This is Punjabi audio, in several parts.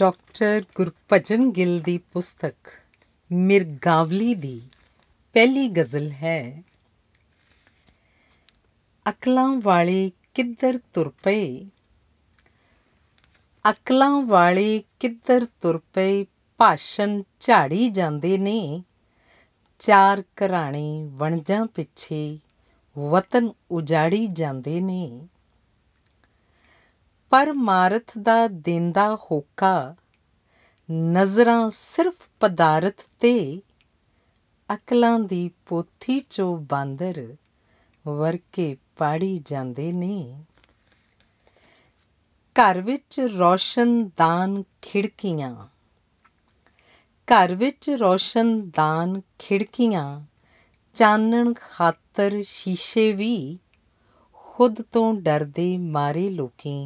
ਡਾਕਟਰ ਗੁਰਪਜਨ ਗਿੱਲ ਦੀ ਪੁਸਤਕ ਮਿਰਗਾਵਲੀ ਦੀ ਪਹਿਲੀ ਗਜ਼ਲ ਹੈ ਅਕਲਾਂ ਵਾਲੇ ਕਿੱਧਰ ਤੁਰ ਪਏ ਅਕਲਾਂ ਵਾਲੇ ਕਿੱਧਰ ਤੁਰ ਪਏ ਭਾਸ਼ਣ ਝਾੜੀ ਜਾਂਦੇ ਨੇ ਚਾਰ ਘਰਾਣੇ ਵਣਜਾਂ ਪਿੱਛੇ ਵਤਨ ਉਜਾੜੀ ਜਾਂਦੇ ਨੇ ਪਰ ਮਾਰਤ ਦਾ ਦਿੰਦਾ ਹੋਕਾ ਨਜ਼ਰਾਂ ਸਿਰਫ ਪਦਾਰਤ ਤੇ ਅਕਲਾਂ ਦੀ ਪੋਥੀ ਚੋਂ ਬਾਂਦਰ ਵਰਕੇ ਪਾੜੀ ਜਾਂਦੇ ਨੇ ਘਰ ਵਿੱਚ ਰੋਸ਼ਨ ਦਾਨ ਖਿੜਕੀਆਂ ਘਰ ਵਿੱਚ ਰੋਸ਼ਨ ਦਾਨ ਖਿੜਕੀਆਂ ਚਾਨਣ ਖਾਤਰ ਸ਼ੀਸ਼ੇ ਵੀ ਖੁਦ ਤੋਂ ਡਰਦੇ ਮਾਰੇ ਲੋਕੀ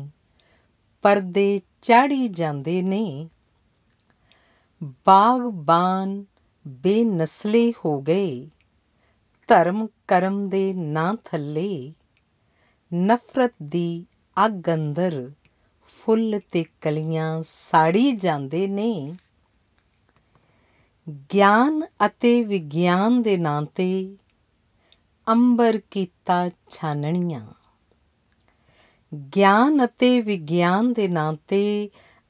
ਪਰਦੇ ਚਾੜੀ ਜਾਂਦੇ ਨੇ ਬਾਗਬਾਨ ਬੇਨਸਲੇ ਹੋ ਗਏ ਧਰਮ ਕਰਮ ਦੇ ਨਾਂ ਥੱਲੇ ਨਫ਼ਰਤ ਦੀ ਅੱਗ ਅੰਦਰ ਫੁੱਲ ਤੇ ਕਲੀਆਂ ਸਾੜੀ ਜਾਂਦੇ ਨੇ ਗਿਆਨ ਅਤੇ ਵਿਗਿਆਨ ਦੇ ਨਾਂ ਤੇ ਅੰਬਰ ਕੀਤਾ ਛਾਨਣੀਆਂ ਗਿਆਨ ਅਤੇ ਵਿਗਿਆਨ ਦੇ ਨਾਂ ਤੇ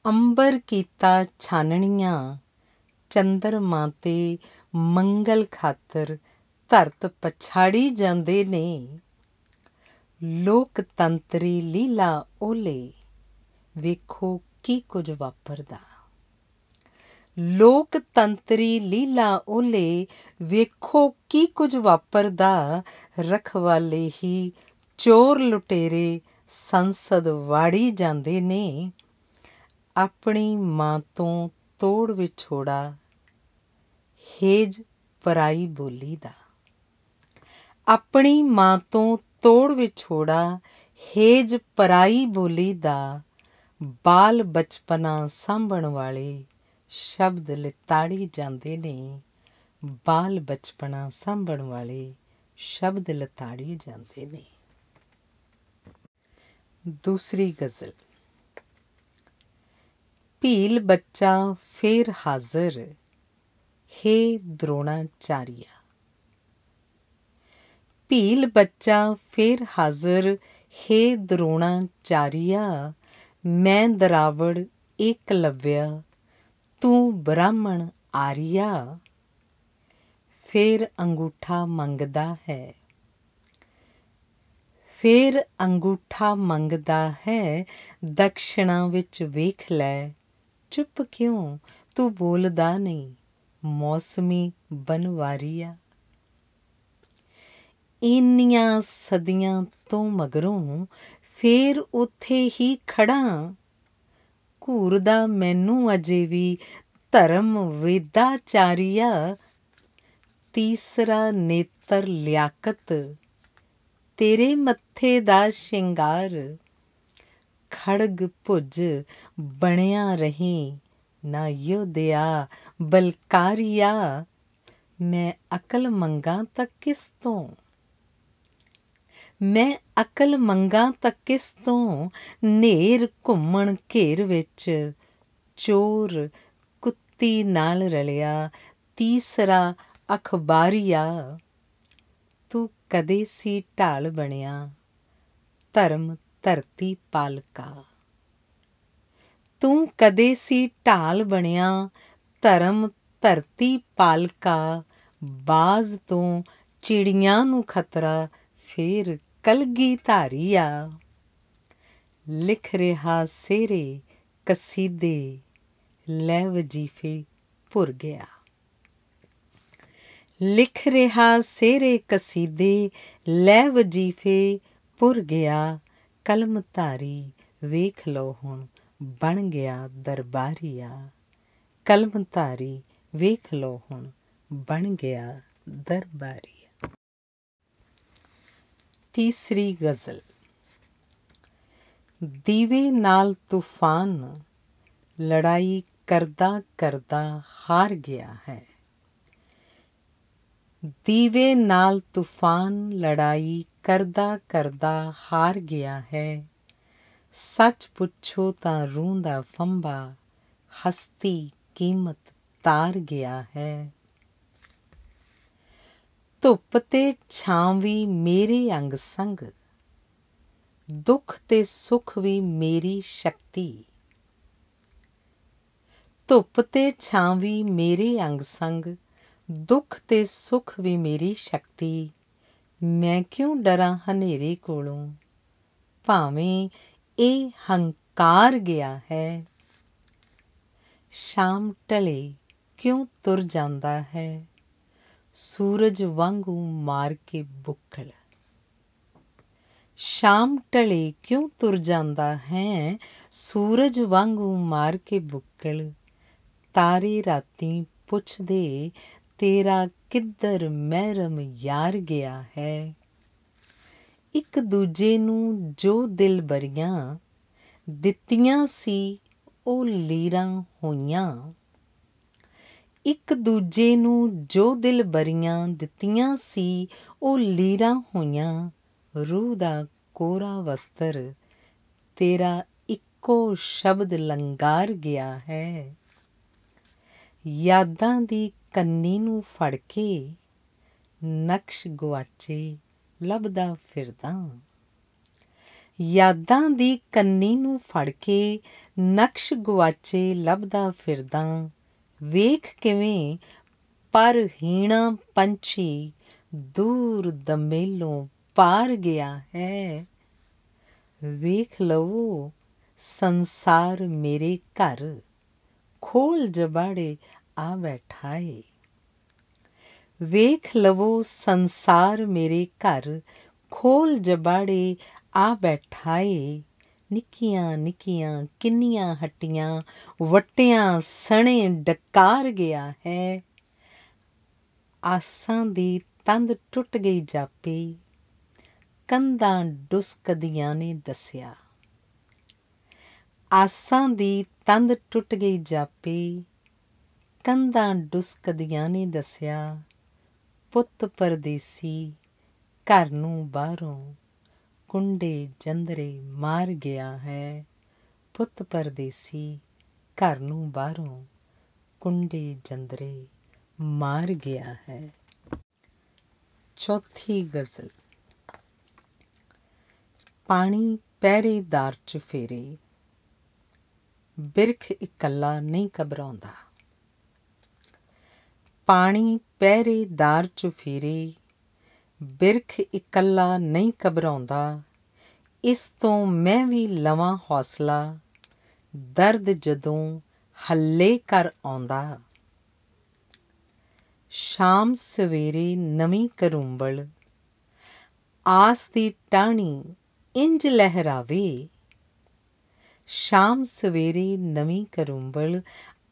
ਅੰਬਰ ਕੀਤਾ ਛਾਨਣੀਆਂ ਚੰਦਰਮਾ ਤੇ ਮੰਗਲ ਖਾਤਰ ਧਰਤ ਪਛਾੜੀ ਜਾਂਦੇ ਨੇ ਲੋਕਤੰਤਰੀ ਲੀਲਾ ਓਲੇ ਵੇਖੋ ਕੀ ਕੁਝ ਵਾਪਰਦਾ ਲੋਕਤੰਤਰੀ ਲੀਲਾ ਓਲੇ ਵੇਖੋ ਕੀ ਕੁਝ ਵਾਪਰਦਾ ਰਖਵਾਲੇ ਹੀ ਚੋਰ ਲੁਟੇਰੇ ਸੰਸਦ ਵਾੜੀ ਜਾਂਦੇ ਨੇ ਆਪਣੀ ਮਾਂ ਤੋਂ ਤੋੜ ਵਿਛੋੜਾ ਹੇਜ ਪਰਾਈ ਬੋਲੀ ਦਾ ਆਪਣੀ ਮਾਂ ਤੋਂ ਤੋੜ ਵਿਛੋੜਾ ਹੇਜ ਪਰਾਈ ਬੋਲੀ ਦਾ ਬਾਲ ਬਚਪਨਾ ਸੰਭਣ ਵਾਲੇ ਸ਼ਬਦ ਲਿਤਾੜੀ ਜਾਂਦੇ ਨੇ ਬਾਲ ਬਚਪਨਾ ਸੰਭਣ ਵਾਲੇ ਸ਼ਬਦ ਲਿਤਾੜੀ ਜਾਂਦੇ ਨੇ ਦੂਸਰੀ ਗਜ਼ਲ ਭੀਲ ਬੱਚਾ ਫੇਰ ਹਾਜ਼ਰ ਹੈ ਦਰੋਣਾਚਾਰੀਆ ਭੀਲ ਬੱਚਾ ਫੇਰ ਹਾਜ਼ਰ ਹੈ ਦਰੋਣਾਚਾਰੀਆ ਮੈਂ ਦਰਾਵੜ ਏਕ ਲਵਿਆ ਤੂੰ ਬ੍ਰਾਹਮਣ ਆਰੀਆ ਫੇਰ ਅੰਗੂਠਾ ਮੰਗਦਾ ਹੈ ਫੇਰ ਅੰਗੂਠਾ ਮੰਗਦਾ ਹੈ ਦਕਸ਼ਣਾ ਵਿੱਚ ਵੇਖ ਲੈ ਚੁੱਪ ਕਿਉਂ ਤੂੰ ਬੋਲਦਾ ਨਹੀਂ ਮੌਸਮੀ ਬਨਵਾਰੀਆ ਇੰਨੀਆਂ ਸਦੀਆਂ ਤੋਂ ਮਗਰੋਂ ਫੇਰ ਉੱਥੇ ਹੀ ਖੜਾ ਘੂਰਦਾ ਮੈਨੂੰ ਅਜੇ ਵੀ ਧਰਮ ਵਿਦਾਚਾਰੀਆ ਤੀਸਰਾ ਨੇਤਰ ਲਿਆਕਤ ਤੇਰੇ ਮੱਥੇ ਦਾ ਸ਼ਿੰਗਾਰ ਖੜਗ ਭੁਜ ਬਣਿਆ ਰਹੀ ਨਾ ਯੋਧਿਆ ਬਲਕਾਰੀਆ ਮੈਂ ਅਕਲ ਮੰਗਾ ਤੱਕ ਕਿਸ ਤੋਂ ਮੈਂ ਅਕਲ ਮੰਗਾ ਤੱਕ ਕਿਸ ਤੋਂ ਨੇਰ ਘੁੰਮਣ ਘੇਰ ਵਿੱਚ ਚੋਰ ਕੁੱਤੀ ਨਾਲ ਰਲਿਆ ਤੀਸਰਾ ਅਖਬਾਰੀਆ ਕਦੇ ਸੀ ਢਾਲ ਬਣਿਆ ਧਰਮ ਧਰਤੀ ਪਾਲਕਾ ਤੂੰ ਕਦੇ ਸੀ ਢਾਲ ਬਣਿਆ ਧਰਮ ਧਰਤੀ ਪਾਲਕਾ ਬਾਜ਼ ਤੋਂ ਚਿੜੀਆਂ ਨੂੰ ਖਤਰਾ ਫੇਰ ਕਲਗੀ ਧਾਰੀਆ ਲਿਖ ਰਿਹਾ ਸੇਰੇ ਕਸੀਦੇ ਲੈ ਵਜੀਫੇ ਭੁਰ ਗਿਆ ਲਿਖ ਰਿਹਾ ਸੇਰੇ ਕਸੀਦੇ ਲੈ ਵਜੀਫੇ ਪੁਰ ਗਿਆ ਕਲਮ ਧਾਰੀ ਵੇਖ ਲੋ ਹੁਣ ਬਣ ਗਿਆ ਦਰਬਾਰੀਆ ਕਲਮ ਧਾਰੀ ਵੇਖ ਲੋ ਹੁਣ ਬਣ ਗਿਆ ਦਰਬਾਰੀਆ ਤੀਸਰੀ ਗਜ਼ਲ ਦੀਵੇ ਨਾਲ ਤੂਫਾਨ ਲੜਾਈ ਕਰਦਾ ਕਰਦਾ ਹਾਰ ਗਿਆ ਹੈ ਦੀਵੇ ਨਾਲ ਤੂਫਾਨ ਲੜਾਈ ਕਰਦਾ ਕਰਦਾ ਹਾਰ ਗਿਆ ਹੈ ਸੱਚ ਪੁੱਛੋ ਤਾਂ ਰੂੰਦਾ ਫੰਬਾ ਹਸਤੀ ਕੀਮਤ ਤਾਰ ਗਿਆ ਹੈ ਧੁੱਪ ਤੇ ਛਾਂ ਵੀ ਮੇਰੇ ਅੰਗ ਸੰਗ ਦੁੱਖ ਤੇ ਸੁਖ ਵੀ ਮੇਰੀ ਸ਼ਕਤੀ ਧੁੱਪ ਤੇ ਛਾਂ ਵੀ ਮੇਰੇ ਅੰਗ ਸੰਗ ਦੁੱਖ ਤੇ ਸੁਖ ਵੀ ਮੇਰੀ ਸ਼ਕਤੀ ਮੈਂ ਕਿਉਂ ਡਰਾਂ ਹਨੇਰੇ ਕੋਲੋਂ ਭਾਵੇਂ ਇਹ ਹੰਕਾਰ ਗਿਆ ਹੈ ਸ਼ਾਮ ਟਲੇ ਕਿਉਂ ਤੁਰ ਜਾਂਦਾ ਹੈ ਸੂਰਜ ਵਾਂਗੂ ਮਾਰ ਕੇ ਬੁੱਕਲ ਸ਼ਾਮ ਟਲੇ ਕਿਉਂ ਤੁਰ ਜਾਂਦਾ ਹੈ ਸੂਰਜ ਵਾਂਗੂ ਮਾਰ ਕੇ ਬੁੱਕਲ ਤਾਰੇ ਰਾਤੀ ਪੁੱਛਦੇ ਤੇਰਾ ਕਿੱਧਰ ਮਹਿਰਮ ਯਾਰ ਗਿਆ ਹੈ ਇੱਕ ਦੂਜੇ ਨੂੰ ਜੋ ਦਿਲ ਬਰੀਆਂ ਦਿੱਤੀਆਂ ਸੀ ਉਹ ਲੀਰਾਂ ਹੋਈਆਂ ਇੱਕ ਦੂਜੇ ਨੂੰ ਜੋ ਦਿਲ ਬਰੀਆਂ ਦਿੱਤੀਆਂ ਸੀ ਉਹ ਲੀਰਾਂ ਹੋਈਆਂ ਰੂਹ ਦਾ ਕੋਰਾ ਵਸਤਰ ਤੇਰਾ ਇੱਕੋ ਸ਼ਬਦ ਲੰਗਾਰ ਗਿਆ ਹੈ ਯਾਦਾਂ ਦੀ ਕੰਨੀ ਨੂੰ ਫੜ ਕੇ ਨਕਸ਼ ਗਵਾਚੇ ਲੱਭਦਾ ਫਿਰਦਾ ਯਾਦਾਂ ਦੀ ਕੰਨੀ ਨੂੰ ਫੜ ਕੇ ਨਕਸ਼ ਗਵਾਚੇ ਲੱਭਦਾ ਫਿਰਦਾ ਵੇਖ ਕਿਵੇਂ ਪਰ ਹੀਣਾ ਪੰਛੀ ਦੂਰ ਦਮੇਲੋਂ ਪਾਰ ਗਿਆ ਹੈ ਵੇਖ ਲਵੋ ਸੰਸਾਰ ਮੇਰੇ ਘਰ ਖੋਲ ਜਬਾੜੇ ਆ ਬੈਠਾ ਏ ਵੇਖ ਲਵੋ ਸੰਸਾਰ ਮੇਰੇ ਘਰ ਖੋਲ ਜਬਾੜੇ ਆ ਬੈਠਾ ਏ ਨਿੱਕੀਆਂ ਨਿੱਕੀਆਂ ਕਿੰਨੀਆਂ ਹੱਟੀਆਂ ਵਟਿਆਂ ਸਣੇ ਡਕਾਰ ਗਿਆ ਹੈ ਆਸਾਂ ਦੀ ਤੰਦ ਟੁੱਟ ਗਈ ਜਾਪੀ ਕੰਧਾਂ ਡੁਸਕਦੀਆਂ ਨੇ ਦੱਸਿਆ ਆਸਾਂ ਦੀ ਤੰਦ ਟੁੱਟ ਗਈ ਜਾਪੀ ਕੰਧਾਂ ਡੁਸਕਦੀਆਂ ਨੇ ਦੱਸਿਆ ਪੁੱਤ ਪਰਦੇਸੀ ਘਰ ਨੂੰ ਬਾਹਰੋਂ ਕੁੰਡੇ ਜੰਦਰੇ ਮਾਰ ਗਿਆ ਹੈ ਪੁੱਤ ਪਰਦੇਸੀ ਘਰ ਨੂੰ ਬਾਹਰੋਂ ਕੁੰਡੇ ਜੰਦਰੇ ਮਾਰ ਗਿਆ ਹੈ ਚੌਥੀ ਗਜ਼ਲ ਪਾਣੀ ਪਹਿਰੇਦਾਰ ਚ ਫੇਰੇ ਬਿਰਖ ਇਕੱਲਾ ਨਹੀਂ ਘਬਰਾਉਂਦਾ ਪਾਣੀ ਪਹਿਰੇਦਾਰ ਚ ਫੇਰੇ ਬਿਰਖ ਇਕੱਲਾ ਨਹੀਂ ਕਬਰਾਉਂਦਾ ਇਸ ਤੋਂ ਮੈਂ ਵੀ ਲਵਾਂ ਹੌਸਲਾ ਦਰਦ ਜਦੋਂ ਹੱਲੇ ਕਰ ਆਉਂਦਾ ਸ਼ਾਮ ਸਵੇਰੇ ਨਵੀਂ ਕਰੂੰਬਲ ਆਸ ਦੀ ਟਾਣੀ ਇੰਜ ਲਹਿਰਾਵੇ ਸ਼ਾਮ ਸਵੇਰੇ ਨਵੀਂ ਕਰੂੰਬਲ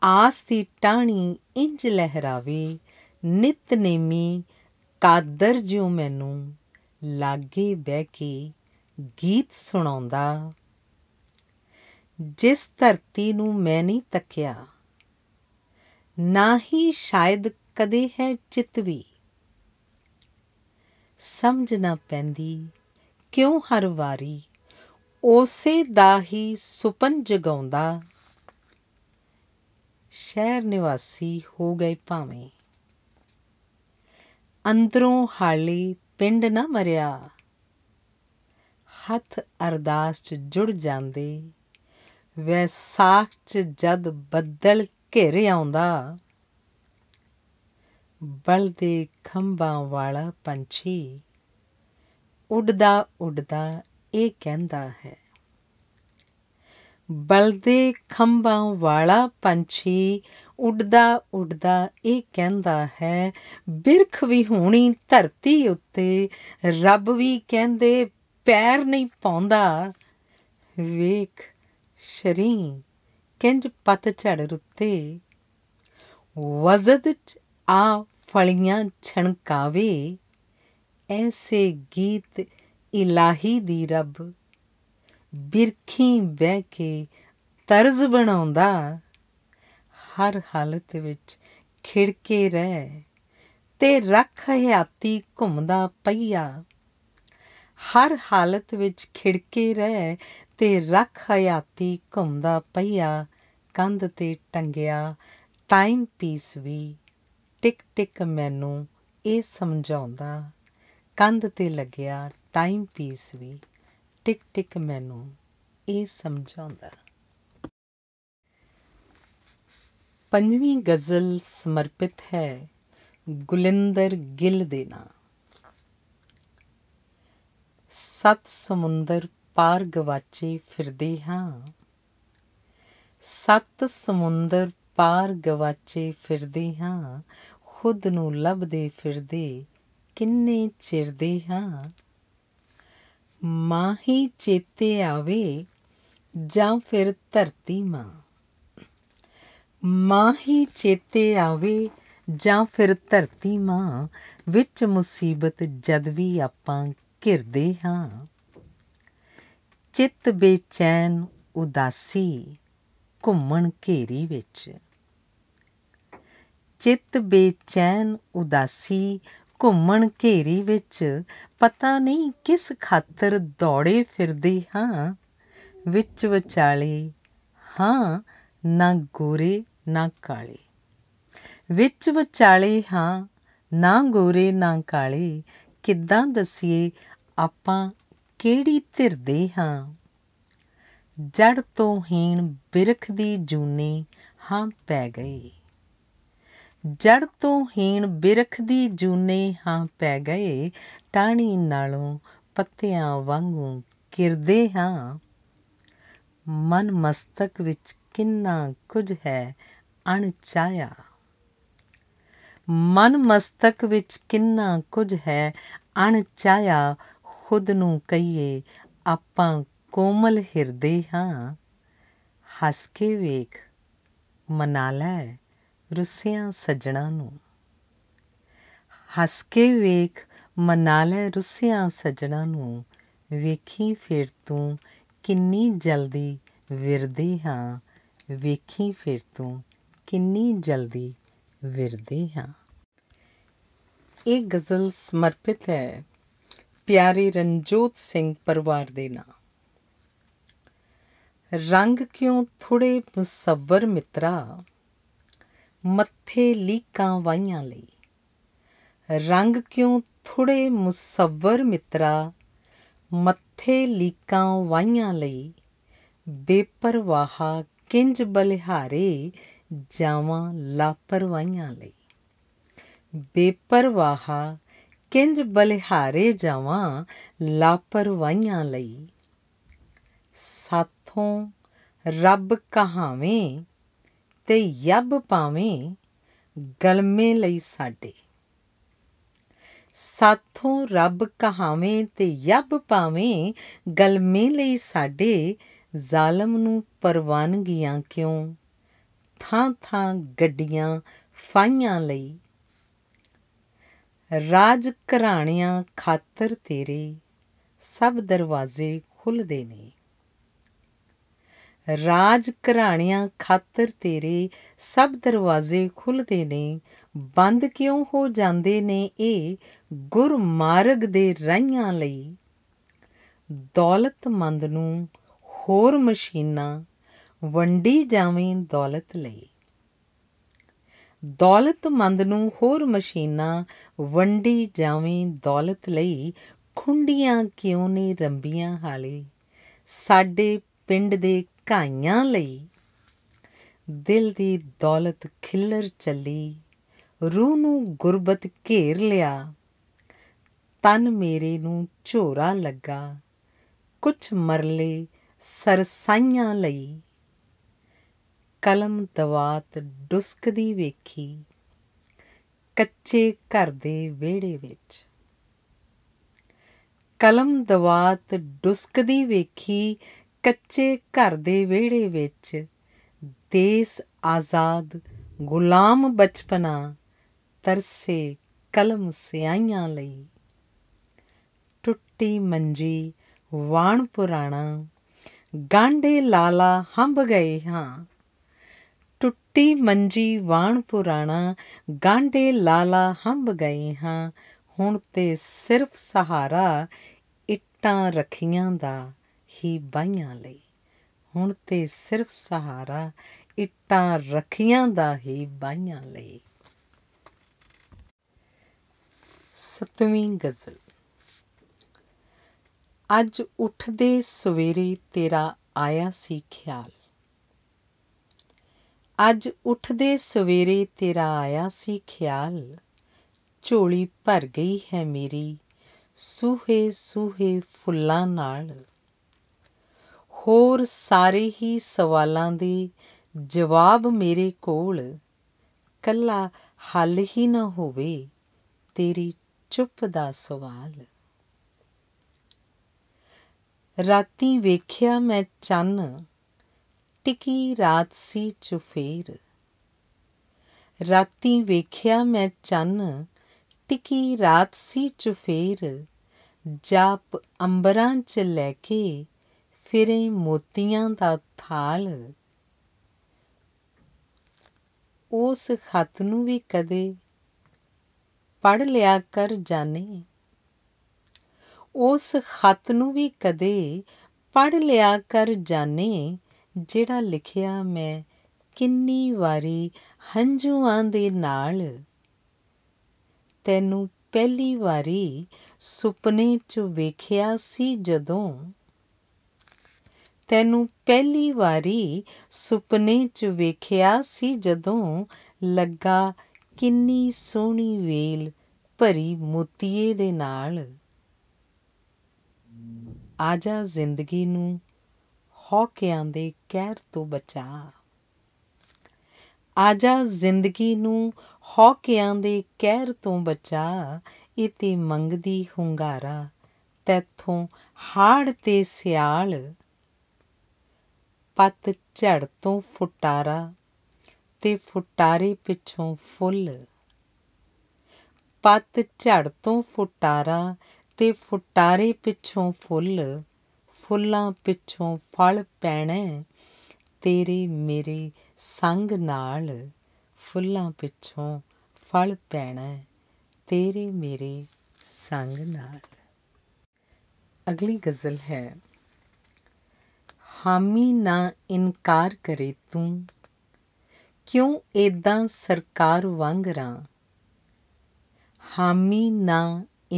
ਆਸ ਦੀ ਟਾਣੀ ਇੰਜ ਲਹਿਰਾਵੇ ਨਿਤ ਨੇਮੀ ਕਾਦਰ ਜਿਉ ਮੈਨੂੰ ਲਾਗੇ ਬਹਿ ਕੇ ਗੀਤ ਸੁਣਾਉਂਦਾ ਜਿਸ ਧਰਤੀ ਨੂੰ ਮੈਂ ਨਹੀਂ ਤੱਕਿਆ ਨਾ ਹੀ ਸ਼ਾਇਦ ਕਦੇ ਹੈ ਚਿਤ ਵੀ ਸਮਝਣਾ ਪੈਂਦੀ ਕਿਉਂ ਹਰ ਵਾਰੀ ਉਸੇ ਦਾ ਹੀ ਸੁਪਨ ਜਗਾਉਂਦਾ ਸ਼ਹਿਰ ਨਿਵਾਸੀ ਹੋ ਗਏ ਭਾਵੇਂ ਅੰਦਰੋਂ ਹਾਲੀ ਪਿੰਡ ਨਾ ਮਰਿਆ ਹੱਥ ਅਰਦਾਸ ਚ ਜੁੜ ਜਾਂਦੇ ਵੈਸਾਖ ਚ ਜਦ ਬੱਦਲ ਘੇਰ ਆਉਂਦਾ ਬਲਦੇ ਖੰਭਾਂ ਵਾਲਾ ਪੰਛੀ ਉੱਡਦਾ ਉੱਡਦਾ ਇਹ ਕਹਿੰਦਾ ਹੈ ਬਲਦੇ ਖੰਭਾਂ ਵਾਲਾ ਪੰਛੀ ਉੱਡਦਾ ਉੱਡਦਾ ਇਹ ਕਹਿੰਦਾ ਹੈ ਬਿਰਖ ਵੀ ਹੋਣੀ ਧਰਤੀ ਉੱਤੇ ਰੱਬ ਵੀ ਕਹਿੰਦੇ ਪੈਰ ਨਹੀਂ ਪਾਉਂਦਾ ਵੇਖ ਸ਼ਰੀ ਕਿੰਜ ਪਤ ਝੜ ਰੁੱਤੇ ਵਜ਼ਦ ਆ ਫਲੀਆਂ ਛਣਕਾਵੇ ਐਸੇ ਗੀਤ ਇਲਾਹੀ ਦੀ ਰੱਬ ਬਿਰਖੀ ਬਹਿ ਕੇ ਤਰਜ਼ ਬਣਾਉਂਦਾ ਹਰ ਹਾਲਤ ਵਿੱਚ ਖਿੜਕੇ ਰਹਿ ਤੇ ਰੱਖ ਹਿਆਤੀ ਘੁੰਮਦਾ ਪਈਆ ਹਰ ਹਾਲਤ ਵਿੱਚ ਖਿੜਕੇ ਰਹਿ ਤੇ ਰੱਖ ਹਿਆਤੀ ਘੁੰਮਦਾ ਪਈਆ ਕੰਧ ਤੇ ਟੰਗਿਆ ਟਾਈਮ ਪੀਸ ਵੀ ਟਿਕ ਟਿਕ ਮੈਨੂੰ ਇਹ ਸਮਝਾਉਂਦਾ ਕੰਧ ਤੇ ਲੱਗਿਆ ਟਾਈਮ ਪੀਸ ਵੀ ਟਿਕ ਟਿਕ ਮੈਨੂੰ ਇਹ ਸਮਝਾਉਂਦਾ ਪੰਜਵੀਂ ਗਜ਼ਲ ਸਮਰਪਿਤ ਹੈ ਗੁਲਿੰਦਰ ਗਿੱਲ ਦੇ ਨਾਂ ਸਤ ਸਮੁੰਦਰ ਪਾਰ ਗਵਾਚੇ ਫਿਰਦੇ ਹਾਂ ਸਤ ਸਮੁੰਦਰ ਪਾਰ ਗਵਾਚੇ ਫਿਰਦੇ ਹਾਂ ਖੁਦ ਨੂੰ ਲੱਭਦੇ ਫਿਰਦੇ ਕਿੰਨੇ ਚਿਰਦੇ ਹਾਂ ਮਾਂ ਹੀ ਚੇਤੇ ਆਵੇ ਜਾਂ ਫਿਰ ਧਰਤੀ ਮਾਂ ਮਾਂ ਹੀ ਚੇਤੇ ਆਵੇ ਜਾਂ ਫਿਰ ਧਰਤੀ ਮਾਂ ਵਿੱਚ ਮੁਸੀਬਤ ਜਦ ਵੀ ਆਪਾਂ ਘਿਰਦੇ ਹਾਂ ਚਿੱਤ ਬੇਚੈਨ ਉਦਾਸੀ ਘੁੰਮਣ ਘੇਰੀ ਵਿੱਚ ਚਿੱਤ ਬੇਚੈਨ ਉਦਾਸੀ ਘੁੰਮਣ ਘੇਰੀ ਵਿੱਚ ਪਤਾ ਨਹੀਂ ਕਿਸ ਖਾਤਰ ਦੌੜੇ ਫਿਰਦੇ ਹਾਂ ਵਿੱਚ ਵਿਚਾਲੇ ਹਾਂ ਨਾ ਗੋਰੇ ਨਾ ਕਾਲੇ ਵਿੱਚ ਵਿਚਾਲੇ ਹਾਂ ਨਾ ਗੋਰੇ ਨਾ ਕਾਲੇ ਕਿੱਦਾਂ ਦਸੀਏ ਆਪਾਂ ਕਿਹੜੀ ਧਿਰ ਦੇ ਹਾਂ ਜੜ ਤੋਂ ਹੀਣ ਬਿਰਖ ਦੀ ਜੂਨੇ ਹਾਂ ਪੈ ਗਈ ਜੜ ਤੋਂ ਹੀਣ ਬਿਰਖ ਦੀ ਜੂਨੇ ਹਾਂ ਪੈ ਗਏ ਟਾਣੀ ਨਾਲੋਂ ਪੱਤਿਆਂ ਵਾਂਗੂ ਕਿਰਦੇ ਹਾਂ ਮਨ ਮਸਤਕ ਵਿੱਚ ਕਿੰਨਾ ਕੁਝ ਹੈ ਅਣਚਾਇਆ ਮਨ ਮਸਤਕ ਵਿੱਚ ਕਿੰਨਾ ਕੁਝ ਹੈ ਅਣਚਾਇਆ ਖੁਦ ਨੂੰ ਕਹੀਏ ਆਪਾਂ ਕੋਮਲ ਹਿਰਦੇ ਹਾਂ ਹੱਸ ਕੇ ਵੇਖ ਮਨਾ ਲੈ ਰੁੱਸਿਆਂ ਸੱਜਣਾ ਨੂੰ ਹੱਸ ਕੇ ਵੇਖ ਮਨਾ ਲੈ ਰੁੱਸਿਆਂ ਸੱਜਣਾ ਨੂੰ ਵੇਖੀ ਫਿਰ ਤੂੰ ਕਿੰਨੀ ਜਲਦੀ ਵਿਰਦੀ ਹਾਂ ਵੇਖੀ ਫਿਰ ਤੂੰ ਕਿੰਨੀ ਜਲਦੀ ਵਿਰਦੀ ਹਾਂ ਇਹ ਗਜ਼ਲ ਸਮਰਪਿਤ ਹੈ ਪਿਆਰੇ ਰਣਜੋਤ ਸਿੰਘ ਪਰਿਵਾਰ ਦੇ ਨਾਂ ਰੰਗ ਕਿਉਂ ਥੋੜੇ ਮੁਸਵਰ ਮਿੱਤਰਾ ਮੱਥੇ ਲੀਕਾਂ ਵਾਈਆਂ ਲਈ ਰੰਗ ਕਿਉਂ ਥੁੜੇ ਮੁਸੱਵਰ ਮਿੱਤਰਾ ਮੱਥੇ ਲੀਕਾਂ ਵਾਈਆਂ ਲਈ ਬੇਪਰਵਾਹਾ ਕਿੰਜ ਬਲਿਹਾਰੇ ਜਾਵਾਂ ਲਾਪਰਵਾਈਆਂ ਲਈ ਬੇਪਰਵਾਹਾ ਕਿੰਜ ਬਲਿਹਾਰੇ ਜਾਵਾਂ ਲਾਪਰਵਾਈਆਂ ਲਈ ਸਾਥੋਂ ਰੱਬ ਕਹਾਵੇਂ ਤੇ ਯਬ ਭਾਵੇਂ ਗਲਮੇ ਲਈ ਸਾਡੇ ਸਾਥੋਂ ਰੱਬ ਕਹਾਵੇਂ ਤੇ ਯਬ ਭਾਵੇਂ ਗਲਮੇ ਲਈ ਸਾਡੇ ਜ਼ਾਲਮ ਨੂੰ ਪਰਵਾਨਗੀਆਂ ਕਿਉਂ ਥਾਂ ਥਾਂ ਗੱਡੀਆਂ ਫਾਈਆਂ ਲਈ ਰਾਜ ਘਰਾਣਿਆਂ ਖਾਤਰ ਤੇਰੇ ਸਭ ਦਰਵਾਜ਼ੇ ਖੁੱਲਦੇ ਨੇ ਰਾਜ ਘਰਾਣਿਆਂ ਖਾਤਰ ਤੇਰੇ ਸਭ ਦਰਵਾਜ਼ੇ ਖੁੱਲਦੇ ਨੇ ਬੰਦ ਕਿਉਂ ਹੋ ਜਾਂਦੇ ਨੇ ਇਹ ਗੁਰਮਾਰਗ ਦੇ ਰਾਹਾਂ ਲਈ ਦੌਲਤਮੰਦ ਨੂੰ ਹੋਰ ਮਸ਼ੀਨਾ ਵੰਡੀ ਜਾਵੇਂ ਦੌਲਤ ਲਈ ਦੌਲਤਮੰਦ ਨੂੰ ਹੋਰ ਮਸ਼ੀਨਾ ਵੰਡੀ ਜਾਵੇਂ ਦੌਲਤ ਲਈ ਖੁੰਡੀਆਂ ਕਿਉਂ ਨੇ ਰੰਬੀਆਂ ਹਾਲੇ ਸਾਡੇ ਪਿੰਡ ਦੇ ਕਾਇਆਂ ਲਈ ਦਿਲ ਦੀ ਦੌਲਤ ਖਿੱਲਰ ਚੱਲੀ ਰੂਹ ਨੂੰ ਗੁਰਬਤ ਘੇਰ ਲਿਆ ਤਨ ਮੇਰੇ ਨੂੰ ਝੋਰਾ ਲੱਗਾ ਕੁਛ ਮਰਲੇ ਸਰਸਾਈਆਂ ਲਈ ਕਲਮ ਦਵਾਤ ਡੁਸਕਦੀ ਵੇਖੀ ਕੱਚੇ ਘਰ ਦੇ ਵਿਹੜੇ ਵਿੱਚ ਕਲਮ ਦਵਾਤ ਡੁਸਕਦੀ ਵੇਖੀ ਕੱਚੇ ਘਰ ਦੇ ਵਿਹੜੇ ਵਿੱਚ ਦੇਸ ਆਜ਼ਾਦ ਗੁਲਾਮ ਬਚਪਨਾ ਤਰਸੇ ਕਲਮ ਸਿਆਈਆਂ ਲਈ ਟੁੱਟੀ ਮੰਜੀ ਵਾਣ ਪੁਰਾਣਾ ਗਾਂਢੇ ਲਾਲਾ ਹੰਬ ਗਏ ਹਾਂ ਟੁੱਟੀ ਮੰਜੀ ਵਾਣ ਪੁਰਾਣਾ ਗਾਂਢੇ ਲਾਲਾ ਹੰਬ ਗਏ ਹਾਂ ਹੁਣ ਤੇ ਸਿਰਫ ਸਹਾਰਾ ਇੱਟਾਂ ਰੱਖੀਆਂ ਦਾ ਹੀ ਬਾਈਆਂ ਲਈ ਹੁਣ ਤੇ ਸਿਰਫ ਸਹਾਰਾ ਇੱਟਾਂ ਰੱਖੀਆਂ ਦਾ ਹੀ ਬਾਈਆਂ ਲਈ ਸਤਵੀਂ ਗਜ਼ਲ ਅੱਜ ਉੱਠਦੇ ਸਵੇਰੇ ਤੇਰਾ ਆਇਆ ਸੀ ਖਿਆਲ ਅੱਜ ਉੱਠਦੇ ਸਵੇਰੇ ਤੇਰਾ ਆਇਆ ਸੀ ਖਿਆਲ ਝੋਲੀ ਭਰ ਗਈ ਹੈ ਮੇਰੀ ਸੂਹੇ ਸੂਹੇ ਫੁੱਲਾਂ ਨਾਲ ਹੋਰ ਸਾਰੇ ਹੀ ਸਵਾਲਾਂ ਦੇ ਜਵਾਬ ਮੇਰੇ ਕੋਲ ਕੱਲਾ ਹੱਲ ਹੀ ਨਾ ਹੋਵੇ ਤੇਰੀ ਚੁੱਪ ਦਾ ਸਵਾਲ ਰਾਤੀ ਵੇਖਿਆ ਮੈਂ ਚੰਨ ਟਿਕੀ ਰਾਤ ਸੀ ਚੁਫੇਰ ਰਾਤੀ ਵੇਖਿਆ ਮੈਂ ਚੰਨ ਟਿਕੀ ਰਾਤ ਸੀ ਚੁਫੇਰ ਜਾਪ ਅੰਬਰਾਂ ਚ ਲੈ ਕੇ ਫਿਰੇ ਮੋਤੀਆਂ ਦਾ ਥਾਲ ਉਸ ਖਤ ਨੂੰ ਵੀ ਕਦੇ ਪੜ ਲਿਆ ਕਰ ਜਾਣੇ ਉਸ ਖਤ ਨੂੰ ਵੀ ਕਦੇ ਪੜ ਲਿਆ ਕਰ ਜਾਣੇ ਜਿਹੜਾ ਲਿਖਿਆ ਮੈਂ ਕਿੰਨੀ ਵਾਰੀ ਹੰਝੂਆਂ ਦੇ ਨਾਲ ਤੈਨੂੰ ਪਹਿਲੀ ਵਾਰੀ ਸੁਪਨੇ 'ਚ ਵੇਖਿਆ ਸੀ ਜਦੋਂ ਤੈਨੂੰ ਪਹਿਲੀ ਵਾਰੀ ਸੁਪਨੇ 'ਚ ਵੇਖਿਆ ਸੀ ਜਦੋਂ ਲੱਗਾ ਕਿੰਨੀ ਸੋਹਣੀ ਵੇਲ ਭਰੀ ਮੋਤੀਏ ਦੇ ਨਾਲ ਆਜਾ ਜ਼ਿੰਦਗੀ ਨੂੰ ਹੌਕਿਆਂ ਦੇ ਕਹਿਰ ਤੋਂ ਬਚਾ ਆਜਾ ਜ਼ਿੰਦਗੀ ਨੂੰ ਹੌਕਿਆਂ ਦੇ ਕਹਿਰ ਤੋਂ ਬਚਾ ਇਹ ਤੇ ਮੰਗਦੀ ਹੁੰਗਾਰਾ ਤੇਥੋਂ ਹਾੜ ਤੇ ਸਿਆਲ ਪੱਤ ਝੜ ਤੋਂ ਫੁਟਾਰਾ ਤੇ ਫੁਟਾਰੇ ਪਿੱਛੋਂ ਫੁੱਲ ਪੱਤ ਝੜ ਤੋਂ ਫੁਟਾਰਾ ਤੇ ਫੁਟਾਰੇ ਪਿੱਛੋਂ ਫੁੱਲ ਫੁੱਲਾਂ ਪਿੱਛੋਂ ਫਲ ਪੈਣਾ ਤੇਰੇ ਮੇਰੇ ਸੰਗ ਨਾਲ ਫੁੱਲਾਂ ਪਿੱਛੋਂ ਫਲ ਪੈਣਾ ਤੇਰੇ ਮੇਰੇ ਸੰਗ ਨਾਲ ਅਗਲੀ ਗਜ਼ਲ ਹੈ ਹਾਮੀ ਨਾ ਇਨਕਾਰ ਕਰੇ ਤੂੰ ਕਿਉਂ ਏਦਾਂ ਸਰਕਾਰ ਵਾਂਗ ਰਾਂ ਹਾਮੀ ਨਾ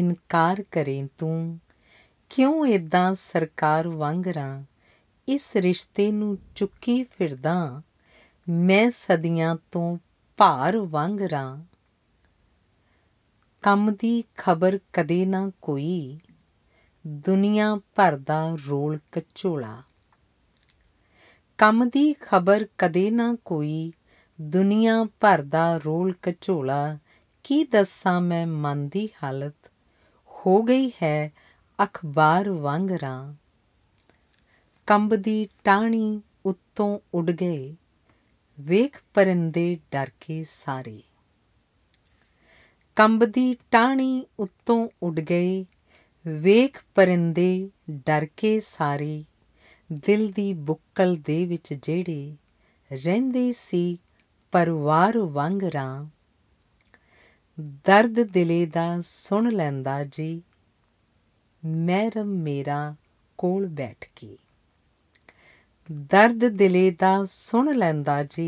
ਇਨਕਾਰ ਕਰੇ ਤੂੰ ਕਿਉਂ ਏਦਾਂ ਸਰਕਾਰ ਵਾਂਗ ਰਾਂ ਇਸ ਰਿਸ਼ਤੇ ਨੂੰ ਚੁੱਕੀ ਫਿਰਦਾ ਮੈਂ ਸਦੀਆਂ ਤੋਂ ਭਾਰ ਵਾਂਗ ਰਾਂ ਕੰਮ ਦੀ ਖਬਰ ਕਦੇ ਨਾ ਕੋਈ ਦੁਨੀਆ ਭਰ ਦਾ ਰੋਲ ਕਚੋਲਾ ਕੰਮ ਦੀ ਖਬਰ ਕਦੇ ਨਾ ਕੋਈ ਦੁਨੀਆ ਭਰ ਦਾ ਰੋਲ ਕਚੋਲਾ ਕੀ ਦੱਸਾਂ ਮੈਂ ਮਨ ਦੀ ਹਾਲਤ ਹੋ ਗਈ ਹੈ ਅਖਬਾਰ ਵਾਂਗ ਰਾਂ ਕੰਬ ਦੀ ਟਾਣੀ ਉੱਤੋਂ ਉੱਡ ਗਏ ਵੇਖ ਪਰਿੰਦੇ ਡਰ ਕੇ ਸਾਰੇ ਕੰਬ ਦੀ ਟਾਣੀ ਉੱਤੋਂ ਉੱਡ ਗਏ ਵੇਖ ਪਰਿੰਦੇ ਡਰ ਕੇ ਸਾਰੇ ਦਿਲ ਦੀ ਬੁੱਕਲ ਦੇ ਵਿੱਚ ਜਿਹੜੇ ਰਹਿੰਦੇ ਸੀ ਪਰਵਾਰ ਵੰਗ ਰਾਂ ਦਰਦ ਦਿਲੇ ਦਾ ਸੁਣ ਲੈਂਦਾ ਜੀ ਮਹਿਰਮ ਮੇਰਾ ਕੋਲ ਬੈਠ ਕੇ ਦਰਦ ਦਿਲੇ ਦਾ ਸੁਣ ਲੈਂਦਾ ਜੀ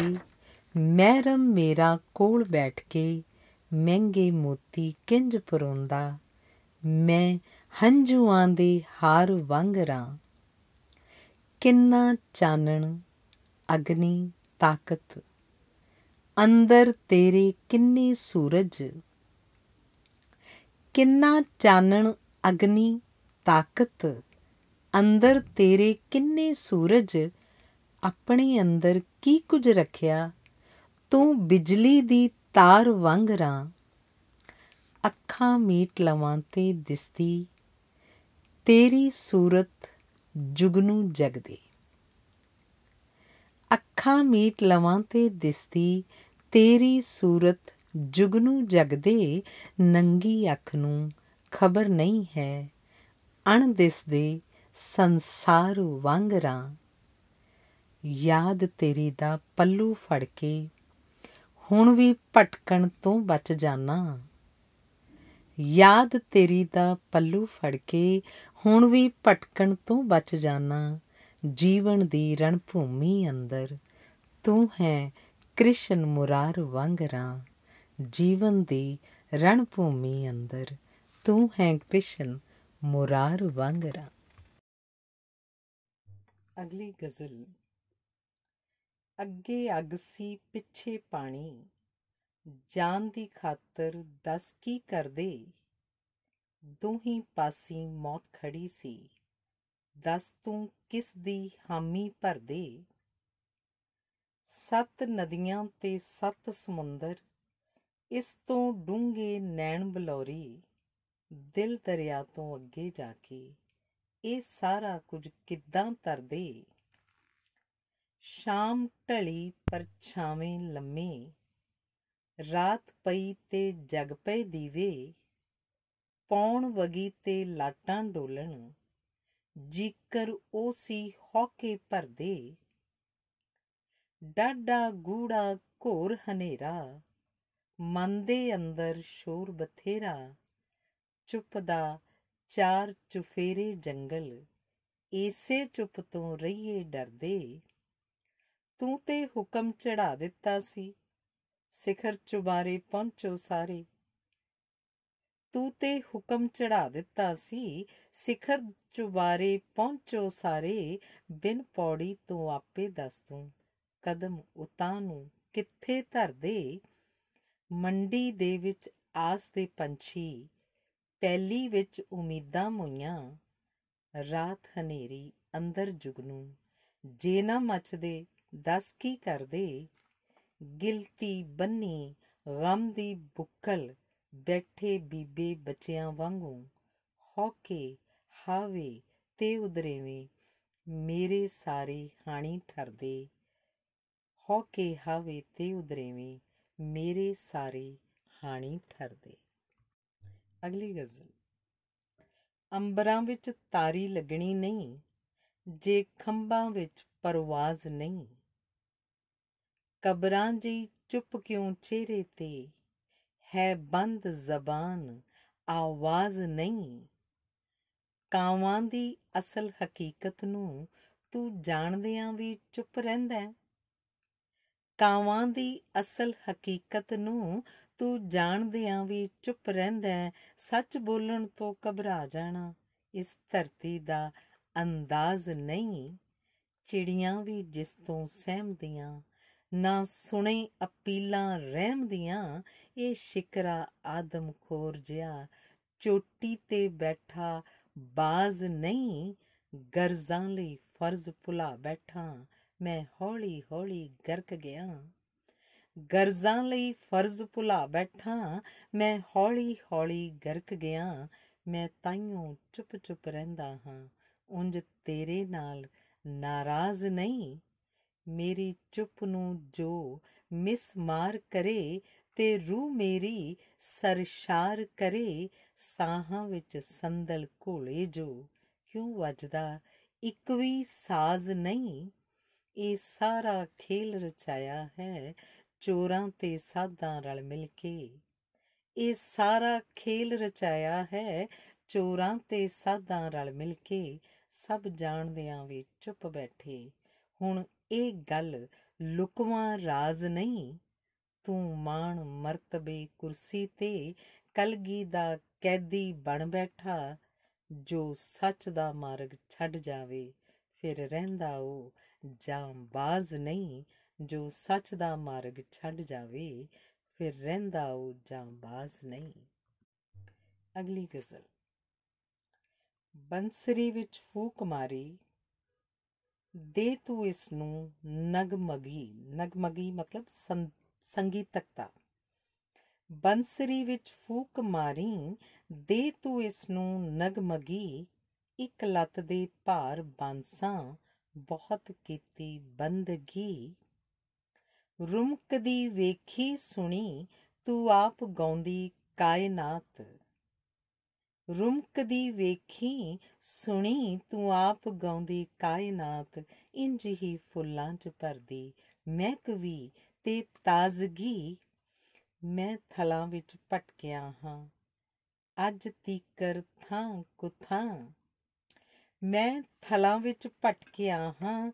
ਮਹਿਰਮ ਮੇਰਾ ਕੋਲ ਬੈਠ ਕੇ ਮਹਿੰਗੇ ਮੋਤੀ ਕਿੰਜ ਪਰੋਂਦਾ ਮੈਂ ਹੰਝੂਆਂ ਦੇ ਹਾਰ ਵੰਗ ਰਾਂ ਕਿੰਨਾ ਚਾਨਣ ਅਗਨੀ ਤਾਕਤ ਅੰਦਰ ਤੇਰੇ ਕਿੰਨੇ ਸੂਰਜ ਕਿੰਨਾ ਚਾਨਣ ਅਗਨੀ ਤਾਕਤ ਅੰਦਰ ਤੇਰੇ ਕਿੰਨੇ ਸੂਰਜ ਆਪਣੇ ਅੰਦਰ ਕੀ ਕੁਝ ਰੱਖਿਆ ਤੂੰ ਬਿਜਲੀ ਦੀ ਤਾਰ ਵਾਂਗ ਰਾਂ ਅੱਖਾਂ ਮੀਟ ਲਵਾਂ ਤੇ ਦਿਸਦੀ ਤੇਰੀ ਸੂਰਤ ਜੁਗਨੂ ਜਗਦੇ ਅੱਖਾਂ ਮੀਟ ਲਵਾਂ ਤੇ ਦਿਸਦੀ ਤੇਰੀ ਸੂਰਤ ਜੁਗਨੂ ਜਗਦੇ ਨੰਗੀ ਅੱਖ ਨੂੰ ਖਬਰ ਨਹੀਂ ਹੈ ਅਣ ਦਿਸਦੇ ਸੰਸਾਰ ਵਾਂਗਰਾ ਯਾਦ ਤੇਰੀ ਦਾ ਪੱਲੂ ਫੜ ਕੇ ਹੁਣ ਵੀ ਭਟਕਣ ਤੋਂ ਬਚ ਜਾਣਾ ਯਾਦ ਤੇਰੀ ਦਾ ਪੱਲੂ ਫੜ ਕੇ ਹੁਣ ਵੀ ਭਟਕਣ ਤੋਂ ਬਚ ਜਾਣਾ ਜੀਵਨ ਦੀ ਰਣ ਭੂਮੀ ਅੰਦਰ ਤੂੰ ਹੈ ਕ੍ਰਿਸ਼ਨ ਮੁਰਾਰ ਵੰਗਰਾ ਜੀਵਨ ਦੀ ਰਣ ਭੂਮੀ ਅੰਦਰ ਤੂੰ ਹੈ ਕ੍ਰਿਸ਼ਨ ਮੁਰਾਰ ਵੰਗਰਾ ਅਗਲੀ ਗਜ਼ਲ ਅੱਗੇ ਅੱਗ ਸੀ ਪਿੱਛੇ ਪਾਣੀ ਜਾਨ ਦੀ ਖਾਤਰ ਦੱਸ ਕੀ ਕਰਦੇ ਦੋਹੀ ਪਾਸੀ ਮੌਤ ਖੜੀ ਸੀ ਦੱਸ ਤੂੰ ਕਿਸ ਦੀ ਹਾਮੀ ਭਰਦੇ ਸੱਤ ਨਦੀਆਂ ਤੇ ਸੱਤ ਸਮੁੰਦਰ ਇਸ ਤੋਂ ਡੂੰਗੇ ਨੈਣ ਬਲੌਰੀ ਦਿਲ ਦਰਿਆ ਤੋਂ ਅੱਗੇ ਜਾ ਕੇ ਇਹ ਸਾਰਾ ਕੁਝ ਕਿੱਦਾਂ ਤਰਦੇ ਸ਼ਾਮ ਢਲੀ ਪਰ ਛਾਵੇਂ ਲੰਮੇ ਰਾਤ ਪਈ ਤੇ ਜਗ ਪਏ ਦੀਵੇ ਪੌਣ ਵਗੀ ਤੇ ਲਾਟਾਂ ਡੋਲਣ ਜੀਕਰ ਉਹ ਸੀ ਹੌਕੇ ਭਰਦੇ ਡਾਡਾ ਗੂੜਾ ਘੋਰ ਹਨੇਰਾ ਮਨ ਦੇ ਅੰਦਰ ਸ਼ੋਰ ਬਥੇਰਾ ਚੁੱਪ ਦਾ ਚਾਰ ਚੁਫੇਰੇ ਜੰਗਲ ਏਸੇ ਚੁੱਪ ਤੋਂ ਰਹੀਏ ਡਰਦੇ ਤੂੰ ਤੇ ਹੁਕਮ ਚੜਾ ਦਿੱਤਾ ਸੀ ਸਿਖਰ ਚੁਬਾਰੇ ਪਹੁੰਚੋ ਸਾਰੇ ਤੂੰ ਤੇ ਹੁਕਮ ਚੜਾ ਦਿੱਤਾ ਸੀ ਸਿਖਰ ਚੁਬਾਰੇ ਪਹੁੰਚੋ ਸਾਰੇ ਬਿਨ ਪੌੜੀ ਤੋਂ ਆਪੇ ਦੱਸ ਤੂੰ ਕਦਮ ਉਤਾਂ ਨੂੰ ਕਿੱਥੇ ਧਰਦੇ ਮੰਡੀ ਦੇ ਵਿੱਚ ਆਸ ਦੇ ਪੰਛੀ ਪਹਿਲੀ ਵਿੱਚ ਉਮੀਦਾਂ ਮੋਈਆਂ ਰਾਤ ਹਨੇਰੀ ਅੰਦਰ ਜੁਗਨੂ ਜੇ ਨਾ ਮੱਚਦੇ ਦੱਸ ਕੀ ਕਰਦੇ ਗਿਲਤੀ ਬੰਨੀ ਗਮ ਦੀ ਬੁੱਕਲ ਬੈਠੇ ਬੀਬੇ ਬੱਚਿਆਂ ਵਾਂਗੂ ਹੌਕੇ ਹਾਵੇ ਤੇ ਉਦਰੇਵੇਂ ਮੇਰੇ ਸਾਰੇ ਹਾਣੀ ਠਰਦੇ ਹੌਕੇ ਹਾਵੇ ਤੇ ਉਦਰੇਵੇਂ ਮੇਰੇ ਸਾਰੇ ਹਾਣੀ ਠਰਦੇ ਅਗਲੀ ਗਜ਼ਲ ਅੰਬਰਾਂ ਵਿੱਚ ਤਾਰੀ ਲੱਗਣੀ ਨਹੀਂ ਜੇ ਖੰਭਾਂ ਵਿੱਚ ਪਰਵਾਜ਼ ਨਹੀਂ ਕਬਰਾਂ ਜੀ ਚੁੱਪ ਕਿਉਂ ਚਿਹਰੇ ਤੇ ਹੈ ਬੰਦ ਜ਼ਬਾਨ ਆਵਾਜ਼ ਨਹੀਂ ਕਾਵਾਂ ਦੀ ਅਸਲ ਹਕੀਕਤ ਨੂੰ ਤੂੰ ਜਾਣਦਿਆਂ ਵੀ ਚੁੱਪ ਰਹਿੰਦਾ ਕਾਵਾਂ ਦੀ ਅਸਲ ਹਕੀਕਤ ਨੂੰ ਤੂੰ ਜਾਣਦਿਆਂ ਵੀ ਚੁੱਪ ਰਹਿੰਦਾ ਸੱਚ ਬੋਲਣ ਤੋਂ ਘਬਰਾ ਜਾਣਾ ਇਸ ਧਰਤੀ ਦਾ ਅੰਦਾਜ਼ ਨਹੀਂ ਚਿੜੀਆਂ ਵੀ ਜਿਸ ਤੋਂ ਸਹਿਮਦੀਆਂ ਨਾ ਸੁਣੇ ਅਪੀਲਾਂ ਰਹਿਮ ਦੀਆਂ ਇਹ ਸ਼ਿਕਰਾ ਆਦਮਖੋਰ ਜਿਆ ਚੋਟੀ ਤੇ ਬੈਠਾ ਬਾਜ਼ ਨਹੀਂ ਗਰਜ਼ਾਂ ਲਈ ਫਰਜ਼ ਭੁਲਾ ਬੈਠਾ ਮੈਂ ਹੌਲੀ ਹੌਲੀ ਗਰਕ ਗਿਆ ਗਰਜ਼ਾਂ ਲਈ ਫਰਜ਼ ਭੁਲਾ ਬੈਠਾ ਮੈਂ ਹੌਲੀ ਹੌਲੀ ਗਰਕ ਗਿਆ ਮੈਂ ਤਾਈਓ ਚੁੱਪ ਚੁੱਪ ਰਹਿੰਦਾ ਹਾਂ ਉੰਜ ਤੇਰੇ ਨਾਲ ਨਾਰਾਜ਼ ਨਹੀਂ ਮੇਰੀ ਚੁੱਪ ਨੂੰ ਜੋ ਮਿਸ ਮਾਰ ਕਰੇ ਤੇ ਰੂ ਮੇਰੀ ਸਰਸ਼ਾਰ ਕਰੇ ਸਾਹਾਂ ਵਿੱਚ ਸੰਦਲ ਘੋਲੇ ਜੋ ਕਿਉਂ ਵੱਜਦਾ ਇੱਕ ਵੀ ਸਾਜ਼ ਨਹੀਂ ਇਹ ਸਾਰਾ ਖੇਲ ਰਚਾਇਆ ਹੈ ਚੋਰਾਂ ਤੇ ਸਾਧਾਂ ਰਲ ਮਿਲ ਕੇ ਇਹ ਸਾਰਾ ਖੇਲ ਰਚਾਇਆ ਹੈ ਚੋਰਾਂ ਤੇ ਸਾਧਾਂ ਰਲ ਮਿਲ ਕੇ ਸਭ ਜਾਣਦਿਆਂ ਵੀ ਚੁੱਪ ਬੈਠੇ ਹੁਣ ਇਹ ਗੱਲ ਲੁਕਵਾ ਰਾਜ਼ ਨਹੀਂ ਤੂੰ ਮਾਣ ਮਰਤਬੇ ਕੁਰਸੀ ਤੇ ਕਲਗੀ ਦਾ ਕੈਦੀ ਬਣ ਬੈਠਾ ਜੋ ਸੱਚ ਦਾ ਮਾਰਗ ਛੱਡ ਜਾਵੇ ਫਿਰ ਰਹਿੰਦਾ ਉਹ ਜਾਂਬਾਜ਼ ਨਹੀਂ ਜੋ ਸੱਚ ਦਾ ਮਾਰਗ ਛੱਡ ਜਾਵੇ ਫਿਰ ਰਹਿੰਦਾ ਉਹ ਜਾਂਬਾਜ਼ ਨਹੀਂ ਅਗਲੀ ਗਜ਼ਲ ਬੰਸਰੀ ਵਿੱਚ ਫੂਕ ਮਾਰੀ ਦੇ ਤੂੰ ਇਸ ਨੂੰ ਨਗਮਗੀ ਨਗਮਗੀ ਮਤਲਬ ਸੰਗੀਤਕਤਾ ਬੰਸਰੀ ਵਿੱਚ ਫੂਕ ਮਾਰੀ ਦੇ ਤੂੰ ਇਸ ਨੂੰ ਨਗਮਗੀ ਇੱਕ ਲੱਤ ਦੇ ਭਾਰ ਬਾਂਸਾਂ ਬਹੁਤ ਕੀਤੀ ਬੰਦਗੀ ਰੁਮਕਦੀ ਵੇਖੀ ਸੁਣੀ ਤੂੰ ਆਪ ਗਾਉਂਦੀ ਕਾਇਨਾਤ ਰੁਮਕਦੀ ਵੇਖੀ ਸੁਣੀ ਤੂੰ ਆਪ ਗਾਉਂਦੀ ਕਾਇਨਾਤ ਇੰਜ ਹੀ ਫੁੱਲਾਂ 'ਚ ਭਰਦੀ ਕਵੀ ਤੇ ਤਾਜ਼ਗੀ ਮੈਂ ਥਲਾਂ ਵਿੱਚ ਪਟਕਿਆ ਹਾਂ ਅੱਜ ਤੀਕਰ ਥਾਂ ਕੁਥਾਂ ਮੈਂ ਥਲਾਂ ਵਿੱਚ ਗਿਆ ਹਾਂ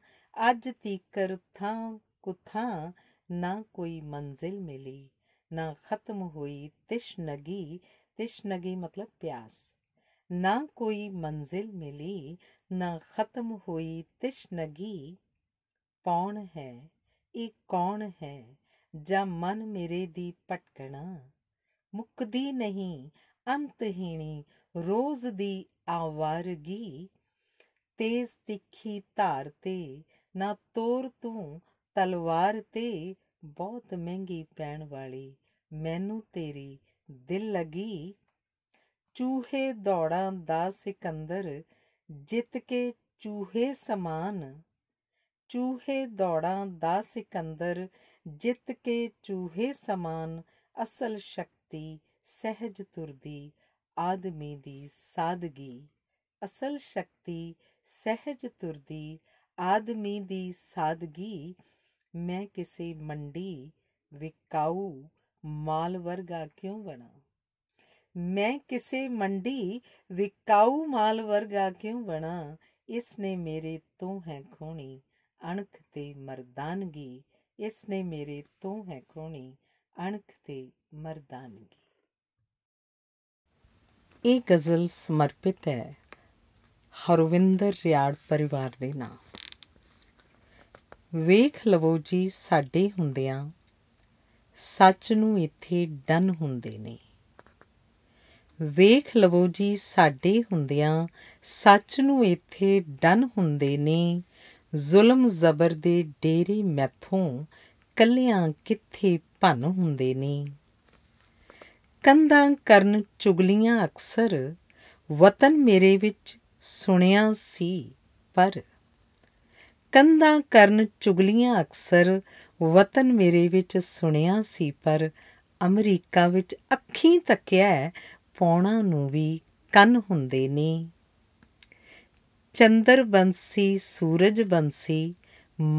ਅੱਜ ਤੀਕਰ ਥਾਂ ਕੁਥਾਂ ਨਾ ਕੋਈ ਮੰਜ਼ਿਲ ਮਿਲੀ ਨਾ ਖਤਮ ਹੋਈ ਤਿਸ਼ਨਗੀ तिश्नगी मतलब प्यास ना कोई मंजिल मिली ना ख़त्म हुई तिश्नगी ਪੌਣ ਹੈ ਇਹ ਕੌਣ ਹੈ ਜਾਂ ਮਨ ਮੇਰੇ ਦੀ ਭਟਕਣਾ ਮੁੱਕਦੀ ਨਹੀਂ ਅੰਤਹੀਣੀ ਰੋਜ਼ ਦੀ ਆਵਾਰਗੀ ਤੇਜ਼ ਤਿੱਖੀ ਧਾਰ ਤੇ ਨਾ ਤੋਰ ਤੂੰ ਤਲਵਾਰ ਤੇ ਬਹੁਤ ਮਹਿੰਗੀ ਪੈਣ ਵਾਲੀ ਮੈਨੂੰ ਤੇਰੀ ਦਿਲ ਲਗੀ ਚੂਹੇ ਦੌੜਾਂ ਦਾ ਸਿਕੰਦਰ ਜਿੱਤ ਕੇ ਚੂਹੇ ਸਮਾਨ ਚੂਹੇ ਦੌੜਾਂ ਦਾ ਸਿਕੰਦਰ ਜਿੱਤ ਕੇ ਚੂਹੇ ਸਮਾਨ ਅਸਲ ਸ਼ਕਤੀ ਸਹਿਜ ਤੁਰਦੀ ਆਦਮੀ ਦੀ ਸਾਦਗੀ ਅਸਲ ਸ਼ਕਤੀ ਸਹਿਜ ਤੁਰਦੀ ਆਦਮੀ ਦੀ ਸਾਦਗੀ ਮੈਂ ਕਿਸੇ ਮੰਡੀ ਵਿਕਾਉ ਮਾਲ ਵਰਗਾ ਕਿਉਂ ਬਣਾ ਮੈਂ ਕਿਸੇ ਮੰਡੀ ਵਿਕਾਊ ਮਾਲ ਵਰਗਾ ਕਿਉਂ ਬਣਾ ਇਸ ਨੇ ਮੇਰੇ ਤੋਂ ਹੈ ਖੋਣੀ ਅਣਖ ਤੇ ਮਰਦਾਨਗੀ ਇਸ ਨੇ ਮੇਰੇ ਤੋਂ ਹੈ ਖੋਣੀ ਅਣਖ ਤੇ ਮਰਦਾਨਗੀ ਇਹ ਗਜ਼ਲ ਸਮਰਪਿਤ ਹੈ ਹਰਵਿੰਦਰ ਰਿਆੜ ਪਰਿਵਾਰ ਦੇ ਨਾਮ ਵੇਖ ਲਵੋ ਜੀ ਸਾਡੇ ਹੁੰਦਿਆਂ ਸੱਚ ਨੂੰ ਇੱਥੇ ਡਨ ਹੁੰਦੇ ਨੇ ਵੇਖ ਲਵੋ ਜੀ ਸਾਡੇ ਹੁੰਦਿਆਂ ਸੱਚ ਨੂੰ ਇੱਥੇ ਡਨ ਹੁੰਦੇ ਨੇ ਜ਼ੁਲਮ ਜ਼ਬਰ ਦੇ ਡੇਰੇ ਮੈਥੋਂ ਕੱਲਿਆਂ ਕਿੱਥੇ ਭੰਨ ਹੁੰਦੇ ਨੇ ਕੰਧਾਂ ਕਰਨ ਚੁਗਲੀਆਂ ਅਕਸਰ ਵਤਨ ਮੇਰੇ ਵਿੱਚ ਸੁਣਿਆ ਸੀ ਪਰ ਕੰਧਾਂ ਕਰਨ ਚੁਗਲੀਆਂ ਅਕਸਰ ਵਤਨ ਮੇਰੇ ਵਿੱਚ ਸੁਣਿਆ ਸੀ ਪਰ ਅਮਰੀਕਾ ਵਿੱਚ ਅੱਖੀਂ ਤੱਕਿਆ ਪੌਣਾ ਨੂੰ ਵੀ ਕੰਨ ਹੁੰਦੇ ਨੇ ਚੰਦਰ ਬੰਸੀ ਸੂਰਜ ਬੰਸੀ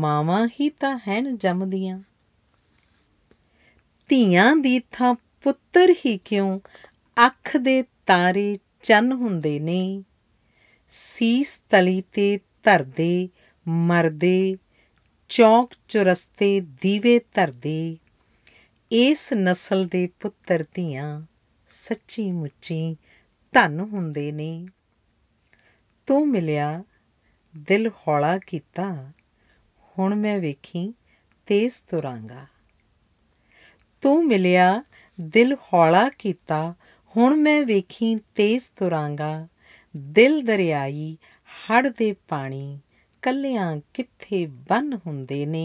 ਮਾਵਾਂ ਹੀ ਤਾਂ ਹਨ ਜੰਮਦੀਆਂ ਧੀਆਂ ਦੀ ਥਾਂ ਪੁੱਤਰ ਹੀ ਕਿਉਂ ਅੱਖ ਦੇ ਤਾਰੇ ਚੰਨ ਹੁੰਦੇ ਨੇ ਸੀਸ ਤਲੀ ਤੇ ਧਰਦੇ ਮਰਦੇ ਚੌਕ ਚੁਰਸਤੇ ਦੀਵੇ ਧਰਦੇ ਇਸ ਨਸਲ ਦੇ ਪੁੱਤਰ ਧੀਆਂ ਸੱਚੀ ਮੁੱਚੀ ਧਨ ਹੁੰਦੇ ਨੇ ਤੂੰ ਮਿਲਿਆ ਦਿਲ ਹੌਲਾ ਕੀਤਾ ਹੁਣ ਮੈਂ ਵੇਖੀ ਤੇਜ਼ ਤੁਰਾਂਗਾ ਤੂੰ ਮਿਲਿਆ ਦਿਲ ਹੌਲਾ ਕੀਤਾ ਹੁਣ ਮੈਂ ਵੇਖੀ ਤੇਜ਼ ਤੁਰਾਂਗਾ ਦਿਲ ਦਰਿਆਈ ਹੜ ਦੇ ਪਾਣੀ ਕੱਲਿਆਂ ਕਿੱਥੇ ਬੰਨ ਹੁੰਦੇ ਨੇ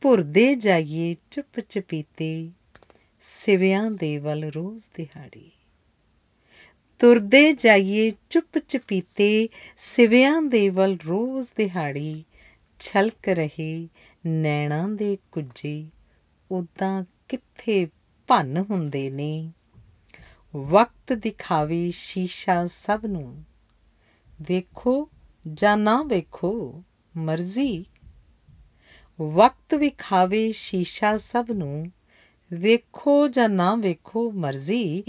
ਪੁਰਦੇ ਜਾਈਏ ਚੁੱਪ ਚਪੀਤੇ ਸਿਵਿਆਂ ਦੇ ਵੱਲ ਰੋਜ਼ ਦਿਹਾੜੀ ਤੁਰਦੇ ਜਾਈਏ ਚੁੱਪ ਚਪੀਤੇ ਸਿਵਿਆਂ ਦੇ ਵੱਲ ਰੋਜ਼ ਦਿਹਾੜੀ ਛਲਕ ਰਹੀ ਨੈਣਾਂ ਦੇ ਕੁੱਜੇ ਉਦਾਂ ਕਿੱਥੇ ਭੰਨ ਹੁੰਦੇ ਨੇ ਵਕਤ ਦਿਖਾਵੇ ਸ਼ੀਸ਼ਾ ਸਭ ਨੂੰ ਵੇਖੋ ਜਾਂ ਨਾ ਵੇਖੋ ਮਰਜ਼ੀ ਵਕਤ ਵਿਖਾਵੇ ਸ਼ੀਸ਼ਾ ਸਭ ਨੂੰ ਵੇਖੋ ਜਾਂ ਨਾ ਵੇਖੋ ਮਰਜ਼ੀ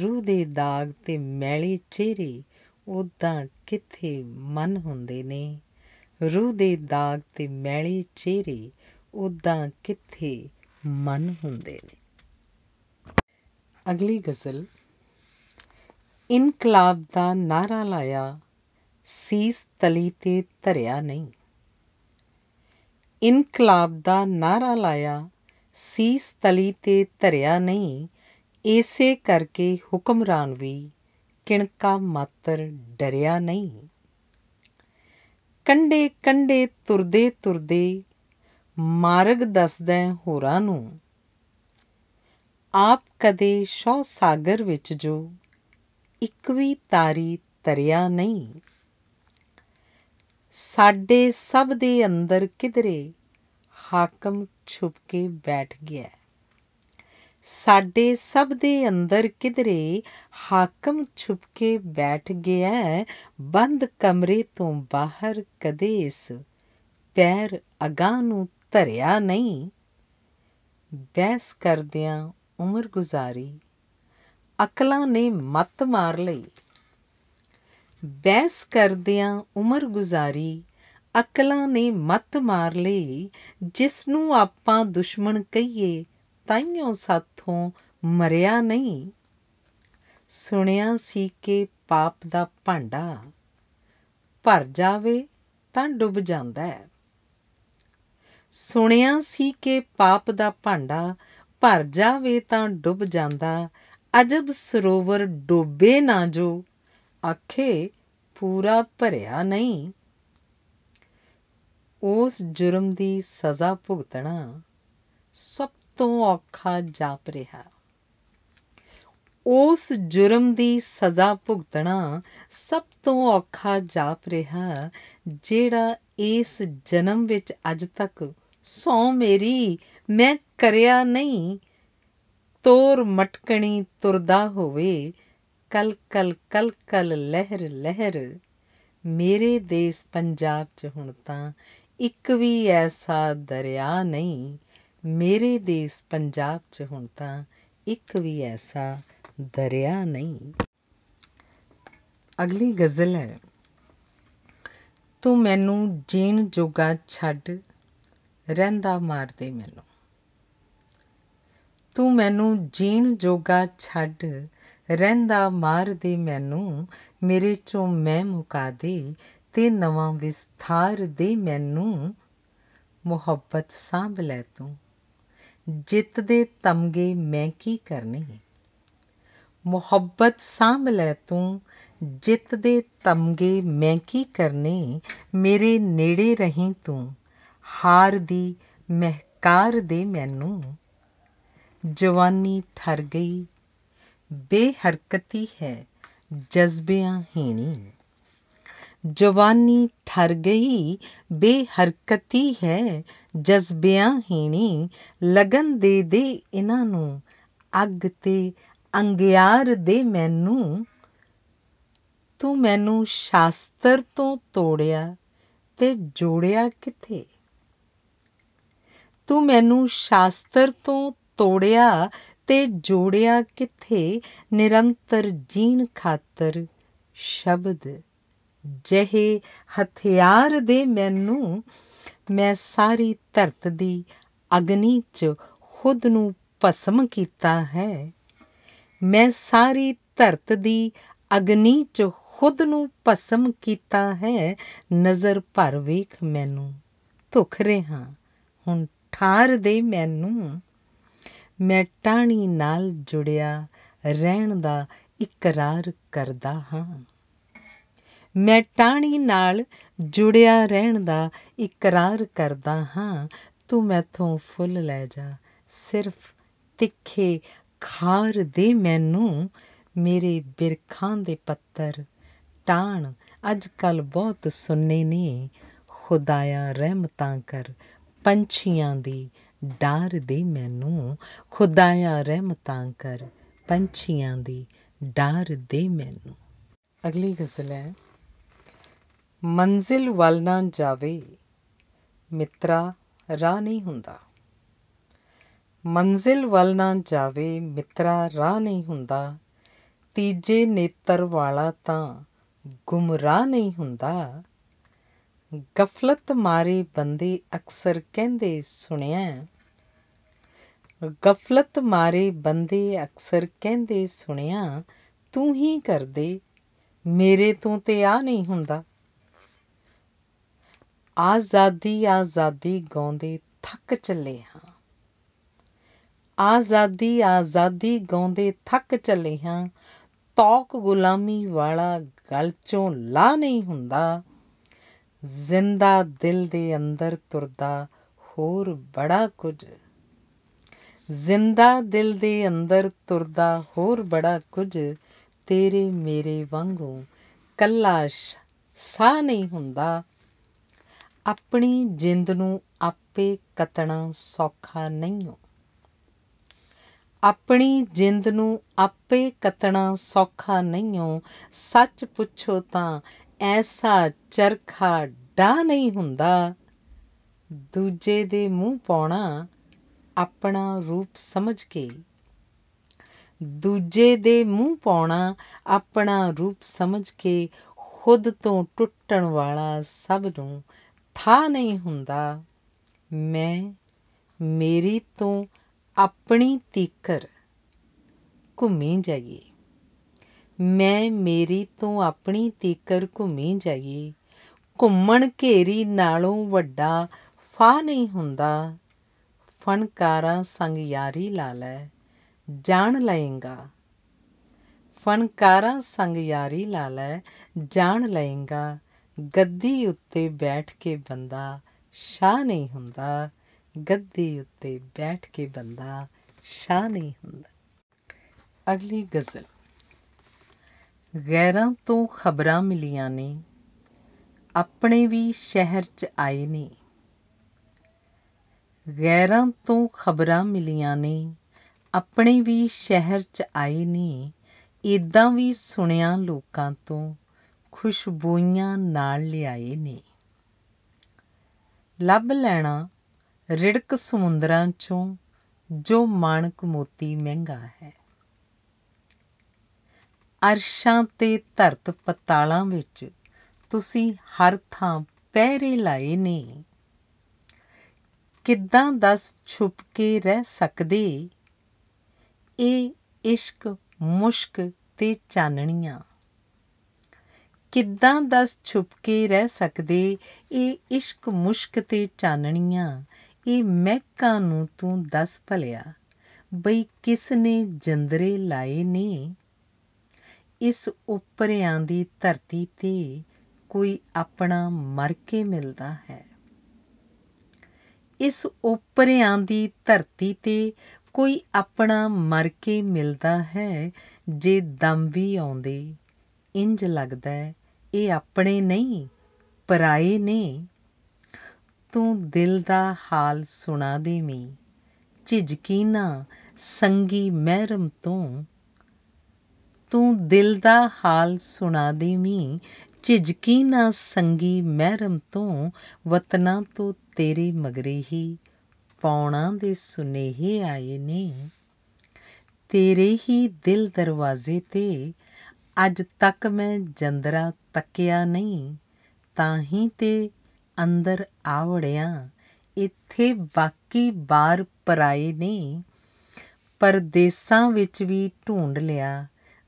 ਰੂਹ ਦੇ ਦਾਗ ਤੇ ਮੈਲੇ ਚਿਹਰੇ ਉਦਾਂ ਕਿੱਥੇ ਮਨ ਹੁੰਦੇ ਨੇ ਰੂਹ ਦੇ ਦਾਗ ਤੇ ਮੈਲੇ ਚਿਹਰੇ ਉਦਾਂ ਕਿੱਥੇ ਮਨ ਹੁੰਦੇ ਨੇ ਅਗਲੀ ਗਜ਼ਲ ਇਨਕਲਾਬ ਦਾ ਨਾਰਾ ਲਾਇਆ ਸੀਸ ਤਲੀ ਤੇ ਧਰਿਆ ਨਹੀਂ ਇਨਕਲਾਬ ਦਾ ਨਾਰਾ ਲਾਇਆ ਸੀਸ ਤਲੀ ਤੇ ਧਰਿਆ ਨਹੀਂ ਇਸੇ ਕਰਕੇ ਹੁਕਮਰਾਨ ਵੀ ਕਿਣਕਾ ਮਾਤਰ ਡਰਿਆ ਨਹੀਂ ਕੰਡੇ ਕੰਡੇ ਤੁਰਦੇ ਤੁਰਦੇ ਮਾਰਗ ਦੱਸਦਾ ਹੋਰਾਂ ਨੂੰ ਆਪ ਕਦੇ ਸ਼ੌ ਸਾਗਰ ਵਿੱਚ ਜੋ ਇੱਕ ਵੀ ਤਾਰੀ ਤਰਿਆ ਨਹੀਂ ਸਾਡੇ ਸਭ ਦੇ ਅੰਦਰ ਕਿਧਰੇ ਹਾਕਮ ਛੁਪ ਕੇ ਬੈਠ ਗਿਆ ਸਾਡੇ ਸਭ ਦੇ ਅੰਦਰ ਕਿਧਰੇ ਹਾਕਮ ਛੁਪ ਕੇ ਬੈਠ ਗਿਆ ਬੰਦ ਕਮਰੇ ਤੋਂ ਬਾਹਰ ਕਦੇ ਇਸ ਪੈਰ ਅਗਾ ਨੂੰ ਧਰਿਆ ਨਹੀਂ ਬੈਸ ਕਰਦਿਆਂ ਉਮਰ ਗੁਜ਼ਾਰੀ ਅਕਲਾਂ ਨੇ ਮਤ ਮਾਰ ਲਈ ਬੈਸ ਕਰਦਿਆਂ ਉਮਰ ਗੁਜ਼ਾਰੀ ਅਕਲਾਂ ਨੇ ਮਤ ਮਾਰ ਲਈ ਜਿਸ ਨੂੰ ਆਪਾਂ ਦੁਸ਼ਮਣ ਕਹੀਏ ਤਾਈਓ ਸਾਥੋਂ ਮਰਿਆ ਨਹੀਂ ਸੁਣਿਆ ਸੀ ਕਿ ਪਾਪ ਦਾ ਭਾਂਡਾ ਭਰ ਜਾਵੇ ਤਾਂ ਡੁੱਬ ਜਾਂਦਾ ਹੈ ਸੁਣਿਆ ਸੀ ਕਿ ਪਾਪ ਦਾ ਭਾਂਡਾ ਭਰ ਜਾਵੇ ਤਾਂ ਡੁੱਬ ਜਾਂਦਾ ਅਜਬ ਸਰੋਵਰ ਡੋਬੇ ਨਾ ਜੋ ਆਖੇ ਪੂਰਾ ਭਰਿਆ ਨਹੀਂ ਉਸ ਜੁਰਮ ਦੀ ਸਜ਼ਾ ਭੁਗਤਣਾ ਸਭ ਤੋਂ ਔਖਾ ਜਾਪ ਰਿਹਾ ਉਸ ਜੁਰਮ ਦੀ ਸਜ਼ਾ ਭੁਗਤਣਾ ਸਭ ਤੋਂ ਔਖਾ ਜਾਪ ਰਿਹਾ ਜਿਹੜਾ ਇਸ ਜਨਮ ਵਿੱਚ ਅੱਜ ਤੱਕ ਸੌ ਮੇਰੀ ਮੈਂ ਕਰਿਆ ਨਹੀਂ ਤੋਰ ਮਟਕਣੀ ਤੁਰਦਾ ਹੋਵੇ ਕਲ ਕਲ ਕਲ ਕਲ ਲਹਿਰ ਲਹਿਰ ਮੇਰੇ ਦੇਸ ਪੰਜਾਬ 'ਚ ਹੁਣ ਤਾਂ ਇੱਕ ਵੀ ਐਸਾ ਦਰਿਆ ਨਹੀਂ ਮੇਰੇ ਦੇਸ ਪੰਜਾਬ 'ਚ ਹੁਣ ਤਾਂ ਇੱਕ ਵੀ ਐਸਾ ਦਰਿਆ ਨਹੀਂ ਅਗਲੀ ਗਜ਼ਲ ਹੈ ਤੂੰ ਮੈਨੂੰ ਜੀਣ ਜੋਗਾ ਛੱਡ ਰਹਿੰਦਾ ਮਾਰਦੇ ਮੈਨੂੰ ਤੂੰ ਮੈਨੂੰ ਜੀਣ ਜੋਗਾ ਛੱਡ ਰਹਿੰਦਾ ਮਾਰ ਦੇ ਮੈਨੂੰ ਮੇਰੇ ਚੋਂ ਮੈਂ ਮੁਕਾ ਦੇ ਤੇ ਨਵਾਂ ਵਿਸਥਾਰ ਦੇ ਮੈਨੂੰ ਮੁਹੱਬਤ ਸਾਂਭ ਲੈ ਤੂੰ ਜਿੱਤ ਦੇ ਤਮਗੇ ਮੈਂ ਕੀ ਕਰਨੀ ਮੁਹੱਬਤ ਸਾਂਭ ਲੈ ਤੂੰ ਜਿੱਤ ਦੇ ਤਮਗੇ ਮੈਂ ਕੀ ਕਰਨੇ ਮੇਰੇ ਨੇੜੇ ਰਹੀਂ ਤੂੰ ਹਾਰ ਦੀ ਮਹਿਕਾਰ ਦੇ ਮੈਨੂੰ ਜਵਾਨੀ ਠਰ ਗਈ ਬੇਹਰਕਤੀ ਹੈ ਜਜ਼ਬਿਆਂ ਹੀਣੀ ਜਵਾਨੀ ਠਰ ਗਈ ਬੇਹਰਕਤੀ ਹੈ ਜਜ਼ਬਿਆਂ ਹੀਣੀ ਲਗਨ ਦੇ ਦੇ ਇਹਨਾਂ ਨੂੰ ਅੱਗ ਤੇ ਅੰਗਿਆਰ ਦੇ ਮੈਨੂੰ ਤੂੰ ਮੈਨੂੰ ਸ਼ਾਸਤਰ ਤੋਂ ਤੋੜਿਆ ਤੇ ਜੋੜਿਆ ਕਿੱਥੇ ਤੂੰ ਮੈਨੂੰ ਸ਼ਾਸਤਰ ਤੋਂ ਤੋੜਿਆ ਤੇ ਜੋੜਿਆ ਕਿੱਥੇ ਨਿਰੰਤਰ ਜੀਣ ਖਾਤਰ ਸ਼ਬਦ ਜਹੇ ਹਥਿਆਰ ਦੇ ਮੈਨੂੰ ਮੈਂ ਸਾਰੀ ਧਰਤ ਦੀ ਅਗਨੀ 'ਚ ਖੁਦ ਨੂੰ ਭਸਮ ਕੀਤਾ ਹੈ ਮੈਂ ਸਾਰੀ ਧਰਤ ਦੀ ਅਗਨੀ 'ਚ ਖੁਦ ਨੂੰ ਭਸਮ ਕੀਤਾ ਹੈ ਨਜ਼ਰ ਭਰ ਵੇਖ ਮੈਨੂੰ ਧੁਖ ਹਾਂ ਹੁਣ ਠਾਰ ਦੇ ਮੈਨੂੰ ਮੈਂ ਟਾਣੀ ਨਾਲ ਜੁੜਿਆ ਰਹਿਣ ਦਾ ਇਕਰਾਰ ਕਰਦਾ ਹਾਂ ਮੈਂ ਟਾਣੀ ਨਾਲ ਜੁੜਿਆ ਰਹਿਣ ਦਾ ਇਕਰਾਰ ਕਰਦਾ ਹਾਂ ਤੂੰ ਮੈਥੋਂ ਫੁੱਲ ਲੈ ਜਾ ਸਿਰਫ ਤਿੱਖੇ ਖਾਰ ਦੇ ਮੈਨੂੰ ਮੇਰੇ ਬਿਰਖਾਂ ਦੇ ਪੱਤਰ ਟਾਣ ਅੱਜ ਕੱਲ ਬਹੁਤ ਸੁੰਨੇ ਨੇ ਖੁਦਾਇਆ ਰਹਿਮਤਾਂ ਕਰ ਪੰਛੀਆਂ ਦੀ ਡਰ ਦੇ ਮੈਨੂੰ ਖੁਦਾਇਆ ਰਹਿਮਤਾਂ ਕਰ ਪੰਛੀਆਂ ਦੀ ਡਰ ਦੇ ਮੈਨੂੰ ਅਗਲੀ ਗਜ਼ਲ ਹੈ ਮੰਜ਼ਿਲ ਵੱਲ ਨਾ ਜਾਵੇ ਮਿੱਤਰਾ ਰਾਹ ਨਹੀਂ ਹੁੰਦਾ ਮੰਜ਼ਿਲ ਵੱਲ ਨਾ ਜਾਵੇ ਮਿੱਤਰਾ ਰਾਹ ਨਹੀਂ ਹੁੰਦਾ ਤੀਜੇ ਨੇਤਰ ਵਾਲਾ ਤਾਂ ਗੁੰਮਰਾਹ ਨਹੀਂ ਹੁੰਦਾ ਗਫਲਤ ਮਾਰੇ ਬੰਦੇ ਅਕਸਰ ਕਹਿੰਦੇ ਸੁਣਿਆ ਗਫਲਤ ਮਾਰੇ ਬੰਦੇ ਅਕਸਰ ਕਹਿੰਦੇ ਸੁਣਿਆ ਤੂੰ ਹੀ ਕਰਦੇ ਮੇਰੇ ਤੋਂ ਤੇ ਆ ਨਹੀਂ ਹੁੰਦਾ ਆਜ਼ਾਦੀ ਆਜ਼ਾਦੀ ਗਾਉਂਦੇ ਥੱਕ ਚੱਲੇ ਹਾਂ ਆਜ਼ਾਦੀ ਆਜ਼ਾਦੀ ਗਾਉਂਦੇ ਥੱਕ ਚੱਲੇ ਹਾਂ ਤੌਕ ਗੁਲਾਮੀ ਵਾਲਾ ਗਲ ਚੋਂ ਲਾ ਨਹੀਂ ਹੁੰਦਾ ਜ਼ਿੰਦਾ ਦਿਲ ਦੇ ਅੰਦਰ ਤੁਰਦਾ ਹੋਰ ਬੜਾ ਕੁਝ ਜ਼ਿੰਦਾ ਦਿਲ ਦੇ ਅੰਦਰ ਤੁਰਦਾ ਹੋਰ ਬੜਾ ਕੁਝ ਤੇਰੇ ਮੇਰੇ ਵਾਂਗੂ ਕੱਲਾ ਸਾਹ ਨਹੀਂ ਹੁੰਦਾ ਆਪਣੀ ਜਿੰਦ ਨੂੰ ਆਪੇ ਕਤਣਾ ਸੌਖਾ ਨਹੀਂ ਹੋ ਆਪਣੀ ਜਿੰਦ ਨੂੰ ਆਪੇ ਕਤਣਾ ਸੌਖਾ ਨਹੀਂ ਹੋ ਸੱਚ ਪੁੱਛੋ ਤਾਂ ਐਸਾ ਚਰਖਾ ਡਾ ਨਹੀਂ ਹੁੰਦਾ ਦੂਜੇ ਦੇ ਮੂੰਹ ਪਾਉਣਾ ਆਪਣਾ ਰੂਪ ਸਮਝ ਕੇ ਦੂਜੇ ਦੇ ਮੂੰਹ ਪਾਉਣਾ ਆਪਣਾ ਰੂਪ ਸਮਝ ਕੇ ਖੁਦ ਤੋਂ ਟੁੱਟਣ ਵਾਲਾ ਸਭ ਨੂੰ ਥਾ ਨਹੀਂ ਹੁੰਦਾ ਮੈਂ ਮੇਰੀ ਤੋਂ ਆਪਣੀ ਤੀਕਰ ਘੁੰਮੀ ਜਾਈਏ ਮੈਂ ਮੇਰੀ ਤੋਂ ਆਪਣੀ ਤੀਕਰ ਘੁੰਮੀ ਜਾਈ ਘੁੰਮਣ ਘੇਰੀ ਨਾਲੋਂ ਵੱਡਾ ਫਾ ਨਹੀਂ ਹੁੰਦਾ ਫਨਕਾਰਾਂ ਸੰਗ ਯਾਰੀ ਲਾ ਲੈ ਜਾਣ ਲਏਗਾ ਫਨਕਾਰਾਂ ਸੰਗ ਯਾਰੀ ਲਾ ਲੈ ਜਾਣ ਲਏਗਾ ਗੱਦੀ ਉੱਤੇ ਬੈਠ ਕੇ ਬੰਦਾ ਸ਼ਾਹ ਨਹੀਂ ਹੁੰਦਾ ਗੱਦੀ ਉੱਤੇ ਬੈਠ ਕੇ ਬੰਦਾ ਸ਼ਾਹ ਨਹੀਂ ਹੁੰਦਾ ਅਗਲੀ ਗਜ਼ਲ ਗੈਰਾਂ ਤੋਂ ਖਬਰਾਂ ਮਿਲੀਆਂ ਨੇ ਆਪਣੇ ਵੀ ਸ਼ਹਿਰ 'ਚ ਆਏ ਨੇ ਗੈਰਾਂ ਤੋਂ ਖਬਰਾਂ ਮਿਲੀਆਂ ਨੇ ਆਪਣੇ ਵੀ ਸ਼ਹਿਰ 'ਚ ਆਏ ਨੇ ਇਦਾਂ ਵੀ ਸੁਣਿਆ ਲੋਕਾਂ ਤੋਂ ਖੁਸ਼ਬੂਆਂ ਨਾਲ ਲਿਆਏ ਨੇ ਲੱਭ ਲੈਣਾ ਰਿੜਕ ਸਮੁੰਦਰਾਂ 'ਚੋਂ ਜੋ ਮਾਨਕ ਮੋਤੀ ਮਹਿੰਗਾ ਹੈ ਅਰਸ਼ਾਂ ਤੇ ਧਰਤ ਪਤਾਲਾਂ ਵਿੱਚ ਤੁਸੀਂ ਹਰ ਥਾਂ ਪਹਿਰੇ ਲਾਏ ਨੇ ਕਿੱਦਾਂ ਦੱਸ ਛੁਪ ਕੇ ਰਹਿ ਸਕਦੇ ਇਹ ਇਸ਼ਕ ਮੁਸ਼ਕ ਤੇ ਚਾਨਣੀਆਂ ਕਿੱਦਾਂ ਦੱਸ ਛੁਪ ਕੇ ਰਹਿ ਸਕਦੇ ਇਹ ਇਸ਼ਕ ਮੁਸ਼ਕ ਤੇ ਚਾਨਣੀਆਂ ਇਹ ਮਹਿਕਾਂ ਨੂੰ ਤੂੰ ਦੱਸ ਭਲਿਆ ਬਈ ਕਿਸ ਨੇ ਜੰਦਰੇ ਲਾਏ ਨੇ ਇਸ ਉਪਰਿਆਂ ਦੀ ਧਰਤੀ ਤੇ ਕੋਈ ਆਪਣਾ ਮਰ ਕੇ ਮਿਲਦਾ ਹੈ ਇਸ ਉਪਰਿਆਂ ਦੀ ਧਰਤੀ ਤੇ ਕੋਈ ਆਪਣਾ ਮਰ ਕੇ ਮਿਲਦਾ ਹੈ ਜੇ ਦਮ ਵੀ ਆਉਂਦੇ ਇੰਜ ਲੱਗਦਾ ਇਹ ਆਪਣੇ ਨਹੀਂ ਪਰਾਏ ਨੇ ਤੂੰ ਦਿਲ ਦਾ ਹਾਲ ਸੁਣਾ ਦੇਵੀਂ ਝਿਜਕੀ ਨਾ ਸੰਗੀ ਮਹਿਰਮ ਤੋਂ ਤੂੰ ਦਿਲ ਦਾ ਹਾਲ ਸੁਣਾ ਦੇਵੀਂ ਝਿਜਕੀ ਨਾ ਸੰਗੀ ਮਹਿਰਮ ਤੋਂ ਵਤਨਾ ਤੋਂ ਤੇਰੇ ਮਗਰੇ ਹੀ ਪੌਣਾ ਦੇ ਸੁਨੇਹੇ ਆਏ ਨੇ ਤੇਰੇ ਹੀ ਦਿਲ ਦਰਵਾਜ਼ੇ ਤੇ ਅੱਜ ਤੱਕ ਮੈਂ ਜੰਦਰਾ ਤੱਕਿਆ ਨਹੀਂ ਤਾਂ ਹੀ ਤੇ ਅੰਦਰ ਆਵੜਿਆ ਇੱਥੇ ਬਾਕੀ ਬਾਰ ਪਰਾਏ ਨੇ ਪਰਦੇਸਾਂ ਵਿੱਚ ਵੀ ਢੂੰਡ ਲਿਆ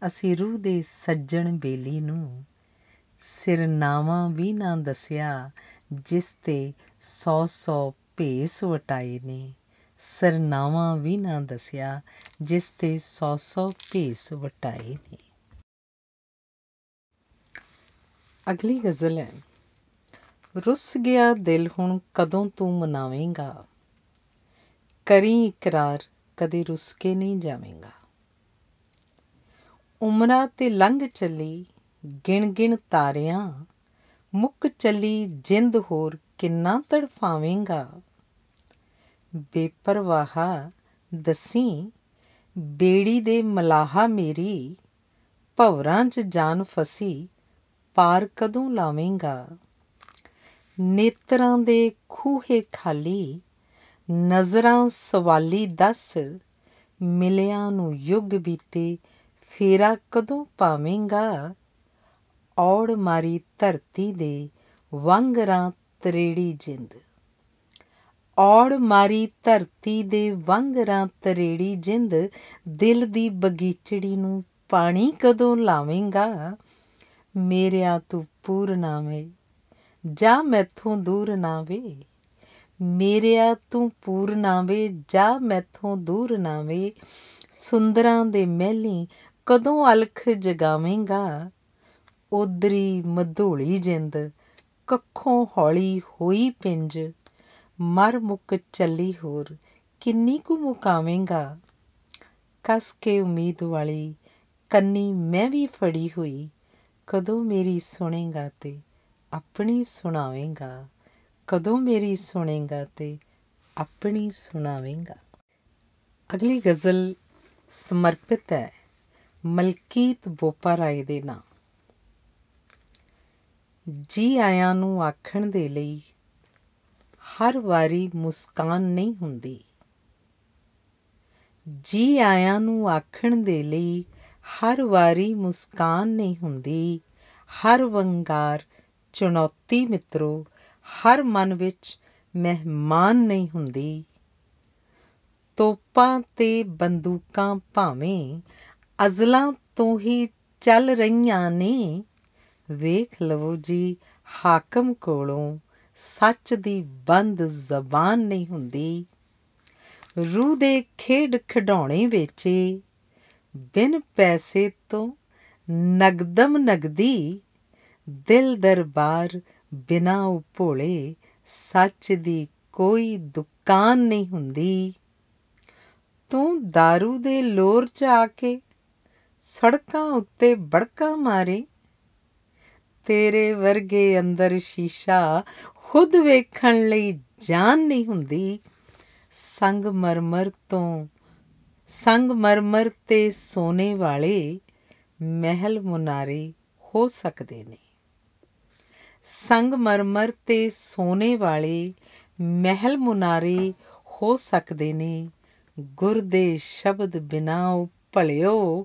ਅਸੀਂ ਰੂਹ ਦੇ ਸੱਜਣ ਬੇਲੀ ਨੂੰ ਸਿਰਨਾਵਾਂ ਵੀ ਨਾ ਦੱਸਿਆ ਜਿਸ ਤੇ 100 100 ਭੇਸ ਵਟਾਏ ਨੇ ਸਰਨਾਵਾਂ ਵੀ ਨਾ ਦੱਸਿਆ ਜਿਸ ਤੇ 100 100 ਭੇਸ ਵਟਾਏ ਨੇ ਅਗਲੀ ਗਜ਼ਲ ਹੈ ਰੁੱਸ ਗਿਆ ਦਿਲ ਹੁਣ ਕਦੋਂ ਤੂੰ ਮਨਾਵੇਂਗਾ ਕਰੀ ਇਕਰਾਰ ਕਦੇ ਰੁੱਸ ਕੇ ਨਹੀਂ ਜਾਵੇਂਗਾ ਉਮਰਾਂ ਤੇ ਲੰਘ ਚੱਲੀ ਗਿਣ ਗਿਣ ਤਾਰਿਆਂ ਮੁੱਕ ਚੱਲੀ ਜਿੰਦ ਹੋਰ ਕਿੰਨਾ ਤੜਫਾਵੇਂਗਾ ਬੇਪਰਵਾਹ ਦਸੀ ਬੇੜੀ ਦੇ ਮਲਾਹਾ ਮੇਰੀ ਭਵਰਾਂ 'ਚ ਜਾਨ ਫਸੀ ਪਾਰ ਕਦੋਂ ਲਾਵੇਂਗਾ ਨੇਤਰਾਂ ਦੇ ਖੂਹੇ ਖਾਲੀ ਨਜ਼ਰਾਂ ਸਵਾਲੀ ਦੱਸ ਮਿਲਿਆਂ ਨੂੰ ਯੁੱਗ ਬੀਤੇ ਫੇਰਾ ਕਦੋਂ ਪਾਵੇਂਗਾ ਔੜ ਮਾਰੀ ਧਰਤੀ ਦੇ ਵੰਗਰਾਂ ਤਰੇੜੀ ਜਿੰਦ ਔੜ ਮਾਰੀ ਧਰਤੀ ਦੇ ਵੰਗਰਾਂ ਤਰੇੜੀ ਜਿੰਦ ਦਿਲ ਦੀ ਬਗੀਚੜੀ ਨੂੰ ਪਾਣੀ ਕਦੋਂ ਲਾਵੇਂਗਾ ਮੇਰਿਆ ਤੂੰ ਪੂਰ ਨਾ ਵੇ ਜਾ ਮੈਥੋਂ ਦੂਰ ਨਾ ਵੇ ਮੇਰਿਆ ਤੂੰ ਪੂਰ ਨਾ ਵੇ ਜਾ ਮੈਥੋਂ ਦੂਰ ਨਾ ਵੇ ਸੁੰਦਰਾਂ ਦੇ ਮਹਿਲੀ ਕਦੋਂ ਅਲਖ ਜਗਾਵੇਂਗਾ ਉਦਰੀ ਮਧੋਲੀ ਜਿੰਦ ਕੱਖੋਂ ਹੌਲੀ ਹੋਈ ਪਿੰਜ ਮਰ ਮੁੱਕ ਚੱਲੀ ਹੋਰ ਕਿੰਨੀ ਕੁ ਮੁਕਾਵੇਂਗਾ ਕਸ ਕੇ ਉਮੀਦ ਵਾਲੀ ਕੰਨੀ ਮੈਂ ਵੀ ਫੜੀ ਹੋਈ ਕਦੋਂ ਮੇਰੀ ਸੁਣੇਗਾ ਤੇ ਆਪਣੀ ਸੁਣਾਵੇਂਗਾ ਕਦੋਂ ਮੇਰੀ ਸੁਣੇਗਾ ਤੇ ਆਪਣੀ ਸੁਣਾਵੇਂਗਾ ਅਗਲੀ ਗਜ਼ਲ ਸਮਰਪਿਤ ਹੈ ਮਲਕੀਤ ਬੋਪਰਾਏ ਦੇ ਨਾਂ ਜੀ ਆਇਆਂ ਨੂੰ ਆਖਣ ਦੇ ਲਈ ਹਰ ਵਾਰੀ ਮੁਸਕਾਨ ਨਹੀਂ ਹੁੰਦੀ ਜੀ ਆਇਆਂ ਨੂੰ ਆਖਣ ਦੇ ਲਈ ਹਰ ਵਾਰੀ ਮੁਸਕਾਨ ਨਹੀਂ ਹੁੰਦੀ ਹਰ ਵੰਗਾਰ ਚੁਣੌਤੀ ਮਿੱਤਰੋ ਹਰ ਮਨ ਵਿੱਚ ਮਹਿਮਾਨ ਨਹੀਂ ਹੁੰਦੀ ਤੋਪਾਂ ਤੇ ਬੰਦੂਕਾਂ ਭਾਵੇਂ ਅਜ਼ਲਾਂ ਤੋਂ ਹੀ ਚੱਲ ਰਹੀਆਂ ਨੇ ਵੇਖ ਲਵੋ ਜੀ ਹਾਕਮ ਕੋਲੋਂ ਸੱਚ ਦੀ ਬੰਦ ਜ਼ਬਾਨ ਨਹੀਂ ਹੁੰਦੀ ਰੂਹ ਦੇ ਖੇਡ ਖਡਾਉਣੇ ਵੇਚੇ ਬਿਨ ਪੈਸੇ ਤੋਂ ਨਗਦਮ ਨਗਦੀ ਦਿਲ ਦਰਬਾਰ ਬਿਨਾ ਉਪੋਲੇ ਸੱਚ ਦੀ ਕੋਈ ਦੁਕਾਨ ਨਹੀਂ ਹੁੰਦੀ ਤੂੰ दारू ਦੇ ਲੋਰ ਚ ਆ ਕੇ ਸੜਕਾਂ ਉੱਤੇ ਬੜਕਾ ਮਾਰੇ ਤੇਰੇ ਵਰਗੇ ਅੰਦਰ ਸ਼ੀਸ਼ਾ ਖੁਦ ਵੇਖਣ ਲਈ ਜਾਨ ਨਹੀਂ ਹੁੰਦੀ ਸੰਗ ਮਰਮਰ ਤੋਂ ਸੰਗ ਮਰਮਰ ਤੇ ਸੋਨੇ ਵਾਲੇ ਮਹਿਲ ਮੁਨਾਰੇ ਹੋ ਸਕਦੇ ਨੇ ਸੰਗ ਮਰਮਰ ਤੇ ਸੋਨੇ ਵਾਲੇ ਮਹਿਲ ਮੁਨਾਰੇ ਹੋ ਸਕਦੇ ਨੇ ਗੁਰ ਦੇ ਸ਼ਬਦ ਬਿਨਾ ਉਹ ਭਲਿਓ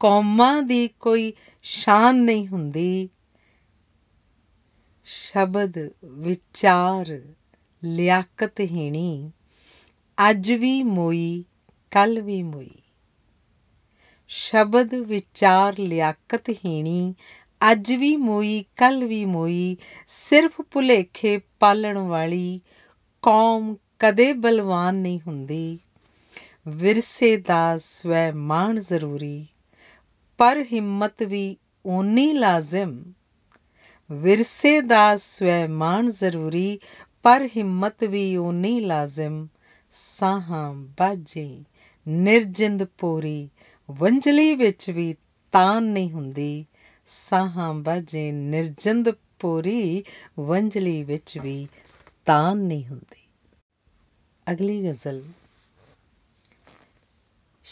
ਕੌਮਾਂ ਦੀ ਕੋਈ ਸ਼ਾਨ ਨਹੀਂ ਹੁੰਦੀ ਸ਼ਬਦ ਵਿਚਾਰ ਲਿਆਕਤ ਹੀਣੀ ਅੱਜ ਵੀ ਮੋਈ ਕੱਲ ਵੀ ਮੋਈ ਸ਼ਬਦ ਵਿਚਾਰ ਲਿਆਕਤ ਹੀਣੀ ਅੱਜ ਵੀ ਮੋਈ ਕੱਲ ਵੀ ਮੋਈ ਸਿਰਫ ਭੁਲੇਖੇ ਪਾਲਣ ਵਾਲੀ ਕੌਮ ਕਦੇ ਬਲਵਾਨ ਨਹੀਂ ਹੁੰਦੀ ਵਿਰਸੇ ਦਾ ਸਵੈ ਮਾਣ ਜ਼ਰੂਰੀ ਪਰ ਹਿੰਮਤ ਵੀ ਓਨੀ ਲਾਜ਼ਮ ਵਿਰਸੇ ਦਾ ਸਵੈਮਾਨ ਜ਼ਰੂਰੀ ਪਰ ਹਿੰਮਤ ਵੀ ਓਨੀ ਲਾਜ਼ਮ ਸਾਹਾਂ ਬਾਜੇ ਨਿਰਜਿੰਦ ਪੂਰੀ ਵੰਜਲੀ ਵਿੱਚ ਵੀ ਤਾਨ ਨਹੀਂ ਹੁੰਦੀ ਸਾਹਾਂ ਬਾਜੇ ਨਿਰਜਿੰਦ ਪੂਰੀ ਵੰਜਲੀ ਵਿੱਚ ਵੀ ਤਾਨ ਨਹੀਂ ਹੁੰਦੀ ਅਗਲੀ ਗ਼ਜ਼ਲ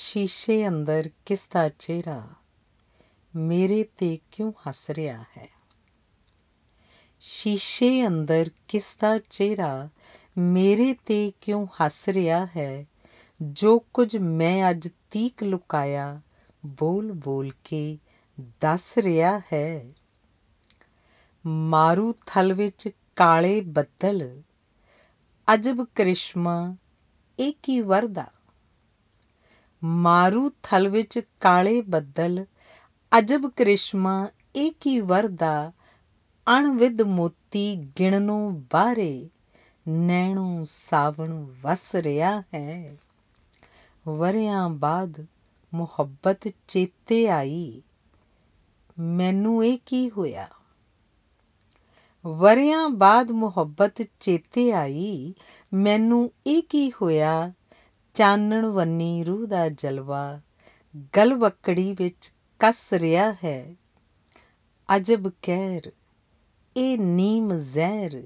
ਸ਼ੀਸ਼ੇ ਅੰਦਰ ਕਿਸ ਦਾ ਚਿਹਰਾ ਮੇਰੇ ਤੇ ਕਿਉਂ ਹੱਸ ਰਿਹਾ ਹੈ ਸ਼ੀਸ਼ੇ ਅੰਦਰ ਕਿਸ ਦਾ ਚਿਹਰਾ ਮੇਰੇ ਤੇ ਕਿਉਂ ਹੱਸ ਰਿਹਾ ਹੈ ਜੋ ਕੁਝ ਮੈਂ ਅੱਜ ਤੀਕ ਲੁਕਾਇਆ ਬੋਲ ਬੋਲ ਕੇ ਦੱਸ ਰਿਹਾ ਹੈ ਮਾਰੂ ਥਲ ਵਿੱਚ ਕਾਲੇ ਬੱਦਲ ਅਜਬ ਕ੍ਰਿਸ਼ਮਾ ਇੱਕ ਹੀ ਵਰਦਾ ਮਾਰੂ ਥਲ ਵਿੱਚ ਕਾਲੇ ਬੱਦਲ ਅਜਬ ਕ੍ਰਿਸ਼ਮਾ ਏਕੀ ਕੀ ਵਰਦਾ ਅਣਵਿਦ ਮੋਤੀ ਗਿਣਨੋਂ ਬਾਰੇ ਨੈਣੋਂ ਸਾਵਣ ਵਸ ਰਿਹਾ ਹੈ ਵਰਿਆਂ ਬਾਦ ਮੁਹੱਬਤ ਚੇਤੇ ਆਈ ਮੈਨੂੰ ਇਹ ਕੀ ਹੋਇਆ ਵਰਿਆਂ ਬਾਦ ਮੁਹੱਬਤ ਚੇਤੇ ਆਈ ਮੈਨੂੰ ਇਹ ਕੀ ਹੋਇਆ ਚਾਨਣ ਵੰਨੀ ਰੂਹ ਦਾ ਜਲਵਾ ਗਲਵਕੜੀ ਵਿੱਚ ਕੱਸ ਰਿਹਾ ਹੈ ਅਜਬ ਕਹਿਰ ਇਹ ਨੀਮ ਜ਼ਹਿਰ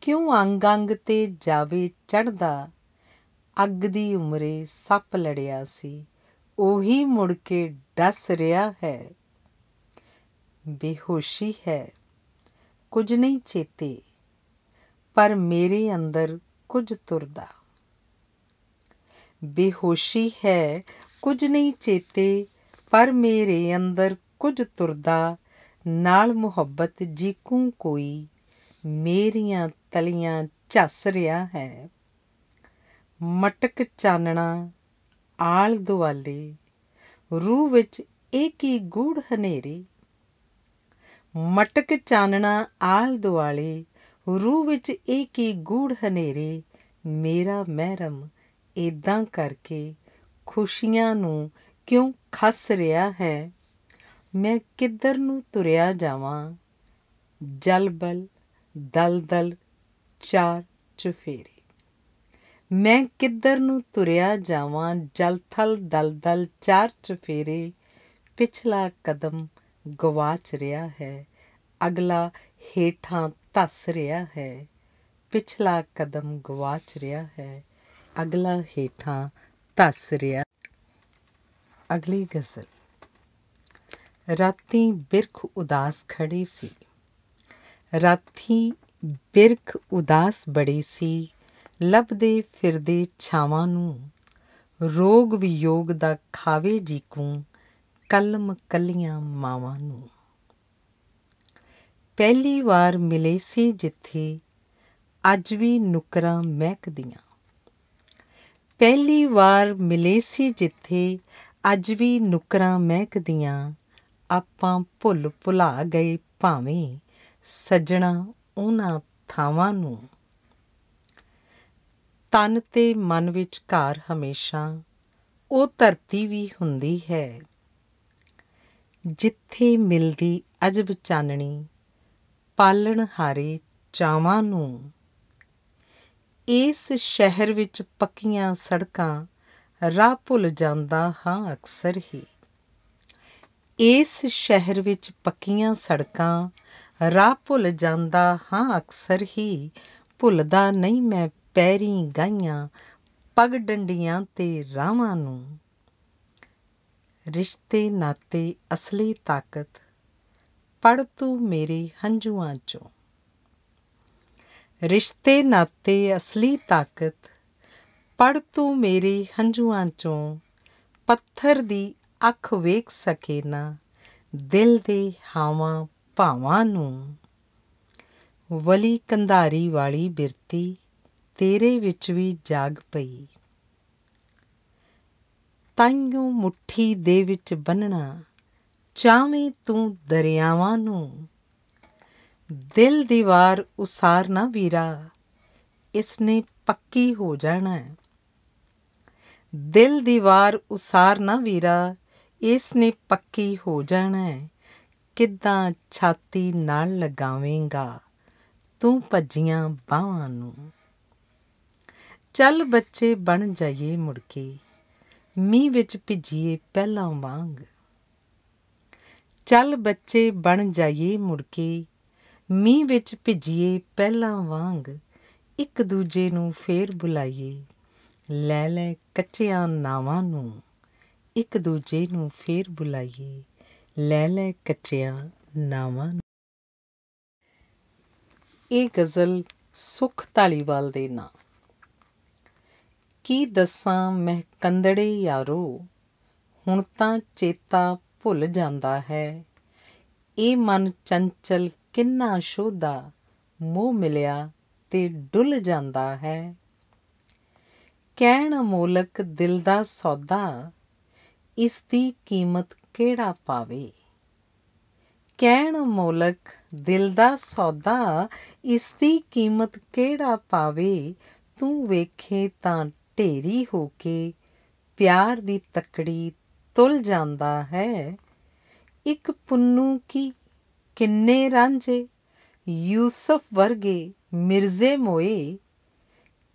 ਕਿਉਂ ਅੰਗ ਅੰਗ ਤੇ ਜਾਵੇ ਚੜਦਾ ਅੱਗ ਦੀ ਉਮਰੇ ਸੱਪ ਲੜਿਆ ਸੀ ਉਹੀ ਮੁੜ ਕੇ ਡਸ ਰਿਹਾ ਹੈ ਬੇਹੋਸ਼ੀ ਹੈ ਕੁਝ ਨਹੀਂ ਚੇਤੇ ਪਰ ਮੇਰੇ ਅੰਦਰ ਕੁਝ ਤੁਰਦਾ ਬੇਹੋਸ਼ੀ ਹੈ ਕੁਝ ਨਹੀਂ ਚੇਤੇ ਪਰ ਮੇਰੇ ਅੰਦਰ ਕੁਝ ਤੁਰਦਾ ਨਾਲ ਮੁਹੱਬਤ ਜੀਕੂੰ ਕੋਈ ਮੇਰੀਆਂ ਤਲੀਆਂ ਝੱਸ ਰਿਹਾ ਹੈ ਮਟਕ ਚਾਨਣਾ ਆਲ ਦੁਆਲੇ ਰੂਹ ਵਿੱਚ ਹੀ ਗੂੜ ਹਨੇਰੀ ਮਟਕ ਚਾਨਣਾ ਆਲ ਦੁਆਲੇ ਰੂਹ ਵਿੱਚ ਹੀ ਗੂੜ ਹਨੇਰੇ ਮੇਰਾ ਮਹਿਰਮ ਇਦਾਂ ਕਰਕੇ ਖੁਸ਼ੀਆਂ ਨੂੰ ਕਿਉਂ ਖਸ ਰਿਹਾ ਹੈ ਮੈਂ ਕਿੱਧਰ ਨੂੰ ਤੁਰਿਆ ਜਾਵਾਂ ਜਲਬਲ ਦਲਦਲ ਚਾਰ ਚੁਫੇਰੇ ਮੈਂ ਕਿੱਧਰ ਨੂੰ ਤੁਰਿਆ ਜਾਵਾਂ ਜਲਥਲ ਦਲਦਲ ਚਾਰ ਚੁਫੇਰੇ ਪਿਛਲਾ ਕਦਮ ਗਵਾਚ ਰਿਹਾ ਹੈ ਅਗਲਾ ਹੇਠਾਂ ਤਸ ਰਿਹਾ ਹੈ ਪਿਛਲਾ ਕਦਮ ਗਵਾਚ ਰਿਹਾ ਹੈ ਅਗਲਾ ਹੇਠਾਂ ਤਸ ਰਿਹਾ ਅਗਲੀ ਗਜ਼ਲ ਰਾਤੀ ਬਿਰਖ ਉਦਾਸ ਖੜੀ ਸੀ ਰਾਤੀ ਬਿਰਖ ਉਦਾਸ ਬੜੀ ਸੀ ਲੱਭਦੇ ਫਿਰਦੇ ਛਾਵਾਂ ਨੂੰ ਰੋਗ ਵਿਯੋਗ ਦਾ ਖਾਵੇ ਜੀਕੂ ਕਲਮ ਕਲੀਆਂ ਮਾਵਾਂ ਨੂੰ ਪਹਿਲੀ ਵਾਰ ਮਿਲੇ ਸੀ ਜਿੱਥੇ ਅੱਜ ਵੀ ਨੁਕਰਾਂ ਮਹਿਕਦੀਆਂ ਪਹਿਲੀ ਵਾਰ ਮਿਲੇ ਸੀ ਜਿੱਥੇ ਅੱਜ ਵੀ ਨੁਕਰਾਂ ਮਹਿਕਦੀਆਂ ਆਪਾਂ ਭੁੱਲ ਭੁਲਾ ਗਏ ਭਾਵੇਂ ਸੱਜਣਾ ਉਹਨਾਂ ਥਾਵਾਂ ਨੂੰ ਤਨ ਤੇ ਮਨ ਵਿੱਚ ਘਰ ਹਮੇਸ਼ਾ ਉਹ ਧਰਤੀ ਵੀ ਹੁੰਦੀ ਹੈ ਜਿੱਥੇ ਮਿਲਦੀ ਅਜਬ ਚਾਨਣੀ ਪਾਲਣ ਹਾਰੇ ਚਾਵਾਂ ਨੂੰ ਇਸ ਸ਼ਹਿਰ ਵਿੱਚ ਪੱਕੀਆਂ ਸੜਕਾਂ ਰਾਹ ਭੁੱਲ ਜਾਂਦਾ ਹਾਂ ਅਕਸਰ ਹੀ ਇਸ ਸ਼ਹਿਰ ਵਿੱਚ ਪੱਕੀਆਂ ਸੜਕਾਂ ਰਾਹ ਭੁੱਲ ਜਾਂਦਾ ਹਾਂ ਅਕਸਰ ਹੀ ਭੁੱਲਦਾ ਨਹੀਂ ਮੈਂ ਪੈਰੀ ਗਾਈਆਂ ਪਗ ਡੰਡੀਆਂ ਤੇ ਰਾਵਾਂ ਨੂੰ ਰਿਸ਼ਤੇ ਨਾਤੇ ਅਸਲੀ ਤਾਕਤ ਪੜ ਤੂੰ ਮੇਰੇ ਹੰਝੂਆਂ ਚੋਂ ਰਿਸ਼ਤੇ ਨਾਤੇ ਅਸਲੀ ਤਾਕਤ ਪੜ ਤੂੰ ਮੇਰੇ ਹੰਝੂਆਂ ਚੋਂ ਪੱਥਰ ਦੀ ਅੱਖ ਵੇਖ ਸਕੇ ਨਾ ਦਿਲ ਦੇ ਹਾਵਾਂ ਭਾਵਾਂ ਨੂੰ ਵਲੀ ਕੰਧਾਰੀ ਵਾਲੀ ਬਿਰਤੀ ਤੇਰੇ ਵਿੱਚ ਵੀ ਜਾਗ ਪਈ ਤਾਈਓ ਮੁਠੀ ਦੇ ਵਿੱਚ ਬੰਨਣਾ ਚਾਵੇਂ ਤੂੰ ਦਰਿਆਵਾਂ ਨੂੰ ਦਿਲ ਦੀਵਾਰ ਨਾ ਵੀਰਾ ਇਸ ਨੇ ਪੱਕੀ ਹੋ ਜਾਣਾ ਹੈ ਦਿਲ ਦੀ ਵਾਰ ਉਸਾਰ ਨਾ ਵੀਰਾ ਇਸ ਨੇ ਪੱਕੀ ਹੋ ਜਾਣਾ ਹੈ ਕਿੱਦਾਂ ਛਾਤੀ ਨਾਲ ਲਗਾਵੇਂਗਾ ਤੂੰ ਭੱਜੀਆਂ ਬਾਹਾਂ ਨੂੰ ਚੱਲ ਬੱਚੇ ਬਣ ਜਾਈਏ ਮੁੜ ਕੇ ਮੀਂਹ ਵਿੱਚ ਭਿੱਜੀਏ ਪਹਿਲਾਂ ਵਾਂਗ ਚੱਲ ਬੱਚੇ ਬਣ ਜਾਈਏ ਮੁੜ ਕੇ ਮੀਂਹ ਵਿੱਚ ਭਿੱਜੀਏ ਪਹਿਲਾਂ ਵਾਂਗ ਇੱਕ ਦੂਜੇ ਨੂੰ ਫੇਰ ਬੁਲਾਈਏ ਲੈ ਲੈ ਕੱਚਿਆਂ ਨਾਵਾਂ ਨੂੰ ਇੱਕ ਦੂਜੇ ਨੂੰ ਫੇਰ ਬੁਲਾਈਏ ਲੈ ਲੈ ਕੱਚਿਆਂ ਨਾਵਾਂ ਨੂੰ ਇਹ ਗਜ਼ਲ ਸੁਖ ਢਾਲੀਵਾਲ ਦੇ ਨਾਂ ਕੀ ਦੱਸਾਂ ਮੈਂ ਕੰਦੜੇ ਯਾਰੋ ਹੁਣ ਤਾਂ ਚੇਤਾ ਭੁੱਲ ਜਾਂਦਾ ਹੈ ਇਹ ਮਨ ਚੰਚਲ ਕਿੰਨਾ ਸ਼ੋਦਾ ਮੋਹ ਮਿਲਿਆ ਤੇ ਡੁੱਲ ਜਾਂਦਾ ਹੈ ਕਹਿਣ ਮੋਲਕ ਦਿਲ ਦਾ ਸੌਦਾ ਇਸ ਦੀ ਕੀਮਤ ਕਿਹੜਾ ਪਾਵੇ ਕਹਿਣ ਮੋਲਕ ਦਿਲ ਦਾ ਸੌਦਾ ਇਸ ਦੀ ਕੀਮਤ ਕਿਹੜਾ ਪਾਵੇ ਤੂੰ ਵੇਖੇ ਤਾਂ ਢੇਰੀ ਹੋ ਕੇ ਪਿਆਰ ਦੀ ਤਕੜੀ ਤੁਲ ਜਾਂਦਾ ਹੈ ਇੱਕ ਪੁੰਨੂ ਕੀ ਕਿੰਨੇ ਰਾਂਝੇ ਯੂਸਫ ਵਰਗੇ ਮਿਰਜ਼ੇ ਮੋਏ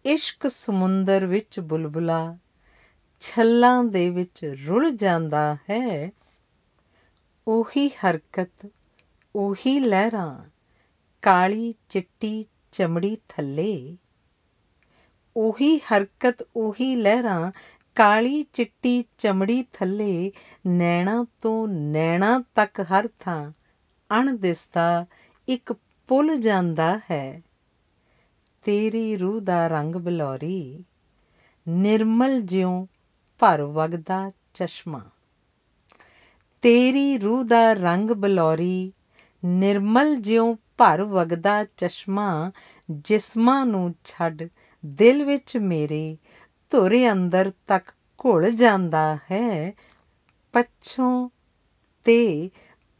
ਇਸ਼ਕ ਸਮੁੰਦਰ ਵਿੱਚ ਬੁਲਬੁਲਾ ਛੱਲਾਂ ਦੇ ਵਿੱਚ ਰੁਲ ਜਾਂਦਾ ਹੈ ਉਹੀ ਹਰਕਤ ਉਹੀ ਲਹਿਰਾਂ ਕਾਲੀ ਚਿੱਟੀ ਚਮੜੀ ਥੱਲੇ ਉਹੀ ਹਰਕਤ ਉਹੀ ਲਹਿਰਾਂ ਕਾਲੀ ਚਿੱਟੀ ਚਮੜੀ ਥੱਲੇ ਨੈਣਾ ਤੋਂ ਨੈਣਾ ਤੱਕ ਹਰ ਥਾਂ ਦਿਸਦਾ ਇੱਕ ਪੁੱਲ ਜਾਂਦਾ ਹੈ ਤੇਰੀ ਰੂਹ ਦਾ ਰੰਗ ਬਲੌਰੀ ਨਿਰਮਲ ਜਿਉ ਭਰ ਵਗਦਾ ਚਸ਼ਮਾ ਤੇਰੀ ਰੂਹ ਦਾ ਰੰਗ ਬਲੌਰੀ ਨਿਰਮਲ ਜਿਉ ਭਰ ਵਗਦਾ ਚਸ਼ਮਾ ਜਿਸਮਾਂ ਨੂੰ ਛੱਡ ਦਿਲ ਵਿੱਚ ਮੇਰੇ ਧੁਰੇ ਅੰਦਰ ਤੱਕ ਘੁਲ ਜਾਂਦਾ ਹੈ ਪੱਛੋਂ ਤੇ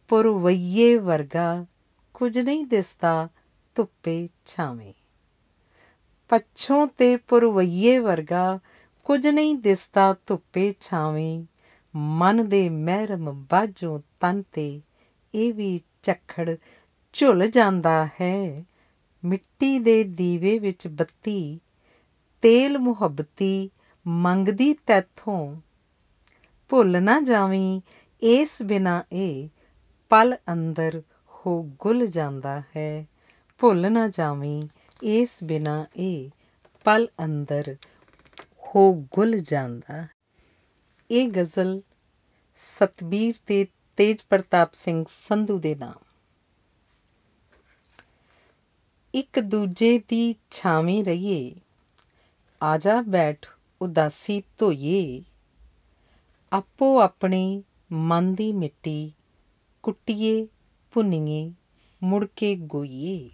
ਪਰਵਈਏ ਵਰਗਾ ਕੁਝ ਨਹੀਂ ਦਿਸਦਾ ਧੁੱਪੇ ਛਾਵੇਂ ਪੱਛੋਂ ਤੇ ਪੁਰਵਈਏ ਵਰਗਾ ਕੁਝ ਨਹੀਂ ਦਿਸਦਾ ਧੁੱਪੇ ਛਾਵੇਂ ਮਨ ਦੇ ਮਹਿਰਮ ਬਾਝੋਂ ਤਨ ਤੇ ਇਹ ਵੀ ਝੱਖੜ ਝੁੱਲ ਜਾਂਦਾ ਹੈ ਮਿੱਟੀ ਦੇ ਦੀਵੇ ਵਿੱਚ ਬੱਤੀ ਤੇਲ ਮੁਹੱਬਤੀ ਮੰਗਦੀ ਤੈਥੋਂ ਭੁੱਲ ਨਾ ਜਾਵੀਂ ਇਸ ਬਿਨਾ ਇਹ ਪਲ ਅੰਦਰ ਹੋ ਗੁੱਲ ਜਾਂਦਾ ਹੈ ਭੁੱਲ ਨਾ ਜਾਵੀਂ ਇਸ ਬਿਨਾ ਇਹ ਪਲ ਅੰਦਰ ਹੋ ਗੁਲ ਜਾਂਦਾ ਇਹ ਗਜ਼ਲ ਸਤਬੀਰ ਤੇ ਤੇਜ ਪ੍ਰਤਾਪ ਸਿੰਘ ਸੰਧੂ ਦੇ ਨਾਮ ਇੱਕ ਦੂਜੇ ਦੀ ਛਾਵੇਂ ਰਹੀਏ ਆ ਜਾ ਬੈਠ ਉਦਾਸੀ ਧੋਈਏ ਆਪੋ ਆਪਣੇ ਮਨ ਦੀ ਮਿੱਟੀ ਕੁੱਟੀਏ ਭੁੰਨੀਏ ਮੁੜ ਕੇ ਗੋਈਏ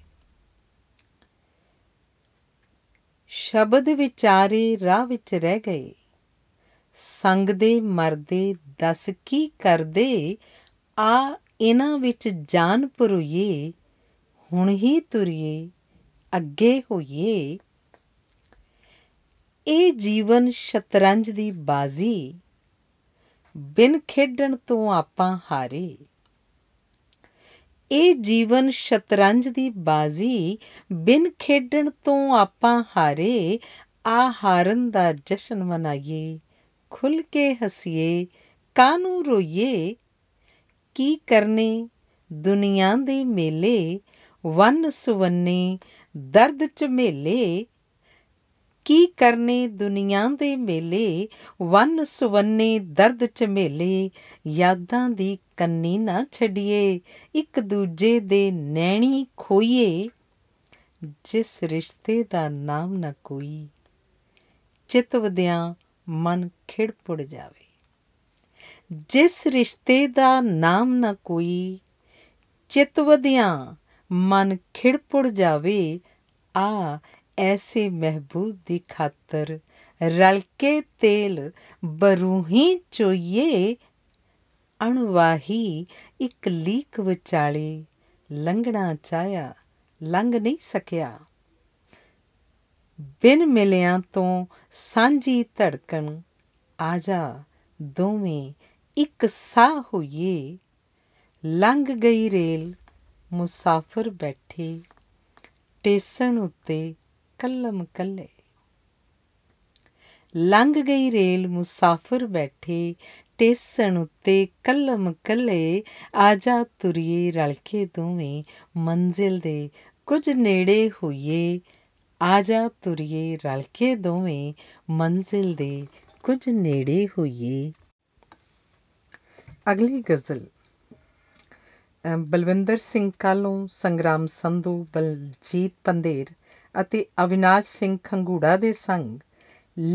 ਸ਼ਬਦ ਵਿਚਾਰੇ ਰਾਹ ਵਿੱਚ ਰਹਿ ਗਏ ਸੰਗ ਦੇ ਮਰਦੇ ਦੱਸ ਕੀ ਕਰਦੇ ਆ ਇਹਨਾਂ ਵਿੱਚ ਜਾਨ ਪਰੋਈਏ ਹੁਣ ਹੀ ਤੁਰੀਏ ਅੱਗੇ ਹੋਈਏ ਇਹ ਜੀਵਨ ਸ਼ਤਰੰਜ ਦੀ ਬਾਜ਼ੀ ਬਿਨ ਖੇਡਣ ਤੋਂ ਆਪਾਂ ਹਾਰੇ ਇਹ ਜੀਵਨ ਸ਼ਤਰੰਜ ਦੀ ਬਾਜ਼ੀ ਬਿਨ ਖੇਡਣ ਤੋਂ ਆਪਾਂ ਹਾਰੇ ਆ ਹਾਰਨ ਦਾ ਜਸ਼ਨ ਮਨਾਈਏ ਖੁੱਲ ਕੇ ਹਸੀਏ ਕਾਨੂੰ ਰੋਈਏ ਕੀ ਕਰਨੇ ਦੁਨੀਆ ਦੇ ਮੇਲੇ ਵਨ ਸੁਵੰਨੇ ਦਰਦ ਮੇਲੇ ਕੀ ਕਰਨੇ ਦੁਨੀਆਂ ਦੇ ਮੇਲੇ ਵਨ ਸੁਵੰਨੇ ਦਰਦ ਚ ਮੇਲੇ ਯਾਦਾਂ ਦੀ ਕੰਨੀ ਨਾ ਛੱਡੀਏ ਇੱਕ ਦੂਜੇ ਦੇ ਨੈਣੀ ਖੋਈਏ ਜਿਸ ਰਿਸ਼ਤੇ ਦਾ ਨਾਮ ਨਾ ਕੋਈ ਚਿਤ ਵਿਦਿਆ ਮਨ ਖਿੜ ਪੁੜ ਜਾਵੇ ਜਿਸ ਰਿਸ਼ਤੇ ਦਾ ਨਾਮ ਨਾ ਕੋਈ ਚਿਤ ਵਿਦਿਆ ਮਨ ਖਿੜ ਪੁੜ ਜਾਵੇ ਆ ਐਸੇ ਮਹਿਬੂਬ ਦੀ ਖਾਤਰ ਰਲ ਕੇ ਤੇਲ ਬਰੂਹੀ ਚੋਈਏ ਅਣਵਾਹੀ ਇੱਕ ਲੀਕ ਵਿਚਾਲੇ ਲੰਘਣਾ ਚਾਇਆ ਲੰਘ ਨਹੀਂ ਸਕਿਆ ਬਿਨ ਮਿਲਿਆਂ ਤੋਂ ਸਾਂਝੀ ਧੜਕਣ ਆ ਜਾ ਦੋਵੇਂ ਇੱਕ ਸਾਹ ਹੋਈਏ ਲੰਘ ਗਈ ਰੇਲ ਮੁਸਾਫਰ ਬੈਠੇ ਟੇਸਣ ਉੱਤੇ ਕੱਲਮ ਕੱਲੇ ਲੰਘ ਗਈ ਰੇਲ ਮੁਸਾਫਰ ਬੈਠੇ ਟੇਸਣ ਉੱਤੇ ਕੱਲਮ ਕੱਲੇ ਜਾ ਤੁਰੀਏ ਰਲ ਕੇ ਦੋਵੇਂ ਮੰਜ਼ਿਲ ਦੇ ਕੁਝ ਨੇੜੇ ਹੋਈਏ ਆ ਜਾ ਤੁਰੀਏ ਰਲ ਕੇ ਦੋਵੇਂ ਮੰਜ਼ਿਲ ਦੇ ਕੁਝ ਨੇੜੇ ਹੋਈਏ ਅਗਲੀ ਗਜ਼ਲ ਬਲਵਿੰਦਰ ਸਿੰਘ ਕਾਲੋਂ ਸੰਗਰਾਮ ਸੰਧੂ ਬਲਜੀਤ ਪੰਦੇਰ ਅਤੇ ਅਵਿਨਾਸ਼ ਸਿੰਘ ਖੰਗੂੜਾ ਦੇ ਸੰਗ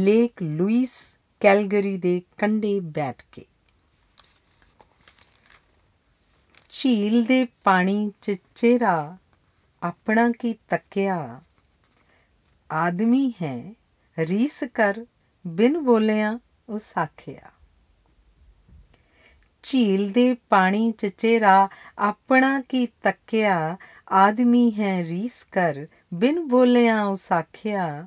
ਲੇਕ ਲੂਇਸ ਕੈਲਗਰੀ ਦੇ ਕੰਢੇ ਬੈਠ ਕੇ ਝੀਲ ਦੇ ਪਾਣੀ ਚ ਚਿਹਰਾ ਆਪਣਾ ਕੀ ਤੱਕਿਆ ਆਦਮੀ ਹੈ ਰੀਸ ਕਰ ਬਿਨ ਬੋਲਿਆ ਉਸ ਆਖਿਆ ਝੀਲ ਦੇ ਪਾਣੀ ਚ ਚਿਹਰਾ ਆਪਣਾ ਕੀ ਤੱਕਿਆ ਆਦਮੀ ਹੈ ਰੀਸ ਕਰ ਬਿਨ ਬੋਲਿਆਂ ਉਸ ਆਖਿਆ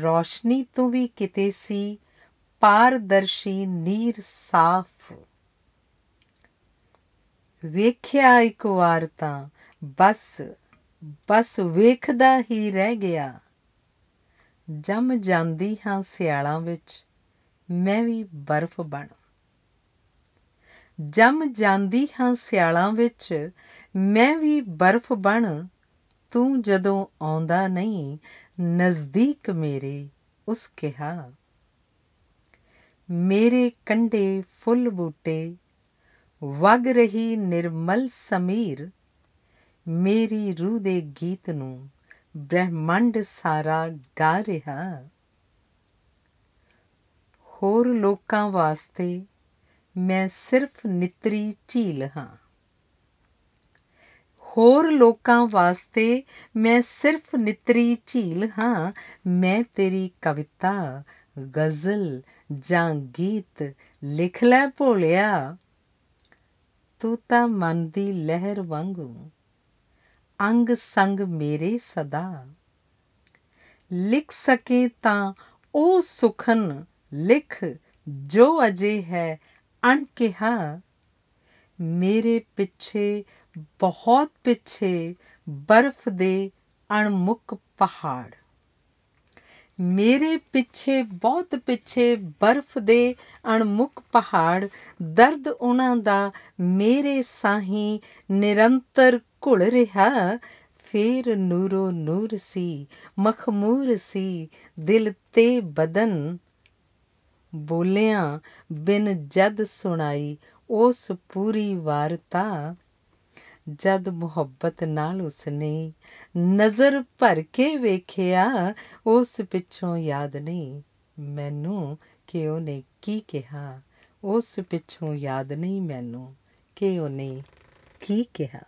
ਰੋਸ਼ਨੀ ਤੋਂ ਵੀ ਕਿਤੇ ਸੀ ਪਾਰਦਰਸ਼ੀ ਨੀਰ ਸਾਫ਼ ਵੇਖਿਆ ਇੱਕ ਵਾਰ ਤਾਂ ਬਸ ਬਸ ਵੇਖਦਾ ਹੀ ਰਹਿ ਗਿਆ ਜਮ ਜਾਂਦੀ ਹਾਂ ਸਿਆਲਾਂ ਵਿੱਚ ਮੈਂ ਵੀ ਬਰਫ਼ ਬਣ ਜਮ ਜਾਂਦੀ ਹਾਂ ਸਿਆਲਾਂ ਵਿੱਚ ਮੈਂ ਵੀ ਬਰਫ਼ ਬਣ ਤੂੰ ਜਦੋਂ ਆਉਂਦਾ ਨਹੀਂ ਨਜ਼ਦੀਕ ਮੇਰੇ ਉਸ ਕਿਹਾ ਮੇਰੇ ਕੰਡੇ ਫੁੱਲ ਬੂਟੇ ਵਗ ਰਹੀ ਨਿਰਮਲ ਸਮੀਰ ਮੇਰੀ ਰੂਹ ਦੇ ਗੀਤ ਨੂੰ ਬ੍ਰਹਿਮੰਡ ਸਾਰਾ ਗਾ ਰਿਹਾ ਹੋਰ ਲੋਕਾਂ ਵਾਸਤੇ ਮੈਂ ਸਿਰਫ ਨਿਤਰੀ ਝੀਲ ਹਾਂ ਹੋਰ ਲੋਕਾਂ ਵਾਸਤੇ ਮੈਂ ਸਿਰਫ ਨਿਤਰੀ ਝੀਲ ਹਾਂ ਮੈਂ ਤੇਰੀ ਕਵਿਤਾ ਗਜ਼ਲ ਜਾਂ ਗੀਤ ਲਿਖ ਲੈ ਭੋਲਿਆ ਤੂੰ ਤਾਂ ਮਨ ਦੀ ਲਹਿਰ ਵਾਂਗੂ ਅੰਗ ਸੰਗ ਮੇਰੇ ਸਦਾ ਲਿਖ ਸਕੇ ਤਾਂ ਉਹ ਸੁਖਨ ਲਿਖ ਜੋ ਅਜੇ ਹੈ ਅਣਕਿਹਾ ਮੇਰੇ ਪਿੱਛੇ ਬਹੁਤ ਪਿੱਛੇ ਬਰਫ਼ ਦੇ ਅਣਮੁੱਕ ਪਹਾੜ ਮੇਰੇ ਪਿੱਛੇ ਬਹੁਤ ਪਿੱਛੇ ਬਰਫ਼ ਦੇ ਅਣਮੁੱਕ ਪਹਾੜ ਦਰਦ ਉਹਨਾਂ ਦਾ ਮੇਰੇ ਸਾਹੀ ਨਿਰੰਤਰ ਘੁਲ ਰਿਹਾ ਫੇਰ ਨੂਰੋ ਨੂਰ ਸੀ ਮਖਮੂਰ ਸੀ ਦਿਲ ਤੇ ਬਦਨ ਬੋਲਿਆਂ ਬਿਨ ਜਦ ਸੁਣਾਈ ਉਸ ਪੂਰੀ ਵਾਰਤਾ ਜਦ ਮੁਹੱਬਤ ਨਾਲ ਉਸਨੇ ਨਜ਼ਰ ਭਰ ਕੇ ਵੇਖਿਆ ਉਸ ਪਿੱਛੋਂ ਯਾਦ ਨਹੀਂ ਮੈਨੂੰ ਕਿ ਉਹਨੇ ਕੀ ਕਿਹਾ ਉਸ ਪਿੱਛੋਂ ਯਾਦ ਨਹੀਂ ਮੈਨੂੰ ਕਿ ਉਹਨੇ ਕੀ ਕਿਹਾ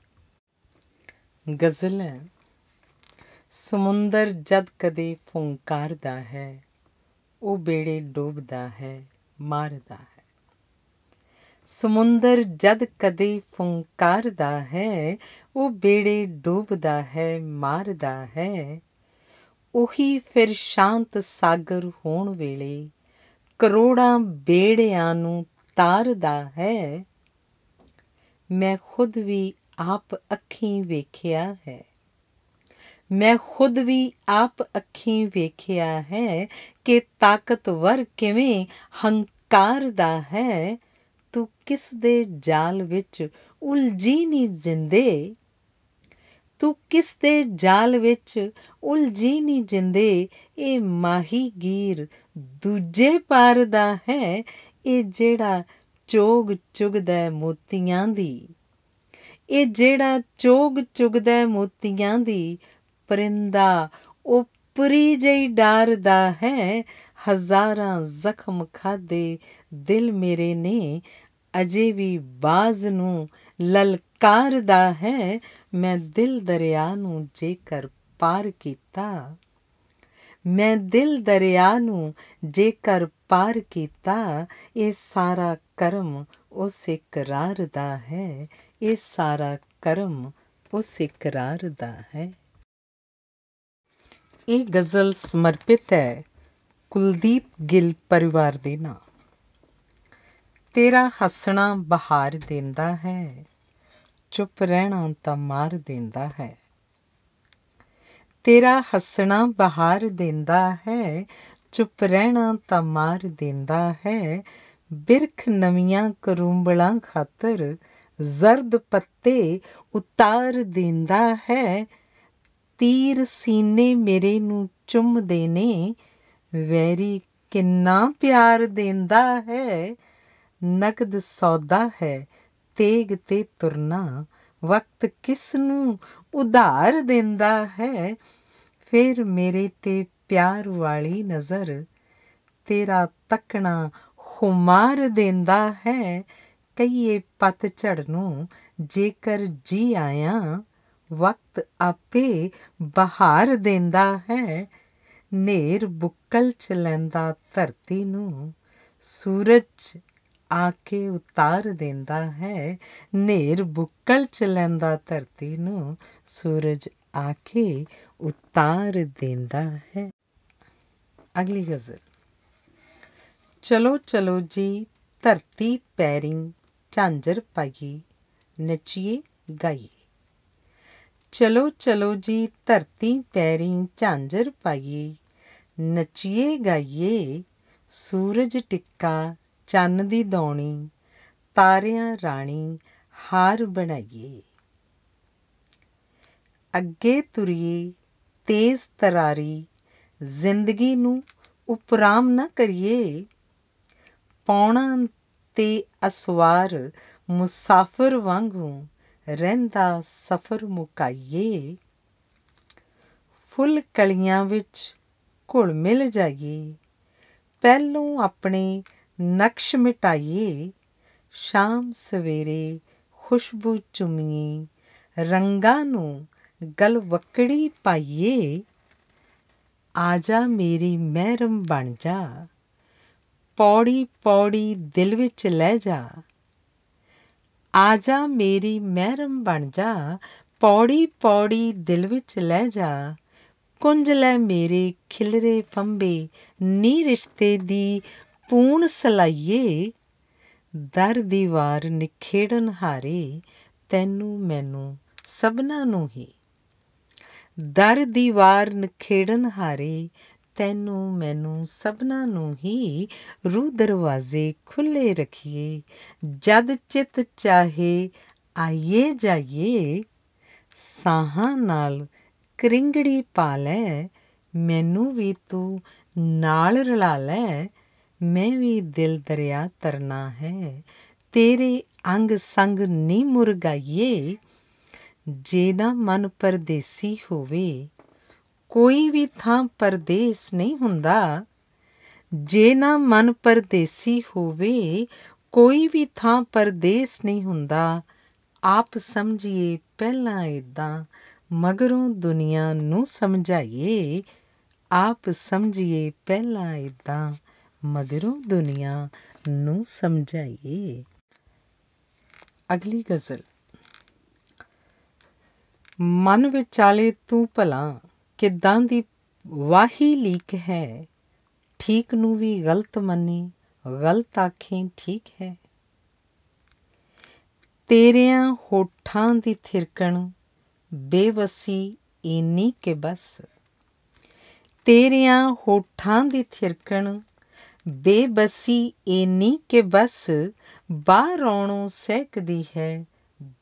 ਗਜ਼ਲ ਹੈ ਸਮੁੰਦਰ ਜਦ ਕਦੇ ਫੁੰਕਾਰਦਾ ਹੈ ਉਹ ਬੇੜੇ ਡੋਬਦਾ ਹੈ ਮਾਰਦਾ ਹੈ ਸਮੁੰਦਰ ਜਦ ਕਦੇ ਫੁੰਕਾਰਦਾ ਹੈ ਉਹ ਬੇੜੇ ਡੋਬਦਾ ਹੈ ਮਾਰਦਾ ਹੈ ਉਹੀ ਫਿਰ ਸ਼ਾਂਤ ਸਾਗਰ ਹੋਣ ਵੇਲੇ ਕਰੋੜਾਂ ਬੇੜਿਆਂ ਨੂੰ ਤਾਰਦਾ ਹੈ ਮੈਂ ਖੁਦ ਵੀ ਆਪ ਅੱਖੀਂ ਵੇਖਿਆ ਹੈ ਮੈਂ ਖੁਦ ਵੀ ਆਪ ਅੱਖੀਂ ਵੇਖਿਆ ਹੈ ਕਿ ਤਾਕਤਵਰ ਕਿਵੇਂ ਹੰਕਾਰਦਾ ਹੈ ਤੂੰ ਕਿਸ ਦੇ ਜਾਲ ਵਿੱਚ ਉਲਝੀ ਨਹੀਂ ਜਿੰਦੇ ਤੂੰ ਕਿਸ ਦੇ ਜਾਲ ਵਿੱਚ ਉਲਝੀ ਨਹੀਂ ਜਿੰਦੇ ਇਹ ਮਾਹੀ ਗੀਰ ਦੂਜੇ ਪਾਰ ਦਾ ਹੈ ਇਹ ਜਿਹੜਾ ਚੋਗ ਚੁਗਦਾ ਮੋਤੀਆਂ ਦੀ ਇਹ ਜਿਹੜਾ ਚੋਗ ਚੁਗਦਾ ਮੋਤੀਆਂ ਦੀ ਪਰਿੰਦਾ ਉਪਰੀ ਜਈ ਡਾਰਦਾ ਹੈ ਹਜ਼ਾਰਾਂ ਜ਼ਖਮ ਖਾਦੇ ਦਿਲ ਮੇਰੇ ਨੇ ਅਜੇ ਵੀ ਬਾਜ਼ ਨੂੰ ਲਲਕਾਰਦਾ ਹੈ ਮੈਂ ਦਿਲ ਦਰਿਆ ਨੂੰ ਜੇਕਰ ਪਾਰ ਕੀਤਾ ਮੈਂ ਦਿਲ ਦਰਿਆ ਨੂੰ ਜੇਕਰ ਪਾਰ ਕੀਤਾ ਇਹ ਸਾਰਾ ਕਰਮ ਉਸ ਇਕਰਾਰ ਦਾ ਹੈ ਇਹ ਸਾਰਾ ਕਰਮ ਉਸ ਇਕਰਾਰ ਦਾ ਹੈ ਇਹ ਗਜ਼ਲ ਸਮਰਪਿਤ ਹੈ ਕੁਲਦੀਪ ਗਿੱਲ ਪਰਿਵਾਰ ਦੇ ਨਾਂ ਤੇਰਾ ਹੱਸਣਾ ਬਹਾਰ ਦਿੰਦਾ ਹੈ ਚੁੱਪ ਰਹਿਣਾ ਤਾਂ ਮਾਰ ਦਿੰਦਾ ਹੈ ਤੇਰਾ ਹੱਸਣਾ ਬਹਾਰ ਦਿੰਦਾ ਹੈ ਚੁੱਪ ਰਹਿਣਾ ਤਾਂ ਮਾਰ ਦਿੰਦਾ ਹੈ ਬਿਰਖ ਨਵੀਆਂ ਕਰੂੰਬਲਾਂ ਖਾਤਰ ਜ਼ਰਦ ਪੱਤੇ ਉਤਾਰ ਦਿੰਦਾ ਹੈ ਤੀਰ ਸੀਨੇ ਮੇਰੇ ਨੂੰ ਚੁੰਮਦੇ ਨੇ ਵੈਰੀ ਕਿੰਨਾ ਪਿਆਰ ਦਿੰਦਾ ਹੈ ਨਕਦ ਸੌਦਾ ਹੈ ਤੇਗ ਤੇ ਤੁਰਨਾ ਵਕਤ ਕਿਸ ਨੂੰ ਉਧਾਰ ਦਿੰਦਾ ਹੈ ਫਿਰ ਮੇਰੇ ਤੇ ਪਿਆਰ ਵਾਲੀ ਨਜ਼ਰ ਤੇਰਾ ਤੱਕਣਾ ਖੁਮਾਰ ਦਿੰਦਾ ਹੈ ਕਈਏ ਪਤ ਨੂੰ ਜੇਕਰ ਜੀ ਆਇਆ ਵਕਤ ਆਪੇ ਬਹਾਰ ਦਿੰਦਾ ਹੈ ਨੇਰ ਬੁੱਕਲ ਚ ਲੈਂਦਾ ਧਰਤੀ ਨੂੰ ਸੂਰਜ ਆ ਕੇ ਉਤਾਰ ਦਿੰਦਾ ਹੈ ਨੇਰ ਬੁੱਕਲ ਚ ਲੈਂਦਾ ਧਰਤੀ ਨੂੰ ਸੂਰਜ ਆ ਕੇ ਉਤਾਰ ਦਿੰਦਾ ਹੈ ਅਗਲੀ ਗਜ਼ਲ ਚਲੋ ਚਲੋ ਜੀ ਧਰਤੀ ਪੈਰੀ ਝਾਂਜਰ ਪਾਈ ਨੱਚੀਏ ਗਾਈਏ ਚਲੋ ਚਲੋ ਜੀ ਧਰਤੀ ਪੈਰੀਂ ਝਾਂਜਰ ਪਾਈਏ ਨੱਚੀਏ ਗਾਈਏ ਸੂਰਜ ਟਿੱਕਾ ਚੰਨ ਦੀ ਦੌਣੀ ਤਾਰਿਆਂ ਰਾਣੀ ਹਾਰ ਬਣਾਈਏ ਅੱਗੇ ਤੁਰੀਏ ਤੇਜ਼ ਤਰਾਰੀ ਜ਼ਿੰਦਗੀ ਨੂੰ ਉਪਰਾਮ ਨਾ ਕਰੀਏ ਪੌਣਾ ਤੇ ਅਸਵਾਰ ਮੁਸਾਫਰ ਵਾਂਗੂ ਰਹਿੰਦਾ ਸਫ਼ਰ ਮੁਕਾਈਏ ਫੁੱਲ ਕਲੀਆਂ ਵਿੱਚ ਘੁਲ ਮਿਲ ਜਾਈਏ ਪਹਿਲੋਂ ਆਪਣੇ ਨਕਸ਼ ਮਿਟਾਈਏ ਸ਼ਾਮ ਸਵੇਰੇ ਖੁਸ਼ਬੂ ਚੁੰਮੀ ਰੰਗਾਂ ਨੂੰ ਗਲ ਵਕੜੀ ਪਾਈਏ ਆ ਜਾ ਮੇਰੀ ਮਹਿਰਮ ਬਣ ਜਾ ਪੌੜੀ ਪੌੜੀ ਦਿਲ ਵਿੱਚ ਲੈ ਜਾ ਆ ਜਾ ਮੇਰੀ ਮਹਿਰਮ ਬਣ ਜਾ ਪੌੜੀ ਪੌੜੀ ਦਿਲ ਵਿੱਚ ਲੈ ਜਾ ਕੁੰਜ ਲੈ ਮੇਰੇ ਖਿਲਰੇ ਫੰਬੇ ਨੀ ਰਿਸ਼ਤੇ ਦੀ ਪੂਣ ਸਲਾਈਏ ਦਰ ਦੀਵਾਰ ਨਿਖੇੜਨ ਹਾਰੇ ਤੈਨੂੰ ਮੈਨੂੰ ਸਭਨਾਂ ਨੂੰ ਹੀ ਦਰ ਦੀਵਾਰ ਨਿਖੇੜਨ ਹਾਰੇ ਤੈਨੂੰ ਮੈਨੂੰ ਸਭਨਾ ਨੂੰ ਹੀ ਰੂ ਦਰਵਾਜ਼ੇ ਖੁੱਲੇ ਰੱਖੀਏ ਜਦ ਚਿਤ ਚਾਹੇ ਆਈਏ ਜਾਈਏ ਸਾਹਾਂ ਨਾਲ ਕ੍ਰਿੰਗੜੀ ਪਾ ਲੈ ਮੈਨੂੰ ਵੀ ਤੂੰ ਨਾਲ ਰਲਾ ਲੈ ਮੈਂ ਵੀ ਦਿਲ ਦਰਿਆ ਤਰਨਾ ਹੈ ਤੇਰੇ ਅੰਗ ਸੰਗ ਨੀ ਮੁਰਗਾਈਏ ਜੇ ਨਾ ਮਨ ਪਰਦੇਸੀ ਹੋਵੇ ਕੋਈ ਵੀ ਥਾਂ ਪਰਦੇਸ ਨਹੀਂ ਹੁੰਦਾ ਜੇ ਨਾ ਮਨ ਪਰਦੇਸੀ ਹੋਵੇ ਕੋਈ ਵੀ ਥਾਂ ਪਰਦੇਸ ਨਹੀਂ ਹੁੰਦਾ ਆਪ ਸਮਝੀਏ ਪਹਿਲਾਂ ਇਦਾਂ ਮਗਰੋਂ ਦੁਨੀਆ ਨੂੰ ਸਮਝਾਈਏ ਆਪ ਸਮਝੀਏ ਪਹਿਲਾਂ ਇਦਾਂ ਮਗਰੋਂ ਦੁਨੀਆ ਨੂੰ ਸਮਝਾਈਏ ਅਗਲੀ ਗਜ਼ਲ ਮਨ ਵਿਚਾਲੇ ਤੂੰ ਭਲਾ ਕਿੱਦਾਂ ਦੀ ਵਾਹੀ ਲੀਕ ਹੈ ਠੀਕ ਨੂੰ ਵੀ ਗਲਤ ਮੰਨੀ ਗਲਤ ਆਖੇ ਠੀਕ ਹੈ ਤੇਰਿਆਂ ਹੋਠਾਂ ਦੀ ਥਿਰਕਣ ਬੇਵਸੀ ਇਨੀ ਕਿ ਬਸ ਤੇਰਿਆਂ ਹੋਠਾਂ ਦੀ ਥਿਰਕਣ ਬੇਬਸੀ ਇਨੀ ਕਿ ਬਸ ਬਾਹਰ ਆਉਣੋਂ ਸਹਿਕਦੀ ਹੈ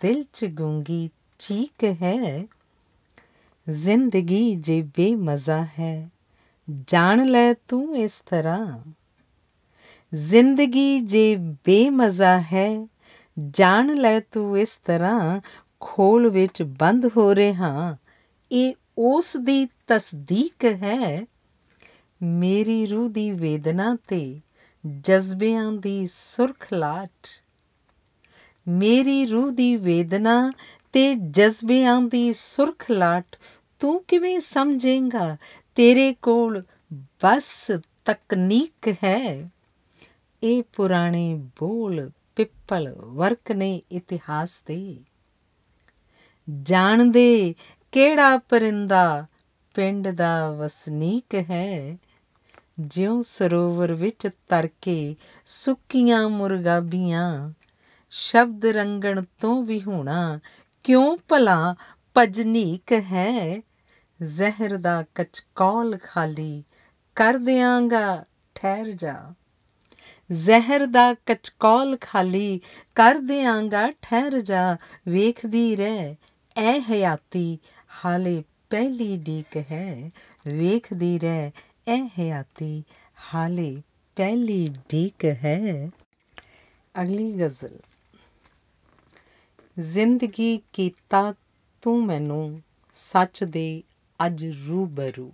ਦਿਲ ਚ ਗੂੰਗੀ ਚੀਕ ਹੈ ਜ਼ਿੰਦਗੀ ਜੇ ਬੇਮਜ਼ਾ ਹੈ ਜਾਣ ਲੈ ਤੂੰ ਇਸ ਤਰ੍ਹਾਂ ਜ਼ਿੰਦਗੀ ਜੇ ਬੇਮਜ਼ਾ ਹੈ ਜਾਣ ਲੈ ਤੂੰ ਇਸ ਤਰ੍ਹਾਂ ਖੋਲ ਵਿੱਚ ਬੰਦ ਹੋ ਰਿਹਾ ਇਹ ਉਸ ਦੀ ਤਸਦੀਕ ਹੈ ਮੇਰੀ ਰੂਹ ਦੀ ਵੇਦਨਾ ਤੇ ਜਜ਼ਬਿਆਂ ਦੀ ਸੁਰਖਲਾਟ ਮੇਰੀ ਰੂਹ ਦੀ ਵੇਦਨਾ ਤੇ ਜਜ਼ਬਿਆਂ ਦੀ ਸੁਰਖਲਾਟ ਤੂੰ ਕਿਵੇਂ ਸਮਝੇਂਗਾ ਤੇਰੇ ਕੋਲ ਬਸ ਤਕਨੀਕ ਹੈ ਇਹ ਪੁਰਾਣੇ ਬੋਲ ਪਿੱਪਲ ਵਰਕ ਨੇ ਇਤਿਹਾਸ ਦੇ ਜਾਣਦੇ ਕਿਹੜਾ ਪਰਿੰਦਾ ਪਿੰਡ ਦਾ ਵਸਨੀਕ ਹੈ ਜਿਉਂ ਸਰੋਵਰ ਵਿੱਚ ਤਰ ਕੇ ਸੁੱਕੀਆਂ ਮੁਰਗਾਬੀਆਂ ਸ਼ਬਦ ਰੰਗਣ ਤੋਂ ਵੀ ਹੋਣਾ ਕਿਉਂ ਭਲਾ ਭਜਨੀਕ ਹੈ ਜ਼ਹਿਰ ਦਾ ਕਚਕੌਲ ਖਾਲੀ ਕਰ ਦਿਆਂਗਾ ਠਹਿਰ ਜਾ ਜ਼ਹਿਰ ਦਾ ਕਚਕੌਲ ਖਾਲੀ ਕਰ ਦਿਆਂਗਾ ਠਹਿਰ ਜਾ ਵੇਖਦੀ ਰਹਿ ਐ ਹਯਾਤੀ ਹਾਲੇ ਪਹਿਲੀ ਡੀਕ ਹੈ ਵੇਖਦੀ ਰਹਿ ਐ ਹਯਾਤੀ ਹਾਲੇ ਪਹਿਲੀ ਡੀਕ ਹੈ ਅਗਲੀ ਗਜ਼ਲ ਜ਼ਿੰਦਗੀ ਕੀਤਾ ਤੂੰ ਮੈਨੂੰ ਸੱਚ ਦੇ ਅੱਜ ਰੂਬਰੂ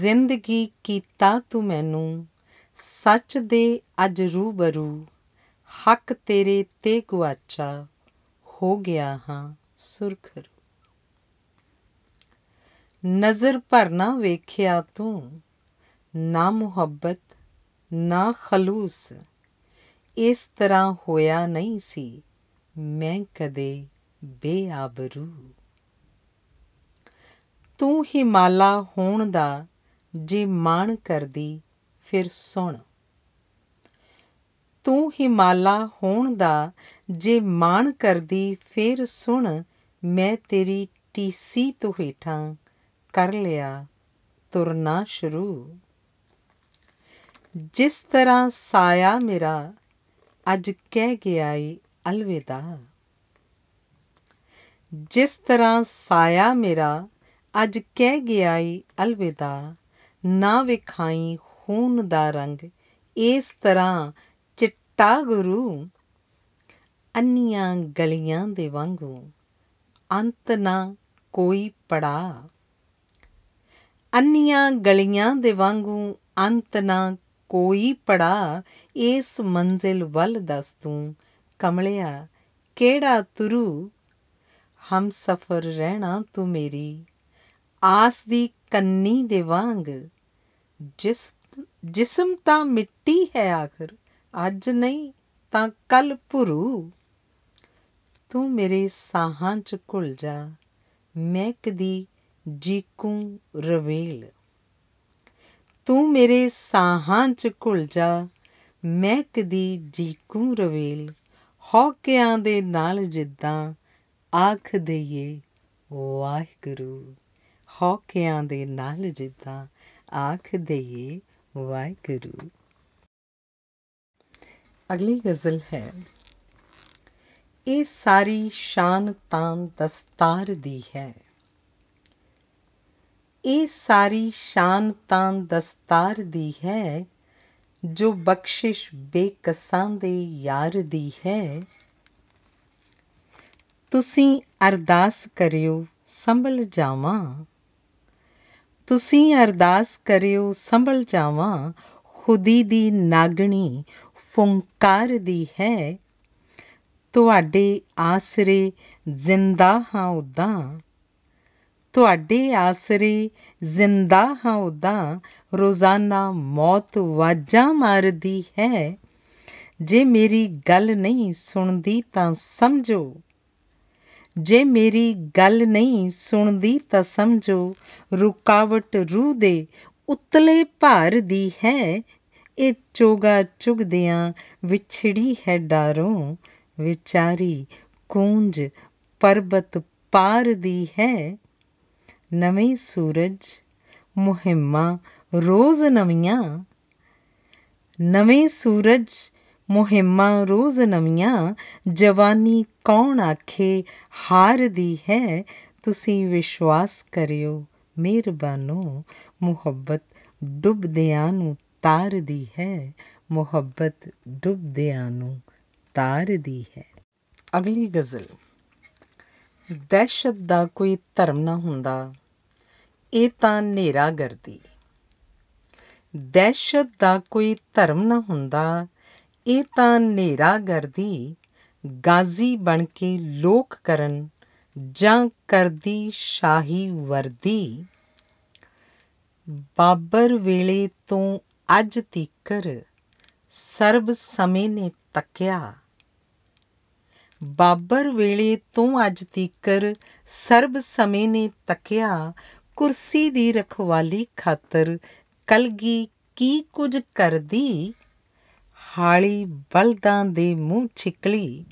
ਜ਼ਿੰਦਗੀ ਕੀਤਾ ਤੂੰ ਮੈਨੂੰ ਸੱਚ ਦੇ ਅੱਜ ਰੂਬਰੂ ਹੱਕ ਤੇਰੇ ਤੇ ਗਵਾਚਾ ਹੋ ਗਿਆ ਹਾਂ ਸੁਰਖਰੂ ਨਜ਼ਰ ਭਰਨਾ ਵੇਖਿਆ ਤੂੰ ਨਾ ਮੁਹੱਬਤ ਨਾ ਖਲੂਸ ਇਸ ਤਰ੍ਹਾਂ ਹੋਇਆ ਨਹੀਂ ਸੀ ਮੈਂ ਕਦੇ ਬੇਆਬਰੂ ਤੂੰ ਹਿਮਾਲਾ ਹੋਣ ਦਾ ਜੇ ਮਾਣ ਕਰਦੀ ਫਿਰ ਸੁਣ ਤੂੰ ਹਿਮਾਲਾ ਹੋਣ ਦਾ ਜੇ ਮਾਣ ਕਰਦੀ ਫਿਰ ਸੁਣ ਮੈਂ ਤੇਰੀ ਟੀਸੀ ਤੋਂ ਹੀਠਾਂ ਕਰ ਲਿਆ ਤੁਰਨਾ ਸ਼ੁਰੂ ਜਿਸ ਤਰ੍ਹਾਂ ਸਾਇਆ ਮੇਰਾ ਅੱਜ ਕਹਿ ਗਿਆ ਏ ਅਲਵਿਦਾ ਜਿਸ ਤਰ੍ਹਾਂ ਸਾਇਆ ਮੇਰਾ ਅੱਜ ਕਹਿ ਗਿਆ ਈ ਅਲਵਿਦਾ ਨਾ ਵਿਖਾਈ ਖੂਨ ਦਾ ਰੰਗ ਇਸ ਤਰ੍ਹਾਂ ਚਿੱਟਾ ਗੁਰੂ ਅੰਨੀਆਂ ਗਲੀਆਂ ਦੇ ਵਾਂਗੂ ਅੰਤ ਨਾ ਕੋਈ ਪੜਾ ਅੰਨੀਆਂ ਗਲੀਆਂ ਦੇ ਵਾਂਗੂ ਅੰਤ ਨਾ ਕੋਈ ਪੜਾ ਇਸ ਮੰਜ਼ਿਲ ਵੱਲ ਦਸ ਤੂੰ ਕਮਲਿਆ ਕਿਹੜਾ ਤੁਰੂ ਹਮ ਸਫਰ ਰਹਿਣਾ ਤੂੰ ਮੇਰੀ ਆਸ ਦੀ ਕੰਨੀ ਦੇ ਵਾਂਗ ਜਿਸ ਜਿਸਮ ਤਾਂ ਮਿੱਟੀ ਹੈ ਆਖਰ ਅੱਜ ਨਹੀਂ ਤਾਂ ਕੱਲ ਭੁਰੂ ਤੂੰ ਮੇਰੇ ਸਾਹਾਂ 'ਚ ਘੁਲ ਜਾ ਮੈਂ ਕਦੀ ਜੀਕੂ ਰਵੇਲ ਤੂੰ ਮੇਰੇ ਸਾਹਾਂ 'ਚ ਘੁਲ ਜਾ ਮੈਂ ਕਦੀ ਜੀਕੂ ਰਵੇਲ ਹੌਕਿਆਂ ਦੇ ਨਾਲ ਜਿੱਦਾਂ ਆਖ ਦਈਏ ਵਾਹਿਗੁਰੂ ਹੌਕਿਆਂ ਦੇ ਨਾਲ ਜਿੱਦਾਂ ਆਖ ਦਈਏ ਵਾਹਿਗੁਰੂ ਅਗਲੀ ਗਜ਼ਲ ਹੈ ਇਹ ਸਾਰੀ ਸ਼ਾਨ ਤਾਂ ਦਸਤਾਰ ਦੀ ਹੈ ਇਹ ਸਾਰੀ ਸ਼ਾਨ ਤਾਂ ਦਸਤਾਰ ਦੀ ਹੈ ਜੋ ਬਖਸ਼ਿਸ਼ ਬੇਕਸਾਂ ਦੇ ਯਾਰ ਦੀ ਹੈ ਤੁਸੀਂ ਅਰਦਾਸ ਕਰਿਓ ਸੰਭਲ ਜਾਵਾਂ ਤੁਸੀਂ ਅਰਦਾਸ ਕਰਿਓ ਸੰਭਲ ਜਾਵਾਂ ਖੁਦੀ ਦੀ ਨਾਗਣੀ ਫੁੰਕਾਰ ਦੀ ਹੈ ਤੁਹਾਡੇ ਆਸਰੇ ਜ਼ਿੰਦਾ ਹਾਂ ਉਦਾਂ ਤੁਹਾਡੇ ਆਸਰੇ ਜ਼ਿੰਦਾ ਹਾਂ ਉਦਾਂ ਰੋਜ਼ਾਨਾ ਮੌਤ ਵਾਜਾਂ ਮਾਰਦੀ ਹੈ ਜੇ ਮੇਰੀ ਗੱਲ ਨਹੀਂ ਸੁਣਦੀ ਤਾਂ ਸਮਝੋ ਜੇ ਮੇਰੀ ਗੱਲ ਨਹੀਂ ਸੁਣਦੀ ਤਾਂ ਸਮਝੋ ਰੁਕਾਵਟ ਰੂਹ ਦੇ ਉਤਲੇ ਭਾਰ ਦੀ ਹੈ ਇਹ ਚੋਗਾ ਚੁਗਦਿਆਂ ਵਿਛੜੀ ਹੈ ਡਾਰੋਂ ਵਿਚਾਰੀ ਕੂੰਜ ਪਰਬਤ ਪਾਰ ਦੀ ਹੈ ਨਵੇਂ ਸੂਰਜ ਮੁਹਿੰਮਾ ਰੋਜ਼ ਨਵੀਆਂ ਨਵੇਂ ਸੂਰਜ ਮੁਹਿੰਮਾਂ ਰੋਜ਼ ਨਵੀਆਂ ਜਵਾਨੀ ਕੌਣ ਆਖੇ ਹਾਰਦੀ ਹੈ ਤੁਸੀਂ ਵਿਸ਼ਵਾਸ ਕਰਿਓ ਮਿਹਰਬਾਨੋ ਮੁਹੱਬਤ ਡੁੱਬਦਿਆਂ ਨੂੰ ਤਾਰਦੀ ਹੈ ਮੁਹੱਬਤ ਡੁੱਬਦਿਆਂ ਨੂੰ ਤਾਰਦੀ ਹੈ ਅਗਲੀ ਗਜ਼ਲ ਦਹਿਸ਼ਤ ਦਾ ਕੋਈ ਧਰਮ ਨਾ ਹੁੰਦਾ ਇਹ ਤਾਂ ਨੇਰਾ ਗਰਦੀ ਦਹਿਸ਼ਤ ਦਾ ਕੋਈ ਧਰਮ ਨਾ ਹੁੰਦਾ ਇਹ ਤਾਂ ਨੇਰਾਗਰਦੀ ਗਾਜ਼ੀ ਬਣ ਕੇ ਲੋਕ ਕਰਨ ਜਾਂ ਕਰਦੀ ਸ਼ਾਹੀ ਵਰਦੀ ਬਾਬਰ ਵੇਲੇ ਤੋਂ ਅੱਜ ਤੀਕਰ ਸਰਬ ਸਮੇਂ ਨੇ ਤੱਕਿਆ ਬਾਬਰ ਵੇਲੇ ਤੋਂ ਅੱਜ ਤੀਕਰ ਸਰਬ ਸਮੇਂ ਨੇ ਤੱਕਿਆ ਕੁਰਸੀ ਦੀ ਰਖਵਾਲੀ ਖਾਤਰ ਕਲਗੀ ਕੀ ਕੁਝ ਕਰਦੀ ਹਾਲੀ ਬਲਦਾਂ ਦੇ ਮੂੰਹ ਛਿਕਲੀ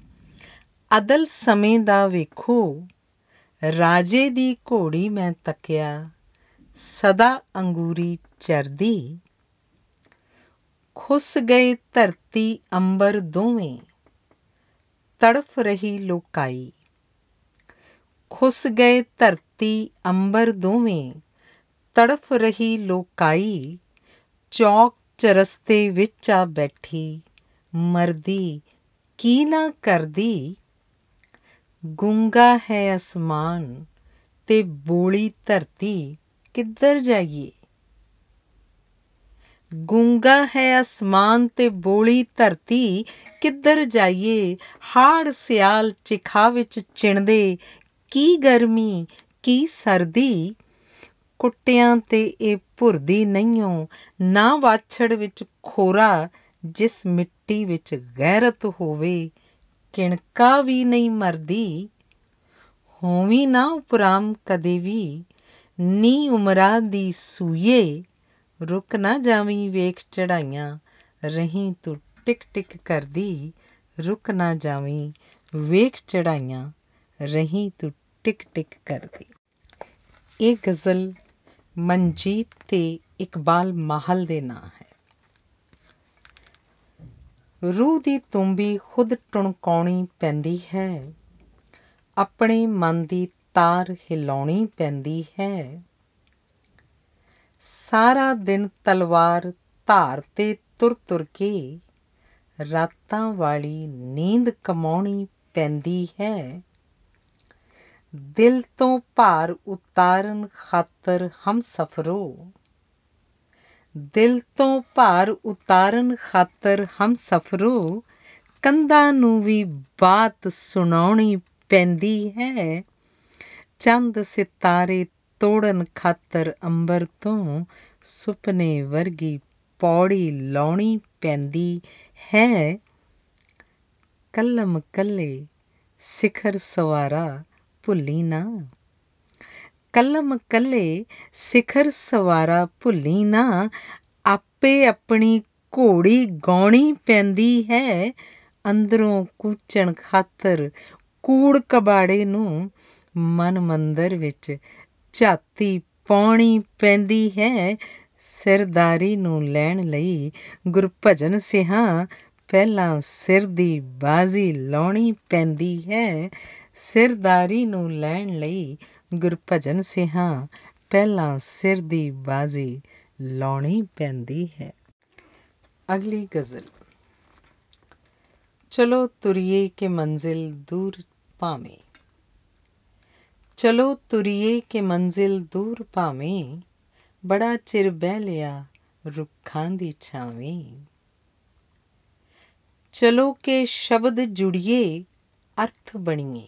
ਅਦਲ ਸਮੇਂ ਦਾ ਵੇਖੋ ਰਾਜੇ ਦੀ ਘੋੜੀ ਮੈਂ ਤੱਕਿਆ ਸਦਾ ਅੰਗੂਰੀ ਚਰਦੀ ਖੁੱਸ ਗਏ ਧਰਤੀ ਅੰਬਰ ਦੋਵੇਂ ਤੜਫ ਰਹੀ ਲੋਕਾਈ ਖੁੱਸ ਗਏ ਧਰਤੀ ਅੰਬਰ ਦੋਵੇਂ ਤੜਫ ਰਹੀ ਲੋਕਾਈ ਚੌਕ ਚਰਸਤੇ ਵਿੱਚ ਆ ਬੈਠੀ ਮਰਦੀ ਕੀ ਨਾ ਕਰਦੀ ਗੁੰਗਾ ਹੈ ਅਸਮਾਨ ਤੇ ਬੋਲੀ ਧਰਤੀ ਕਿੱਧਰ ਜਾਈਏ ਗੁੰਗਾ ਹੈ ਅਸਮਾਨ ਤੇ ਬੋਲੀ ਧਰਤੀ ਕਿੱਧਰ ਜਾਈਏ ਹਾੜ ਸਿਆਲ ਚਿਖਾ ਵਿੱਚ ਚਿਣਦੇ ਕੀ ਗਰਮੀ ਕੀ ਸਰਦੀ ਕੁੱਟਿਆਂ ਤੇ ਇਹ ਭੁਰਦੀ ਨਹੀਂਓ ਨਾ ਵਾਛੜ ਵਿੱਚ ਖੋਰਾ ਜਿਸ ਮਿੱਟੀ ਵਿੱਚ ਗੈਰਤ ਹੋਵੇ ਕਿਣਕਾ ਵੀ ਨਹੀਂ ਮਰਦੀ ਹੋਵੀ ਨਾ ਉਪਰਾਮ ਕਦੇ ਵੀ ਨੀ ਉਮਰਾਂ ਦੀ ਸੂਏ ਰੁਕ ਨਾ ਜਾਵੀਂ ਵੇਖ ਚੜਾਈਆਂ ਰਹੀਂ ਤੂੰ ਟਿਕ ਟਿਕ ਕਰਦੀ ਰੁਕ ਨਾ ਜਾਵੀਂ ਵੇਖ ਚੜਾਈਆਂ ਰਹੀਂ ਤੂੰ ਟਿਕ ਟਿਕ ਕਰਦੀ ਇਹ ਗਜ਼ਲ ਮਨਜੀਤ ਤੇ ਇਕਬਾਲ ਮਾਹਲ ਦੇ ਨਾਂ ਹੈ ਰੂਹ ਦੀ ਤੁੰਬੀ ਖੁਦ ਟਣਕਾਉਣੀ ਪੈਂਦੀ ਹੈ ਆਪਣੇ ਮਨ ਦੀ ਤਾਰ ਹਿਲਾਉਣੀ ਪੈਂਦੀ ਹੈ ਸਾਰਾ ਦਿਨ ਤਲਵਾਰ ਧਾਰ ਤੇ ਤੁਰ ਤੁਰ ਕੇ ਰਾਤਾਂ ਵਾਲੀ ਨੀਂਦ ਕਮਾਉਣੀ ਪੈਂਦੀ ਹੈ ਦਿਲ ਤੋਂ ਭਾਰ ਉਤਾਰਨ ਖਾਤਰ ਹਮਸਫਰੋ ਦਿਲ ਤੋਂ ਭਾਰ ਉਤਾਰਨ ਖਾਤਰ ਹਮਸਫਰੋ ਕੰਦਾ ਨੂੰ ਵੀ ਬਾਤ ਸੁਣਾਉਣੀ ਪੈਂਦੀ ਹੈ ਚੰਦ ਸਿਤਾਰੇ ਤੋੜਨ ਖਾਤਰ ਅੰਬਰ ਤੋਂ ਸੁਪਨੇ ਵਰਗੀ ਪੌੜੀ ਲਾਉਣੀ ਪੈਂਦੀ ਹੈ ਕਲਮ ਕੱਲੇ ਸਿਖਰ ਸਵਾਰਾ ਭੁੱਲੀ ਨਾ ਕਲਮ ਕੱਲੇ ਸਿਖਰ ਸਵਾਰਾ ਭੁੱਲੀ ਨਾ ਆਪੇ ਆਪਣੀ ਘੋੜੀ ਗਾਉਣੀ ਪੈਂਦੀ ਹੈ ਅੰਦਰੋਂ ਕੂਚਣ ਖਾਤਰ ਕੂੜ ਕਬਾੜੇ ਨੂੰ ਮਨ ਮੰਦਰ ਵਿੱਚ ਛਾਤੀ ਪਾਉਣੀ ਪੈਂਦੀ ਹੈ ਸਰਦਾਰੀ ਨੂੰ ਲੈਣ ਲਈ ਗੁਰਭਜਨ ਸਿਹਾ ਪਹਿਲਾਂ ਸਿਰ ਦੀ ਬਾਜ਼ੀ ਲਾਉਣੀ ਪੈਂਦੀ ਹੈ ਸਿਰਦਾਰੀ ਨੂੰ ਲੈਣ ਲਈ ਗੁਰਭਜਨ ਸਿਹਾ ਪਹਿਲਾਂ ਸਿਰ ਦੀ ਬਾਜ਼ੀ ਲਾਉਣੀ ਪੈਂਦੀ ਹੈ ਅਗਲੀ ਗਜ਼ਲ ਚਲੋ ਤੁਰੀਏ ਕਿ ਮੰਜ਼ਿਲ ਦੂਰ ਪਾਵੇਂ ਚਲੋ ਤੁਰੀਏ ਕਿ ਮੰਜ਼ਿਲ ਦੂਰ ਪਾਵੇਂ ਬੜਾ ਚਿਰ ਬਹਿ ਲਿਆ ਰੁੱਖਾਂ ਦੀ ਛਾਵੇਂ ਚਲੋ ਕੇ ਸ਼ਬਦ ਜੁੜੀਏ ਅਰਥ ਬਣੀਏ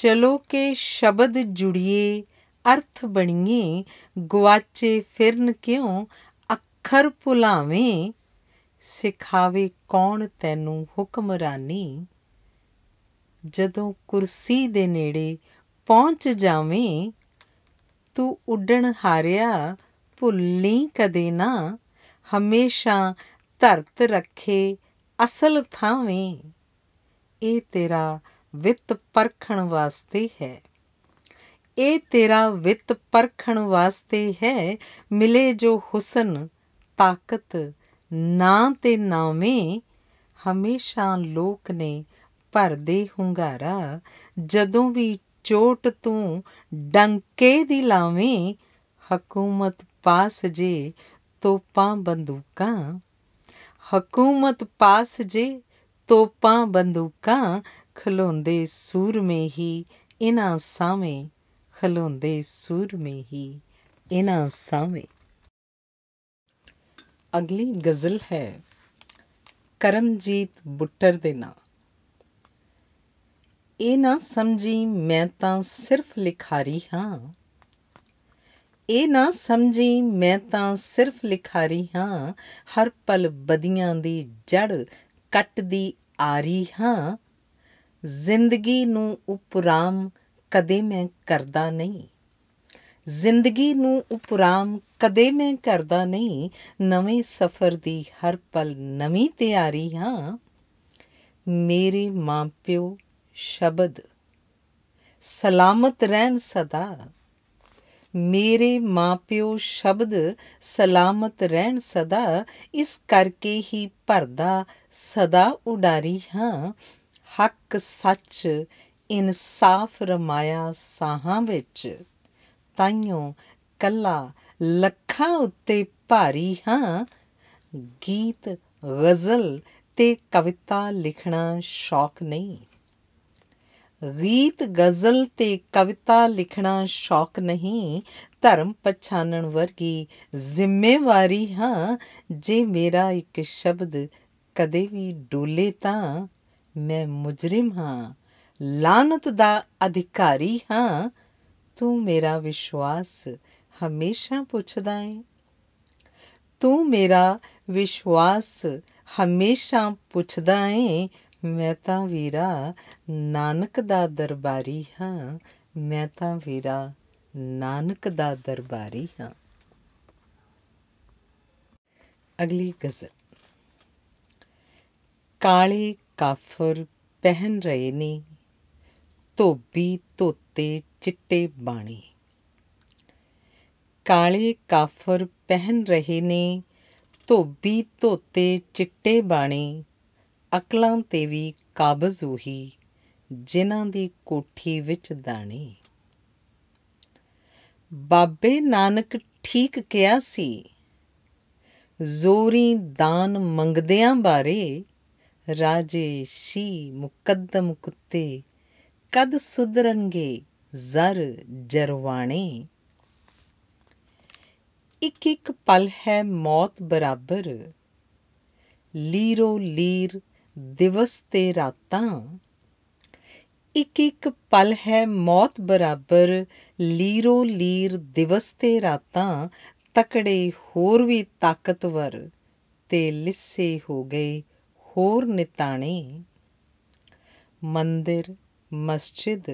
ਚਲੋ ਕੇ ਸ਼ਬਦ ਜੁੜੀਏ ਅਰਥ ਬਣੀਏ ਗਵਾਚੇ ਫਿਰਨ ਕਿਉਂ ਅੱਖਰ ਭੁਲਾਵੇਂ ਸਿਖਾਵੇ ਕੌਣ ਤੈਨੂੰ ਹੁਕਮਰਾਨੀ ਜਦੋਂ ਕੁਰਸੀ ਦੇ ਨੇੜੇ ਪਹੁੰਚ ਜਾਵੇਂ ਤੂੰ ਉੱਡਣ ਹਾਰਿਆ ਭੁੱਲੀ ਕਦੇ ਨਾ ਹਮੇਸ਼ਾ ਧਰਤ ਰੱਖੇ ਅਸਲ ਥਾਵੇਂ ਇਹ ਤੇਰਾ ਵਿੱਤ ਪਰਖਣ ਵਾਸਤੇ ਹੈ ਇਹ ਤੇਰਾ ਵਿੱਤ ਪਰਖਣ ਵਾਸਤੇ ਹੈ ਮਿਲੇ ਜੋ ਹੁਸਨ ਤਾਕਤ ਨਾ ਤੇ ਨਾਵੇਂ ਹਮੇਸ਼ਾ ਲੋਕ ਨੇ ਭਰਦੇ ਹੁੰਗਾਰਾ ਜਦੋਂ ਵੀ ਚੋਟ ਤੂੰ ਡੰਕੇ ਦੀ ਲਾਵੇਂ ਹਕੂਮਤ ਪਾਸ ਜੇ ਤੋਪਾਂ ਬੰਦੂਕਾਂ ਹਕੂਮਤ ਪਾਸ ਜੇ ਤੋਪਾਂ ਬੰਦੂਕਾਂ ਖਲੋਂਦੇ ਸੂਰਮੇ ਹੀ ਇਨਾ ਸਾਵੇਂ ਖਲੋਂਦੇ ਸੂਰਮੇ ਹੀ ਇਨਾ ਸਾਵੇਂ ਅਗਲੀ ਗਜ਼ਲ ਹੈ ਕਰਮਜੀਤ ਬੁੱਟਰ ਦੇ ਨਾਂ ਇਹ ਨਾ ਸਮਝੀ ਮੈਂ ਤਾਂ ਸਿਰਫ ਲਿਖਾਰੀ ਹਾਂ ਇਹ ਨਾ ਸਮਝੀ ਮੈਂ ਤਾਂ ਸਿਰਫ ਲਿਖਾਰੀ ਹਾਂ ਹਰ ਪਲ ਬਦੀਆਂ ਦੀ ਜੜ ਕੱਟਦੀ ਆਰੀ ਹਾਂ ਜ਼ਿੰਦਗੀ ਨੂੰ ਉਪਰਾਮ ਕਦੇ ਮੈਂ ਕਰਦਾ ਨਹੀਂ ਜ਼ਿੰਦਗੀ ਨੂੰ ਉਪਰਾਮ ਕਦੇ ਮੈਂ ਕਰਦਾ ਨਹੀਂ ਨਵੇਂ ਸਫ਼ਰ ਦੀ ਹਰ ਪਲ ਨਵੀਂ ਤਿਆਰੀ ਹਾਂ ਮੇਰੇ ਮਾਪਿਓ ਸ਼ਬਦ ਸਲਾਮਤ ਰਹਿਣ ਸਦਾ ਮੇਰੇ ਮਾਪਿਓ ਸ਼ਬਦ ਸਲਾਮਤ ਰਹਿਣ ਸਦਾ ਇਸ ਕਰਕੇ ਹੀ ਭਰਦਾ ਸਦਾ ਉਡਾਰੀ ਹਾਂ ਹੱਕ ਸੱਚ ਇਨਸਾਫ ਰਮਾਇਆ ਸਾਹਾਂ ਵਿੱਚ ਤਾਈਓ ਕੱਲਾ ਲੱਖਾਂ ਉੱਤੇ ਭਾਰੀ ਹਾਂ ਗੀਤ ਗਜ਼ਲ ਤੇ ਕਵਿਤਾ ਲਿਖਣਾ ਸ਼ੌਕ ਨਹੀਂ ਗੀਤ ਗਜ਼ਲ ਤੇ ਕਵਿਤਾ ਲਿਖਣਾ ਸ਼ੌਕ ਨਹੀਂ ਧਰਮ ਪਛਾਣਨ ਵਰਗੀ ਜ਼ਿੰਮੇਵਾਰੀ ਹਾਂ ਜੇ ਮੇਰਾ ਇੱਕ ਸ਼ਬਦ ਕਦੇ ਵੀ ਡੋਲੇ ਤਾਂ ਮੈਂ ਮੁਜਰਮ ਹਾਂ ਲਾਨਤ ਦਾ ਅਧਿਕਾਰੀ ਹਾਂ ਤੂੰ ਮੇਰਾ ਵਿਸ਼ਵਾਸ ਹਮੇਸ਼ਾ ਪੁੱਛਦਾ ਏ ਤੂੰ ਮੇਰਾ ਵਿਸ਼ਵਾਸ ਹਮੇਸ਼ਾ ਪੁੱਛਦਾ ਏ ਮੈਂ ਤਾਂ ਵੀਰਾ ਨਾਨਕ ਦਾ ਦਰਬਾਰੀ ਹਾਂ ਮੈਂ ਤਾਂ ਵੀਰਾ ਨਾਨਕ ਦਾ ਦਰਬਾਰੀ ਹਾਂ ਅਗਲੀ ਗਜ਼ਲ ਕਾਲੇ ਕਾਫਰ ਪਹਿਨ ਰਹੇ ਨੇ ਧੋਬੀ ਧੋਤੇ ਚਿੱਟੇ ਬਾਣੀ ਕਾਲੇ ਕਾਫਰ ਪਹਿਨ ਰਹੇ ਨੇ ਧੋਬੀ ਧੋਤੇ ਚਿੱਟੇ ਬਾਣੀ ਅਕਲਾਂ ਤੇ ਵੀ ਕਾਬਜ਼ ਉਹੀ ਜਿਨ੍ਹਾਂ ਦੀ ਕੋਠੀ ਵਿੱਚ ਦਾਣੇ ਬਾਬੇ ਨਾਨਕ ਠੀਕ ਕਿਹਾ ਸੀ ਜ਼ੋਰੀ ਦਾਨ ਮੰਗਦਿਆਂ ਬਾਰੇ ਰਾਜੇ ਸ਼ੀ ਮੁਕੱਦਮ ਕੁੱਤੇ ਕਦ ਸੁਧਰਨਗੇ ਜ਼ਰ ਜਰਵਾਣੇ ਇੱਕ ਇੱਕ ਪਲ ਹੈ ਮੌਤ ਬਰਾਬਰ ਲੀਰੋ ਲੀਰ ਦਿਵਸ ਤੇ ਰਾਤਾਂ ਇੱਕ ਇੱਕ ਪਲ ਹੈ ਮੌਤ ਬਰਾਬਰ ਲੀਰੋ ਲੀਰ ਦਿਵਸ ਤੇ ਰਾਤਾਂ ਤਕੜੇ ਹੋਰ ਵੀ ਤਾਕਤਵਰ ਤੇ ਲਿੱਸੇ ਹੋ ਗਏ ਹੋਰ ਨਿਤਾਣੇ ਮੰਦਿਰ ਮਸਜਿਦ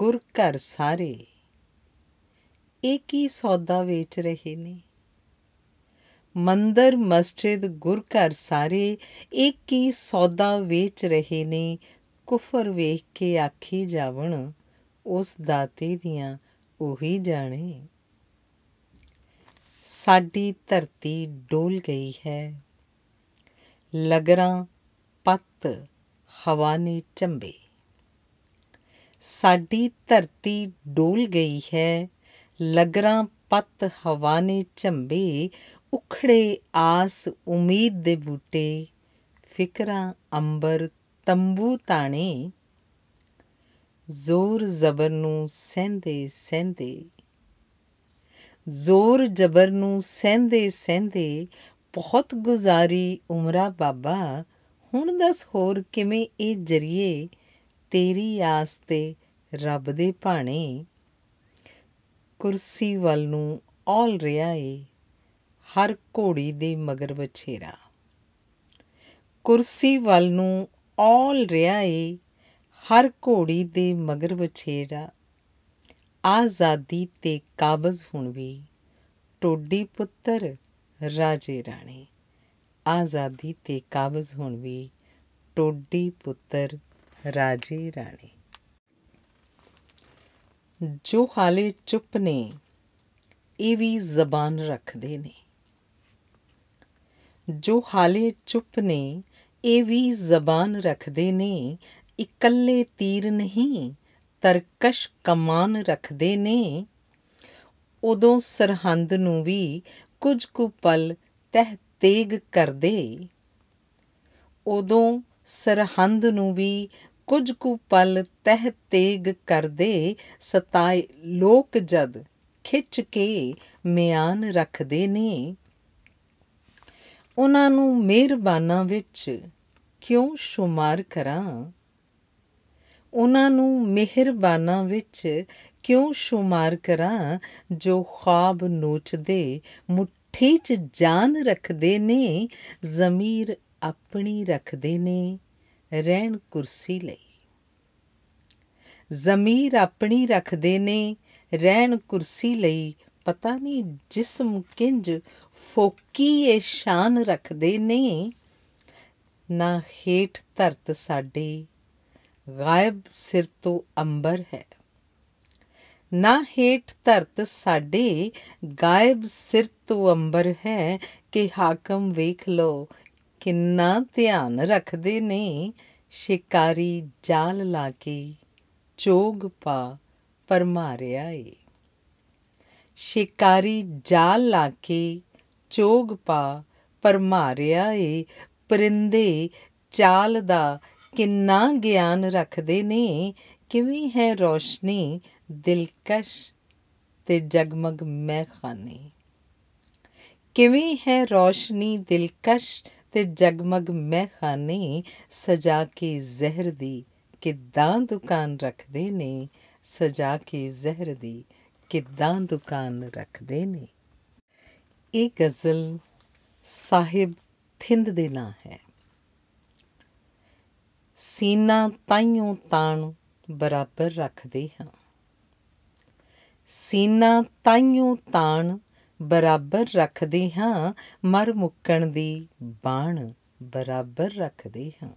ਗੁਰ ਘਰ ਸਾਰੇ ਇੱਕ ਹੀ ਸੌਦਾ ਵੇਚ ਰਹੇ ਨੇ ਮੰਦਰ ਮਸਜਿਦ ਗੁਰ ਘਰ ਸਾਰੇ ਇੱਕ ਹੀ ਸੌਦਾ ਵੇਚ ਰਹੇ ਨੇ ਕੁਫਰ ਵੇਖ ਕੇ ਆਖੀ ਜਾਵਣ ਉਸ ਦਾਤੇ ਦੀਆਂ ਉਹੀ ਜਾਣੇ ਸਾਡੀ ਧਰਤੀ ਡੋਲ ਗਈ ਹੈ ਲਗਰਾਂ ਪੱਤ ਹਵਾ ਨੇ ਚੰਬੇ ਸਾਡੀ ਧਰਤੀ ਡੋਲ ਗਈ ਹੈ ਲਗਰਾਂ ਪੱਤ ਹਵਾ ਨੇ ਝੰਬੇ ਉਖੜੇ ਆਸ ਉਮੀਦ ਦੇ ਬੂਟੇ ਫਿਕਰਾਂ ਅੰਬਰ ਤੰਬੂ ਤਾਣੇ ਜ਼ੋਰ ਜ਼ਬਰ ਨੂੰ ਸਹਿੰਦੇ ਸਹਿੰਦੇ ਜ਼ੋਰ ਜ਼ਬਰ ਨੂੰ ਸਹਿੰਦੇ ਸਹਿੰਦੇ ਬਹੁਤ ਗੁਜ਼ਾਰੀ ਉਮਰਾ ਬਾਬਾ ਹੁਣ ਦੱਸ ਹੋਰ ਕਿਵੇਂ ਇਹ ਜਰੀਏ ਤੇਰੀ ਆਸ ਤੇ ਰੱਬ ਦੇ ਭਾਣੇ ਕੁਰਸੀ ਵੱਲ ਨੂੰ ਔਲ ਰਿਹਾ ਏ ਹਰ ਘੋੜੀ ਦੇ ਮਗਰ ਵਛੇਰਾ ਕੁਰਸੀ ਵੱਲ ਨੂੰ ਔਲ ਰਿਹਾ ਏ ਹਰ ਘੋੜੀ ਦੇ ਮਗਰ ਵਛੇਰਾ ਆਜ਼ਾਦੀ ਤੇ ਕਾਬਜ਼ ਹੁਣ ਵੀ ਟੋਡੀ ਪੁੱਤਰ ਰਾਜੇ ਰਾਣੀ ਆਜ਼ਾਦੀ ਤੇ ਕਾਬਜ਼ ਹੋਣ ਵੀ ਟੋਡੀ ਪੁੱਤਰ ਰਾਜੇ ਰਾਣੀ ਜੋ ਹਾਲੇ ਚੁੱਪ ਨੇ ਇਹ ਵੀ ਜ਼ਬਾਨ ਰੱਖਦੇ ਨੇ ਜੋ ਹਾਲੇ ਚੁੱਪ ਨੇ ਇਹ ਵੀ ਜ਼ਬਾਨ ਰੱਖਦੇ ਨੇ ਇਕੱਲੇ ਤੀਰ ਨਹੀਂ ਤਰਕਸ਼ ਕਮਾਨ ਰੱਖਦੇ ਨੇ ਉਦੋਂ ਸਰਹੰਦ ਨੂੰ ਵੀ ਕੁਝ ਕੁ ਪਲ ਤਹਿ ਤੇਗ ਕਰਦੇ ਉਦੋਂ ਸਰਹੰਦ ਨੂੰ ਵੀ ਕੁਝ ਕੁ ਪਲ ਤਹਿ ਤੇਗ ਕਰਦੇ ਸਤਾਏ ਲੋਕ ਜਦ ਖਿੱਚ ਕੇ ਮਿਆਨ ਰੱਖਦੇ ਨੇ ਉਹਨਾਂ ਨੂੰ ਮਿਹਰਬਾਨਾਂ ਵਿੱਚ ਕਿਉਂ ਸ਼ੁਮਾਰ ਕਰਾਂ ਉਹਨਾਂ ਨੂੰ ਮਿਹਰਬਾਨਾਂ ਵਿੱਚ ਕਿਉਂ شمار ਕਰਾਂ ਜੋ ਖ਼ਾਬ ਨੋਚਦੇ ਮੁੱਠੀ 'ਚ ਜਾਨ ਰੱਖਦੇ ਨੇ ਜ਼ਮੀਰ ਆਪਣੀ ਰੱਖਦੇ ਨੇ ਰਹਿਣ ਕੁਰਸੀ ਲਈ ਜ਼ਮੀਰ ਆਪਣੀ ਰੱਖਦੇ ਨੇ ਰਹਿਣ ਕੁਰਸੀ ਲਈ ਪਤਾ ਨਹੀਂ ਜਿਸਮ ਕਿੰਜ ਫੋਕੀ ਇਹ ਸ਼ਾਨ ਰੱਖਦੇ ਨੇ ਨਾ ਹੇਠ ਧਰਤ ਸਾਡੇ ਗਾਇਬ ਸਿਰ ਤੋਂ ਅੰਬਰ ਹੈ ਨਾ ਹੇਠ ਧਰਤ ਸਾਡੇ ਗਾਇਬ ਸਿਰ ਤੋਂ ਅੰਬਰ ਹੈ ਕਿ ਹਾਕਮ ਵੇਖ ਲੋ ਕਿੰਨਾ ਧਿਆਨ ਰੱਖਦੇ ਨੇ ਸ਼ਿਕਾਰੀ ਜਾਲ ਲਾ ਕੇ ਚੋਗ ਪਾ ਪਰ ਮਾਰਿਆ ਏ ਸ਼ਿਕਾਰੀ ਜਾਲ ਲਾ ਕੇ ਚੋਗ ਪਾ ਪਰ ਮਾਰਿਆ ਏ ਪਰਿੰਦੇ ਚਾਲ ਦਾ ਕਿੰਨਾ ਗਿਆਨ ਰੱਖਦੇ ਨੇ ਕਿਵੇਂ ਹੈ ਰੋਸ਼ਨੀ ਦਿਲਕਸ਼ ਤੇ ਜਗਮਗ ਮੈਂ ਕਿਵੇਂ ਹੈ ਰੋਸ਼ਨੀ ਦਿਲਕਸ਼ ਤੇ ਜਗਮਗ ਮੈਂ ਸਜਾ ਕੇ ਜ਼ਹਿਰ ਦੀ ਕਿਦਾਂ ਦੁਕਾਨ ਰੱਖਦੇ ਨੇ ਸਜਾ ਕੇ ਜ਼ਹਿਰ ਦੀ ਕਿਦਾਂ ਦੁਕਾਨ ਰੱਖਦੇ ਨੇ ਇਹ ਗਜ਼ਲ ਸਾਹਿਬ ਥਿੰਦ ਦੇ ਨਾਂ ਹੈ ਸੀਨਾ ਤਾਈਓ ਤਾਣ ਬਰਾਬਰ ਰੱਖਦੇ ਹਾਂ ਸੀਨਾ ਤਾਈਓ ਤਾਣ ਬਰਾਬਰ ਰੱਖਦੇ ਹਾਂ ਮਰ ਮੁੱਕਣ ਦੀ ਬਾਣ ਬਰਾਬਰ ਰੱਖਦੇ ਹਾਂ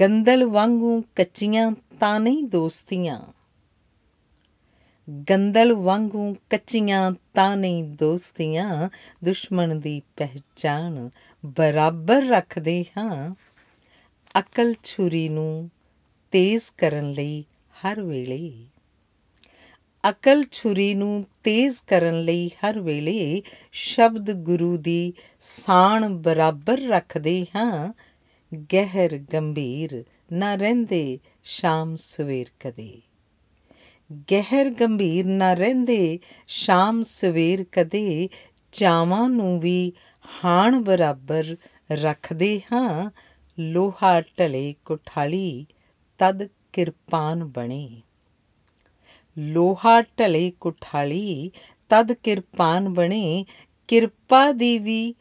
ਗੰਦਲ ਵਾਂਗੂ ਕੱਚੀਆਂ ਤਾਂ ਨਹੀਂ ਦੋਸਤੀਆਂ ਗੰਦਲ ਵਾਂਗੂ ਕੱਚੀਆਂ ਤਾਂ ਨਹੀਂ ਦੋਸਤੀਆਂ ਦੁਸ਼ਮਣ ਦੀ ਪਹਿਚਾਨ ਬਰਾਬਰ ਰੱਖਦੇ ਹਾਂ ਅਕਲ ਛੁਰੀ ਨੂੰ ਤੇਜ਼ ਕਰਨ ਲਈ ਹਰ ਵੇਲੇ ਅਕਲ ਛੁਰੀ ਨੂੰ ਤੇਜ਼ ਕਰਨ ਲਈ ਹਰ ਵੇਲੇ ਸ਼ਬਦ ਗੁਰੂ ਦੀ ਸਾਣ ਬਰਾਬਰ ਰੱਖਦੇ ਹਾਂ ਗਹਿਰ ਗੰਭੀਰ ਨਾ ਰਹਿੰਦੇ ਸ਼ਾਮ ਸਵੇਰ ਕਦੇ ਗਹਿਰ ਗੰਭੀਰ ਨਾ ਰਹਿੰਦੇ ਸ਼ਾਮ ਸਵੇਰ ਕਦੇ ਚਾਵਾਂ ਨੂੰ ਵੀ ਹਾਣ ਬਰਾਬਰ ਰੱਖਦੇ ਹਾਂ ਲੋਹਾ ਟਲੇ ਕੁਠਾਲੀ ਤਦ ਕਿਰਪਾਨ ਬਣੇ ਲੋਹਾ ਟਲੇ ਕੁਠਾਲੀ ਤਦ ਕਿਰਪਾਨ ਬਣੇ ਕਿਰਪਾ ਦੀ ਵੀ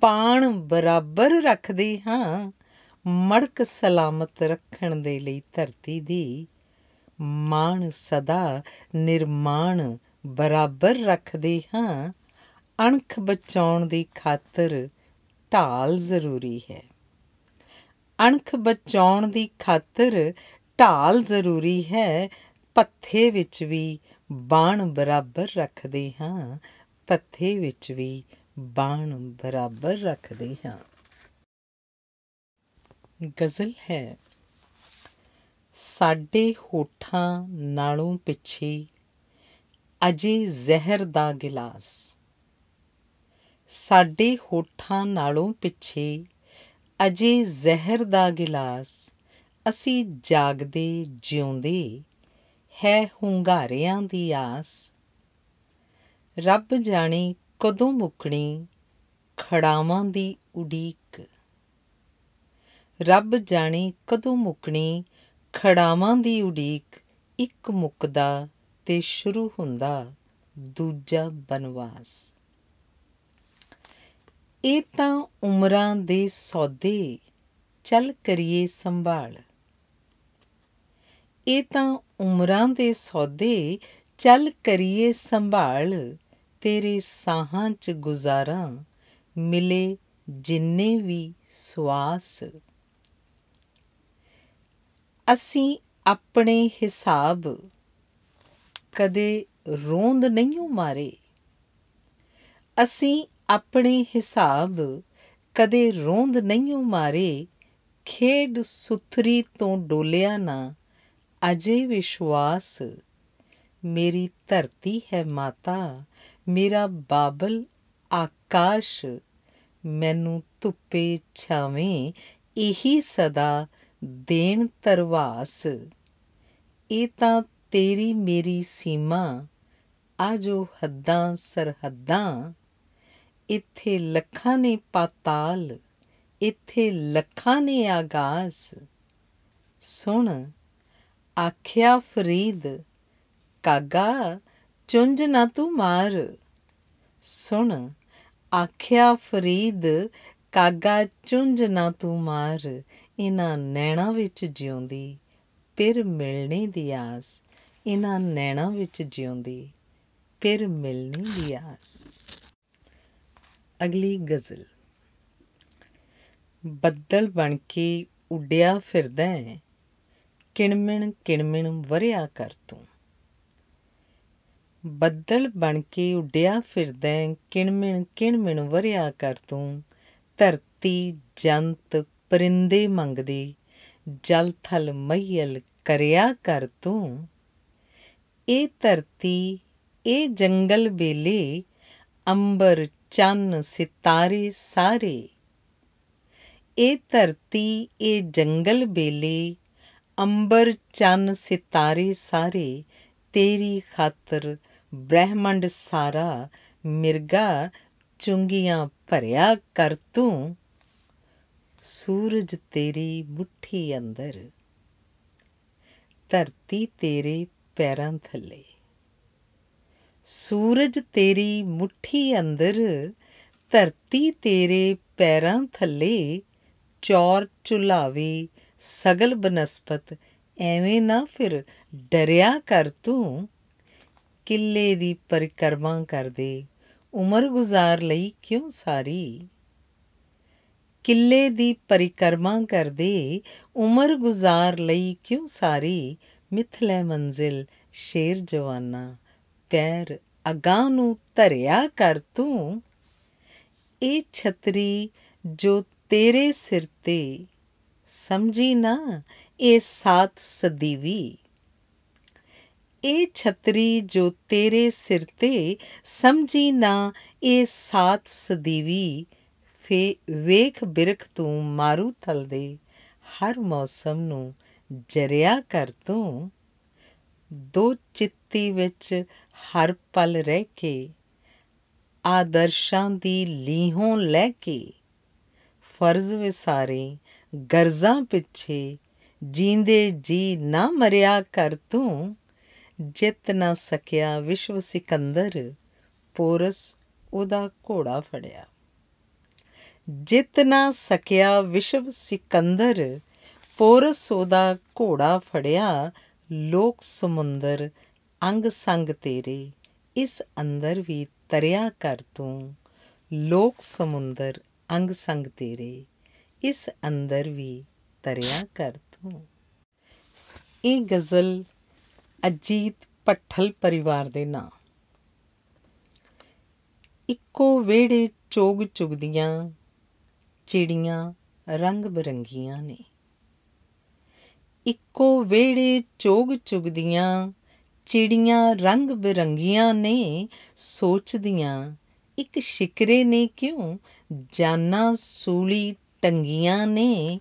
ਪਾਣ ਬਰਾਬਰ ਰੱਖਦੇ ਹਾਂ ਮੜਕ ਸਲਾਮਤ ਰੱਖਣ ਦੇ ਲਈ ਧਰਤੀ ਦੀ ਮਾਣ ਸਦਾ ਨਿਰਮਾਣ ਬਰਾਬਰ ਰੱਖਦੇ ਹਾਂ ਅਣਖ ਬਚਾਉਣ ਦੀ ਖਾਤਰ ਢਾਲ ਜ਼ਰੂਰੀ ਹੈ ਅਣਖ ਬਚਾਉਣ ਦੀ ਖਾਤਰ ਢਾਲ ਜ਼ਰੂਰੀ ਹੈ ਪੱਥੇ ਵਿੱਚ ਵੀ ਬਾਣ ਬਰਾਬਰ ਰੱਖਦੇ ਹਾਂ ਪੱਥੇ ਵਿੱਚ ਵੀ ਬਾਣ ਬਰਾਬਰ ਰੱਖਦੇ ਹਾਂ ਗਜ਼ਲ ਹੈ ਸਾਡੇ ਹੋਠਾਂ ਨਾਲੋਂ ਪਿੱਛੇ ਅਜੇ ਜ਼ਹਿਰ ਦਾ ਗਿਲਾਸ ਸਾਡੇ ਹੋਠਾਂ ਨਾਲੋਂ ਪਿੱਛੇ ਅਜੇ ਜ਼ਹਿਰ ਦਾ ਗਿਲਾਸ ਅਸੀਂ ਜਾਗਦੇ ਜਿਉਂਦੇ ਹੈ ਹੁੰਗਾਰਿਆਂ ਦੀ ਆਸ ਰੱਬ ਜਾਣੇ ਕਦੋਂ ਮੁੱਕਣੀ ਖੜਾਵਾਂ ਦੀ ਉਡੀਕ ਰੱਬ ਜਾਣੇ ਕਦੋਂ ਮੁੱਕਣੀ ਖੜਾਵਾਂ ਦੀ ਉਡੀਕ ਇੱਕ ਮੁੱਕਦਾ ਤੇ ਸ਼ੁਰੂ ਹੁੰਦਾ ਦੂਜਾ ਬਨਵਾਸ ਇਹ ਤਾਂ ਉਮਰਾਂ ਦੇ ਸੌਦੇ ਚੱਲ ਕਰੀਏ ਸੰਭਾਲ ਇਹ ਤਾਂ ਉਮਰਾਂ ਦੇ ਸੌਦੇ ਚੱਲ ਕਰੀਏ ਸੰਭਾਲ ਤੇਰੇ ਸਾਹਾਂ 'ਚ ਗੁਜ਼ਾਰਾਂ ਮਿਲੇ ਜਿੰਨੇ ਵੀ ਸਵਾਸ ਅਸੀਂ ਆਪਣੇ ਹਿਸਾਬ ਕਦੇ ਰੋਂਦ ਨਹੀਂ ਮਾਰੇ ਅਸੀਂ ਆਪਣੇ ਹਿਸਾਬ ਕਦੇ ਰੋਂਦ ਨਹੀਂ ਮਾਰੇ ਖੇਡ ਸੁਥਰੀ ਤੋਂ ਡੋਲਿਆ ਨਾ ਅਜੇ ਵਿਸ਼ਵਾਸ ਮੇਰੀ ਧਰਤੀ ਹੈ ਮਾਤਾ ਮੇਰਾ ਬਾਬਲ ਆਕਾਸ਼ ਮੈਨੂੰ ਧੁੱਪੇ ਛਾਵੇਂ ਇਹੀ ਸਦਾ ਦੇਣ ਤਰਵਾਸ ਇਹ ਤਾਂ ਤੇਰੀ ਮੇਰੀ ਸੀਮਾ ਆ ਜੋ ਹੱਦਾਂ ਸਰਹੱਦਾਂ ਇੱਥੇ ਲੱਖਾਂ ਨੇ ਪਾਤਾਲ ਇੱਥੇ ਲੱਖਾਂ ਨੇ ਆਗਾਸ ਸੁਣ ਆਖਿਆ ਫਰੀਦ ਕਾਗਾ ਚੁੰਝ ਨਾ ਤੂੰ ਮਾਰ ਸੁਣ ਆਖਿਆ ਫਰੀਦ ਕਾਗਾ ਚੁੰਝ ਨਾ ਤੂੰ ਮਾਰ ਇਹਨਾਂ ਨੈਣਾ ਵਿੱਚ ਜਿਉਂਦੀ ਫਿਰ ਮਿਲਣੇ ਦੀ ਆਸ ਇਹਨਾਂ ਨੈਣਾ ਵਿੱਚ ਜਿਉਂਦੀ ਫਿਰ ਮਿਲਣੇ ਦੀ ਆਸ ਅਗਲੀ ਗਜ਼ਲ ਬੱਦਲ ਬਣ ਕੇ ਉੱਡਿਆ ਫਿਰਦਾ ਹੈ ਕਿਣਮਿਣ ਕਿਣਮਿਣ ਵਰਿਆ ਕਰ ਤੂੰ ਬੱਦਲ ਬਣ ਕੇ ਉੱਡਿਆ ਫਿਰਦਾ ਕਿਣਮਿਣ ਕਿਣਮਿਣ ਵਰਿਆ ਕਰ ਤੂੰ ਧਰਤੀ ਜੰਤ ਪਰਿੰਦੇ ਮੰਗਦੇ ਜਲ ਥਲ ਮਈਲ ਕਰਿਆ ਕਰ ਤੂੰ ਇਹ ਧਰਤੀ ਇਹ ਜੰਗਲ ਬੇਲੇ ਅੰਬਰ ਚੰਨ ਸਿਤਾਰੇ ਸਾਰੇ ਇਹ ਧਰਤੀ ਇਹ ਜੰਗਲ ਬੇਲੇ ਅੰਬਰ ਚੰਨ ਸਿਤਾਰੇ ਸਾਰੇ ਤੇਰੀ ਖਾਤਰ ਬ੍ਰਹਿਮੰਡ ਸਾਰਾ ਮਿਰਗਾ ਚੁੰਗੀਆਂ ਭਰਿਆ ਕਰ ਤੂੰ ਸੂਰਜ ਤੇਰੀ ਮੁਠੀ ਅੰਦਰ ਧਰਤੀ ਤੇਰੇ ਪੈਰਾਂ ਥੱਲੇ ਸੂਰਜ ਤੇਰੀ ਮੁਠੀ ਅੰਦਰ ਧਰਤੀ ਤੇਰੇ ਪੈਰਾਂ ਥੱਲੇ ਚੌਰ ਚੁਲਾਵੇ ਸਗਲ ਬਨਸਪਤ ਐਵੇਂ ਨਾ ਫਿਰ ਡਰਿਆ ਕਰ ਤੂੰ ਕਿੱਲੇ ਦੀ ਪਰਿਕਰਮਾ ਕਰਦੇ ਉਮਰ ਗੁਜ਼ਾਰ ਲਈ ਕਿਉਂ ਸਾਰੀ ਕਿੱਲੇ ਦੀ ਪਰਿਕਰਮਾ ਕਰਦੇ ਉਮਰ ਗੁਜ਼ਾਰ ਲਈ ਕਿਉਂ ਸਾਰੀ ਮਿਥਲੇ ਮੰਜ਼ਿਲ ਸ਼ੇਰ ਜਵਾਨਾ ਪੈਰ ਅਗਾ ਨੂੰ ਧਰਿਆ ਕਰ ਤੂੰ ਇਹ ਛਤਰੀ ਜੋ ਤੇਰੇ ਸਿਰ ਤੇ ਸਮਝੀ ਨਾ ਇਹ ਸਾਤ ਸਦੀਵੀ ਇਹ ਛਤਰੀ ਜੋ ਤੇਰੇ ਸਿਰ ਤੇ ਸਮਝੀ ਨਾ ਇਹ ਸਾਤ ਸਦੀਵੀ ਫੇ ਵੇਖ ਬਿਰਖ ਤੂੰ ਮਾਰੂ ਤਲ ਦੇ ਹਰ ਮੌਸਮ ਨੂੰ ਜਰਿਆ ਕਰ ਤੂੰ ਦੋ ਚਿੱਤੀ ਵਿੱਚ ਹਰ ਪਲ ਰਹਿ ਕੇ ਆਦਰਸ਼ਾਂ ਦੀ ਲੀਹੋਂ ਲੈ ਕੇ ਫਰਜ਼ ਵਿਸਾਰੇ ਗਰਜ਼ਾਂ ਪਿੱਛੇ ਜੀਂਦੇ ਜੀ ਨਾ ਮਰਿਆ ਕਰ ਤੂੰ ਜਿੱਤ ਨਾ ਸਕਿਆ ਵਿਸ਼ਵ ਸਿਕੰਦਰ ਪੋਰਸ ਉਹਦਾ ਘੋੜਾ ਫੜਿਆ ਜਿੱਤ ਨਾ ਸਕਿਆ ਵਿਸ਼ਵ ਸਿਕੰਦਰ ਪੋਰ ਸੋਦਾ ਘੋੜਾ ਫੜਿਆ ਲੋਕ ਸਮੁੰਦਰ ਅੰਗ ਸੰਗ ਤੇਰੇ ਇਸ ਅੰਦਰ ਵੀ ਤਰਿਆ ਕਰ ਤੂੰ ਲੋਕ ਸਮੁੰਦਰ ਅੰਗ ਸੰਗ ਤੇਰੇ ਇਸ ਅੰਦਰ ਵੀ ਤਰਿਆ ਕਰ ਤੂੰ ਇਹ ਗਜ਼ਲ ਅਜੀਤ ਪੱਠਲ ਪਰਿਵਾਰ ਦੇ ਨਾਂ ਇੱਕੋ ਵੇੜੇ ਚੋਗ ਚੁਗਦੀਆਂ ਚਿੜੀਆਂ ਰੰਗ ਬਰੰਗੀਆਂ ਨੇ ਇੱਕੋ ਵੇੜੇ ਚੋਗ ਚੁਗਦੀਆਂ ਚਿੜੀਆਂ ਰੰਗ ਬਰੰਗੀਆਂ ਨੇ ਸੋਚਦੀਆਂ ਇੱਕ ਸ਼ਿਕਰੇ ਨੇ ਕਿਉਂ ਜਾਨਾਂ ਸੂਲੀ ਟੰਗੀਆਂ ਨੇ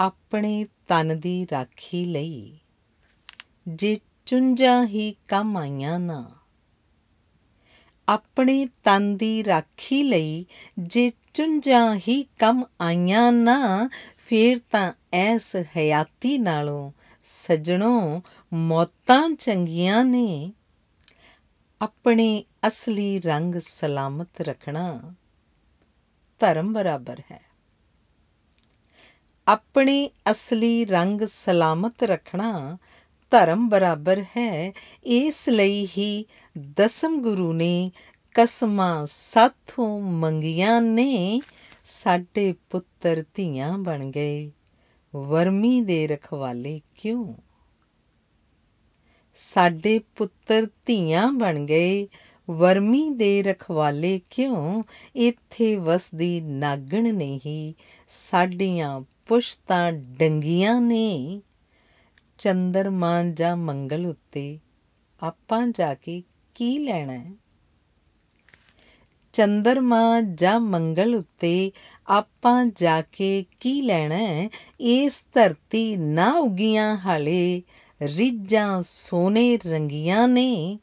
ਆਪਣੇ ਤਨ ਦੀ ਰਾਖੀ ਲਈ ਜੇ ਚੁੰਝਾਂ ਹੀ ਕੰਮ ਆਈਆਂ ਨਾ ਆਪਣੇ ਤਨ ਦੀ ਰਾਖੀ ਲਈ ਜੇ ਚੁੰਝਾ ਹੀ ਕਮ ਆਈਆਂ ਨਾ ਫੇਰ ਤਾਂ ਐਸ ਹਯਾਤੀ ਨਾਲੋਂ ਸਜਣੋ ਮੌਤਾਂ ਚੰਗੀਆਂ ਨੇ ਆਪਣੇ ਅਸਲੀ ਰੰਗ ਸਲਾਮਤ ਰੱਖਣਾ ਧਰਮ ਬਰਾਬਰ ਹੈ ਆਪਣੇ ਅਸਲੀ ਰੰਗ ਸਲਾਮਤ ਰੱਖਣਾ ਧਰਮ ਬਰਾਬਰ ਹੈ ਇਸ ਲਈ ਹੀ ਦਸਮ ਗੁਰੂ ਨੇ ਕਸਮਾਂ ਸਾਥੋਂ ਮੰਗੀਆਂ ਨੇ ਸਾਡੇ ਪੁੱਤਰ ਧੀਆਂ ਬਣ ਗਏ ਵਰਮੀ ਦੇ ਰਖਵਾਲੇ ਕਿਉਂ ਸਾਡੇ ਪੁੱਤਰ ਧੀਆਂ ਬਣ ਗਏ ਵਰਮੀ ਦੇ ਰਖਵਾਲੇ ਕਿਉਂ ਇੱਥੇ ਵਸਦੀ ਨਾਗਣ ਨਹੀਂ ਸਾਡੀਆਂ ਪੁਸ਼ਤਾਂ ਡੰਗੀਆਂ ਨੇ ਚੰਦਰਮਾਨ ਜਾਂ ਮੰਗਲ ਉੱਤੇ ਆਪਾਂ ਜਾ ਕੇ ਕੀ ਲੈਣਾ ਹੈ ਚੰਦਰਮਾ ਜਾਂ ਮੰਗਲ ਉੱਤੇ ਆਪਾਂ ਜਾ ਕੇ ਕੀ ਲੈਣਾ ਇਸ ਧਰਤੀ ਨਾ ਉਗੀਆਂ ਹਲੇ ਰਿੱਜਾਂ ਸੋਨੇ ਰੰਗੀਆਂ ਨੇ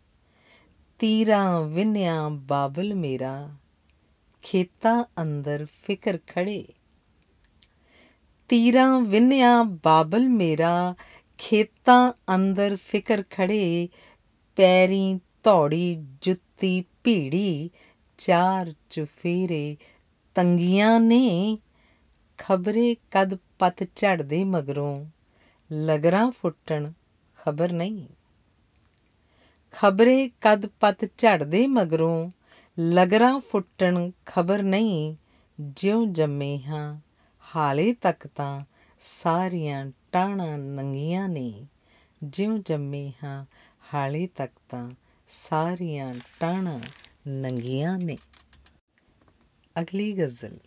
ਤੀਰਾ ਵਿੰਨਿਆ ਬਾਬਲ ਮੇਰਾ ਖੇਤਾਂ ਅੰਦਰ ਫਿਕਰ ਖੜੇ ਤੀਰਾ ਵਿੰਨਿਆ ਬਾਬਲ ਮੇਰਾ ਖੇਤਾਂ ਅੰਦਰ ਫਿਕਰ ਖੜੇ ਪੈਰੀ ਧੌੜੀ ਜੁੱਤੀ ਭੀੜੀ ਚਾਰ ਚੁਫੇਰੇ ਤੰਗੀਆਂ ਨੇ ਖਬਰੇ ਕਦ ਪਤ ਝੜਦੇ ਮਗਰੋਂ ਲਗਰਾਂ ਫੁੱਟਣ ਖਬਰ ਨਹੀਂ ਖਬਰੇ ਕਦ ਪਤ ਝੜਦੇ ਮਗਰੋਂ ਲਗਰਾਂ ਫੁੱਟਣ ਖਬਰ ਨਹੀਂ ਜਿਉ ਜੰਮੇ ਹਾਂ ਹਾਲੇ ਤੱਕ ਤਾਂ ਸਾਰੀਆਂ ਟਾਣਾ ਨੰਗੀਆਂ ਨੇ ਜਿਉ ਜੰਮੇ ਹਾਂ ਹਾਲੇ ਤੱਕ ਤਾਂ ਸਾਰੀਆਂ ਟਾਣਾ ਨੰਗੀਆਂ ਨੇ ਅਗਲੀ ਗਜ਼ਲ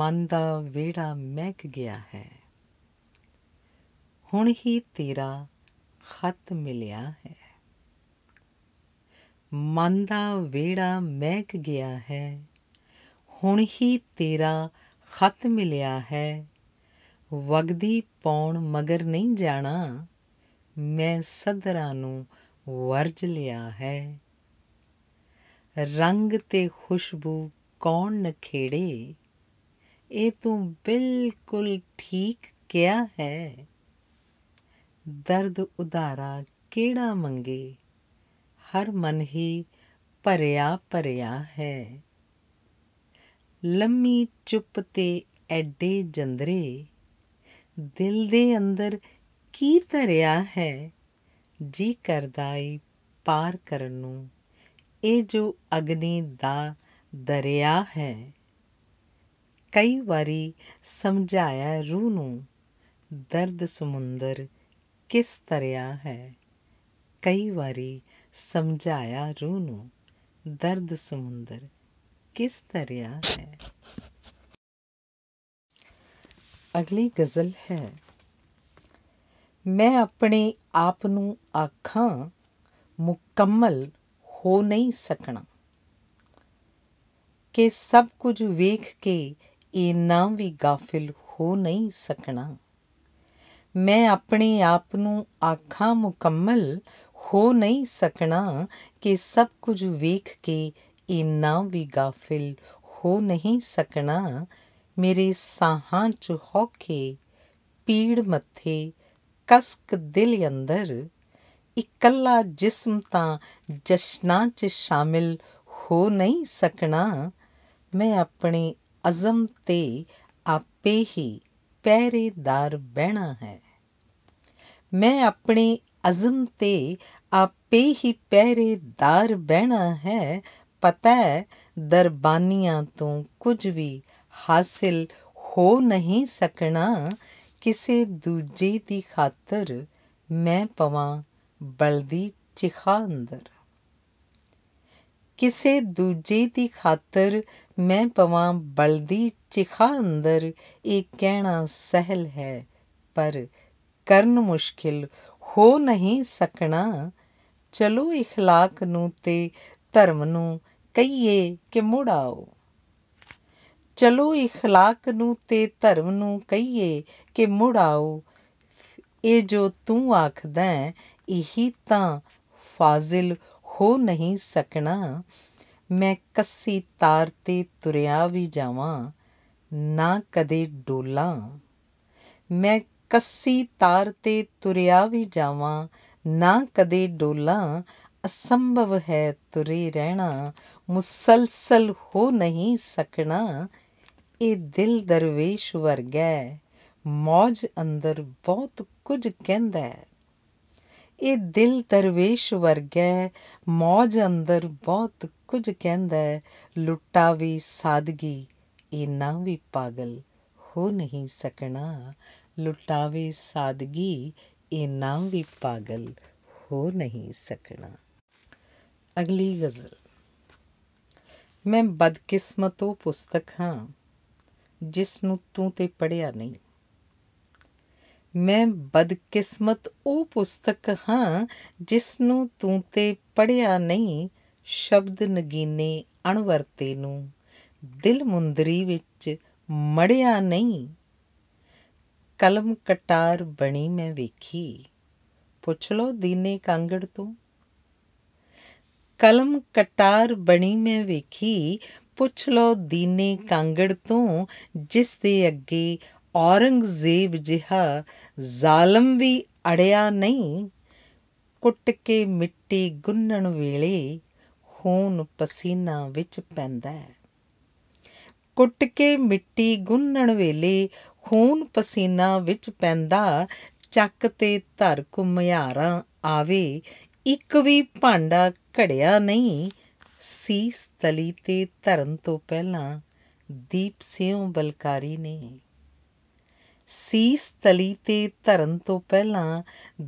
ਮਨ ਦਾ ਵੇੜਾ ਮਹਿਕ ਗਿਆ ਹੈ ਹੁਣ ਹੀ ਤੇਰਾ ਖਤ ਮਿਲਿਆ ਹੈ ਮਨ ਦਾ ਵੇੜਾ ਮਹਿਕ ਗਿਆ ਹੈ ਹੁਣ ਹੀ ਤੇਰਾ ਖਤ ਮਿਲਿਆ ਹੈ ਵਗਦੀ ਪੌਣ ਮਗਰ ਨਹੀਂ ਜਾਣਾ ਮੈਂ ਸਦਰਾਂ ਨੂੰ ਵਰਜ ਲਿਆ ਹੈ ਰੰਗ ਤੇ ਖੁਸ਼ਬੂ ਕੌਣ ਨਖੇੜੇ ਇਹ ਤੂੰ ਬਿਲਕੁਲ ਠੀਕ ਕਿਹਾ ਹੈ ਦਰਦ ਉਦਾਰਾ ਕਿਹੜਾ ਮੰਗੇ ਹਰ ਮਨ ਹੀ ਭਰਿਆ ਭਰਿਆ ਹੈ ਲੰਮੀ ਚੁੱਪ ਤੇ ਐਡੇ ਜੰਦਰੇ ਦਿਲ ਦੇ ਅੰਦਰ ਕੀ ਧਰਿਆ ਹੈ ਜੀ ਕਰਦਾਈ ਪਾਰ ਕਰਨ ਨੂੰ ਇਹ ਜੋ ਅਗਨੀ ਦਾ ਦਰਿਆ ਹੈ ਕਈ ਵਾਰੀ ਸਮਝਾਇਆ ਰੂਹ ਨੂੰ ਦਰਦ ਸਮੁੰਦਰ ਕਿਸ ਤਰਿਆ ਹੈ ਕਈ ਵਾਰੀ ਸਮਝਾਇਆ ਰੂਹ ਨੂੰ ਦਰਦ ਸਮੁੰਦਰ ਕਿਸ ਤਰਿਆ ਹੈ ਅਗਲੀ ਗਜ਼ਲ ਹੈ ਮੈਂ ਆਪਣੇ ਆਪ ਨੂੰ ਆਖਾਂ ਮੁਕੰਮਲ ਹੋ ਨਹੀਂ ਸਕਣਾ ਕਿ ਸਭ ਕੁਝ ਵੇਖ ਕੇ ਇਹ ਨਾ ਵੀ ਗਾਫਿਲ ਹੋ ਨਹੀਂ ਸਕਣਾ ਮੈਂ ਆਪਣੇ ਆਪ ਨੂੰ ਆਖਾਂ ਮੁਕੰਮਲ ਹੋ ਨਹੀਂ ਸਕਣਾ ਕਿ ਸਭ ਕੁਝ ਵੇਖ ਕੇ ਇਹ ਨਾ ਵੀ ਗਾਫਿਲ ਹੋ ਨਹੀਂ ਸਕਣਾ ਮੇਰੇ ਸਾਹਾਂ ਚ ਹੋਕੇ ਪੀੜ ਮੱਥੇ ਕਸਕ ਦਿਲ ਅੰਦਰ ਇਕੱਲਾ ਜਿਸਮ ਤਾਂ ਜਸ਼ਨਾਂ 'ਚ ਸ਼ਾਮਿਲ ਹੋ ਨਹੀਂ ਸਕਣਾ ਮੈਂ ਆਪਣੇ ਅਜ਼ਮ ਤੇ ਆਪੇ ਹੀ ਪਹਿਰੇਦਾਰ ਬਹਿਣਾ ਹੈ ਮੈਂ ਆਪਣੇ ਅਜ਼ਮ ਤੇ ਆਪੇ ਹੀ ਪਹਿਰੇਦਾਰ ਬਹਿਣਾ ਹੈ ਪਤਾ ਹੈ ਦਰਬਾਨੀਆਂ ਤੋਂ ਕੁਝ ਵੀ ਹਾਸਿਲ ਹੋ ਨਹੀਂ ਸਕਣਾ ਕਿਸੇ ਦੂਜੇ ਦੀ ਖਾਤਰ ਮੈਂ ਪਵਾਂ ਬਲਦੀ ਚਿਖਾ ਅੰਦਰ ਕਿਸੇ ਦੂਜੇ ਦੀ ਖਾਤਰ ਮੈਂ ਪਵਾਂ ਬਲਦੀ ਚਿਖਾ ਅੰਦਰ ਇਹ ਕਹਿਣਾ ਸਹਿਲ ਹੈ ਪਰ ਕਰਨ ਮੁਸ਼ਕਿਲ ਹੋ ਨਹੀਂ ਸਕਣਾ ਚਲੋ اخلاق ਨੂੰ ਤੇ ਧਰਮ ਨੂੰ ਕਹੀਏ ਕਿ ਮੁੜ ਆਓ ਚਲੋ اخلاق ਨੂੰ ਤੇ ਧਰਮ ਨੂੰ ਕਹੀਏ ਕਿ ਮੁੜ ਆਓ ਇਹ ਜੋ ਤੂੰ ਆਖਦਾ ਇਹੀ ਤਾਂ ਫਾਜ਼ਿਲ ਹੋ ਨਹੀਂ ਸਕਣਾ ਮੈਂ ਕੱਸੀ ਤਾਰ ਤੇ ਤੁਰਿਆ ਵੀ ਜਾਵਾਂ ਨਾ ਕਦੇ ਡੋਲਾਂ ਮੈਂ ਕੱਸੀ ਤਾਰ ਤੇ ਤੁਰਿਆ ਵੀ ਜਾਵਾਂ ਨਾ ਕਦੇ ਡੋਲਾਂ ਅਸੰਭਵ ਹੈ ਤੁਰੇ ਰਹਿਣਾ ਮੁਸਲਸਲ ਹੋ ਨਹੀਂ ਸਕਣਾ ਇਹ ਦਿਲ ਦਰਵੇਸ਼ ਵਰਗਾ ਮੌਜ ਅੰਦਰ ਬਹੁਤ ਕੁਝ ਕਹਿੰਦਾ ਹੈ ਇਹ ਦਿਲ ਦਰਵੇਸ਼ ਵਰਗਾ ਮੌਜ ਅੰਦਰ ਬਹੁਤ ਕੁਝ ਕਹਿੰਦਾ ਹੈ ਲੁੱਟਾ ਵੀ ਸਾਦਗੀ ਇਨਾ ਵੀ ਪਾਗਲ ਹੋ ਨਹੀਂ ਸਕਣਾ ਵੀ ਸਾਦਗੀ ਇਨਾ ਵੀ ਪਾਗਲ ਹੋ ਨਹੀਂ ਸਕਣਾ ਅਗਲੀ ਗਜ਼ਲ ਮੈਂ ਬਦਕਿਸਮਤੋਂ ਪੁਸਤਕ ਹਾਂ ਜਿਸ ਨੂੰ ਤੂੰ ਤੇ ਪੜਿਆ ਨਹੀਂ ਮੈਂ ਬਦਕਿਸਮਤ ਉਹ ਪੁਸਤਕ ਹਾਂ ਜਿਸ ਨੂੰ ਤੂੰ ਤੇ ਪੜਿਆ ਨਹੀਂ ਸ਼ਬਦ ਨਗੀਨੇ ਅਣਵਰਤੇ ਨੂੰ ਦਿਲ ਮੁੰਦਰੀ ਵਿੱਚ ਮੜਿਆ ਨਹੀਂ ਕਲਮ ਕਟਾਰ ਬਣੀ ਮੈਂ ਵੇਖੀ ਪੁੱਛ ਲੋ ਦੀਨੇ ਕਾਂਗੜ ਤੋਂ ਕਲਮ ਕਟਾਰ ਬਣੀ ਮੈਂ ਵੇਖੀ ਪੁੱਛ ਲੋ ਦੀਨੇ ਕਾਂਗੜ ਤੋਂ ਜਿਸ ਦੇ ਅੱਗੇ ਔਰੰਗਜ਼ੇਬ ਜਿਹਾ ਜ਼ਾਲਮ ਵੀ ਅੜਿਆ ਨਹੀਂ ਕੁੱਟ ਕੇ ਮਿੱਟੀ ਗੁੰਨਣ ਵੇਲੇ ਖੂਨ ਪਸੀਨਾ ਵਿੱਚ ਪੈਂਦਾ ਹੈ ਕੁੱਟ ਕੇ ਮਿੱਟੀ ਗੁੰਨਣ ਵੇਲੇ ਖੂਨ ਪਸੀਨਾ ਵਿੱਚ ਪੈਂਦਾ ਚੱਕ ਤੇ ਧਰ ਕੁਮਿਆਰਾਂ ਆਵੇ ਇੱਕ ਵੀ ਭਾਂਡਾ ਘੜਿਆ ਨਹੀਂ ਸੀਸ ਤਲੀ ਤੇ ਧਰਨ ਤੋਂ ਪਹਿਲਾਂ ਦੀਪ ਸਿਉ ਬਲਕਾਰੀ ਨੇ ਸੀਸ ਤਲੀ ਤੇ ਧਰਨ ਤੋਂ ਪਹਿਲਾਂ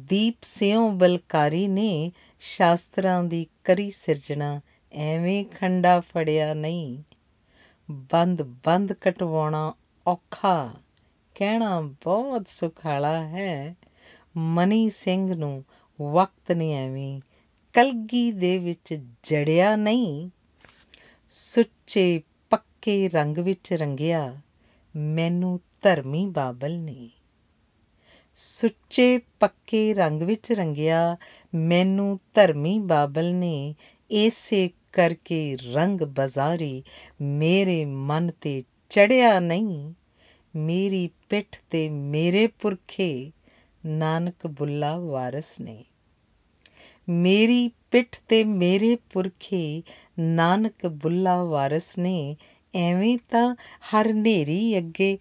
ਦੀਪ ਸਿਉ ਬਲਕਾਰੀ ਨੇ ਸ਼ਾਸਤਰਾਂ ਦੀ ਕਰੀ ਸਿਰਜਣਾ ਐਵੇਂ ਖੰਡਾ ਫੜਿਆ ਨਹੀਂ ਬੰਦ ਬੰਦ ਕਟਵਾਉਣਾ ਔਖਾ ਕਹਿਣਾ ਬਹੁਤ ਸੁਖਾਲਾ ਹੈ ਮਨੀ ਸਿੰਘ ਨੂੰ ਵਕਤ ਨੇ ਐਵੇਂ ਕਲਗੀ ਦੇ ਵਿੱਚ ਜੜਿਆ ਨਹੀਂ ਸੁੱਚੇ ਪੱਕੇ ਰੰਗ ਵਿੱਚ ਰੰਗਿਆ ਮੈਨੂੰ ਧਰਮੀ ਬਾਬਲ ਨੇ ਸੁੱਚੇ ਪੱਕੇ ਰੰਗ ਵਿੱਚ ਰੰਗਿਆ ਮੈਨੂੰ ਧਰਮੀ ਬਾਬਲ ਨੇ ਏਸੇ ਕਰਕੇ ਰੰਗ ਬਜ਼ਾਰੀ ਮੇਰੇ ਮਨ ਤੇ ਚੜਿਆ ਨਹੀਂ ਮੇਰੀ ਪਿੱਠ ਤੇ ਮੇਰੇ ਪੁਰਖੇ ਨਾਨਕ ਬੁੱਲਾ ਵਾਰਿਸ ਨੇ ਮੇਰੀ ਪਿੱਠ ਤੇ ਮੇਰੇ ਪੁਰਖੇ ਨਾਨਕ ਬੁੱਲਾ ਵਾਰਿਸ ਨੇ ਐਵੇਂ ਤਾਂ ਹਰ ਨੇਰੀ ਅੱਗੇ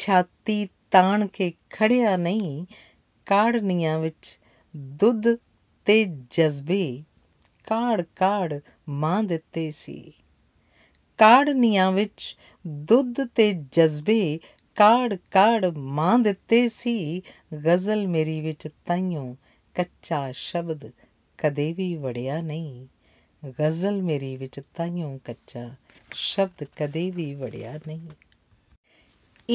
ਛਾਤੀ ਤਾਣ ਕੇ ਖੜਿਆ ਨਹੀਂ ਕਾੜਨੀਆਂ ਵਿੱਚ ਦੁੱਧ ਤੇ ਜਜ਼ਬੇ ਕਾੜ ਕਾੜ ਮਾਂ ਦਿੱਤੇ ਸੀ ਕਾੜਨੀਆਂ ਵਿੱਚ ਦੁੱਧ ਤੇ ਜਜ਼ਬੇ ਕਾੜ ਕਾੜ ਮਾਂ ਦਿੱਤੇ ਸੀ ਗਜ਼ਲ ਮੇਰੀ ਵਿੱਚ ਤਾਈਓ ਕੱਚਾ ਸ਼ਬਦ ਕਦੇ ਵੀ ਵੜਿਆ ਨਹੀਂ ਗਜ਼ਲ ਮੇਰੀ ਵਿੱਚ ਤਾਈਓ ਕੱਚਾ ਸ਼ਬਦ ਕਦੇ ਵੀ ਵੜਿਆ ਨਹੀਂ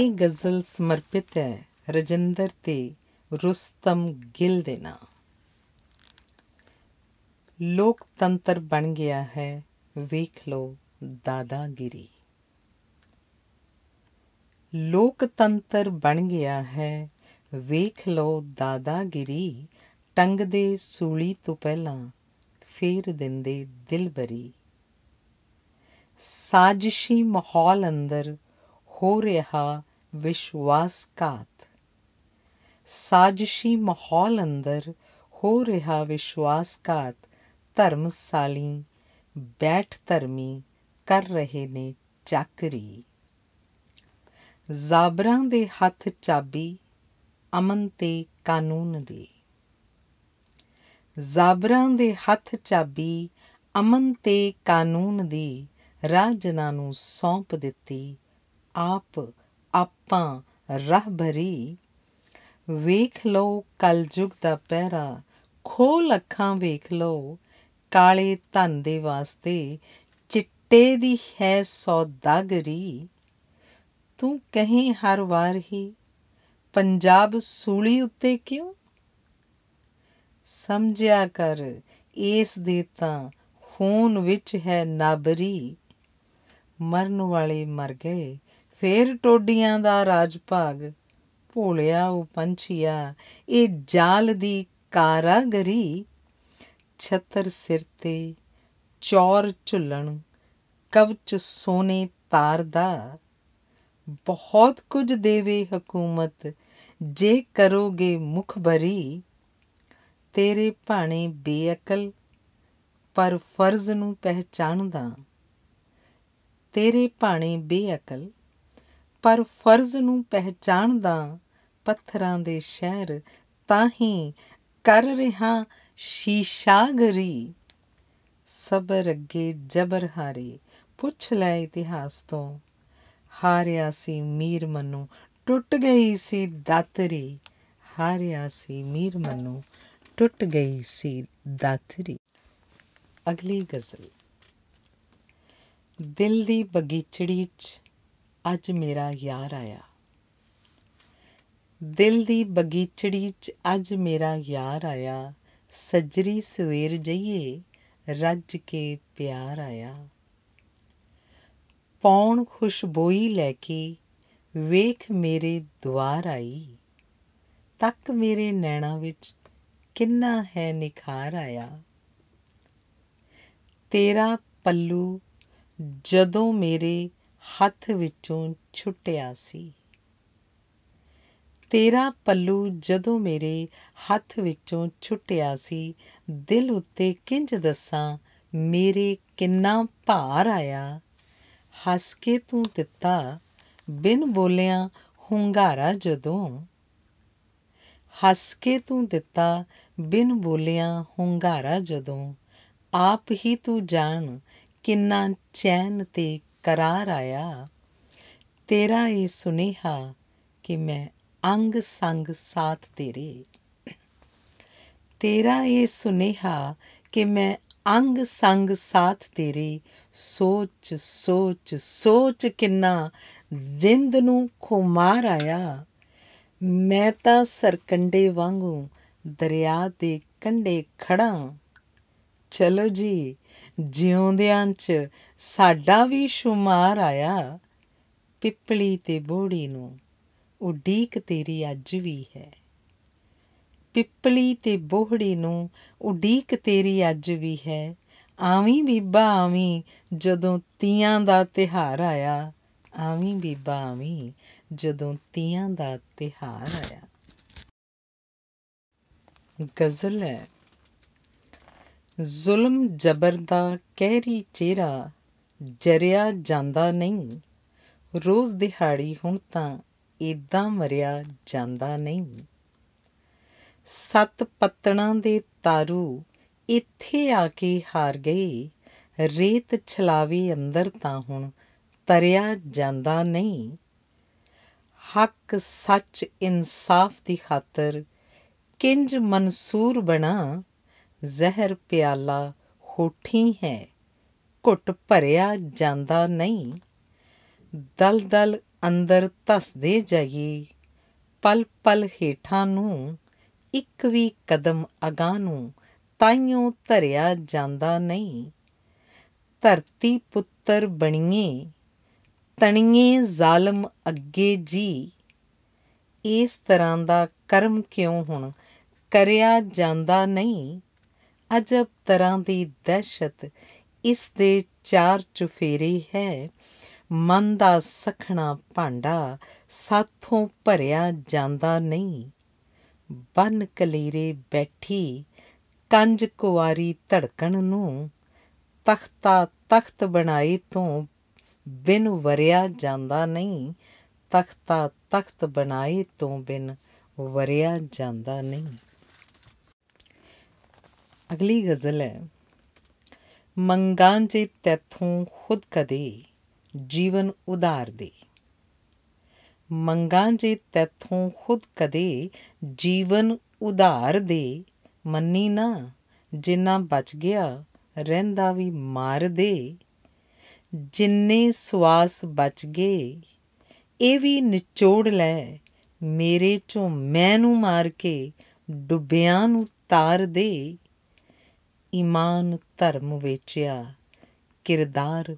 ਇਹ ਗਜ਼ਲ ਸਮਰਪਿਤ ਹੈ ਰਜਿੰਦਰ ਤੇ ਰੁਸਤਮ ਗਿਲ ਦੇ ਨਾਂ ਲੋਕਤੰਤਰ ਬਣ ਗਿਆ ਹੈ ਵੇਖ ਲੋ ਦਾਦਾਗਿਰੀ ਲੋਕਤੰਤਰ ਬਣ ਗਿਆ ਹੈ ਵੇਖ ਲੋ ਦਾਦਾਗਿਰੀ ਟੰਗ ਦੇ ਸੂਲੀ ਤੋਂ ਪਹਿਲਾਂ ਫੇਰ ਦਿੰਦੇ ਦਿਲਬਰੀ ਸਾਜ਼ਿਸ਼ੀ ਮਾਹੌਲ ਅੰਦਰ ਹੋ ਰਿਹਾ ਵਿਸ਼ਵਾਸਘਾਤ ਸਾਜ਼ਿਸ਼ੀ ਮਾਹੌਲ ਅੰਦਰ ਹੋ ਰਿਹਾ ਵਿਸ਼ਵਾਸਘਾਤ ਧਰਮਸਾਲੀ ਬੈਠ ਧਰਮੀ ਕਰ ਰਹੇ ਨੇ ਚੱਕਰੀ ਜ਼ਾਬਰਾਂ ਦੇ ਹੱਥ ਚਾਬੀ ਅਮਨ ਤੇ ਕਾਨੂੰਨ ਦੀ ਜ਼ਾਬਰਾਂ ਦੇ ਹੱਥ ਚਾਬੀ ਅਮਨ ਤੇ ਕਾਨੂੰਨ ਦੀ ਰਾਜਨਾਂ ਨੂੰ ਸੌਂਪ ਦਿੱਤੀ ਆਪ ਆਪਾਂ ਰਹਿਬਰੀ ਵੇਖ ਕਲ ਕਲਯੁਗ ਦਾ ਪਹਿਰਾ ਖੋਲ ਅੱਖਾਂ ਵੇਖ ਲੋ ਕਾਲੇ ਧਨ ਦੇ ਵਾਸਤੇ ਚਿੱਟੇ ਦੀ ਹੈ ਸੌਦਾਗਰੀ ਤੂੰ ਕਹੀਂ ਹਰ ਵਾਰ ਹੀ ਪੰਜਾਬ ਸੂਲੀ ਉੱਤੇ ਕਿਉਂ ਸਮਝਿਆ ਕਰ ਇਸ ਦੇ ਤਾਂ ਖੂਨ ਵਿੱਚ ਹੈ ਨਾਬਰੀ ਮਰਨ ਵਾਲੇ ਮਰ ਗਏ ਫੇਰ ਟੋਡੀਆਂ ਦਾ ਰਾਜ ਭਾਗ ਭੋਲਿਆ ਉਹ ਪੰਛੀਆ ਇਹ ਜਾਲ ਦੀ ਕਾਰਾਗਰੀ ਛਤਰ ਸਿਰ ਤੇ ਚੌਰ ਝੁੱਲਣ ਕਵਚ ਸੋਨੇ ਤਾਰ ਦਾ ਬਹੁਤ ਕੁਝ ਦੇਵੇ ਹਕੂਮਤ ਜੇ ਕਰੋਗੇ ਮੁਖਬਰੀ ਤੇਰੇ ਭਾਣੇ ਬੇਅਕਲ ਪਰ ਫਰਜ਼ ਨੂੰ ਪਹਿਚਾਣਦਾ ਤੇਰੇ ਭਾਣੇ ਬੇਅਕਲ ਪਰ ਫਰਜ਼ ਨੂੰ ਪਹਿਚਾਣਦਾ ਪੱਥਰਾਂ ਦੇ ਸ਼ਹਿਰ ਤਾਂ ਹੀ ਕਰ ਰਿਹਾ ਸ਼ੀਸ਼ਾਗਰੀ ਸਬਰ ਅੱਗੇ ਜਬਰ ਹਾਰੇ ਪੁੱਛ ਲੈ ਇਤਿਹਾਸ ਤੋਂ ਹਾਰਿਆ ਸੀ ਮੀਰ ਮਨੂ ਟੁੱਟ ਗਈ ਸੀ ਦਾਤਰੀ ਹਾਰਿਆ ਸੀ ਮੀਰ ਮਨੂ ਟੁੱਟ ਗਈ ਸੀ ਦਾਤਰੀ ਅਗਲੀ ਗਜ਼ਲ ਦਿਲ ਦੀ ਬਗੀਚੜੀ 'ਚ ਅੱਜ ਮੇਰਾ ਯਾਰ ਆਇਆ ਦਿਲ ਦੀ ਬਗੀਚੜੀ 'ਚ ਅੱਜ ਮੇਰਾ ਯਾਰ ਆਇਆ ਸਜਰੀ ਸਵੇਰ ਜਈਏ ਰੱਜ ਕੇ ਪਿਆਰ ਆਇਆ ਪੌਣ ਖੁਸ਼ਬੋਈ ਲੈ ਕੇ ਵੇਖ ਮੇਰੇ ਦਵਾਰ ਆਈ ਤੱਕ ਮੇਰੇ ਨੈਣਾ ਵਿੱਚ ਕਿੰਨਾ ਹੈ ਨਿਖਾਰ ਆਇਆ ਤੇਰਾ ਪੱਲੂ ਜਦੋਂ ਮੇਰੇ ਹੱਥ ਵਿੱਚੋਂ ਛੁੱਟਿਆ ਸੀ ਤੇਰਾ ਪੱਲੂ ਜਦੋਂ ਮੇਰੇ ਹੱਥ ਵਿੱਚੋਂ ਛੁੱਟਿਆ ਸੀ ਦਿਲ ਉੱਤੇ ਕਿੰਜ ਦੱਸਾਂ ਮੇਰੇ ਕਿੰਨਾ ਭਾਰ ਆਇਆ ਹੱਸ ਕੇ ਤੂੰ ਦਿੱਤਾ ਬਿਨ ਬੋਲਿਆਂ ਹੁੰਗਾਰਾ ਜਦੋਂ ਹੱਸ ਕੇ ਤੂੰ ਦਿੱਤਾ ਬਿਨ ਬੋਲਿਆਂ ਹੁੰਗਾਰਾ ਜਦੋਂ ਆਪ ਹੀ ਤੂੰ ਜਾਣ ਕਿੰਨਾ ਚੈਨ ਤੇ ਕਰਾਰ ਆਇਆ ਤੇਰਾ ਇਹ ਸੁਨੇਹਾ ਕਿ ਮੈਂ ਅੰਗ ਸੰਗ ਸਾਥ ਤੇਰੇ ਤੇਰਾ ਇਹ ਸੁਨੇਹਾ ਕਿ ਮੈਂ ਅੰਗ ਸੰਗ ਸਾਥ ਤੇਰੇ ਸੋਚ ਸੋਚ ਸੋਚ ਕਿੰਨਾ ਜ਼ਿੰਦ ਨੂੰ ਖੁਮਾਰ ਆਇਆ ਮੈਂ ਤਾਂ ਸਰਕੰਡੇ ਵਾਂਗੂ ਦਰਿਆ ਦੇ ਕੰਢੇ ਖੜਾ ਚਲੋ ਜੀ ਜਿਉਂਦਿਆਂ 'ਚ ਸਾਡਾ ਵੀ ਸ਼ੁਮਾਰ ਆਇਆ ਪਿੱਪਲੀ ਤੇ ਬੋੜੀ ਨੂੰ ਉਡੀਕ ਤੇਰੀ ਅੱਜ ਵੀ ਹੈ ਪਿੱਪਲੀ ਤੇ ਬੋੜੀ ਨੂੰ ਉਡੀਕ ਤੇਰੀ ਅੱਜ ਵੀ ਹੈ ਆਵੀਂ ਬੀਬਾ ਆਵੀਂ ਜਦੋਂ ਤੀਆਂ ਦਾ ਤਿਹਾਰ ਆਇਆ ਆਵੀਂ ਬੀਬਾ ਆਵੀਂ ਜਦੋਂ ਤੀਆਂ ਦਾ ਤਿਹਾਰ ਆਇਆ ਗਜ਼ਲ ਹੈ ਜ਼ੁਲਮ ਜਬਰ ਦਾ ਕਹਿਰੀ ਚਿਹਰਾ ਜਰਿਆ ਜਾਂਦਾ ਨਹੀਂ ਰੋਜ਼ ਦਿਹਾੜੀ ਹੁਣ ਤਾਂ ਇਦਾਂ ਮਰਿਆ ਜਾਂਦਾ ਨਹੀਂ ਸੱਤ ਪੱਤਣਾ ਦੇ ਤਾਰੂ ਇੱਥੇ ਆ ਕੇ ਹਾਰ ਗਏ ਰੇਤ ਛਲਾਵੀ ਅੰਦਰ ਤਾਂ ਹੁਣ ਤਰਿਆ ਜਾਂਦਾ ਨਹੀਂ ਹੱਕ ਸੱਚ ਇਨਸਾਫ ਦੀ ਖਾਤਰ ਕਿੰਜ ਮਨਸੂਰ ਬਣਾ ਜ਼ਹਿਰ ਪਿਆਲਾ ਹੋਠੀ ਹੈ ਘੁੱਟ ਭਰਿਆ ਜਾਂਦਾ ਨਹੀਂ ਦਲ ਦਲ ਅੰਦਰ ਧਸਦੇ ਜਾਈਏ ਪਲ ਪਲ ਹੀਠਾਂ ਨੂੰ ਇੱਕ ਵੀ ਕਦਮ ਅਗਾਹ ਨੂੰ ਤਾਈਓ ਧਰਿਆ ਜਾਂਦਾ ਨਹੀਂ ਧਰਤੀ ਪੁੱਤਰ ਬਣੀਏ ਤਣੀਏ ਜ਼ਾਲਮ ਅੱਗੇ ਜੀ ਇਸ ਤਰ੍ਹਾਂ ਦਾ ਕਰਮ ਕਿਉਂ ਹੁਣ ਕਰਿਆ ਜਾਂਦਾ ਨਹੀਂ ਅਜਬ ਤਰ੍ਹਾਂ ਦੀ ਦਹਿਸ਼ਤ ਇਸ ਦੇ ਚਾਰ ਚੁਫੇਰੇ ਹੈ ਮਨ ਦਾ ਸਖਣਾ ਭਾਂਡਾ ਸਾਥੋਂ ਭਰਿਆ ਜਾਂਦਾ ਨਹੀਂ ਬਨ ਕਲੀਰੇ ਬੈਠੀ ਕੰਜ ਕੁਵਾਰੀ ਧੜਕਣ ਨੂੰ ਤਖਤਾ ਤਖਤ ਬਣਾਈ ਤੋਂ ਬਿਨ ਵਰਿਆ ਜਾਂਦਾ ਨਹੀਂ ਤਖਤਾ ਤਖਤ ਬਣਾਈ ਤੋਂ ਬਿਨ ਵਰਿਆ ਜਾਂਦਾ ਨਹੀਂ ਅਗਲੀ ਗਜ਼ਲ ਹੈ ਮੰਗਾਂ ਜੇ ਤੈਥੋਂ ਖੁਦ ਕਦੇ ਜੀਵਨ ਉਧਾਰ ਦੇ ਮੰਗਾਂ ਜੇ ਤੈਥੋਂ ਖੁਦ ਕਦੇ ਜੀਵਨ ਉਧਾਰ ਦੇ ਮੰਨੀ ਨਾ ਜਿੰਨਾ ਬਚ ਗਿਆ ਰਹਿੰਦਾ ਵੀ ਮਾਰ ਦੇ ਜਿੰਨੇ ਸਵਾਸ ਬਚ ਗਏ ਇਹ ਵੀ ਨਿਚੋੜ ਲੈ ਮੇਰੇ ਚੋਂ ਮੈਨੂੰ ਮਾਰ ਕੇ ਡੁੱਬਿਆਂ ਨੂੰ ਤਾਰ ਦੇ ਈਮਾਨ ਧਰਮ ਵੇਚਿਆ ਕਿਰਦਾਰ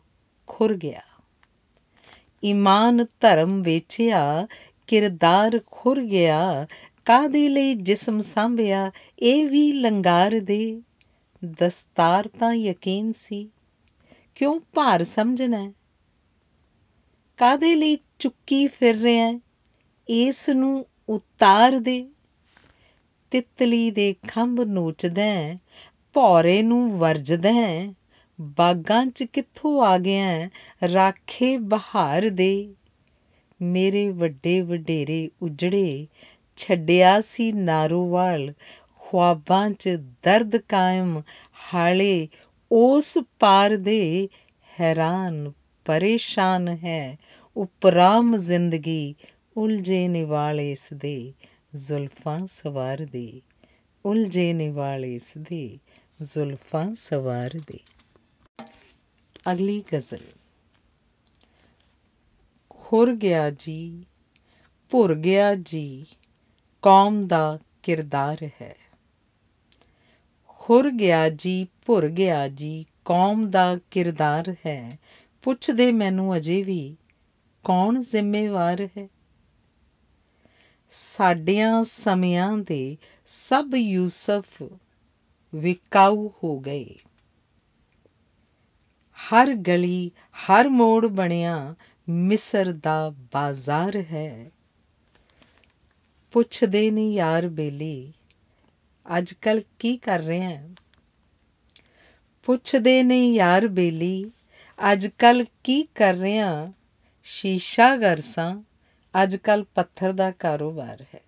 ਖੁਰ ਗਿਆ ਈਮਾਨ ਧਰਮ ਵੇਚਿਆ ਕਿਰਦਾਰ ਖੁਰ ਗਿਆ ਕਾਦੇ ਲਈ ਜਿਸਮ ਸੰਭਿਆ ਇਹ ਵੀ ਲੰਗਾਰ ਦੇ ਦਸਤਾਰ ਤਾਂ ਯਕੀਨ ਸੀ ਕਿਉਂ ਭਾਰ ਸਮਝਣਾ ਕਾਦੇ ਲਈ ਚੁੱਕੀ ਫਿਰ ਰਿਹਾ ਇਸ ਨੂੰ ਉਤਾਰ ਦੇ ਤਿਤਲੀ ਦੇ ਖੰਭ ਨੋਚਦਾ ਭੌਰੇ ਨੂੰ ਵਰਜਦੈ ਬਾਗਾਂ ਚ ਕਿੱਥੋਂ ਆ ਗਿਆ ਰਾਖੇ ਬਹਾਰ ਦੇ ਮੇਰੇ ਵੱਡੇ ਵਡੇਰੇ ਉਜੜੇ ਛੱਡਿਆ ਸੀ ਨਾਰੂਵਾਲ ਖੁਆਬਾਂ 'ਚ ਦਰਦ ਕਾਇਮ ਹਾਲੇ ਉਸ ਪਾਰ ਦੇ ਹੈਰਾਨ ਪਰੇਸ਼ਾਨ ਹੈ ਉਪਰਾਮ ਜ਼ਿੰਦਗੀ ਉਲਝੇ ਨਿਵਾਲੇ ਇਸ ਦੇ ਜ਼ੁਲਫਾਂ ਸਵਾਰ ਦੇ ਉਲਝੇ ਨਿਵਾਲੇ ਇਸ ਦੇ ਜ਼ੁਲਫਾਂ ਸਵਾਰ ਦੇ ਅਗਲੀ ਗਜ਼ਲ ਖੁਰ ਗਿਆ ਜੀ ਭੁਰ ਗਿਆ ਜੀ ਕੌਮ ਦਾ ਕਿਰਦਾਰ ਹੈ ਖੁਰ ਗਿਆ ਜੀ ਭੁਰ ਗਿਆ ਜੀ ਕੌਮ ਦਾ ਕਿਰਦਾਰ ਹੈ ਪੁੱਛਦੇ ਮੈਨੂੰ ਅਜੇ ਵੀ ਕੌਣ ਜ਼ਿੰਮੇਵਾਰ ਹੈ ਸਾਡਿਆਂ ਸਮਿਆਂ ਦੇ ਸਭ ਯੂਸਫ ਵਿਕਾਊ ਹੋ ਗਏ ਹਰ ਗਲੀ ਹਰ ਮੋੜ ਬਣਿਆ ਮਿਸਰ ਦਾ ਬਾਜ਼ਾਰ ਹੈ ਪੁੱਛਦੇ ਨੇ ਯਾਰ ਬੇਲੀ ਅੱਜ ਕੱਲ ਕੀ ਕਰ ਰਹੇ ਹੈ ਪੁੱਛਦੇ ਨੇ ਯਾਰ ਬੇਲੀ ਅੱਜ ਕੱਲ ਕੀ ਕਰ ਰਹੇ ਆ ਸ਼ੀਸ਼ਾ ਗਰਸਾਂ ਅੱਜ ਕੱਲ ਪੱਥਰ ਦਾ ਕਾਰੋਬਾਰ ਹੈ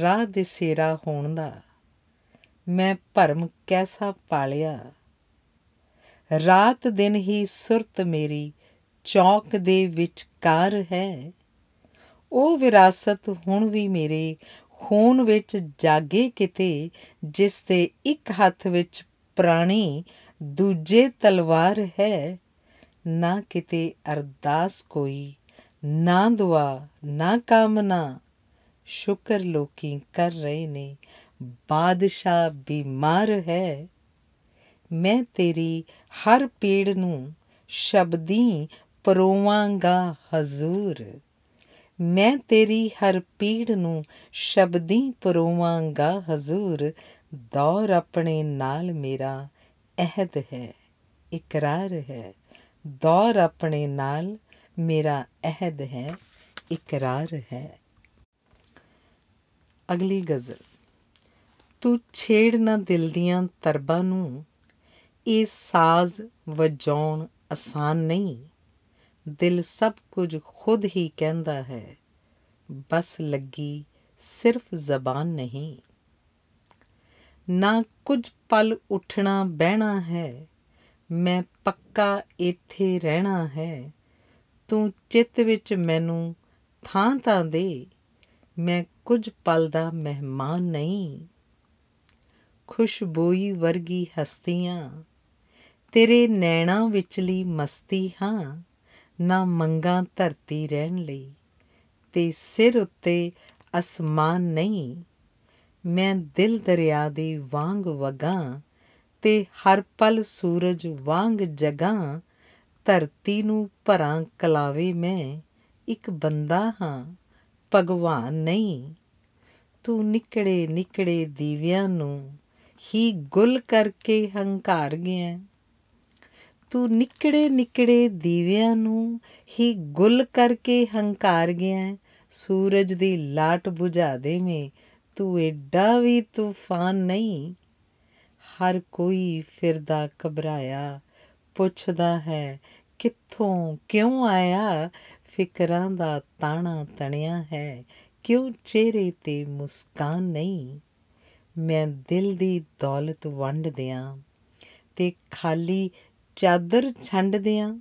ਰਾਹ ਦੇ ਸੇਰਾ ਹੋਣ ਦਾ ਮੈਂ ਭਰਮ ਕੈਸਾ ਪਾਲਿਆ ਰਾਤ ਦਿਨ ਹੀ ਸੁਰਤ ਮੇਰੀ ਚੌਕ ਦੇ ਵਿੱਚ ਕਰ ਹੈ ਉਹ ਵਿਰਾਸਤ ਹੁਣ ਵੀ ਮੇਰੇ ਖੂਨ ਵਿੱਚ ਜਾਗੇ ਕਿਤੇ ਜਿਸ ਤੇ ਇੱਕ ਹੱਥ ਵਿੱਚ ਪ੍ਰਾਣੀ ਦੂਜੇ ਤਲਵਾਰ ਹੈ ਨਾ ਕਿਤੇ ਅਰਦਾਸ ਕੋਈ ਨਾ ਦੁਆ ਨਾ ਕਾਮਨਾ ਸ਼ੁਕਰ ਲੋਕੀ ਕਰ ਰਹੇ ਨੇ ਬਾਦਸ਼ਾਹ ਬਿਮਾਰ ਹੈ ਮੈਂ ਤੇਰੀ ਹਰ ਪੀੜ ਨੂੰ ਸ਼ਬਦੀ ਪਰੋਵਾਂਗਾ ਹਜ਼ੂਰ ਮੈਂ ਤੇਰੀ ਹਰ ਪੀੜ ਨੂੰ ਸ਼ਬਦੀ ਪਰੋਵਾਂਗਾ ਹਜ਼ੂਰ ਦੌਰ ਆਪਣੇ ਨਾਲ ਮੇਰਾ ਅਹਿਦ ਹੈ ਇਕਰਾਰ ਹੈ ਦੌਰ ਆਪਣੇ ਨਾਲ ਮੇਰਾ ਅਹਿਦ ਹੈ ਇਕਰਾਰ ਹੈ ਅਗਲੀ ਗਜ਼ਲ ਤੂੰ ਛੇੜ ਨਾ ਦਿਲ ਦੀਆਂ ਤਰਬਾਂ ਨੂੰ ਇਹ ਸਾਜ਼ ਵਜਾਉਣ ਆਸਾਨ ਨਹੀਂ ਦਿਲ ਸਭ ਕੁਝ ਖੁਦ ਹੀ ਕਹਿੰਦਾ ਹੈ ਬਸ ਲੱਗੀ ਸਿਰਫ ਜ਼ਬਾਨ ਨਹੀਂ ਨਾ ਕੁਝ ਪਲ ਉੱਠਣਾ ਬਹਿਣਾ ਹੈ ਮੈਂ ਪੱਕਾ ਇੱਥੇ ਰਹਿਣਾ ਹੈ ਤੂੰ ਚਿੱਤ ਵਿੱਚ ਮੈਨੂੰ ਥਾਂ ਤਾਂ ਦੇ ਮੈਂ ਕੁਝ ਪਲ ਦਾ ਮਹਿਮਾਨ ਨਹੀਂ ਖੁਸ਼ਬੂਈ ਵਰਗੀ ਹਸਤੀਆਂ ਤੇਰੇ ਨੈਣਾ ਵਿਚਲੀ ਮਸਤੀ ਹਾਂ ਨਾ ਮੰਗਾ ਧਰਤੀ ਰਹਿਣ ਲਈ ਤੇ ਸਿਰ ਉੱਤੇ ਅਸਮਾਨ ਨਹੀਂ ਮੈਂ ਦਿਲ ਦਰਿਆ ਦੀ ਵਾਂਗ ਵਗਾ ਤੇ ਹਰ ਪਲ ਸੂਰਜ ਵਾਂਗ ਜਗਾ ਧਰਤੀ ਨੂੰ ਭਰਾਂ ਕਲਾਵੇ ਮੈਂ ਇੱਕ ਬੰਦਾ ਹਾਂ ਭਗਵਾਨ ਨਹੀਂ ਤੂੰ ਨਿਕੜੇ ਨਿਕੜੇ ਦੀਵਿਆਂ ਨੂੰ ਹੀ ਗੁੱਲ ਕਰਕੇ ਹੰਕਾਰ ਗਿਆ ਤੂੰ ਨਿਕੜੇ ਨਿਕੜੇ ਦੀਵਿਆਂ ਨੂੰ ਹੀ ਗੁੱਲ ਕਰਕੇ ਹੰਕਾਰ ਗਿਆ ਸੂਰਜ ਦੀ ਲਾਟ 부ਝਾ ਦੇ ਮੇ ਤੂੰ ਐਡਾ ਵੀ ਤੂਫਾਨ ਨਹੀਂ ਹਰ ਕੋਈ ਫਿਰਦਾ ਘਬਰਾਇਆ ਪੁੱਛਦਾ ਹੈ ਕਿੱਥੋਂ ਕਿਉਂ ਆਇਆ ਫਿਕਰਾਂ ਦਾ ਤਾਣਾ ਤਣਿਆ ਹੈ ਕਿਉਂ ਚਿਹਰੇ ਤੇ ਮੁਸਕਾਨ ਨਹੀਂ ਮੈਂ ਦਿਲ ਦੀ ਦੌਲਤ ਵੰਡ ਦਿਆਂ ਤੇ ਖਾਲੀ ਚਾਦਰ ਛੰਡ ਦਿਆਂ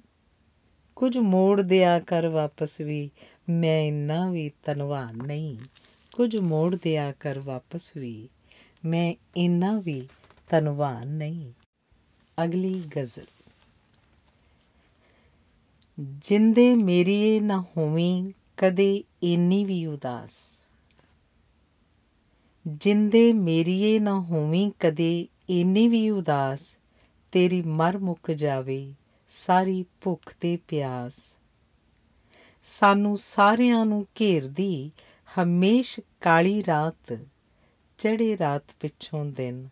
ਕੁਝ ਮੋੜ ਦਿਆ ਕਰ ਵਾਪਸ ਵੀ ਮੈਂ ਇੰਨਾ ਵੀ ਤਨਵਾਨ ਨਹੀਂ ਕੁਝ ਮੋੜ ਦਿਆ ਕਰ ਵਾਪਸ ਵੀ ਮੈਂ ਇੰਨਾ ਵੀ ਤਨਵਾਨ ਨਹੀਂ ਅਗਲੀ ਗਜ਼ਲ ਜਿੰਦੇ ਮੇਰੀਏ ਨਾ ਹੋਵੀਂ ਕਦੇ ਇੰਨੀ ਵੀ ਉਦਾਸ ਜਿੰਦੇ ਮੇਰੀਏ ਨਾ ਹੋਵੀਂ ਕਦੇ ਇੰਨੀ ਵੀ ਉਦਾਸ ਤੇਰੀ ਮਰ ਮੁੱਕ ਜਾਵੇ ਸਾਰੀ ਭੁੱਖ ਤੇ ਪਿਆਸ ਸਾਨੂੰ ਸਾਰਿਆਂ ਨੂੰ ਘੇਰਦੀ ਹਮੇਸ਼ ਕਾਲੀ ਰਾਤ ਚੜੇ ਰਾਤ ਪਿੱਛੋਂ ਦਿਨ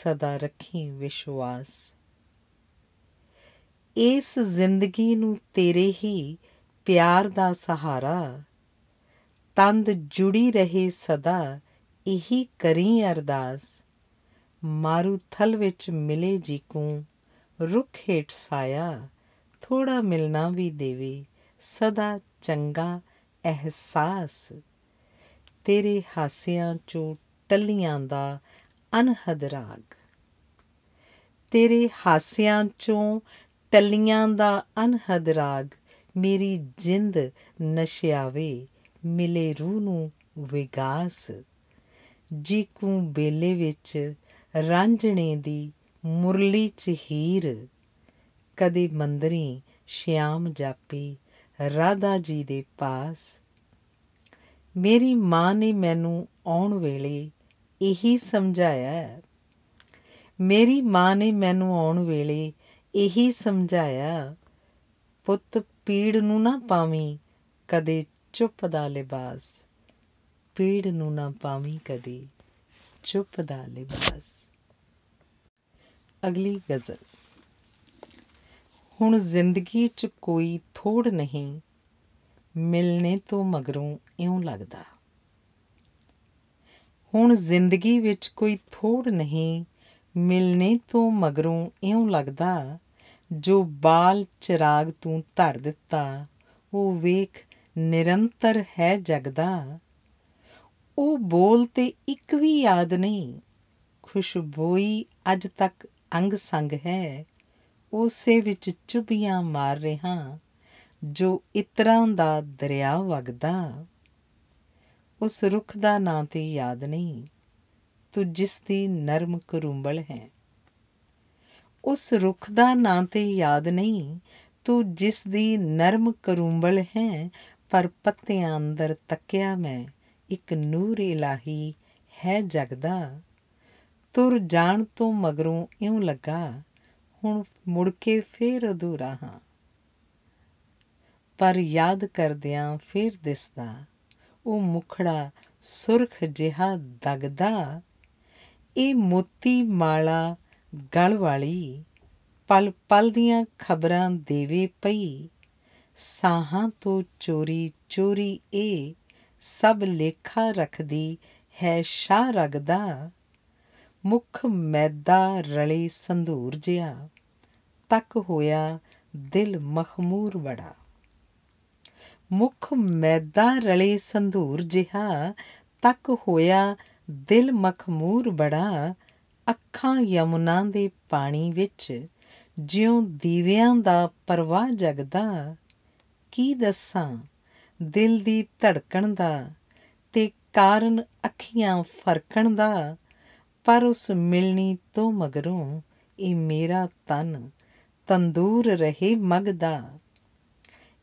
ਸਦਾ ਰੱਖੀ ਵਿਸ਼ਵਾਸ ਇਸ ਜ਼ਿੰਦਗੀ ਨੂੰ ਤੇਰੇ ਹੀ ਪਿਆਰ ਦਾ ਸਹਾਰਾ ਤੰਦ ਜੁੜੀ ਰਹੇ ਸਦਾ ਇਹੀ ਕਰੀ ਅਰਦਾਸ ਮਾਰੂ ਥਲ ਵਿੱਚ ਮਿਲੇ ਜੀ ਕੋ ਰੁੱਖ ਹੇਠ ਸਾਇਆ ਥੋੜਾ ਮਿਲਣਾ ਵੀ ਦੇਵੇ ਸਦਾ ਚੰਗਾ ਅਹਿਸਾਸ ਤੇਰੇ ਹਾਸਿਆਂ ਚੋਂ ਟੱਲੀਆਂ ਦਾ ਅਨਹਦ ਰਾਗ ਤੇਰੇ ਹਾਸਿਆਂ ਚੋਂ ਤਲੀਆਂ ਦਾ ਅਨਹਦ ਰਾਗ ਮੇਰੀ ਜਿੰਦ ਨਸ਼ਿਆਵੇ ਮਿਲੇ ਰੂਹ ਨੂੰ ਵਿਗਾਸ ਜੀ ਜੀਕੂ ਬੇਲੇ ਵਿੱਚ ਰਾਂਝਣੇ ਦੀ ਮੁਰਲੀ ਚ ਹੀਰ ਕਦੇ ਮੰਦਰੀ ਸ਼ਿਆਮ ਜਾਪੀ ਰਾਧਾ ਜੀ ਦੇ ਪਾਸ ਮੇਰੀ ਮਾਂ ਨੇ ਮੈਨੂੰ ਆਉਣ ਵੇਲੇ ਇਹੀ ਸਮਝਾਇਆ ਮੇਰੀ ਮਾਂ ਨੇ ਮੈਨੂੰ ਆਉਣ ਵੇਲੇ ਇਹੀ ਸਮਝਾਇਆ ਪੁੱਤ ਪੀੜ ਨੂੰ ਨਾ ਪਾਵੀਂ ਕਦੇ ਚੁੱਪ ਦਾ ਲਿਬਾਸ ਪੀੜ ਨੂੰ ਨਾ ਪਾਵੀਂ ਕਦੇ ਚੁੱਪ ਦਾ ਲਿਬਾਸ ਅਗਲੀ ਗਜ਼ਲ ਹੁਣ ਜ਼ਿੰਦਗੀ 'ਚ ਕੋਈ ਥੋੜ ਨਹੀਂ ਮਿਲਨੇ ਤੋਂ ਮਗਰੋਂ ਇਉਂ ਲੱਗਦਾ ਹੁਣ ਜ਼ਿੰਦਗੀ ਵਿੱਚ ਕੋਈ ਥੋੜ ਨਹੀਂ ਮਿਲਨੇ ਤੋਂ ਮਗਰੋਂ ਇਉਂ ਲੱਗਦਾ ਜੋ ਬਾਲ ਚਿਰਾਗ ਤੂੰ ਧਰ ਦਿੱਤਾ ਉਹ ਵੇਖ ਨਿਰੰਤਰ ਹੈ ਜਗਦਾ ਉਹ ਬੋਲ ਤੇ ਇੱਕ ਵੀ ਯਾਦ ਨਹੀਂ ਖੁਸ਼ਬੋਈ ਅੱਜ ਤੱਕ ਅੰਗ ਸੰਗ ਹੈ ਉਸੇ ਵਿੱਚ ਚੁਬੀਆਂ ਮਾਰ ਰਿਹਾ ਜੋ ਇਤਰਾਂ ਦਾ ਦਰਿਆ ਵਗਦਾ ਉਸ ਰੁੱਖ ਦਾ ਨਾਂ ਤੇ ਯਾਦ ਨਹੀਂ ਤੂੰ ਜਿਸ ਦੀ ਨਰਮ ਕਰੂੰਬਲ ਹੈ ਉਸ ਰੁੱਖ ਦਾ ਨਾਂ ਤੇ ਯਾਦ ਨਹੀਂ ਤੂੰ ਜਿਸ ਦੀ ਨਰਮ ਕਰੂੰਬਲ ਹੈ ਪਰ ਪੱਤਿਆਂ ਅੰਦਰ ਤੱਕਿਆ ਮੈਂ ਇੱਕ ਨੂਰ ਇਲਾਹੀ ਹੈ ਜਗਦਾ ਤੁਰ ਜਾਣ ਤੋਂ ਮਗਰੋਂ ਇਉਂ ਲੱਗਾ ਹੁਣ ਮੁੜ ਕੇ ਫੇਰ ਅਧੂਰਾ ਹਾਂ ਪਰ ਯਾਦ ਕਰਦਿਆਂ ਫੇਰ ਦਿਸਦਾ ਉਹ ਮੁਖੜਾ ਸੁਰਖ ਜਿਹਾ ਦਗਦਾ ਇਹ ਮੋਤੀ ਮਾਲਾ ਗਲ ਵਾਲੀ ਪਲ ਪਲ ਦੀਆਂ ਖਬਰਾਂ ਦੇਵੇ ਪਈ ਸਾਹਾਂ ਤੋਂ ਚੋਰੀ ਚੋਰੀ ਏ ਸਭ ਲੇਖਾ ਰੱਖਦੀ ਹੈ ਸ਼ਾ ਰਗਦਾ ਮੁਖ ਮੈਦਾ ਰਲੇ ਸੰਧੂਰ ਜਿਆ ਤੱਕ ਹੋਇਆ ਦਿਲ ਮਖਮੂਰ ਬੜਾ ਮੁਖ ਮੈਦਾ ਰਲੇ ਸੰਧੂਰ ਜਿਹਾ ਤੱਕ ਹੋਇਆ ਦਿਲ ਮਖਮੂਰ ਬੜਾ ਅੱਖਾਂ ਯਮੁਨਾ ਦੇ ਪਾਣੀ ਵਿੱਚ ਜਿਉਂ ਦੀਵਿਆਂ ਦਾ ਪ੍ਰਵਾਹ ਜਗਦਾ ਕੀ ਦੱਸਾਂ ਦਿਲ ਦੀ ਧੜਕਣ ਦਾ ਤੇ ਕਾਰਨ ਅੱਖੀਆਂ ਫਰਕਣ ਦਾ ਪਰ ਉਸ ਮਿਲਣੀ ਤੋਂ ਮਗਰੋਂ ਇਹ ਮੇਰਾ ਤਨ ਤੰਦੂਰ ਰਹੇ ਮਗਦਾ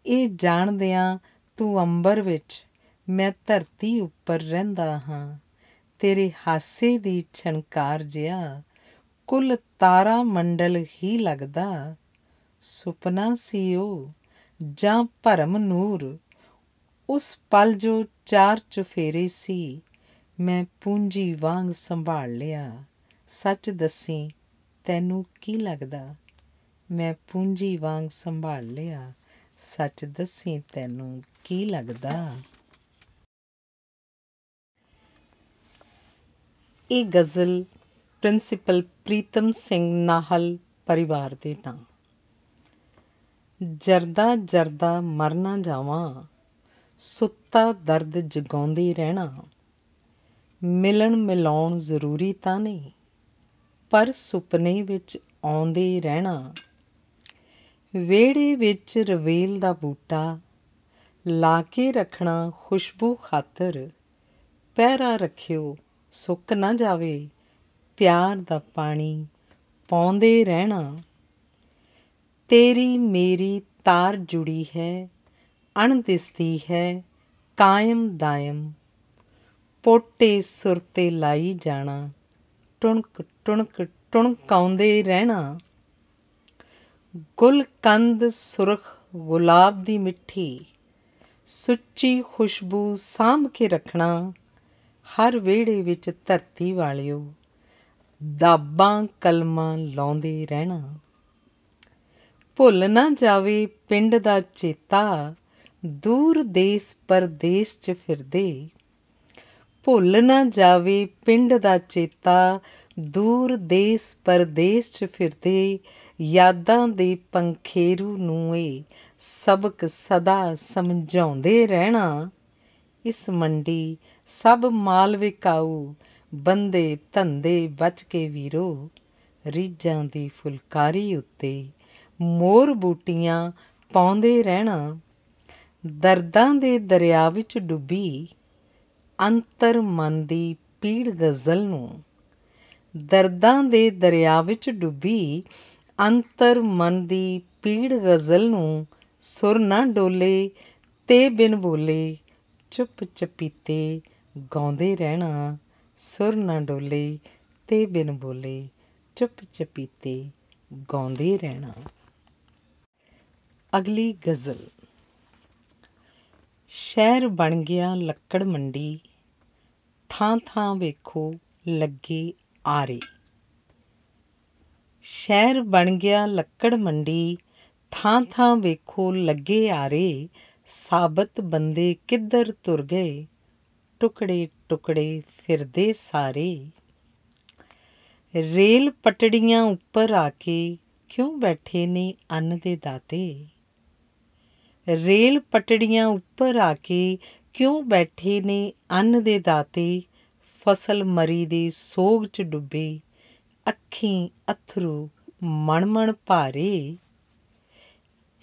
ਇਹ ਜਾਣਦਿਆਂ ਤੂੰ ਅੰਬਰ ਵਿੱਚ ਮੈਂ ਧਰਤੀ ਉੱਪਰ ਰਹਿੰਦਾ ਹਾਂ ਤੇਰੇ ਹਾਸੇ ਦੀ ਛਣਕਾਰ ਜਿਆ ਕੁੱਲ ਤਾਰਾ ਮੰਡਲ ਹੀ ਲੱਗਦਾ ਸੁਪਨਾ ਸੀ ਉਹ ਜਾਂ ਭਰਮ ਨੂਰ ਉਸ ਪਲ ਜੋ ਚਾਰ ਚੁਫੇਰੇ ਸੀ ਮੈਂ ਪੂੰਜੀ ਵਾਂਗ ਸੰਭਾਲ ਲਿਆ ਸੱਚ ਦੱਸੀ ਤੈਨੂੰ ਕੀ ਲੱਗਦਾ ਮੈਂ ਪੂੰਜੀ ਵਾਂਗ ਸੰਭਾਲ ਲਿਆ ਸੱਚ ਦੱਸੀ ਤੈਨੂੰ ਕੀ ਲੱਗਦਾ ਇਹ ਗਜ਼ਲ ਪ੍ਰਿੰਸੀਪਲ ਪ੍ਰੀਤਮ ਸਿੰਘ ਨਾਹਲ ਪਰਿਵਾਰ ਦੇ ਨਾਂ ਜਰਦਾ ਜਰਦਾ ਮਰਨਾ ਜਾਵਾਂ ਸੁੱਤਾ ਦਰਦ ਜਗਾਉਂਦੀ ਰਹਿਣਾ ਮਿਲਣ ਮਿਲਾਉਣ ਜ਼ਰੂਰੀ ਤਾਂ ਨਹੀਂ ਪਰ ਸੁਪਨੇ ਵਿੱਚ ਆਉਂਦੇ ਰਹਿਣਾ ਵੇੜੇ ਵਿੱਚ ਰਵੇਲ ਦਾ ਬੂਟਾ ਲਾ ਕੇ ਰੱਖਣਾ ਖੁਸ਼ਬੂ ਖਾਤਰ ਪਹਿਰਾ ਰੱਖਿਓ ਸੁੱਕ ਨਾ ਜਾਵੇ ਪਿਆਰ ਦਾ ਪਾਣੀ ਪਾਉਂਦੇ ਰਹਿਣਾ ਤੇਰੀ ਮੇਰੀ ਤਾਰ ਜੁੜੀ ਹੈ ਅਣਦਿਸਦੀ ਹੈ ਕਾਇਮ ਦਾਇਮ ਪੋਟੇ ਸੁਰ ਤੇ ਲਾਈ ਜਾਣਾ ਟੁਣਕ ਟੁਣਕ ਟੁਣਕਾਉਂਦੇ ਰਹਿਣਾ ਗੁਲ ਕੰਦ ਸੁਰਖ ਗੁਲਾਬ ਦੀ ਮਿੱਠੀ ਸੁੱਚੀ ਖੁਸ਼ਬੂ ਸਾਂਭ ਕੇ ਰੱਖਣਾ ਹਰ ਵੇੜੇ ਵਿੱਚ ਧਰਤੀ ਵਾਲਿਓ ਦਾਬਾਂ ਕਲਮਾਂ ਲਾਉਂਦੇ ਰਹਿਣਾ ਭੁੱਲ ਨਾ ਜਾਵੇ ਪਿੰਡ ਦਾ ਚੇਤਾ ਦੂਰ ਦੇਸ ਪਰਦੇਸ 'ਚ ਫਿਰਦੇ ਭੁੱਲ ਨਾ ਜਾਵੇ ਪਿੰਡ ਦਾ ਚੇਤਾ ਦੂਰ ਦੇਸ ਪਰਦੇਸ 'ਚ ਫਿਰਦੇ ਯਾਦਾਂ ਦੇ ਪੰਖੇਰੂ ਨੂੰ ਏ ਸਬਕ ਸਦਾ ਸਮਝਾਉਂਦੇ ਰਹਿਣਾ ਇਸ ਮੰਡੀ ਸਭ ਮਾਲ ਵਿਕਾਉ ਬੰਦੇ ਧੰਦੇ ਬਚ ਕੇ ਵੀਰੋ ਰੀਜਾਂ ਦੀ ਫੁਲਕਾਰੀ ਉੱਤੇ ਮੋਰ ਬੂਟੀਆਂ ਪਾਉਂਦੇ ਰਹਿਣਾ ਦਰਦਾਂ ਦੇ ਦਰਿਆ ਵਿੱਚ ਡੁੱਬੀ ਅੰਤਰ ਮਨ ਦੀ ਪੀੜ ਗਜ਼ਲ ਨੂੰ ਦਰਦਾਂ ਦੇ ਦਰਿਆ ਵਿੱਚ ਡੁੱਬੀ ਅੰਤਰ ਮਨ ਦੀ ਪੀੜ ਗਜ਼ਲ ਨੂੰ ਸੁਰ ਨਾ ਡੋਲੇ ਤੇ ਬਿਨ ਬੋਲੇ ਚੁੱਪ ਚਪੀਤੇ ਗਾਉਂਦੇ ਰਹਿਣਾ ਸੁਰ ਨਾ ਡੋਲੇ ਤੇ ਬਿਨ ਬੋਲੇ ਚੁੱਪ ਚਪੀਤੇ ਗਾਉਂਦੇ ਰਹਿਣਾ ਅਗਲੀ ਗਜ਼ਲ ਸ਼ਹਿਰ ਬਣ ਗਿਆ ਲੱਕੜ ਮੰਡੀ ਥਾਂ ਥਾਂ ਵੇਖੋ ਲੱਗੇ ਆਰੇ ਸ਼ਹਿਰ ਬਣ ਗਿਆ ਲੱਕੜ ਮੰਡੀ ਥਾਂ ਥਾਂ ਵੇਖੋ ਲੱਗੇ ਆਰੇ ਸਾਬਤ ਬੰਦੇ ਕਿੱਧਰ ਤੁਰ ਗਏ ਟੁਕੜੇ ਟੁਕੜੇ ਫਿਰਦੇ ਸਾਰੇ ਰੇਲ ਪਟੜੀਆਂ ਉੱਪਰ ਆ ਕੇ ਕਿਉਂ ਬੈਠੇ ਨੇ ਅੰਨ ਦੇ ਦਾਤੇ ਰੇਲ ਪਟੜੀਆਂ ਉੱਪਰ ਆ ਕੇ ਕਿਉਂ ਬੈਠੇ ਨੇ ਅੰਨ ਦੇ ਦਾਤੇ ਫਸਲ ਮਰੀ ਦੀ ਸੋਗ 'ਚ ਡੁੱਬੇ ਅੱਖੀ ਅਥਰੂ ਮਣਮਣ ਭਾਰੇ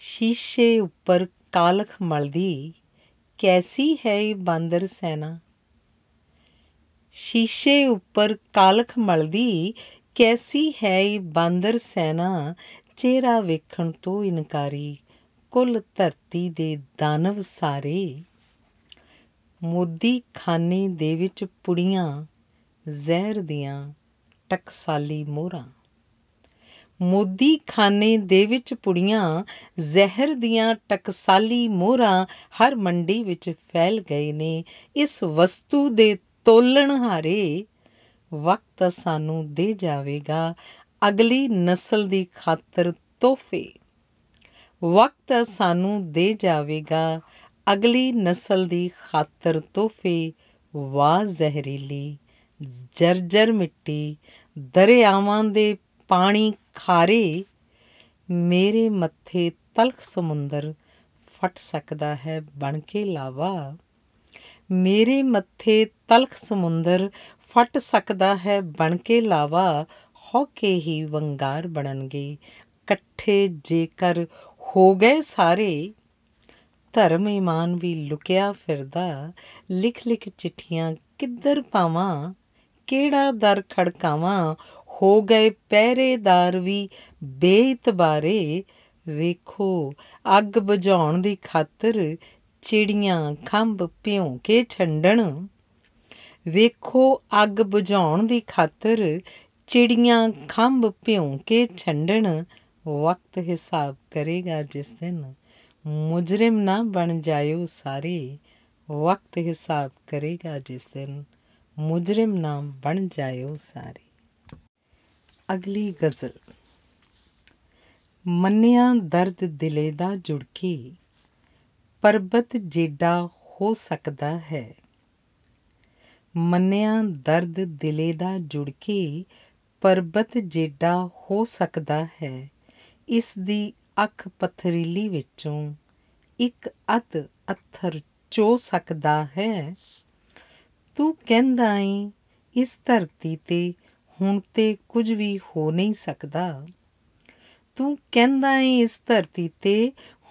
ਸ਼ੀਸ਼ੇ ਉੱਪਰ ਕਾਲਖ ਮਲਦੀ ਕੈਸੀ ਹੈ ਇਹ ਬਾਂਦਰ ਸੈਨਾ ਸ਼ੀਸ਼ੇ ਉੱਪਰ ਕਾਲਖ ਮਲਦੀ ਕੈਸੀ ਹੈ ਇਹ ਬਾਂਦਰ ਸੈਨਾ ਚਿਹਰਾ ਵੇਖਣ ਤੋਂ ਇਨਕਾਰੀ ਕੁੱਲ ਧਰਤੀ ਦੇ ਦਾਨਵ ਸਾਰੇ ਮੋਦੀ ਖਾਨੇ ਦੇ ਵਿੱਚ ਪੁੜੀਆਂ ਜ਼ਹਿਰ ਦੀਆਂ ਟਕਸਾਲੀ ਮੋਹਰਾਂ ਮੋਦੀ ਖਾਨੇ ਦੇ ਵਿੱਚ ਪੁੜੀਆਂ ਜ਼ਹਿਰ ਦੀਆਂ ਟਕਸਾਲੀ ਮੋਹਰਾਂ ਹਰ ਮੰਡੀ ਵਿੱਚ ਫੈਲ ਗਏ ਨੇ ਇਸ ਵਸਤੂ ਦੇ ਤੋਲਣ ਹਾਰੇ ਵਕਤ ਸਾਨੂੰ ਦੇ ਜਾਵੇਗਾ ਅਗਲੀ ਨਸਲ ਦੀ ਖਾਤਰ ਤੋਹਫੇ ਵਕਤ ਸਾਨੂੰ ਦੇ ਜਾਵੇਗਾ ਅਗਲੀ ਨਸਲ ਦੀ ਖਾਤਰ ਤੋਹਫੇ ਵਾ ਜ਼ਹਿਰੀਲੀ ਜਰਜਰ ਮਿੱਟੀ ਦਰਿਆਵਾਂ ਦੇ ਪਾਣੀ ਖਾਰੇ ਮੇਰੇ ਮੱਥੇ ਤਲਖ ਸਮੁੰਦਰ ਫਟ ਸਕਦਾ ਹੈ ਬਣ ਕੇ ਲਾਵਾ ਮੇਰੇ ਮੱਥੇ ਤਲਖ ਸਮੁੰਦਰ ਫਟ ਸਕਦਾ ਹੈ ਬਣ ਕੇ ਲਾਵਾ ਹੋ ਕੇ ਹੀ ਵੰਗਾਰ ਬਣਨਗੇ ਇਕੱਠੇ ਜੇਕਰ ਹੋ ਗਏ ਸਾਰੇ ਧਰਮ ਇਮਾਨ ਵੀ ਲੁਕਿਆ ਫਿਰਦਾ ਲਿਖ ਲਿਖ ਚਿੱਠੀਆਂ ਕਿੱਧਰ ਪਾਵਾਂ ਕਿਹੜਾ ਦਰ ਖੜਕਾਵਾਂ ਹੋ ਗਏ ਪਹਿਰੇਦਾਰ ਵੀ ਬੇਇਤਬਾਰੇ ਵੇਖੋ ਅੱਗ ਬੁਝਾਉਣ ਦੀ ਖਾਤਰ ਚਿੜੀਆਂ ਖੰਭ ਪਿਉਂ ਕੇ ਛੰਡਣ ਵੇਖੋ ਅੱਗ ਬੁਝਾਉਣ ਦੀ ਖਾਤਰ ਚਿੜੀਆਂ ਖੰਭ ਪਿਉਂ ਕੇ ਛੰਡਣ ਵਕਤ ਹਿਸਾਬ ਕਰੇਗਾ ਜਿਸ ਦਿਨ ਮੁਜਰਮ ਨਾ ਬਣ ਜਾਇਓ ਸਾਰੇ ਵਕਤ ਹਿਸਾਬ ਕਰੇਗਾ ਜਿਸ ਦਿਨ ਮੁਜਰਮ ਨਾ ਬਣ ਜਾਇਓ ਸਾਰੇ ਅਗਲੀ ਗਜ਼ਲ ਮੰਨਿਆ ਦਰਦ ਦਿਲੇ ਦਾ ਜੁੜ ਕੇ ਪਰਬਤ ਜੇਡਾ ਹੋ ਸਕਦਾ ਹੈ ਮੰਨਿਆ ਦਰਦ ਦਿਲੇ ਦਾ ਜੁੜ ਕੇ ਪਰਬਤ ਜੇਡਾ ਹੋ ਸਕਦਾ ਹੈ ਇਸ ਦੀ ਅੱਖ ਪਥਰੀਲੀ ਵਿੱਚੋਂ ਇੱਕ ਅਤ ਅਥਰ ਚੋ ਸਕਦਾ ਹੈ ਤੂੰ ਕਹਿੰਦਾ ਏ ਇਸ ਧਰਤੀ ਤੇ ਹੁਣ ਤੇ ਕੁਝ ਵੀ ਹੋ ਨਹੀਂ ਸਕਦਾ ਤੂੰ ਕਹਿੰਦਾ ਏ ਇਸ ਧਰਤੀ ਤੇ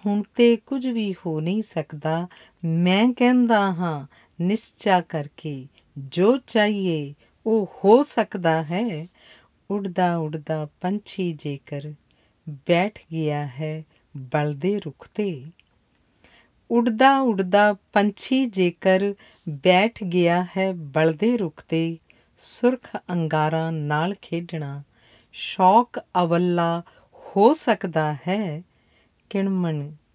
ਹੁਣ ਤੇ ਕੁਝ ਵੀ ਹੋ ਨਹੀਂ ਸਕਦਾ ਮੈਂ ਕਹਿੰਦਾ ਹਾਂ ਨਿਸ਼ਚਾ ਕਰਕੇ ਜੋ ਚਾਹੀਏ ਉਹ ਹੋ ਸਕਦਾ ਹੈ ਉੜਦਾ ਉੜਦਾ ਪੰਛੀ ਜੇਕਰ ਬੈਠ ਗਿਆ ਹੈ ਬਲਦੇ ਰੁੱਖ ਤੇ ਉੜਦਾ ਉੜਦਾ ਪੰਛੀ ਜੇਕਰ ਬੈਠ ਗਿਆ ਹੈ ਬਲਦੇ ਰੁੱਖ ਤੇ ਸੁਰਖ ਅੰਗਾਰਾਂ ਨਾਲ ਖੇਡਣਾ ਸ਼ੌਕ ਅਵੱਲਾ ਹੋ ਸਕਦਾ ਹੈ ਕਿਣ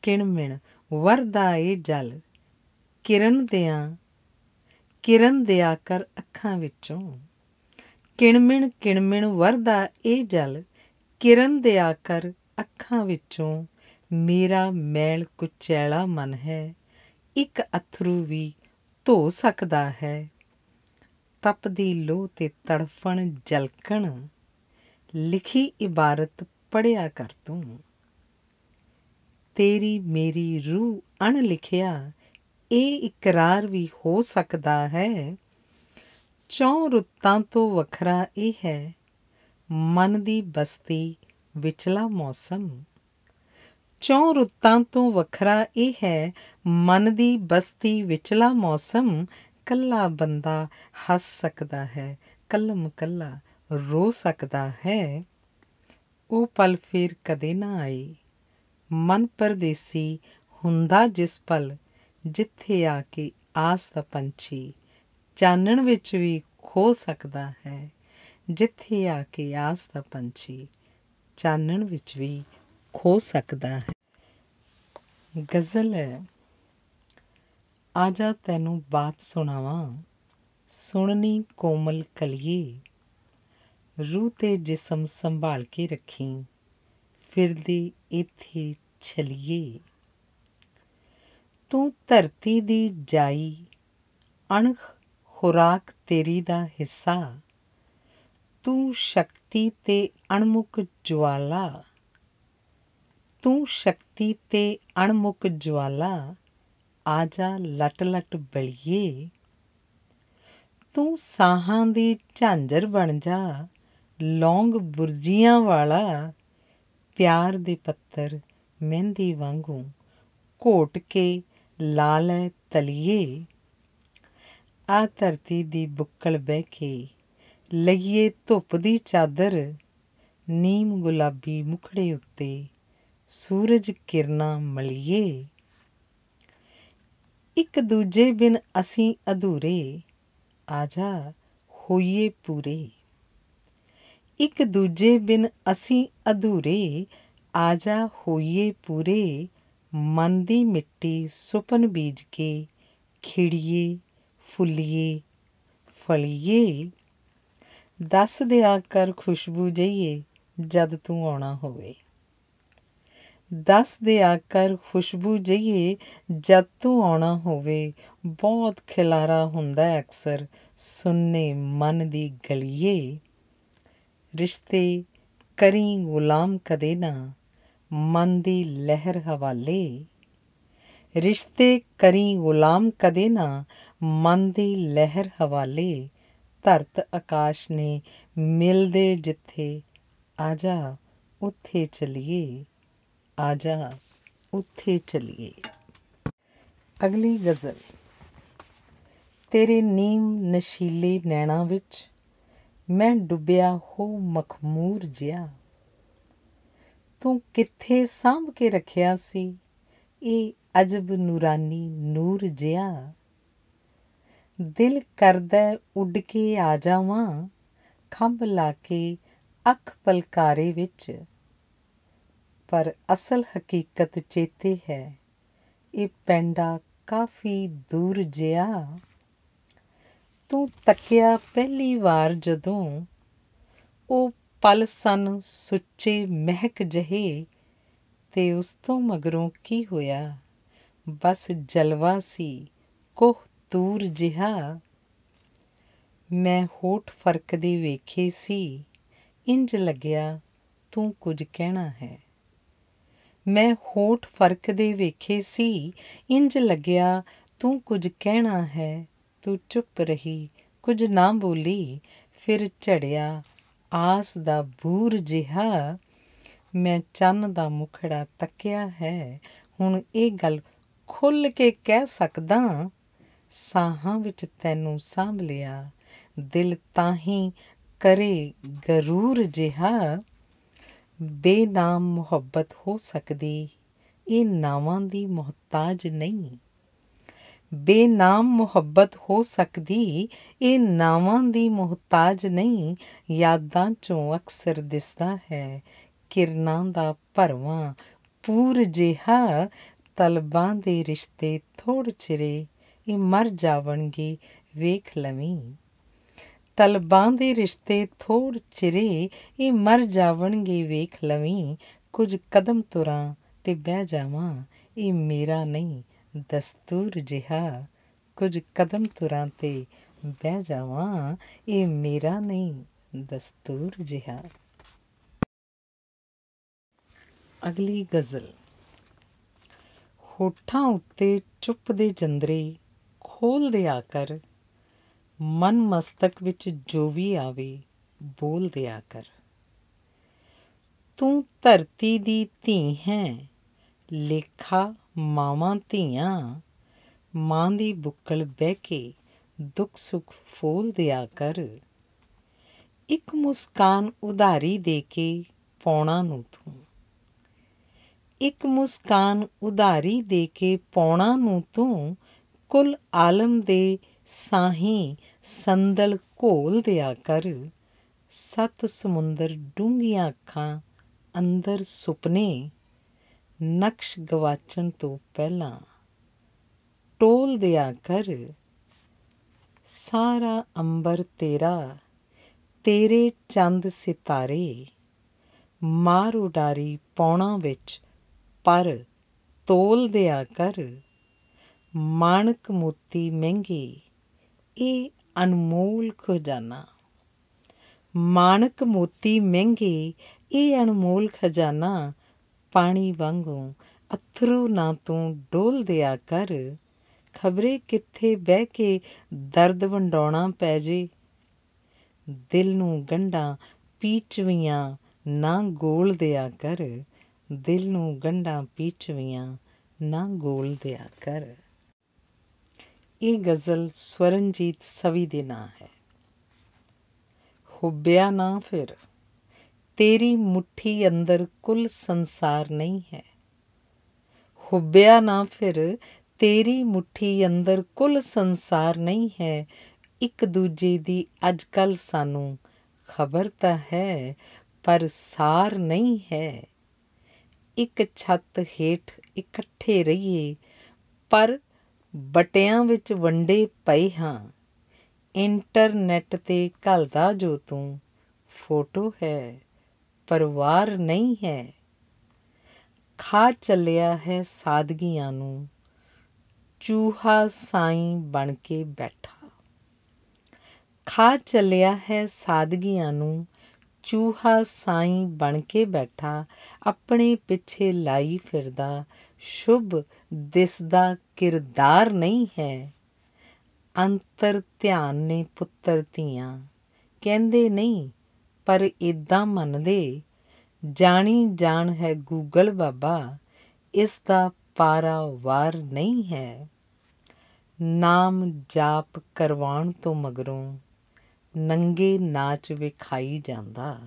ਕਿਣਮਿਣ ਵਰਦਾ ਏ ਜਲ ਕਿਰਨ ਦਿਆਂ ਕਿਰਨ ਦਿਆ ਕਰ ਅੱਖਾਂ ਵਿੱਚੋਂ ਕਿਣਮਿਣ ਕਿਣਮਿਣ ਵਰਦਾ ਏ ਜਲ ਕਿਰਨ ਦਿਆ ਕਰ ਅੱਖਾਂ ਵਿੱਚੋਂ ਮੇਰਾ ਮੈਲ ਕੁਚੈਲਾ ਮਨ ਹੈ ਇੱਕ ਅਥਰੂ ਵੀ ਧੋ ਸਕਦਾ ਹੈ ਤਪਦੀ ਲੋਹ ਤੇ ਤੜਫਣ ਜਲਕਣ ਲਿਖੀ ਇਬਾਰਤ ਪੜਿਆ ਕਰ ਤੂੰ ਤੇਰੀ ਮੇਰੀ ਰੂਹ ਅਣ ਲਿਖਿਆ ਇਹ ਇਕਰਾਰ ਵੀ ਹੋ ਸਕਦਾ ਹੈ ਚੌ ਰੁੱਤਾਂ ਤੋਂ ਵੱਖਰਾ ਇਹ ਹੈ ਮਨ ਦੀ ਬਸਤੀ ਵਿਚਲਾ ਮੌਸਮ ਚੌ ਰੁੱਤਾਂ ਤੋਂ ਵੱਖਰਾ ਇਹ ਹੈ ਮਨ ਦੀ ਬਸਤੀ ਵਿਚਲਾ ਮੌਸਮ ਕੱਲਾ ਬੰਦਾ ਹੱਸ ਸਕਦਾ ਹੈ ਕਲਮ ਕੱਲਾ ਰੋ ਸਕਦਾ ਹੈ ਉਹ ਪਲ ਫੇਰ ਕਦੇ ਨਾ ਆਏ ਮਨ ਪਰਦੇਸੀ ਹੁੰਦਾ ਜਿਸ ਪਲ ਜਿੱਥੇ ਆ ਕੇ ਆਸ ਦਾ ਪੰਛੀ ਚਾਨਣ ਵਿੱਚ ਵੀ ਖੋ ਸਕਦਾ ਹੈ ਜਿੱਥੇ ਆ ਕੇ ਆਸ ਦਾ ਪੰਛੀ ਚਾਨਣ ਵਿੱਚ ਵੀ ਖੋ ਸਕਦਾ ਹੈ ਗਜ਼ਲ ਹੈ ਆ ਜਾ ਤੈਨੂੰ ਬਾਤ ਸੁਣਾਵਾਂ ਸੁਣਨੀ ਕੋਮਲ ਕਲੀਏ ਰੂਹ ਤੇ ਜਿਸਮ ਸੰਭਾਲ ਕੇ ਰੱਖੀ ਫਿਰਦੀ ਇੱਥੇ ਚਲੀਏ ਤੂੰ ਧਰਤੀ ਦੀ ਜਾਈ ਅਣਖ ਖੁਰਾਕ ਤੇਰੀ ਦਾ ਹਿੱਸਾ ਤੂੰ ਸ਼ਕਤੀ ਤੇ ਅਣਮੁਕ ਜਵਾਲਾ ਤੂੰ ਸ਼ਕਤੀ ਤੇ ਅਣਮੁਕ ਜਵਾਲਾ ਆ ਜਾ ਲਟ ਲਟ ਬਲੀਏ ਤੂੰ ਸਾਹਾਂ ਦੀ ਝਾਂਜਰ ਬਣ ਜਾ ਲੌਂਗ ਬੁਰਜੀਆਂ ਵਾਲਾ ਪਿਆਰ ਦੇ ਪੱਤਰ ਮਹਿੰਦੀ ਵਾਂਗੂ ਘੋਟ ਕੇ ਲਾਲ ਤਲੀਏ ਆ ਧਰਤੀ ਦੀ ਬੁੱਕਲ ਬਹਿ ਕੇ ਲਈਏ ਧੁੱਪ ਦੀ ਚਾਦਰ ਨੀਮ ਗੁਲਾਬੀ ਮੁਖੜੇ ਉੱਤੇ ਸੂਰਜ ਕਿਰਨਾ ਮਲਿਏ ਇੱਕ ਦੂਜੇ ਬਿਨ ਅਸੀਂ ਅਧੂਰੇ ਆ ਜਾ ਹੋਈਏ ਪੂਰੇ ਇੱਕ ਦੂਜੇ ਬਿਨ ਅਸੀਂ ਅਧੂਰੇ ਆਜਾ ਹੋਈਏ ਪੂਰੇ ਮਨ ਦੀ ਮਿੱਟੀ ਸੁਪਨ ਬੀਜ ਕੇ ਖਿੜੀਏ ਫੁੱਲੀਏ ਫਲੀਏ ਦੱਸ ਦਿਆ ਕਰ ਖੁਸ਼ਬੂ ਜਈਏ ਜਦ ਤੂੰ ਆਉਣਾ ਹੋਵੇ ਦੱਸ ਦਿਆ ਕਰ ਖੁਸ਼ਬੂ ਜਈਏ ਜਦ ਤੂੰ ਆਉਣਾ ਹੋਵੇ ਬਹੁਤ ਖਿਲਾਰਾ ਹੁੰਦਾ ਅਕਸਰ ਸੁੰਨੇ ਮਨ ਦੀ ਗਲੀਏ ਰਿਸ਼ਤੇ ਕਰੀ ਗੁਲਾਮ ਕਦੇ ਨਾ ਮਨ ਦੀ ਲਹਿਰ ਹਵਾਲੇ ਰਿਸ਼ਤੇ ਕਰੀ ਗੁਲਾਮ ਕਦੇ ਨਾ ਮਨ ਦੀ ਲਹਿਰ ਹਵਾਲੇ ਧਰਤ ਆਕਾਸ਼ ਨੇ ਮਿਲਦੇ ਜਿੱਥੇ ਆਜਾ ਉੱਥੇ ਚਲੀਏ ਆਜਾ ਉੱਥੇ ਚਲੀਏ ਅਗਲੀ ਗਜ਼ਲ ਤੇਰੇ ਨੀਮ ਨਸ਼ੀਲੇ ਨੈਣਾ ਵਿੱਚ ਮੈਂ ਡੁੱਬਿਆ ਹੋ ਮਖਮੂਰ ਜਿਆ ਤੂੰ ਕਿੱਥੇ ਸਾਂਭ ਕੇ ਰੱਖਿਆ ਸੀ ਇਹ ਅਜਬ ਨੂਰਾਨੀ ਨੂਰ ਜਿਆ ਦਿਲ ਕਰਦਾ ਉੱਡ ਕੇ ਆ ਜਾਵਾਂ ਖੰਭ ਲਾ ਕੇ ਅੱਖ ਪਲਕਾਰੇ ਵਿੱਚ ਪਰ ਅਸਲ ਹਕੀਕਤ ਚੇਤੇ ਹੈ ਇਹ ਪੈਂਡਾ ਕਾਫੀ ਦੂਰ ਜਿਆ ਤੂੰ ਤੱਕਿਆ ਪਹਿਲੀ ਵਾਰ ਜਦੋਂ ਉਹ ਪਲ ਸਨ ਸੁੱਚੇ ਮਹਿਕ ਜਹੇ ਤੇ ਉਸ ਤੋਂ ਮਗਰੋਂ ਕੀ ਹੋਇਆ ਬਸ ਜਲਵਾ ਸੀ ਕੋਹ ਦੂਰ ਜਿਹਾ ਮੈਂ ਹੋਠ ਫਰਕ ਦੇ ਵੇਖੇ ਸੀ ਇੰਜ ਲੱਗਿਆ ਤੂੰ ਕੁਝ ਕਹਿਣਾ ਹੈ ਮੈਂ ਹੋਠ ਫਰਕ ਦੇ ਵੇਖੇ ਸੀ ਇੰਜ ਲੱਗਿਆ ਤੂੰ ਕੁਝ ਕਹਿਣਾ ਹੈ ਤੂੰ ਚੁੱਪ ਰਹੀ ਕੁਝ ਨਾ ਬੋਲੀ ਫਿਰ ਝੜਿਆ ਆਸ ਦਾ ਬੂਰ ਜਿਹਾ ਮੈਂ ਚੰਨ ਦਾ ਮੁਖੜਾ ਤੱਕਿਆ ਹੈ ਹੁਣ ਇਹ ਗੱਲ ਖੁੱਲ ਕੇ ਕਹਿ ਸਕਦਾ ਸਾਹਾਂ ਵਿੱਚ ਤੈਨੂੰ ਸਾਂਭ ਲਿਆ ਦਿਲ ਤਾਂ ਹੀ ਕਰੇ ਗਰੂਰ ਜਿਹਾ ਬੇਨਾਮ ਮੁਹੱਬਤ ਹੋ ਸਕਦੀ ਇਹ ਨਾਵਾਂ ਦੀ ਮਹਤਾਜ ਨਹੀਂ ਬੇਨਾਮ ਮੁਹੱਬਤ ਹੋ ਸਕਦੀ ਇਹ ਨਾਵਾਂ ਦੀ ਮੁਹਤਾਜ ਨਹੀਂ ਯਾਦਾਂ ਚੋਂ ਅਕਸਰ ਦਿਸਦਾ ਹੈ ਕਿਰਨਾਂ ਦਾ ਪਰਵਾ ਪੂਰ ਜਿਹਾ ਤਲਬਾਂ ਦੇ ਰਿਸ਼ਤੇ ਥੋੜ ਚਿਰੇ ਇਹ ਮਰ ਜਾਵਣਗੇ ਵੇਖ ਲਵੀਂ ਤਲਬਾਂ ਦੇ ਰਿਸ਼ਤੇ ਥੋੜ ਚਿਰੇ ਇਹ ਮਰ ਜਾਵਣਗੇ ਵੇਖ ਲਵੀਂ ਕੁਝ ਕਦਮ ਤੁਰਾਂ ਤੇ ਬਹਿ ਜਾਵਾਂ ਇਹ ਮੇਰਾ ਨਹੀਂ ਦਸਤੂਰ ਜਿਹਾ ਕੁਝ ਕਦਮ ਤੁਰਾਂ ਤੇ ਬਹਿ ਜਾਵਾਂ ਇਹ ਮੇਰਾ ਨਹੀਂ ਦਸਤੂਰ ਜਿਹਾ ਅਗਲੀ ਗਜ਼ਲ ਹੋਠਾਂ ਉੱਤੇ ਚੁੱਪ ਦੇ ਜੰਦਰੇ ਖੋਲ ਦੇ ਕਰ ਮਨ ਮਸਤਕ ਵਿੱਚ ਜੋ ਵੀ ਆਵੇ ਬੋਲ ਦੇ ਕਰ ਤੂੰ ਧਰਤੀ ਦੀ ਧੀ ਹੈ ਲੇਖਾ ਮਾਵਾਂ ਧੀਆਂ ਮਾਂ ਦੀ ਬੁੱਕਲ ਬਹਿ ਕੇ ਦੁੱਖ ਸੁੱਖ ਫੋਲ ਦਿਆ ਕਰ ਇੱਕ ਮੁਸਕਾਨ ਉਧਾਰੀ ਦੇ ਕੇ ਪੌਣਾ ਨੂੰ ਤੂੰ ਇੱਕ ਮੁਸਕਾਨ ਉਧਾਰੀ ਦੇ ਕੇ ਪੌਣਾ ਨੂੰ ਤੂੰ ਕੁਲ ਆਲਮ ਦੇ ਸਾਹੀ ਸੰਦਲ ਘੋਲ ਦਿਆ ਕਰ ਸਤ ਸਮੁੰਦਰ ਡੂੰਘੀਆਂ ਅੱਖਾਂ ਅੰਦਰ ਸੁਪਨੇ ਨਕਸ਼ ਗਵਾਚਣ ਤੋਂ ਪਹਿਲਾਂ ਟੋਲ ਦਿਆ ਕਰ ਸਾਰਾ ਅੰਬਰ ਤੇਰਾ ਤੇਰੇ ਚੰਦ ਸਿਤਾਰੇ ਮਾਰ ਉਡਾਰੀ ਪੌਣਾ ਵਿੱਚ ਪਰ ਤੋਲ ਦਿਆ ਕਰ ਮਾਨਕ ਮੋਤੀ ਮਹਿੰਗੇ ਇਹ ਅਨਮੋਲ ਖਜ਼ਾਨਾ ਮਾਨਕ ਮੋਤੀ ਮਹਿੰਗੇ ਇਹ ਅਨਮੋਲ ਖਜ਼ਾਨਾ ਪਾਣੀ ਵਾਂਗੂ ਅਥਰੂ ਨਾ ਤੂੰ ਡੋਲ ਦਿਆ ਕਰ ਖਬਰੇ ਕਿੱਥੇ ਬਹਿ ਕੇ ਦਰਦ ਵੰਡਾਉਣਾ ਪੈ ਜੇ ਦਿਲ ਨੂੰ ਗੰਡਾ ਪੀਚਵੀਆਂ ਨਾ ਗੋਲ ਦਿਆ ਕਰ ਦਿਲ ਨੂੰ ਗੰਡਾ ਪੀਚਵੀਆਂ ਨਾ ਗੋਲ ਦਿਆ ਕਰ ਇਹ ਗਜ਼ਲ ਸਵਰਨਜੀਤ ਸਵੀ ਦੇ ਨਾਂ ਹੈ ਹੁਬਿਆ ਨਾ ਫਿਰ ਤੇਰੀ ਮੁਠੀ ਅੰਦਰ ਕੁੱਲ ਸੰਸਾਰ ਨਹੀਂ ਹੈ ਹੁਬਿਆ ਨਾ ਫਿਰ ਤੇਰੀ ਮੁਠੀ ਅੰਦਰ ਕੁੱਲ ਸੰਸਾਰ ਨਹੀਂ ਹੈ ਇੱਕ ਦੂਜੇ ਦੀ ਅੱਜ ਕੱਲ ਸਾਨੂੰ ਖਬਰ ਤਾਂ ਹੈ ਪਰ ਸਾਰ ਨਹੀਂ ਹੈ ਇੱਕ ਛੱਤ ਹੇਠ ਇਕੱਠੇ ਰਹੀਏ ਪਰ ਬਟਿਆਂ ਵਿੱਚ ਵੰਡੇ ਪਏ ਹਾਂ ਇੰਟਰਨੈਟ ਤੇ ਘਲਦਾ ਜੋ ਤੂੰ ਫੋਟੋ ਹੈ ਪਰਿਵਾਰ ਨਹੀਂ ਹੈ ਖਾ ਚੱਲਿਆ ਹੈ ਸਾਦਗੀਆਂ ਨੂੰ ਚੂਹਾ ਸਾਈਂ ਬਣ ਕੇ ਬੈਠਾ ਖਾ ਚੱਲਿਆ ਹੈ ਸਾਦਗੀਆਂ ਨੂੰ ਚੂਹਾ ਸਾਈਂ ਬਣ ਕੇ ਬੈਠਾ ਆਪਣੇ ਪਿੱਛੇ ਲਾਈ ਫਿਰਦਾ ਸ਼ੁਭ ਦਿਸਦਾ ਕਿਰਦਾਰ ਨਹੀਂ ਹੈ ਅੰਤਰ ਧਿਆਨ ਨੇ ਪੁੱਤਰ ਧੀਆਂ ਕਹਿੰਦੇ ਨਹੀਂ ਪਰ ਇਦਾਂ ਮੰਨਦੇ ਜਾਣੀ ਜਾਣ ਹੈ ਗੂਗਲ ਬਾਬਾ ਇਸ ਦਾ ਪਾਰਾਵਾਰ ਨਹੀਂ ਹੈ ਨਾਮ ਜਾਪ ਕਰਵਾਉਣ ਤੋਂ ਮਗਰੋਂ ਨੰਗੇ ਨਾਚ ਵਿਖਾਈ ਜਾਂਦਾ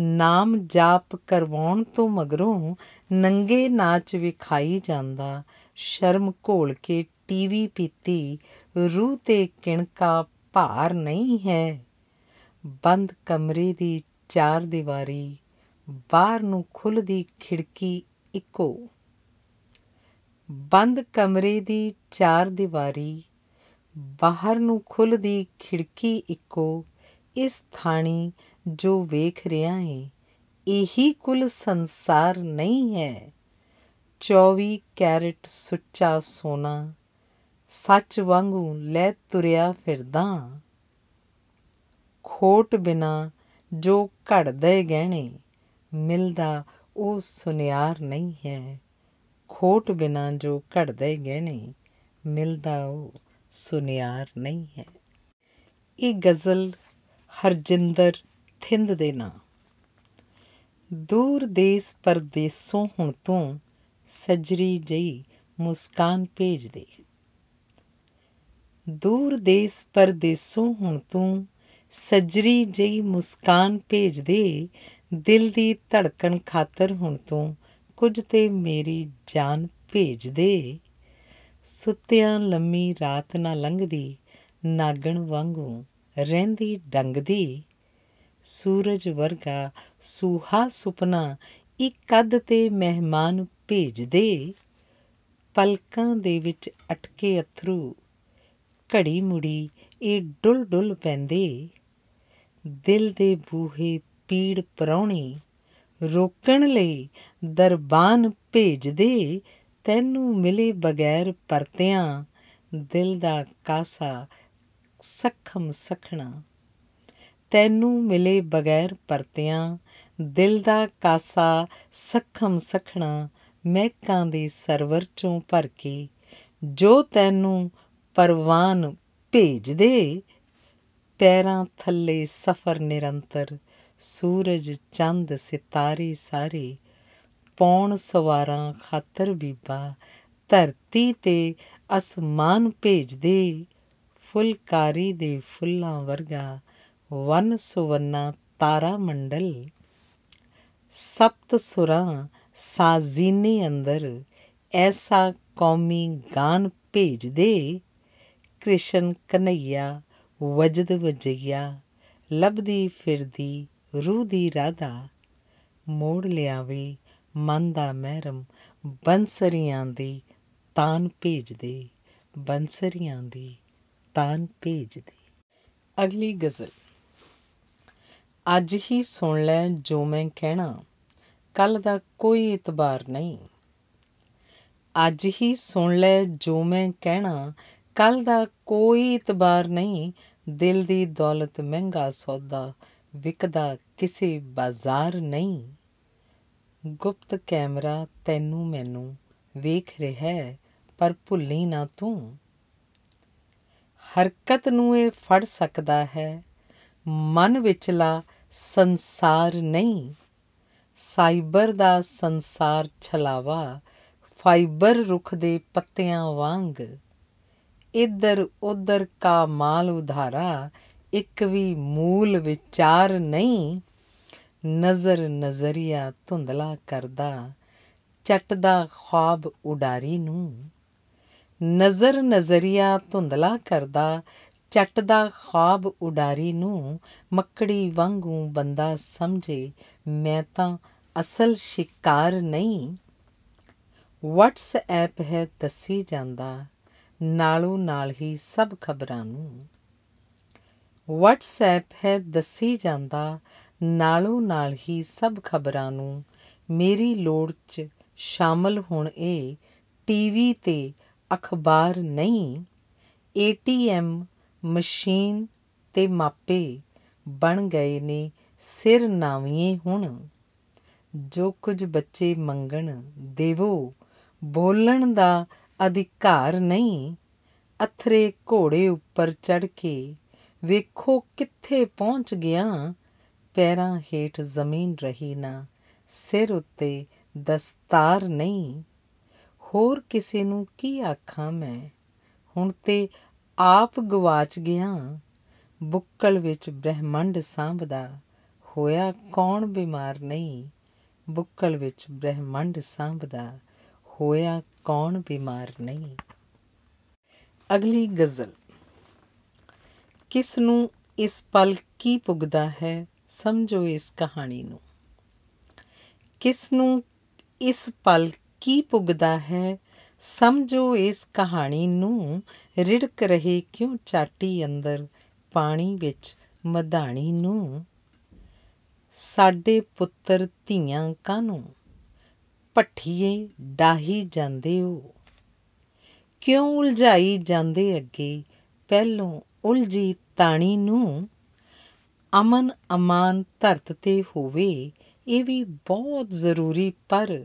ਨਾਮ ਜਾਪ ਕਰਵਾਉਣ ਤੋਂ ਮਗਰੋਂ ਨੰਗੇ ਨਾਚ ਵਿਖਾਈ ਜਾਂਦਾ ਸ਼ਰਮ ਘੋਲ ਕੇ ਟੀਵੀ ਪੀਤੀ ਰੂਹ ਤੇ ਕਿਣਕਾ ਭਾਰ ਨਹੀਂ ਹੈ ਬੰਦ ਕਮਰੇ ਦੀ ਚਾਰ ਦੀਵਾਰੀ ਬਾਹਰ ਨੂੰ ਖੁੱਲਦੀ ਖਿੜਕੀ ਇੱਕੋ ਬੰਦ ਕਮਰੇ ਦੀ ਚਾਰ ਦੀਵਾਰੀ ਬਾਹਰ ਨੂੰ ਖੁੱਲਦੀ ਖਿੜਕੀ ਇੱਕੋ ਇਸ ਥਾਣੀ ਜੋ ਵੇਖ ਰਿਹਾ ਏ ਇਹੀ ਕੁਲ ਸੰਸਾਰ ਨਹੀਂ ਹੈ 24 ਕੈਰਟ ਸੁੱਚਾ ਸੋਨਾ ਸੱਚ ਵਾਂਗੂ ਲੈ ਤੁਰਿਆ ਫਿਰਦਾ ਖੋਟ ਬਿਨਾ ਜੋ ਘੜਦੇ ਗਹਿਣੇ ਮਿਲਦਾ ਉਹ ਸੁਨਿਆਰ ਨਹੀਂ ਹੈ ਖੋਟ ਬਿਨਾ ਜੋ ਘੜਦੇ ਗਹਿਣੇ ਮਿਲਦਾ ਉਹ ਸੁਨਿਆਰ ਨਹੀਂ ਹੈ ਇਹ ਗਜ਼ਲ ਹਰਜਿੰਦਰ ਥਿੰਦ ਦੇ ਨਾਂ ਦੂਰ ਦੇਸ ਪਰਦੇਸੋਂ ਹੁਣ ਤੋਂ ਸਜਰੀ ਜਈ ਮੁਸਕਾਨ ਭੇਜ ਦੇ ਦੂਰ ਦੇਸ ਪਰਦੇਸੋਂ ਹੁਣ ਤੂੰ ਸਜਰੀ ਜਈ ਮੁਸਕਾਨ ਭੇਜ ਦੇ ਦਿਲ ਦੀ ਧੜਕਣ ਖਾਤਰ ਹੁਣ ਤੂੰ ਕੁਝ ਤੇ ਮੇਰੀ ਜਾਨ ਭੇਜ ਦੇ ਸੁੱਤਿਆਂ ਲੰਮੀ ਰਾਤ ਨਾ ਲੰਘਦੀ ਨਾਗਣ ਵਾਂਗੂ ਰਹਿੰਦੀ ਡੰਗਦੀ ਸੂਰਜ ਵਰਗਾ ਸੁਹਾ ਸੁਪਨਾ ਇੱਕ ਅੱਧ ਤੇ ਮਹਿਮਾਨ ਭੇਜ ਦੇ ਪਲਕਾਂ ਦੇ ਵਿੱਚ ਅਟਕੇ ਅਥਰੂ ਘੜੀ ਮੁੜੀ ਇਹ ਡੁੱਲ ਡੁੱਲ ਪੈਂਦੇ ਦਿਲ ਦੇ ਬੂਹੇ ਪੀੜ ਪਰੌਣੀ ਰੋਕਣ ਲਈ ਦਰਬਾਨ ਭੇਜ ਦੇ ਤੈਨੂੰ ਮਿਲੇ ਬਗੈਰ ਪਰਤਿਆਂ ਦਿਲ ਦਾ ਕਾਸਾ ਸਖਮ ਸਖਣਾ ਤੈਨੂੰ ਮਿਲੇ ਬਗੈਰ ਪਰਤਿਆਂ ਦਿਲ ਦਾ ਕਾਸਾ ਸਖਮ ਸਖਣਾ ਮਹਿਕਾਂ ਦੇ ਸਰਵਰ ਚੋਂ ਭਰ ਕੇ ਜੋ ਤੈਨੂੰ ਪਰਵਾਨ ਭੇਜ ਦੇ ਪੈਰਾਂ ਥੱਲੇ ਸਫ਼ਰ ਨਿਰੰਤਰ ਸੂਰਜ ਚੰਦ ਸਿਤਾਰੇ ਸਾਰੇ ਪੌਣ ਸਵਾਰਾਂ ਖਾਤਰ ਬੀਬਾ ਧਰਤੀ ਤੇ ਅਸਮਾਨ ਭੇਜ ਦੇ ਫੁਲਕਾਰੀ ਦੇ ਫੁੱਲਾਂ ਵਰਗਾ ਵਨ ਸੁਵੰਨਾ ਤਾਰਾ ਮੰਡਲ ਸਪਤ ਸੁਰਾਂ ਸਾਜ਼ੀਨੇ ਅੰਦਰ ਐਸਾ ਕੌਮੀ ਗਾਨ ਭੇਜ ਦੇ ਕ੍ਰਿਸ਼ਨ ਕਨਈਆ ਵਜਦ ਵਜਿਆ ਲੱਭਦੀ ਫਿਰਦੀ ਰੂਹ ਦੀ ਰਾਧਾ ਮੋੜ ਲਿਆਵੇ ਮਨ ਦਾ ਮਹਿਰਮ ਬੰਸਰੀਆਂ ਦੀ ਤਾਨ ਭੇਜ ਦੇ ਬੰਸਰੀਆਂ ਦੀ ਤਾਨ ਭੇਜ ਦੇ ਅਗਲੀ ਗਜ਼ਲ ਅੱਜ ਹੀ ਸੁਣ ਲੈ ਜੋ ਮੈਂ ਕਹਿਣਾ ਕੱਲ ਦਾ ਕੋਈ ਇਤਬਾਰ ਨਹੀਂ ਅੱਜ ਹੀ ਸੁਣ ਲੈ ਜੋ ਮੈਂ ਕਹਿਣਾ ਕੱਲ ਦਾ ਕੋਈ ਇਤਬਾਰ ਨਹੀਂ ਦਿਲ ਦੀ ਦੌਲਤ ਮਹਿੰਗਾ ਸੌਦਾ ਵਿਕਦਾ ਕਿਸੇ ਬਾਜ਼ਾਰ ਨਹੀਂ ਗੁਪਤ ਕੈਮਰਾ ਤੈਨੂੰ ਮੈਨੂੰ ਵੇਖ ਰਿਹਾ ਪਰ ਭੁੱਲੀ ਨਾ ਤੂੰ ਹਰਕਤ ਨੂੰ ਇਹ ਫੜ ਸਕਦਾ ਹੈ ਮਨ ਵਿਚਲਾ ਸੰਸਾਰ ਨਹੀਂ ਸਾਈਬਰ ਦਾ ਸੰਸਾਰ ਛਲਾਵਾ ਫਾਈਬਰ ਰੁੱਖ ਦੇ ਪੱਤਿਆਂ ਵਾਂਗ ਇੱਧਰ ਉੱਧਰ ਕਾ ਮਾਲ ਉਧਾਰਾ ਇੱਕ ਵੀ ਮੂਲ ਵਿਚਾਰ ਨਹੀਂ ਨਜ਼ਰ ਨਜ਼ਰੀਆ ਧੁੰਦਲਾ ਕਰਦਾ ਚੱਟਦਾ ਖਾਬ ਉਡਾਰੀ ਨੂੰ ਨਜ਼ਰ ਨਜ਼ਰੀਆ ਧੁੰਦਲਾ ਕਰਦਾ ਚੱਟਦਾ ਖਾਬ ਉਡਾਰੀ ਨੂੰ ਮੱਕੜੀ ਵਾਂਗੂ ਬੰਦਾ ਸਮਝੇ ਮੈਂ ਤਾਂ ਅਸਲ ਸ਼ਿਕਾਰ ਨਹੀਂ WhatsApp ਹੈ ਦੱਸੀ ਜਾਂਦਾ ਨਾਲੋਂ ਨਾਲ ਹੀ ਸਭ ਖਬਰਾਂ ਨੂੰ WhatsApp ਹੈ ਦੱਸੀ ਜਾਂਦਾ ਨਾਲੋਂ ਨਾਲ ਹੀ ਸਭ ਖਬਰਾਂ ਨੂੰ ਮੇਰੀ ਲੋੜ 'ਚ ਸ਼ਾਮਲ ਹੁਣ ਇਹ ਟੀਵੀ ਤੇ ਅਖਬਾਰ ਨਹੀਂ ਏਟੀਐਮ ਮਸ਼ੀਨ ਤੇ ਮਾਪੇ ਬਣ ਗਏ ਨੇ ਸਿਰ ਨਾਵੀਏ ਹੁਣ ਜੋ ਕੁਝ ਬੱਚੇ ਮੰਗਣ ਦੇਵੋ ਬੋਲਣ ਦਾ ਅਧਿਕਾਰ ਨਹੀਂ ਅਥਰੇ ਘੋੜੇ ਉੱਪਰ ਚੜ ਕੇ ਵੇਖੋ ਕਿੱਥੇ ਪਹੁੰਚ ਗਿਆ ਪੈਰਾਂ ਹੇਠ ਜ਼ਮੀਨ ਰਹੀ ਨਾ ਸਿਰ ਉੱਤੇ ਦਸਤਾਰ ਨਹੀਂ ਹੋਰ ਕਿਸੇ ਨੂੰ ਕੀ ਆਖਾਂ ਮੈਂ ਹੁਣ ਤੇ ਆਪ ਗਵਾਚ ਗਿਆ ਬੁੱਕਲ ਵਿੱਚ ਬ੍ਰਹਿਮੰਡ ਸਾਂਭਦਾ ਹੋਇਆ ਕੌਣ ਬਿਮਾਰ ਨਹੀਂ ਬੁੱਕਲ ਵਿੱਚ ਬ੍ਰਹਿਮੰਡ ਸਾਂਭਦਾ ਹੋਇਆ ਕੌਣ ਬਿਮਾਰ ਨਹੀਂ ਅਗਲੀ ਗਜ਼ਲ ਕਿਸ ਨੂੰ ਇਸ ਪਲ ਕੀ ਪੁਗਦਾ ਹੈ ਸਮਝੋ ਇਸ ਕਹਾਣੀ ਨੂੰ ਕਿਸ ਨੂੰ ਇਸ ਪਲ ਕੀ ਪੁਗਦਾ ਹੈ ਸਮਝੋ ਇਸ ਕਹਾਣੀ ਨੂੰ ਰਿੜਕ ਰਹੇ ਕਿਉਂ ਚਾਟੀ ਅੰਦਰ ਪਾਣੀ ਵਿੱਚ ਮਧਾਣੀ ਨੂੰ ਸਾਡੇ ਪੁੱਤਰ ਧੀਆਂ ਕਾਨੂੰ ਭੱਠੀਏ ਡਾਹੀ ਜਾਂਦੇ ਹੋ ਕਿਉਂ ਉਲਝਾਈ ਜਾਂਦੇ ਅੱਗੇ ਪਹਿਲੋਂ ਉਲਝੀ ਤਾਣੀ ਨੂੰ ਅਮਨ ਅਮਾਨ ਧਰਤ ਤੇ ਹੋਵੇ ਇਹ ਵੀ ਬਹੁਤ ਜ਼ਰੂਰੀ ਪਰ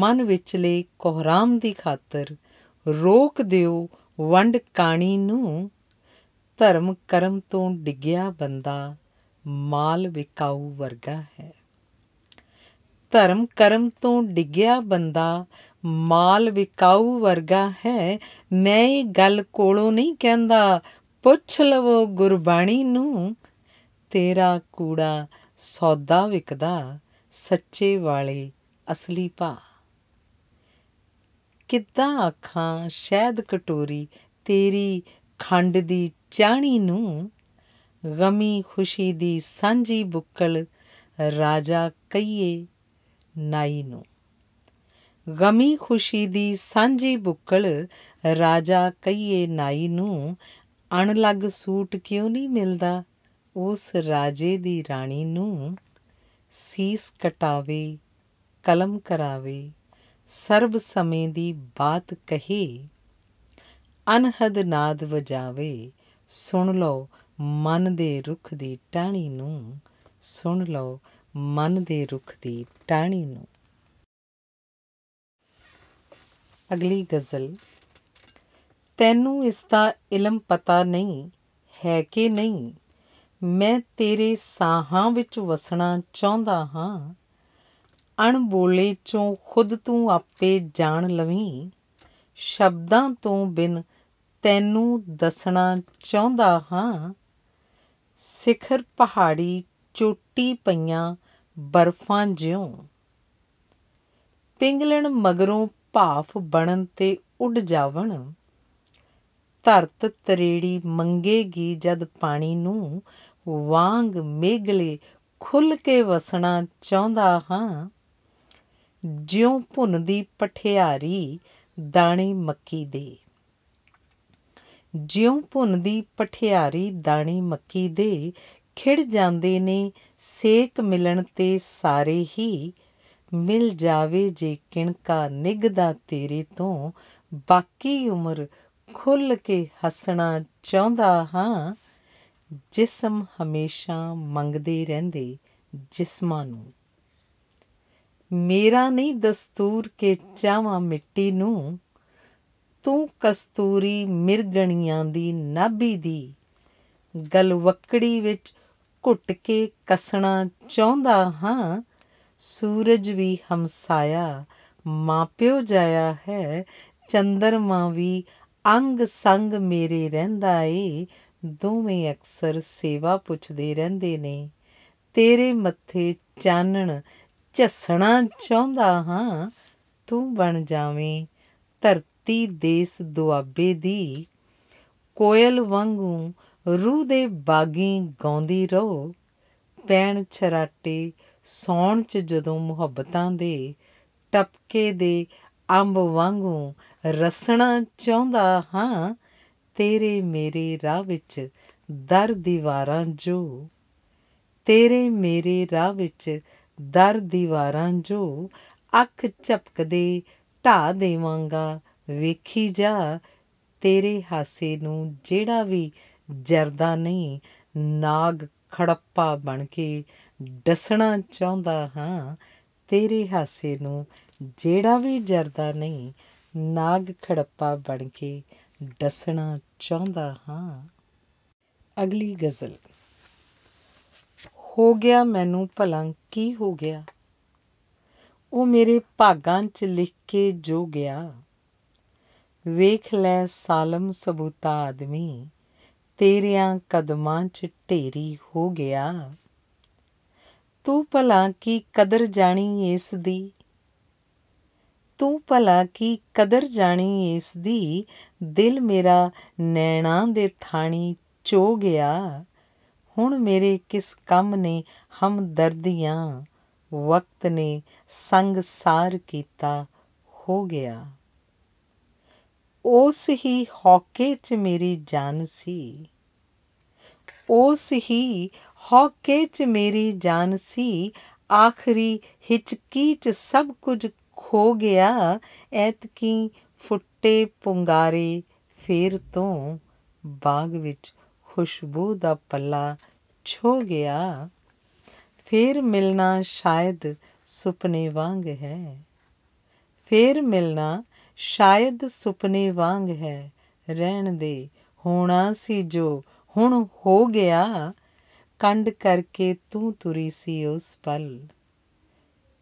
ਮਨ ਵਿਚਲੇ ਕੋਹਰਾਮ ਦੀ ਖਾਤਰ ਰੋਕ ਦਿਓ ਵੰਡ ਕਾਣੀ ਨੂੰ ਧਰਮ ਕਰਮ ਤੋਂ ਡਿੱਗਿਆ ਬੰਦਾ ਮਾਲ ਵਿਕਾਉ ਵਰਗਾ ਹੈ ਧਰਮ ਕਰਮ ਤੋਂ ਡਿੱਗਿਆ ਬੰਦਾ ਮਾਲ ਵਿਕਾਊ ਵਰਗਾ ਹੈ ਮੈਂ ਇਹ ਗੱਲ ਕੋਲੋਂ ਨਹੀਂ ਕਹਿੰਦਾ ਪੁੱਛ ਲਵੋ ਗੁਰਬਾਣੀ ਨੂੰ ਤੇਰਾ ਕੂੜਾ ਸੌਦਾ ਵਿਕਦਾ ਸੱਚੇ ਵਾਲੇ ਅਸਲੀ ਭਾ ਕਿੱਦਾਂ ਆਖਾਂ ਸ਼ਹਿਦ ਕਟੋਰੀ ਤੇਰੀ ਖੰਡ ਦੀ ਚਾਣੀ ਨੂੰ ਗਮੀ ਖੁਸ਼ੀ ਦੀ ਸਾਂਝੀ ਬੁੱਕਲ ਰਾਜਾ ਕਈਏ ਨਾਈ ਨੂੰ ਗਮੀ ਖੁਸ਼ੀ ਦੀ ਸਾਂਝੀ ਬੁੱਕਲ ਰਾਜਾ ਕਹੀਏ ਨਾਈ ਨੂੰ ਅਣ ਲੱਗ ਸੂਟ ਕਿਉਂ ਨਹੀਂ ਮਿਲਦਾ ਉਸ ਰਾਜੇ ਦੀ ਰਾਣੀ ਨੂੰ ਸੀਸ ਕਟਾਵੇ ਕਲਮ ਕਰਾਵੇ ਸਰਬ ਸਮੇਂ ਦੀ ਬਾਤ ਕਹੇ ਅਨਹਦ ਨਾਦ ਵਜਾਵੇ ਸੁਣ ਲਓ ਮਨ ਦੇ ਰੁੱਖ ਦੀ ਟਾਣੀ ਨੂੰ ਸੁਣ ਲਓ ਮਨ ਦੇ ਰੁੱਖ ਦੀ ਟਾਣੀ ਨੂੰ ਅਗਲੀ ਗਜ਼ਲ ਤੈਨੂੰ ਇਸ ਦਾ ਇਲਮ ਪਤਾ ਨਹੀਂ ਹੈ ਕਿ ਨਹੀਂ ਮੈਂ ਤੇਰੇ ਸਾਹਾਂ ਵਿੱਚ ਵਸਣਾ ਚਾਹੁੰਦਾ ਹਾਂ ਅਣਬੋਲੇ ਚੋਂ ਖੁਦ ਤੂੰ ਆਪੇ ਜਾਣ ਲਵੀਂ ਸ਼ਬਦਾਂ ਤੋਂ ਬਿਨ ਤੈਨੂੰ ਦੱਸਣਾ ਚਾਹੁੰਦਾ ਹਾਂ ਸਿਖਰ ਪਹਾੜੀ ਚੋਟੀ ਪਈਆਂ ਬਰਫਾਂ ਜਿਉਂ ਪਿੰਗਲਣ ਮਗਰੋਂ ਭਾਫ ਬਣਨ ਤੇ ਉੱਡ ਜਾਵਣ ਧਰਤ ਤਰੇੜੀ ਮੰਗੇਗੀ ਜਦ ਪਾਣੀ ਨੂੰ ਵਾਂਗ ਮੇਗਲੇ ਖੁੱਲ ਕੇ ਵਸਣਾ ਚਾਹੁੰਦਾ ਹਾਂ ਜਿਉਂ ਭੁੰਨਦੀ ਪਠਿਆਰੀ ਦਾਣੇ ਮੱਕੀ ਦੇ ਜਿਉਂ ਭੁੰਨਦੀ ਪਠਿਆਰੀ ਦਾਣੀ ਮੱਕੀ ਦੇ ਖਿੜ ਜਾਂਦੇ ਨੇ ਸੇਕ ਮਿਲਣ ਤੇ ਸਾਰੇ ਹੀ ਮਿਲ ਜਾਵੇ ਜੇ ਕਿਣਕਾ ਨਿਗਦਾ ਤੇਰੇ ਤੋਂ ਬਾਕੀ ਉਮਰ ਖੁੱਲ ਕੇ ਹੱਸਣਾ ਚਾਹੁੰਦਾ ਹਾਂ ਜਿਸਮ ਹਮੇਸ਼ਾ ਮੰਗਦੇ ਰਹਿੰਦੇ ਜਿਸਮਾਂ ਨੂੰ ਮੇਰਾ ਨਹੀਂ ਦਸਤੂਰ ਕੇ ਚਾਵਾ ਮਿੱਟੀ ਨੂੰ ਤੂੰ ਕਸਤੂਰੀ ਮਿਰਗਣੀਆਂ ਦੀ ਨਾਭੀ ਦੀ ਗਲਵਕੜੀ ਵਿੱਚ ਘੁੱਟ ਕੇ ਕਸਣਾ ਚਾਹੁੰਦਾ ਹਾਂ ਸੂਰਜ ਵੀ ਹਮਸਾਇਆ ਮਾਪਿਓ ਜਾਇਆ ਹੈ ਚੰਦਰਮਾ ਵੀ ਅੰਗ ਸੰਗ ਮੇਰੇ ਰਹਿੰਦਾ ਏ ਦੋਵੇਂ ਅਕਸਰ ਸੇਵਾ ਪੁੱਛਦੇ ਰਹਿੰਦੇ ਨੇ ਤੇਰੇ ਮੱਥੇ ਚਾਨਣ ਝਸਣਾ ਚਾਹੁੰਦਾ ਹਾਂ ਤੂੰ ਬਣ ਜਾਵੇਂ ਧਰਤੀ ਦੇਸ ਦੁਆਬੇ ਦੀ ਕੋਇਲ ਵਾਂਗੂ ਰੂਹ ਦੇ ਬਾਗੀ ਗਾਉਂਦੀ ਰਹੋ ਪੈਣ ਛਰਾਟੇ ਸੌਣ ਚ ਜਦੋਂ ਮੁਹੱਬਤਾਂ ਦੇ ਟਪਕੇ ਦੇ ਅੰਬ ਵਾਂਗੂ ਰਸਣਾ ਚਾਹੁੰਦਾ ਹਾਂ ਤੇਰੇ ਮੇਰੇ ਰਾਹ ਵਿੱਚ ਦਰ ਦੀਵਾਰਾਂ ਜੋ ਤੇਰੇ ਮੇਰੇ ਰਾਹ ਵਿੱਚ ਦਰ ਦੀਵਾਰਾਂ ਜੋ ਅੱਖ ਝਪਕਦੇ ਢਾ ਦੇਵਾਂਗਾ ਵੇਖੀ ਜਾ ਤੇਰੇ ਹਾਸੇ ਨੂੰ ਜਿਹੜਾ ਵੀ ਜਰਦਾ ਨਹੀਂ ਨਾਗ ਖੜੱਪਾ ਬਣ ਕੇ ਡਸਣਾ ਚਾਹੁੰਦਾ ਹਾਂ ਤੇਰੇ ਹਾਸੇ ਨੂੰ ਜਿਹੜਾ ਵੀ ਜਰਦਾ ਨਹੀਂ ਨਾਗ ਖੜੱਪਾ ਬਣ ਕੇ ਡਸਣਾ ਚਾਹੁੰਦਾ ਹਾਂ ਅਗਲੀ ਗਜ਼ਲ ਹੋ ਗਿਆ ਮੈਨੂੰ ਭਲਾ ਕੀ ਹੋ ਗਿਆ ਉਹ ਮੇਰੇ ਭਾਗਾਂ 'ਚ ਲਿਖ ਕੇ ਜੋ ਗਿਆ ਵੇਖ ਲੈ ਸਾਲਮ ਸਬੂਤਾ ਆਦਮੀ ਤੇਰਿਆਂ ਕਦਮਾਂ 'ਚ ਢੇਰੀ ਹੋ ਗਿਆ ਤੂੰ ਭਲਾ ਕੀ ਕਦਰ ਜਾਣੀ ਇਸ ਦੀ ਤੂੰ ਭਲਾ ਕੀ ਕਦਰ ਜਾਣੀ ਇਸ ਦੀ ਦਿਲ ਮੇਰਾ ਨੈਣਾ ਦੇ ਥਾਣੀ ਚੋ ਗਿਆ ਹੁਣ ਮੇਰੇ ਕਿਸ ਕੰਮ ਨੇ ਹਮ ਦਰਦੀਆਂ ਵਕਤ ਨੇ ਸੰਗ ਸਾਰ ਕੀਤਾ ਹੋ ਗਿਆ ਉਸ ਹੀ ਹੌਕੇ 'ਚ ਮੇਰੀ ਜਾਨ ਸੀ ਉਸ ਹੀ ਹੌਕੇ 'ਚ ਮੇਰੀ ਜਾਨ ਸੀ ਆਖਰੀ ਹਿਚਕੀ 'ਚ ਸਭ ਕੁਝ ਖੋ ਗਿਆ ਐਤਕੀ ਫੁੱਟੇ ਪੁੰਗਾਰੇ ਫੇਰ ਤੋਂ ਬਾਗ ਵਿੱਚ ਖੁਸ਼ਬੂ ਦਾ ਪੱਲਾ ਛੋ ਗਿਆ ਫੇਰ ਮਿਲਣਾ ਸ਼ਾਇਦ ਸੁਪਨੇ ਵਾਂਗ ਹੈ ਫੇਰ ਮਿਲਣਾ ਸ਼ਾਇਦ ਸੁਪਨੇ ਵਾਂਗ ਹੈ ਰਹਿਣ ਦੇ ਹੋਣਾ ਸੀ ਜੋ ਹੁਣ ਹੋ ਗਿਆ ਕੰਡ ਕਰਕੇ ਤੂੰ ਤੁਰੀ ਸੀ ਉਸ ਪਲ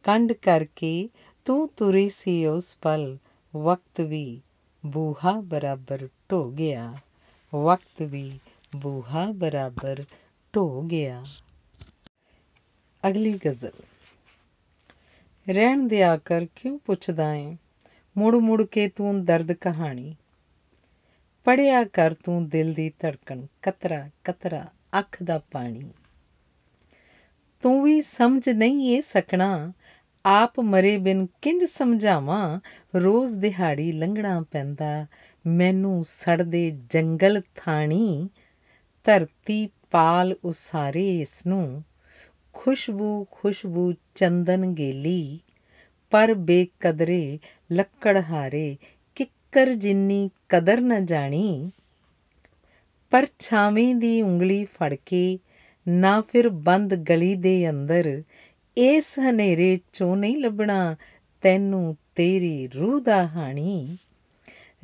ਕੰਡ ਕਰਕੇ ਤੂੰ ਤੁਰੀ ਸੀ ਉਸ ਪਲ ਵਕਤ ਵੀ ਬੂਹਾ ਬਰਾਬਰ ਢੋ ਗਿਆ ਵਕਤ ਵੀ ਬੂਹਾ ਬਰਾਬਰ ਢੋ ਗਿਆ ਅਗਲੀ ਗਜ਼ਲ ਰਹਿਣ ਦੇ ਆਕਰ ਕਿਉਂ ਪੁੱਛਦਾ ਏ ਮੁੜ ਮੁੜ ਕੇ ਤੂੰ ਦਰਦ ਕਹਾਣੀ ਪੜਿਆ ਕਰ ਤੂੰ ਦਿਲ ਦੀ ਧੜਕਣ ਕਤਰਾ ਕਤਰਾ ਅੱਖ ਦਾ ਪਾਣੀ ਤੂੰ ਵੀ ਸਮਝ ਨਹੀਂ ਇਹ ਸਕਣਾ ਆਪ ਮਰੇ ਬਿਨ ਕਿੰਜ ਸਮਝਾਵਾਂ ਰੋਜ਼ ਦਿਹਾੜੀ ਲੰਘਣਾ ਪੈਂਦਾ ਮੈਨੂੰ ਸੜਦੇ ਜੰਗਲ ਥਾਣੀ ਧਰਤੀ ਪਾਲ ਉਸਾਰੇ ਇਸ ਨੂੰ ਖੁਸ਼ਬੂ ਖੁਸ਼ਬੂ ਚੰਦਨ ਗੇਲੀ ਪਰ ਬੇਕਦਰੇ ਲੱਕੜ ਹਾਰੇ ਕਿੱਕਰ ਜਿੰਨੀ ਕਦਰ ਨਾ ਜਾਣੀ ਪਰ ਛਾਵੇਂ ਦੀ ਉਂਗਲੀ ਫੜ ਕੇ ਨਾ ਫਿਰ ਬੰਦ ਗਲੀ ਦੇ ਅੰਦਰ ਇਸ ਹਨੇਰੇ ਚੋਂ ਨਹੀਂ ਲੱਭਣਾ ਤੈਨੂੰ ਤੇਰੀ ਰੂਹ ਦਾ ਹਾਣੀ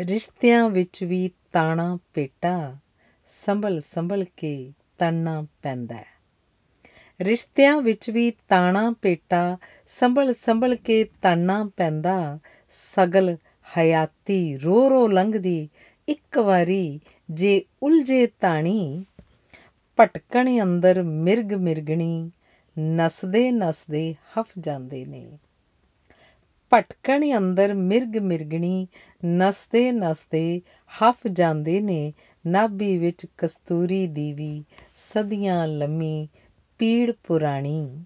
ਰਿਸ਼ਤਿਆਂ ਵਿੱਚ ਵੀ ਤਾਣਾ ਪੇਟਾ ਸੰਭਲ ਸੰਭਲ ਕੇ ਤਣਾ ਪੈਂਦਾ ਹੈ ਰਿਸ਼ਤਿਆਂ ਵਿੱਚ ਵੀ ਤਾਣਾ ਪੇਟਾ ਸੰਭਲ ਸੰਭਲ ਕੇ ਤਣਾ ਪੈਂਦਾ ਸਗਲ ਹਯਾਤੀ ਰੋ ਰੋ ਲੰਘਦੀ ਇੱਕ ਵਾਰੀ ਜੇ ਉਲਝੇ ਤਾਣੀ ਪਟਕਣ ਅੰਦਰ ਮਿਰਗ ਮਿਰਗਣੀ ਨਸਦੇ ਨਸਦੇ ਹਫ ਜਾਂਦੇ ਨੇ ਪਟਕਣ ਅੰਦਰ ਮਿਰਗ ਮਿਰਗਣੀ ਨਸਦੇ ਨਸਦੇ ਹਫ ਜਾਂਦੇ ਨੇ ਨਾਭੀ ਵਿੱਚ ਕਸਤੂਰੀ ਦੀ ਵੀ ਸਦੀਆਂ ਲੰਮੀ ਪੀੜ ਪੁਰਾਣੀ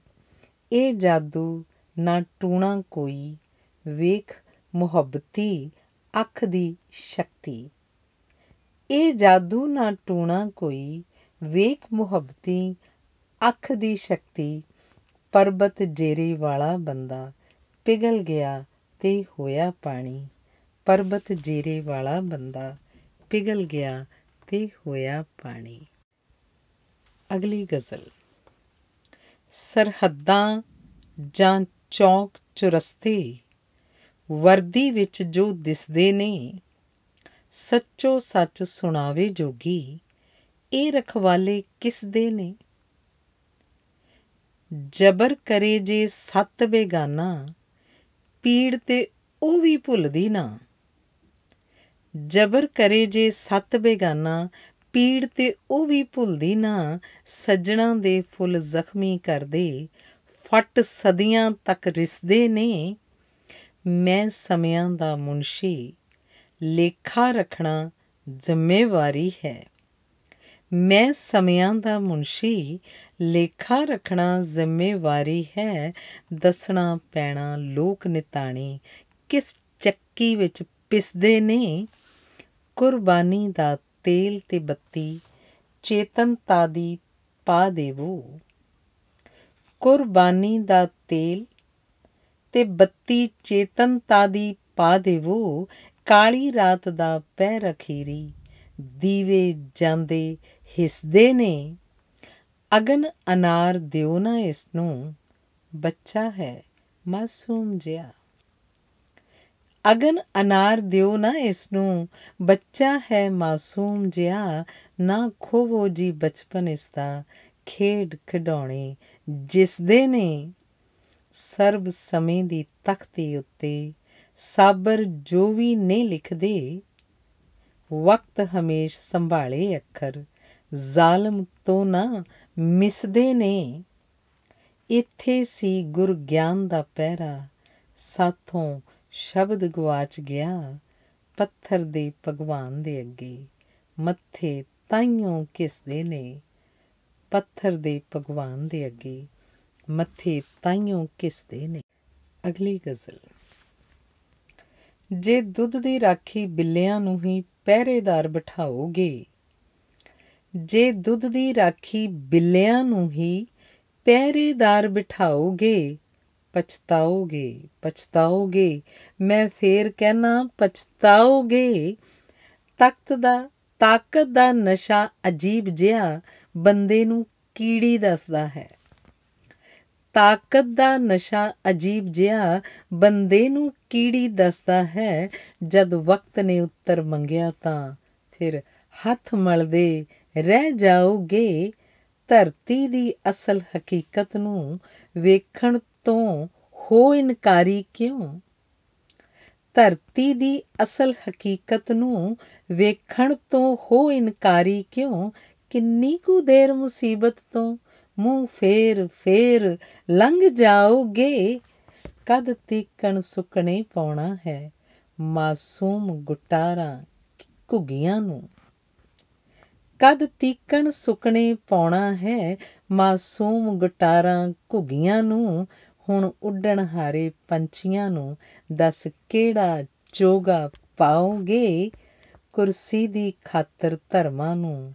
ਇਹ ਜਾਦੂ ਨਾ ਟੂਣਾ ਕੋਈ ਵੇਖ ਮੁਹੱਬਤੀ ਅੱਖ ਦੀ ਸ਼ਕਤੀ ਇਹ ਜਾਦੂ ਨਾ ਟੂਣਾ ਕੋਈ ਵੇਖ ਮੁਹੱਬਤੀ ਅੱਖ ਦੀ ਸ਼ਕਤੀ ਪਰਬਤ ਜੇਰੀ ਵਾਲਾ ਬੰਦਾ ਪਿਗਲ ਗਿਆ ਤੇ ਹੋਇਆ ਪਾਣੀ ਪਰਬਤ ਜੇਰੇ ਵਾਲਾ ਬੰਦਾ ਪਿਗਲ ਗਿਆ ਤੇ ਹੋਇਆ ਪਾਣੀ ਅਗਲੀ ਗਜ਼ਲ ਸਰਹੱਦਾਂ ਜਾਂ ਚੌਕ ਚੁਰਸਤੇ ਵਰਦੀ ਵਿੱਚ ਜੋ ਦਿਸਦੇ ਨੇ ਸੱਚੋ ਸੱਚ ਸੁਣਾਵੇ ਜੋਗੀ ਇਹ ਰਖਵਾਲੇ ਕਿਸ ਦੇ ਨੇ ਜਬਰ ਕਰੇ ਜੇ ਸੱਤ ਬੇਗਾਨਾ ਪੀੜ ਤੇ ਉਹ ਵੀ ਭੁੱਲਦੀ ਨਾ ਜਬਰ ਕਰੇ ਜੇ ਸੱਤ ਬੇਗਾਨਾ ਪੀੜ ਤੇ ਉਹ ਵੀ ਭੁੱਲਦੀ ਨਾ ਸੱਜਣਾ ਦੇ ਫੁੱਲ ਜ਼ਖਮੀ ਕਰਦੇ ਫਟ ਸਦੀਆਂ ਤੱਕ ਰਿਸਦੇ ਨੇ ਮੈਂ ਸਮਿਆਂ ਦਾ ਮੁਨਸ਼ੀ ਲੇਖਾ ਰੱਖਣਾ ਜ਼ਿੰਮੇਵਾਰੀ ਹੈ ਮੈਂ ਸਮਿਆਂ ਦਾ ਮੁਨਸ਼ੀ ਲੇਖਾ ਰੱਖਣਾ ਜ਼ਿੰਮੇਵਾਰੀ ਹੈ ਦੱਸਣਾ ਪੈਣਾ ਲੋਕ ਨਿਤਾਣੀ ਕਿਸ ਚੱਕੀ ਵਿੱਚ ਪਿਸਦੇ ਨੇ ਕੁਰਬਾਨੀ ਦਾ ਤੇਲ ਤੇ ਬੱਤੀ ਚੇਤਨਤਾ ਦੀ ਪਾ ਦੇਵੋ ਕੁਰਬਾਨੀ ਦਾ ਤੇਲ ਤੇ ਬੱਤੀ ਚੇਤਨਤਾ ਦੀ ਪਾ ਦੇਵੋ ਕਾਲੀ ਰਾਤ ਦਾ ਪੈ ਰਖੀਰੀ ਦੀਵੇ ਜਾਂਦੇ ਹਿਸਦੇ ਨੇ ਅਗਨ ਅਨਾਰ ਦਿਓ ਨਾ ਇਸ ਨੂੰ ਬੱਚਾ ਹੈ ਮਾਸੂਮ ਜਿਆ ਅਗਨ ਅਨਾਰ ਦਿਓ ਨਾ ਇਸ ਨੂੰ ਬੱਚਾ ਹੈ ਮਾਸੂਮ ਜਿਆ ਨਾ ਖੋਵੋ ਜੀ ਬਚਪਨ ਇਸ ਦਾ ਖੇਡ ਖਡਾਉਣੇ ਜਿਸ ਦੇ ਨੇ ਸਰਬ ਸਮੇਂ ਦੀ ਤਖਤੀ ਉੱਤੇ ਸਾਬਰ ਜੋ ਵੀ ਨਹੀਂ ਲਿਖਦੇ ਵਕਤ ਹਮੇਸ਼ ਸੰਭਾਲੇ ਅੱਖਰ ਜ਼ਾਲਮ ਤੋਂ ਨਾ ਮਿਸਦੇ ਨੇ ਇੱਥੇ ਸੀ ਗੁਰ ਗਿਆਨ ਦਾ ਪਹਿਰਾ ਸਾਥੋਂ ਸ਼ਬਦ ਗਵਾਚ ਗਿਆ ਪੱਥਰ ਦੇ ਭਗਵਾਨ ਦੇ ਅੱਗੇ ਮੱਥੇ ਕਿਸ ਕਿਸਦੇ ਨੇ ਪੱਥਰ ਦੇ ਭਗਵਾਨ ਦੇ ਅੱਗੇ ਮੱਥੇ ਤਾਈਓ ਕਿਸਦੇ ਨੇ ਅਗਲੀ ਗਜ਼ਲ ਜੇ ਦੁੱਧ ਦੀ ਰਾਖੀ ਬਿੱਲਿਆਂ ਨੂੰ ਹੀ ਪਹਿਰੇਦਾਰ ਬਿਠਾਓਗੇ ਜੇ ਦੁੱਧ ਦੀ ਰਾਖੀ ਬਿੱਲਿਆਂ ਨੂੰ ਹੀ ਪਹਿਰੇਦਾਰ ਬਿਠਾਓਗੇ ਪਛਤਾਓਗੇ ਪਛਤਾਓਗੇ ਮੈਂ ਫੇਰ ਕਹਿਣਾ ਪਛਤਾਓਗੇ ਤਖਤ ਦਾ ਤਾਕਤ ਦਾ ਨਸ਼ਾ ਅਜੀਬ ਜਿਹਾ ਬੰਦੇ ਨੂੰ ਕੀੜੀ ਦੱਸਦਾ ਹੈ ਤਾਕਤ ਦਾ ਨਸ਼ਾ ਅਜੀਬ ਜਿਹਾ ਬੰਦੇ ਨੂੰ ਕੀੜੀ ਦੱਸਦਾ ਹੈ ਜਦ ਵਕਤ ਨੇ ਉੱਤਰ ਮੰਗਿਆ ਤਾਂ ਫਿਰ ਹੱਥ ਮਲਦੇ ਰਹਿ ਜਾਓਗੇ ਧਰਤੀ ਦੀ ਅਸਲ ਹਕੀਕਤ ਨੂੰ ਵੇਖਣ ਤੋਂ ਹੋ ਇਨਕਾਰੀ ਕਿਉਂ ਧਰਤੀ ਦੀ ਅਸਲ ਹਕੀਕਤ ਨੂੰ ਵੇਖਣ ਤੋਂ ਹੋ ਇਨਕਾਰੀ ਕਿਉਂ ਕਿੰਨੀ ਕੁ ਦੇਰ ਮੁਸੀਬਤ ਤੋਂ ਮੂੰਹ ਫੇਰ ਫੇਰ ਲੰਘ ਜਾਓਗੇ ਕਦ ਤੀਕਣ ਸੁਕਣੇ ਪਾਉਣਾ ਹੈ ਮਾਸੂਮ ਗੁਟਾਰਾਂ ਘੁੱਗੀਆਂ ਨੂੰ ਕਦ ਤੀਕਣ ਸੁਕਣੇ ਪਾਉਣਾ ਹੈ ਮਾਸੂਮ ਗਟਾਰਾਂ ਘੁੱਗੀਆਂ ਨੂੰ ਹੁਣ ਉੱਡਣ ਹਾਰੇ ਪੰਛੀਆਂ ਨੂੰ ਦੱਸ ਕਿਹੜਾ ਚੋਗਾ ਪਾਓਗੇ ਕੁਰਸੀ ਦੀ ਖਾਤਰ ਧਰਮਾਂ ਨੂੰ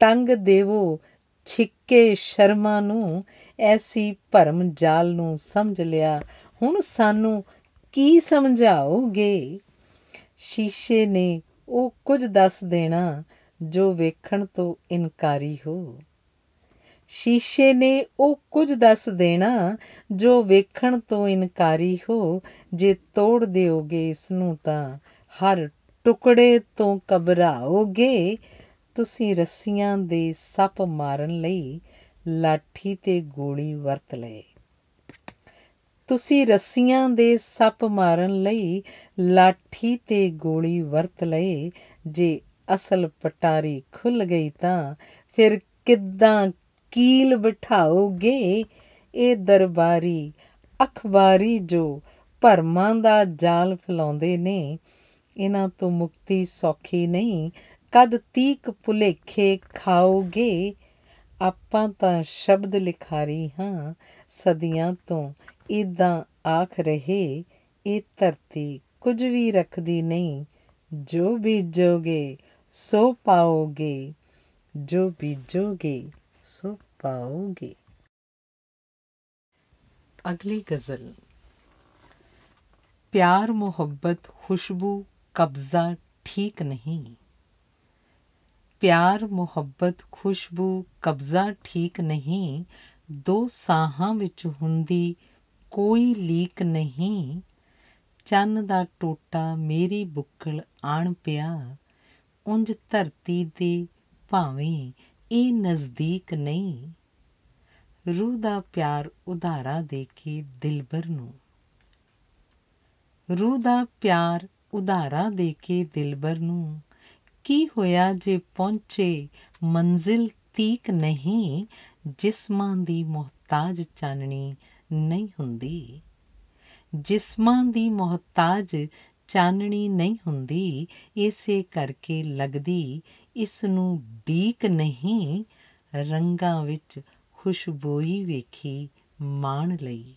ਟੰਗ ਦੇਵੋ ਛਿੱਕ ਕੇ ਸ਼ਰਮਾ ਨੂੰ ਐਸੀ ਭਰਮ ਜਾਲ ਨੂੰ ਸਮਝ ਲਿਆ ਹੁਣ ਸਾਨੂੰ ਕੀ ਸਮਝਾਓਗੇ ਸ਼ੀਸ਼ੇ ਨੇ ਉਹ ਕੁਝ ਦੱਸ ਦੇਣਾ ਜੋ ਵੇਖਣ ਤੋਂ ਇਨਕਾਰੀ ਹੋ ਸ਼ੀਸ਼ੇ ਨੇ ਉਹ ਕੁਝ ਦੱਸ ਦੇਣਾ ਜੋ ਵੇਖਣ ਤੋਂ ਇਨਕਾਰੀ ਹੋ ਜੇ ਤੋੜ ਦਿਓਗੇ ਇਸ ਨੂੰ ਤਾਂ ਹਰ ਟੁਕੜੇ ਤੋਂ ਕਬਰਾਓਗੇ ਤੁਸੀਂ ਰੱਸੀਆਂ ਦੇ ਸੱਪ ਮਾਰਨ ਲਈ ਲਾਠੀ ਤੇ ਗੋਲੀ ਵਰਤ ਲਏ ਤੁਸੀਂ ਰੱਸੀਆਂ ਦੇ ਸੱਪ ਮਾਰਨ ਲਈ ਲਾਠੀ ਤੇ ਗੋਲੀ ਵਰਤ ਲਏ ਜੇ ਅਸਲ ਪਟਾਰੀ ਖੁੱਲ ਗਈ ਤਾਂ ਫਿਰ ਕਿੱਦਾਂ ਕੀਲ ਬਿਠਾਓਗੇ ਇਹ ਦਰਬਾਰੀ ਅਖਬਾਰੀ ਜੋ ਭਰਮਾਂ ਦਾ ਜਾਲ ਫਲਾਉਂਦੇ ਨੇ ਇਹਨਾਂ ਤੋਂ ਮੁਕਤੀ ਸੌਖੀ ਨਹੀਂ ਕਦ ਤੀਕ ਭੁਲੇਖੇ ਖਾਓਗੇ ਆਪਾਂ ਤਾਂ ਸ਼ਬਦ ਲਿਖਾਰੀ ਹਾਂ ਸਦੀਆਂ ਤੋਂ ਇਦਾਂ ਆਖ ਰਹੇ ਇਹ ਧਰਤੀ ਕੁਝ ਵੀ ਰੱਖਦੀ ਨਹੀਂ ਜੋ ਬੀਜੋਗੇ ਸੋ ਪਾਓਗੇ ਜੋ ਬੀਜੋਗੇ ਸੋ ਪਾਓਗੇ ਅਗਲੀ ਗਜ਼ਲ ਪਿਆਰ ਮੁਹੱਬਤ ਖੁਸ਼ਬੂ ਕਬਜ਼ਾ ਠੀਕ ਨਹੀਂ ਪਿਆਰ ਮੁਹੱਬਤ ਖੁਸ਼ਬੂ ਕਬਜ਼ਾ ਠੀਕ ਨਹੀਂ ਦੋ ਸਾਹਾਂ ਵਿੱਚ ਹੁੰਦੀ ਕੋਈ ਲੀਕ ਨਹੀਂ ਚੰਨ ਦਾ ਟੋਟਾ ਮੇਰੀ ਬੁੱਕਲ ਆਣ ਪਿਆ ਉੰਜ ਧਰਤੀ ਦੇ ਭਾਵੇਂ ਇਹ ਨਜ਼ਦੀਕ ਨਹੀਂ ਰੂਹ ਦਾ ਪਿਆਰ ਉਧਾਰਾ ਦੇ ਕੇ ਦਿਲਬਰ ਨੂੰ ਰੂਹ ਦਾ ਪਿਆਰ ਉਧਾਰਾ ਦੇ ਕੇ ਦਿਲਬਰ ਨੂੰ ਕੀ ਹੋਇਆ ਜੇ ਪਹੁੰਚੇ ਮੰਜ਼ਿਲ ਤੀਕ ਨਹੀਂ ਜਿਸਮਾਂ ਦੀ ਮੁਹਤਾਜ ਚਾਨਣੀ ਨਹੀਂ ਹੁੰਦੀ ਜਿਸਮਾਂ ਦੀ ਮੁਹਤਾਜ ਚਾਨਣੀ ਨਹੀਂ ਹੁੰਦੀ ਇਸੇ ਕਰਕੇ ਲੱਗਦੀ ਇਸ ਨੂੰ ਬੀਕ ਨਹੀਂ ਰੰਗਾਂ ਵਿੱਚ ਖੁਸ਼ਬੋਈ ਵੇਖੀ ਮਾਣ ਲਈ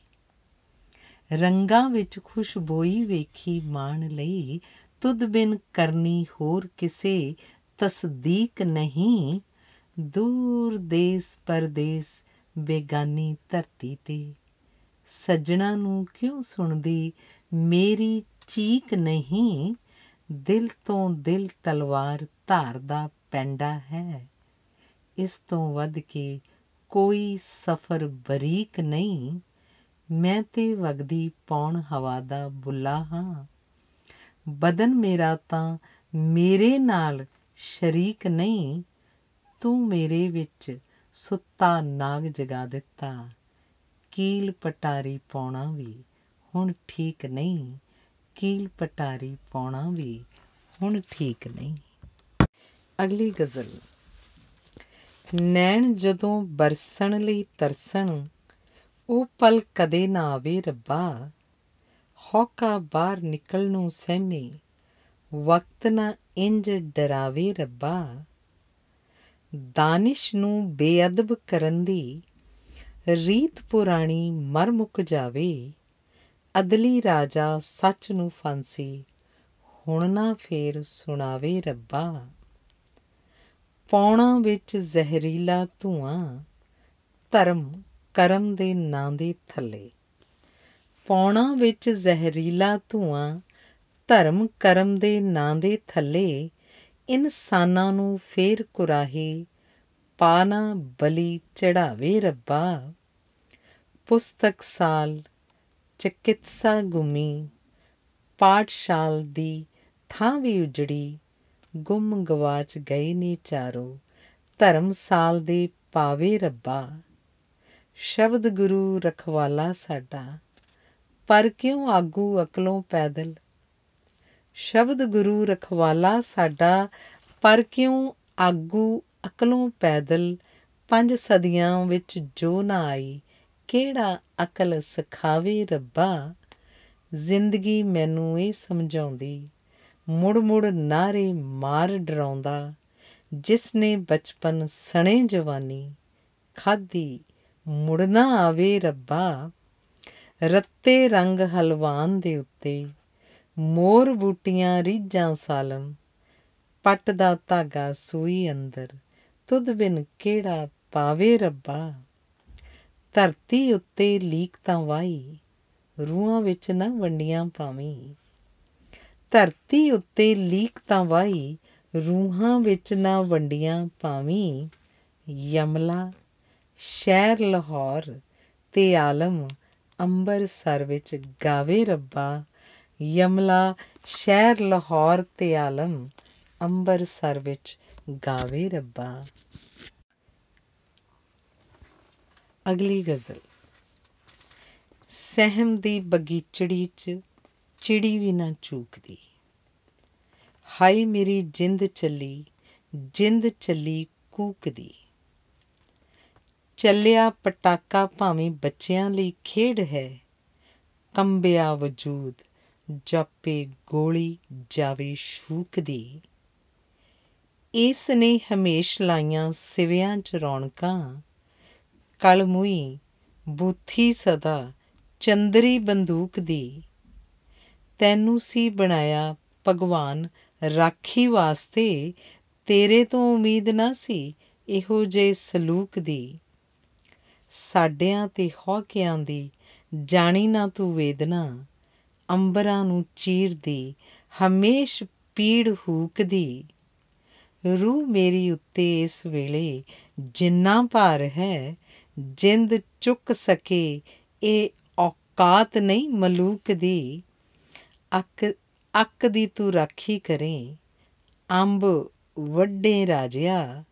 ਰੰਗਾਂ ਵਿੱਚ ਖੁਸ਼ਬੋਈ ਵੇਖੀ ਮਾਣ ਲਈ ਤੁਦ ਬਿਨ ਕਰਨੀ ਹੋਰ ਕਿਸੇ ਤਸਦੀਕ ਨਹੀਂ ਦੂਰ ਦੇਸ ਪਰਦੇਸ ਬੇਗਾਨੀ ਧਰਤੀ ਤੇ ਸੱਜਣਾ ਨੂੰ ਕਿਉਂ ਸੁਣਦੀ ਮੇਰੀ ਚੀਕ ਨਹੀਂ ਦਿਲ ਤੋਂ ਦਿਲ ਤਲਵਾਰ ਧਾਰਦਾ ਪੈਂਡਾ ਹੈ ਇਸ ਤੋਂ ਵੱਧ ਕੇ ਕੋਈ ਸਫਰ ਬਰੀਕ ਨਹੀਂ ਮੈਂ ਤੇ ਵਗਦੀ ਪੌਣ ਹਵਾ ਦਾ ਬੁੱਲਾ ਹਾਂ ਬਦਨ ਮੇਰਾ ਤਾਂ ਮੇਰੇ ਨਾਲ ਸ਼ਰੀਕ ਨਹੀਂ ਤੂੰ ਮੇਰੇ ਵਿੱਚ ਸੁੱਤਾ ਨਾਗ ਜਗਾ ਦਿੱਤਾ ਕੀਲ ਪਟਾਰੀ ਪਾਉਣਾ ਵੀ ਹੁਣ ਠੀਕ ਨਹੀਂ ਕੀਲ ਪਟਾਰੀ ਪਾਉਣਾ ਵੀ ਹੁਣ ਠੀਕ ਨਹੀਂ ਅਗਲੀ ਗਜ਼ਲ ਨੈਣ ਜਦੋਂ ਬਰਸਣ ਲਈ ਤਰਸਣ ਉਹ ਪਲ ਕਦੇ ਨਾ ਆਵੇ ਰੱਬਾ ਹੌਕਾ ਬਾਹਰ ਨਿਕਲ ਨੂੰ ਸਹਿਮੀ ਵਕਤ ਨਾ ਇੰਜ ਡਰਾਵੇ ਰੱਬਾ ਦਾਨਿਸ਼ ਨੂੰ ਬੇਅਦਬ ਕਰਨ ਦੀ ਰੀਤ ਪੁਰਾਣੀ ਮਰ ਮੁੱਕ ਜਾਵੇ ਅਦਲੀ ਰਾਜਾ ਸੱਚ ਨੂੰ ਫਾਂਸੀ ਹੁਣ ਨਾ ਫੇਰ ਸੁਣਾਵੇ ਰੱਬਾ ਪੌਣਾ ਵਿੱਚ ਜ਼ਹਿਰੀਲਾ ਧੂਆਂ ਧਰਮ ਕਰਮ ਦੇ ਨਾਂ ਦੇ ਥੱਲੇ ਪੌਣਾ ਵਿੱਚ ਜ਼ਹਿਰੀਲਾ ਧੂਆਂ ਧਰਮ ਕਰਮ ਦੇ ਨਾਂ ਦੇ ਥੱਲੇ ਇਨਸਾਨਾਂ ਨੂੰ ਫੇਰ ਕੁਰਾਹੇ ਪਾਣਾ ਬਲੀ ਚੜਾਵੇ ਰੱਬਾ ਪੁਸਤਕ ਸਾਲ ਚਿਕਿਤਸਾ ਗੁਮੀ ਪਾਠਸ਼ਾਲ ਦੀ ਥਾਂ ਵੀ ਉਜੜੀ ਗੁੰਮ ਗਵਾਚ ਗਏ ਨੇ ਚਾਰੋ ਧਰਮ ਸਾਲ ਦੇ ਪਾਵੇ ਰੱਬਾ ਸ਼ਬਦ ਗੁਰੂ ਰਖਵਾਲਾ ਸਾਡਾ ਪਰ ਕਿਉਂ ਆਗੂ ਅਕਲੋਂ ਪੈਦਲ ਸ਼ਬਦ ਗੁਰੂ ਰਖਵਾਲਾ ਸਾਡਾ ਪਰ ਕਿਉਂ ਆਗੂ ਅਕਲੋਂ ਪੈਦਲ ਪੰਜ ਸਦੀਆਂ ਵਿੱਚ ਜੋ ਨਾ ਆਈ ਕਿਹੜਾ ਅਕਲ ਸਿਖਾਵੇ ਰੱਬਾ ਜ਼ਿੰਦਗੀ ਮੈਨੂੰ ਇਹ ਸਮਝਾਉਂਦੀ ਮੁੜ ਮੁੜ ਨਾਰੇ ਮਾਰ ਡਰਾਉਂਦਾ ਜਿਸ ਨੇ ਬਚਪਨ ਸਣੇ ਜਵਾਨੀ ਖਾਦੀ ਮੁੜਨਾ ਆਵੇ ਰੱਬਾ ਰੱਤੇ ਰੰਗ ਹਲਵਾਨ ਦੇ ਉੱਤੇ ਮੋਰ ਬੂਟੀਆਂ ਰੀਝਾਂ ਸਾਲਮ ਪੱਟ ਦਾ ਧਾਗਾ ਸੂਈ ਅੰਦਰ ਤੁਧ ਬਿਨ ਕਿਹੜਾ ਪਾਵੇ ਰੱਬਾ ਧਰਤੀ ਉੱਤੇ ਲੀਕ ਤਾਂ ਵਾਈ ਰੂਹਾਂ ਵਿੱਚ ਨਾ ਵੰਡੀਆਂ ਪਾਵੀਂ ਧਰਤੀ ਉੱਤੇ ਲੀਕ ਤਾਂ ਵਾਈ ਰੂਹਾਂ ਵਿੱਚ ਨਾ ਵੰਡੀਆਂ ਪਾਵੀਂ ਯਮਲਾ ਸ਼ਹਿਰ ਲਾਹੌਰ ਤੇ ਆਲਮ ਅੰਮ੍ਰਿਤਸਰ ਵਿੱਚ ਗਾਵੇ ਰੱਬਾ ਯਮਲਾ ਸ਼ਹਿਰ ਲਾਹੌਰ ਤੇ ਆਲਮ ਅੰਮ੍ਰਿਤਸਰ ਵਿੱਚ ਗਾਵੇ ਰੱਬਾ ਅਗਲੀ ਗਜ਼ਲ ਸਹਿਮ ਦੀ ਬਗੀਚੜੀ 'ਚ ਚਿੜੀ ਵੀ ਨਾ ਚੂਕਦੀ ਹਾਈ ਮੇਰੀ ਜਿੰਦ ਚੱਲੀ ਜਿੰਦ ਚੱਲੀ ਕੂਕਦੀ ਚੱਲਿਆ ਪਟਾਕਾ ਭਾਵੇਂ ਬੱਚਿਆਂ ਲਈ ਖੇਡ ਹੈ ਕੰਬਿਆ ਵਜੂਦ ਜਾਪੇ ਗੋਲੀ ਜਾਵੇ ਸ਼ੂਕ ਦੀ ਇਸ ਨੇ ਹਮੇਸ਼ ਲਾਈਆਂ ਸਿਵਿਆਂ ਚ ਰੌਣਕਾਂ ਕਲਮੂਈ ਬੁੱਥੀ ਸਦਾ ਚੰਦਰੀ ਬੰਦੂਕ ਦੀ ਤੈਨੂੰ ਸੀ ਬਣਾਇਆ ਭਗਵਾਨ ਰਾਖੀ ਵਾਸਤੇ ਤੇਰੇ ਤੋਂ ਉਮੀਦ ਨਾ ਸੀ ਇਹੋ ਜੇ ਸਲੂਕ ਦੀ ਸਾਡਿਆਂ ਤੇ ਹੌਕਿਆਂ ਦੀ ਜਾਣੀ ਨਾ ਤੂੰ ਵੇਦਨਾ ਅੰਬਰਾਂ ਨੂੰ ਚੀਰਦੀ ਹਮੇਸ਼ ਪੀੜ ਹੂਕਦੀ ਰੂਹ ਮੇਰੀ ਉੱਤੇ ਇਸ ਵੇਲੇ ਜਿੰਨਾ ਭਾਰ ਹੈ ਜਿੰਦ ਚੁੱਕ ਸਕੇ ਇਹ ਔਕਾਤ ਨਹੀਂ ਮਲੂਕ ਦੀ ਅੱਕ ਅੱਕ ਦੀ ਤੂੰ ਰਾਖੀ ਕਰੇ ਅੰਬ ਵੱਡੇ ਰਾਜਿਆ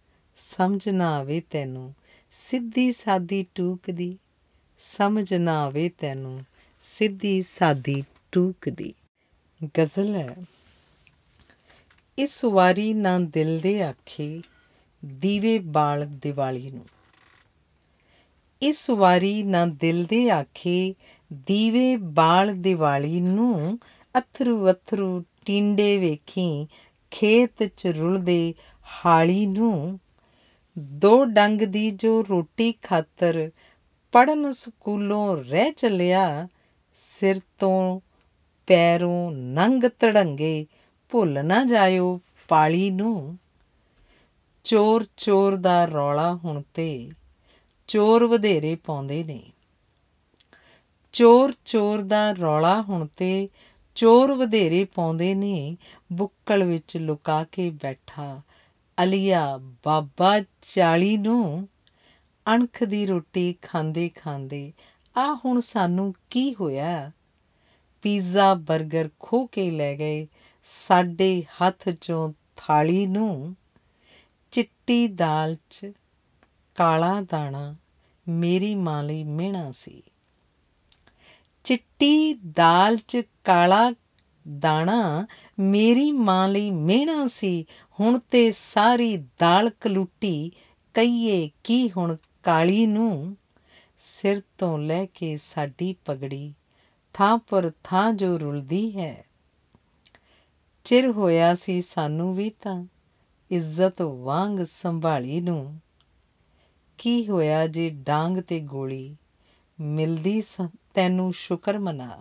ਸਮਝ ਨਾ ਆਵੇ ਤੈਨੂੰ ਸਿੱਧੀ ਸਾਦੀ ਟੂਕ ਦੀ ਸਮਝ ਨਾ ਆਵੇ ਤੈਨੂੰ ਸਿੱਧੀ ਸਾਦੀ ਟੂਕ ਦੀ ਗਜ਼ਲ ਹੈ ਇਸ ਵਾਰੀ ਨਾ ਦਿਲ ਦੇ ਆਖੇ ਦੀਵੇ ਬਾਲ ਦੀਵਾਲੀ ਨੂੰ ਇਸ ਵਾਰੀ ਨਾ ਦਿਲ ਦੇ ਆਖੇ ਦੀਵੇ ਬਾਲ ਦੀਵਾਲੀ ਨੂੰ ਅਥਰੂ ਅਥਰੂ ਟਿੰਡੇ ਵੇਖੀ ਖੇਤ ਚ ਰੁਲਦੇ ਹਾਲੀ ਨੂੰ ਦੋ ਡੰਗ ਦੀ ਜੋ ਰੋਟੀ ਖਾਤਰ ਪੜਨ ਸਕੂਲੋਂ ਰਹਿ ਚੱਲਿਆ ਸਿਰ ਤੋਂ ਪੈਰੋਂ ਨੰਗ ਤੜੰਗੇ ਭੁੱਲ ਨਾ ਜਾਇਓ ਪਾਲੀ ਨੂੰ ਚੋਰ ਚੋਰ ਦਾ ਰੌਲਾ ਹੁਣ ਤੇ ਚੋਰ ਵਧੇਰੇ ਪਾਉਂਦੇ ਨੇ ਚੋਰ ਚੋਰ ਦਾ ਰੌਲਾ ਹੁਣ ਤੇ ਚੋਰ ਵਧੇਰੇ ਪਾਉਂਦੇ ਨੇ ਬੁੱਕਲ ਵਿੱਚ ਲੁਕਾ ਕੇ ਬੈਠਾ ਅਲੀਆ ਬਾਬਾ ਚਾਲੀ ਨੂੰ ਅਣਖ ਦੀ ਰੋਟੀ ਖਾਂਦੇ ਖਾਂਦੇ ਆ ਹੁਣ ਸਾਨੂੰ ਕੀ ਹੋਇਆ ਪੀਜ਼ਾ 버ਗਰ ਖੋ ਕੇ ਲੈ ਗਏ ਸਾਡੇ ਹੱਥ ਚੋਂ ਥਾਲੀ ਨੂੰ ਚਿੱਟੀ ਦਾਲ 'ਚ ਕਾਲਾ ਦਾਣਾ ਮੇਰੀ ਮਾਂ ਲਈ ਮਿਹਣਾ ਸੀ ਚਿੱਟੀ ਦਾਲ 'ਚ ਕਾਲਾ ਦਾਣਾ ਮੇਰੀ ਮਾਂ ਲਈ ਮਿਹਣਾ ਸੀ ਹੁਣ ਤੇ ਸਾਰੀ ਦਾਲ ਕਲੂਟੀ ਕਈਏ ਕੀ ਹੁਣ ਕਾਲੀ ਨੂੰ ਸਿਰ ਤੋਂ ਲੈ ਕੇ ਸਾਡੀ ਪਗੜੀ ਥਾਂ ਪਰ ਥਾਂ ਜੋ ਰੁਲਦੀ ਹੈ ਚਿਰ ਹੋਇਆ ਸੀ ਸਾਨੂੰ ਵੀ ਤਾਂ ਇੱਜ਼ਤ ਵਾਂਗ ਸੰਭਾਲੀ ਨੂੰ ਕੀ ਹੋਇਆ ਜੇ ਡਾਂਗ ਤੇ ਗੋਲੀ ਮਿਲਦੀ ਤੈਨੂੰ ਸ਼ੁਕਰ ਮਨਾ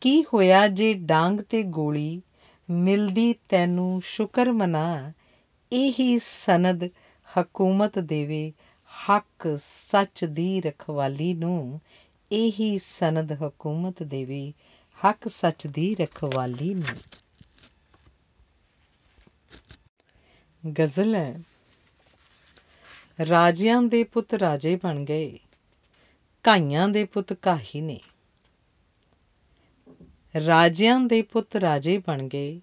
ਕੀ ਹੋਇਆ ਜੇ ਡਾਂਗ ਤੇ ਗੋਲੀ ਮਿਲਦੀ ਤੈਨੂੰ ਸ਼ੁਕਰ ਮਨਾ ਇਹੀ ਸਨਦ ਹਕੂਮਤ ਦੇਵੇ ਹੱਕ ਸੱਚ ਦੀ ਰਖਵਾਲੀ ਨੂੰ ਇਹੀ ਸਨਦ ਹਕੂਮਤ ਦੇਵੇ ਹੱਕ ਸੱਚ ਦੀ ਰਖਵਾਲੀ ਨੂੰ ਗਜ਼ਲ ਹੈ ਰਾਜਿਆਂ ਦੇ ਪੁੱਤ ਰਾਜੇ ਬਣ ਗਏ ਕਾਈਆਂ ਦੇ ਪੁੱਤ ਕਾਹੀ ਨੇ ਰਾਜਿਆਂ ਦੇ ਪੁੱਤ ਰਾਜੇ ਬਣ ਗਏ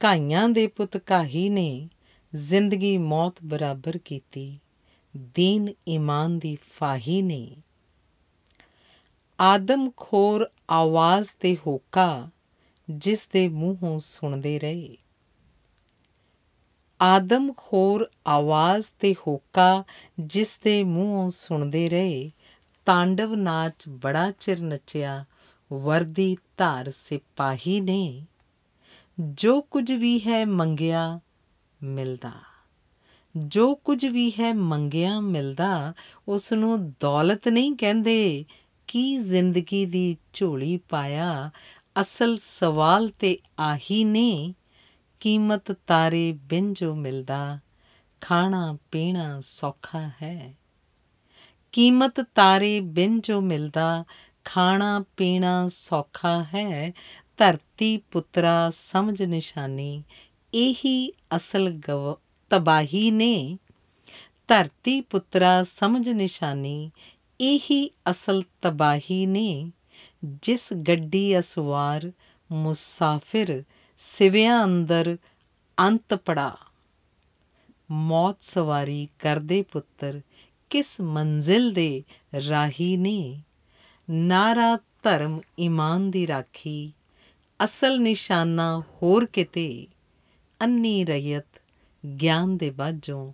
ਕਾਈਆਂ ਦੇ ਪੁੱਤ ਕਾਹੀ ਨੇ ਜ਼ਿੰਦਗੀ ਮੌਤ ਬਰਾਬਰ ਕੀਤੀ ਦੀਨ ਈਮਾਨ ਦੀ ਫਾਹੀ ਨੇ ਆਦਮ ਖੋਰ ਆਵਾਜ਼ ਤੇ ਹੋਕਾ ਜਿਸ ਦੇ ਮੂੰਹੋਂ ਸੁਣਦੇ ਰਹੇ ਆਦਮ ਖੋਰ ਆਵਾਜ਼ ਤੇ ਹੋਕਾ ਜਿਸ ਦੇ ਮੂੰਹੋਂ ਸੁਣਦੇ ਰਹੇ ਤਾਂਡਵ ਨਾਚ ਬੜਾ ਚਿਰ ਨੱਚਿਆ ਵਰਦੀ ਧਾਰ ਸਿਪਾਹੀ ਨੇ ਜੋ ਕੁਝ ਵੀ ਹੈ ਮੰਗਿਆ ਮਿਲਦਾ ਜੋ ਕੁਝ ਵੀ ਹੈ ਮੰਗਿਆ ਮਿਲਦਾ ਉਸ ਨੂੰ ਦੌਲਤ ਨਹੀਂ ਕਹਿੰਦੇ ਕੀ ਜ਼ਿੰਦਗੀ ਦੀ ਝੋਲੀ ਪਾਇਆ ਅਸਲ ਸਵਾਲ ਤੇ ਆਹੀ ਨੇ ਕੀਮਤ ਤਾਰੇ ਬਿਨ ਜੋ ਮਿਲਦਾ ਖਾਣਾ ਪੀਣਾ ਸੌਖਾ ਹੈ ਕੀਮਤ ਤਾਰੇ ਬਿਨ ਜੋ ਮਿਲਦਾ ਖਾਣਾ ਪੀਣਾ ਸੌਖਾ ਹੈ ਧਰਤੀ ਪੁੱਤਰਾ ਸਮਝ ਨਿਸ਼ਾਨੀ ਇਹੀ ਅਸਲ ਗਵ ਤਬਾਹੀ ਨੇ ਧਰਤੀ ਪੁੱਤਰਾ ਸਮਝ ਨਿਸ਼ਾਨੀ ਇਹੀ ਅਸਲ ਤਬਾਹੀ ਨੇ ਜਿਸ ਗੱਡੀ ਅਸਵਾਰ ਮੁਸਾਫਿਰ ਸਿਵਿਆਂ ਅੰਦਰ ਅੰਤ ਪੜਾ ਮੌਤ ਸਵਾਰੀ ਕਰਦੇ ਪੁੱਤਰ ਕਿਸ ਮੰਜ਼ਿਲ ਦੇ ਰਾਹੀ ਨੇ ਨਾਰਾ ਧਰਮ ਈਮਾਨ ਦੀ ਰਾਖੀ ਅਸਲ ਨਿਸ਼ਾਨਾ ਹੋਰ ਕਿਤੇ ਅੰਨੀ ਰਇਤ ਗਿਆਨ ਦੇ ਬਾਝੋਂ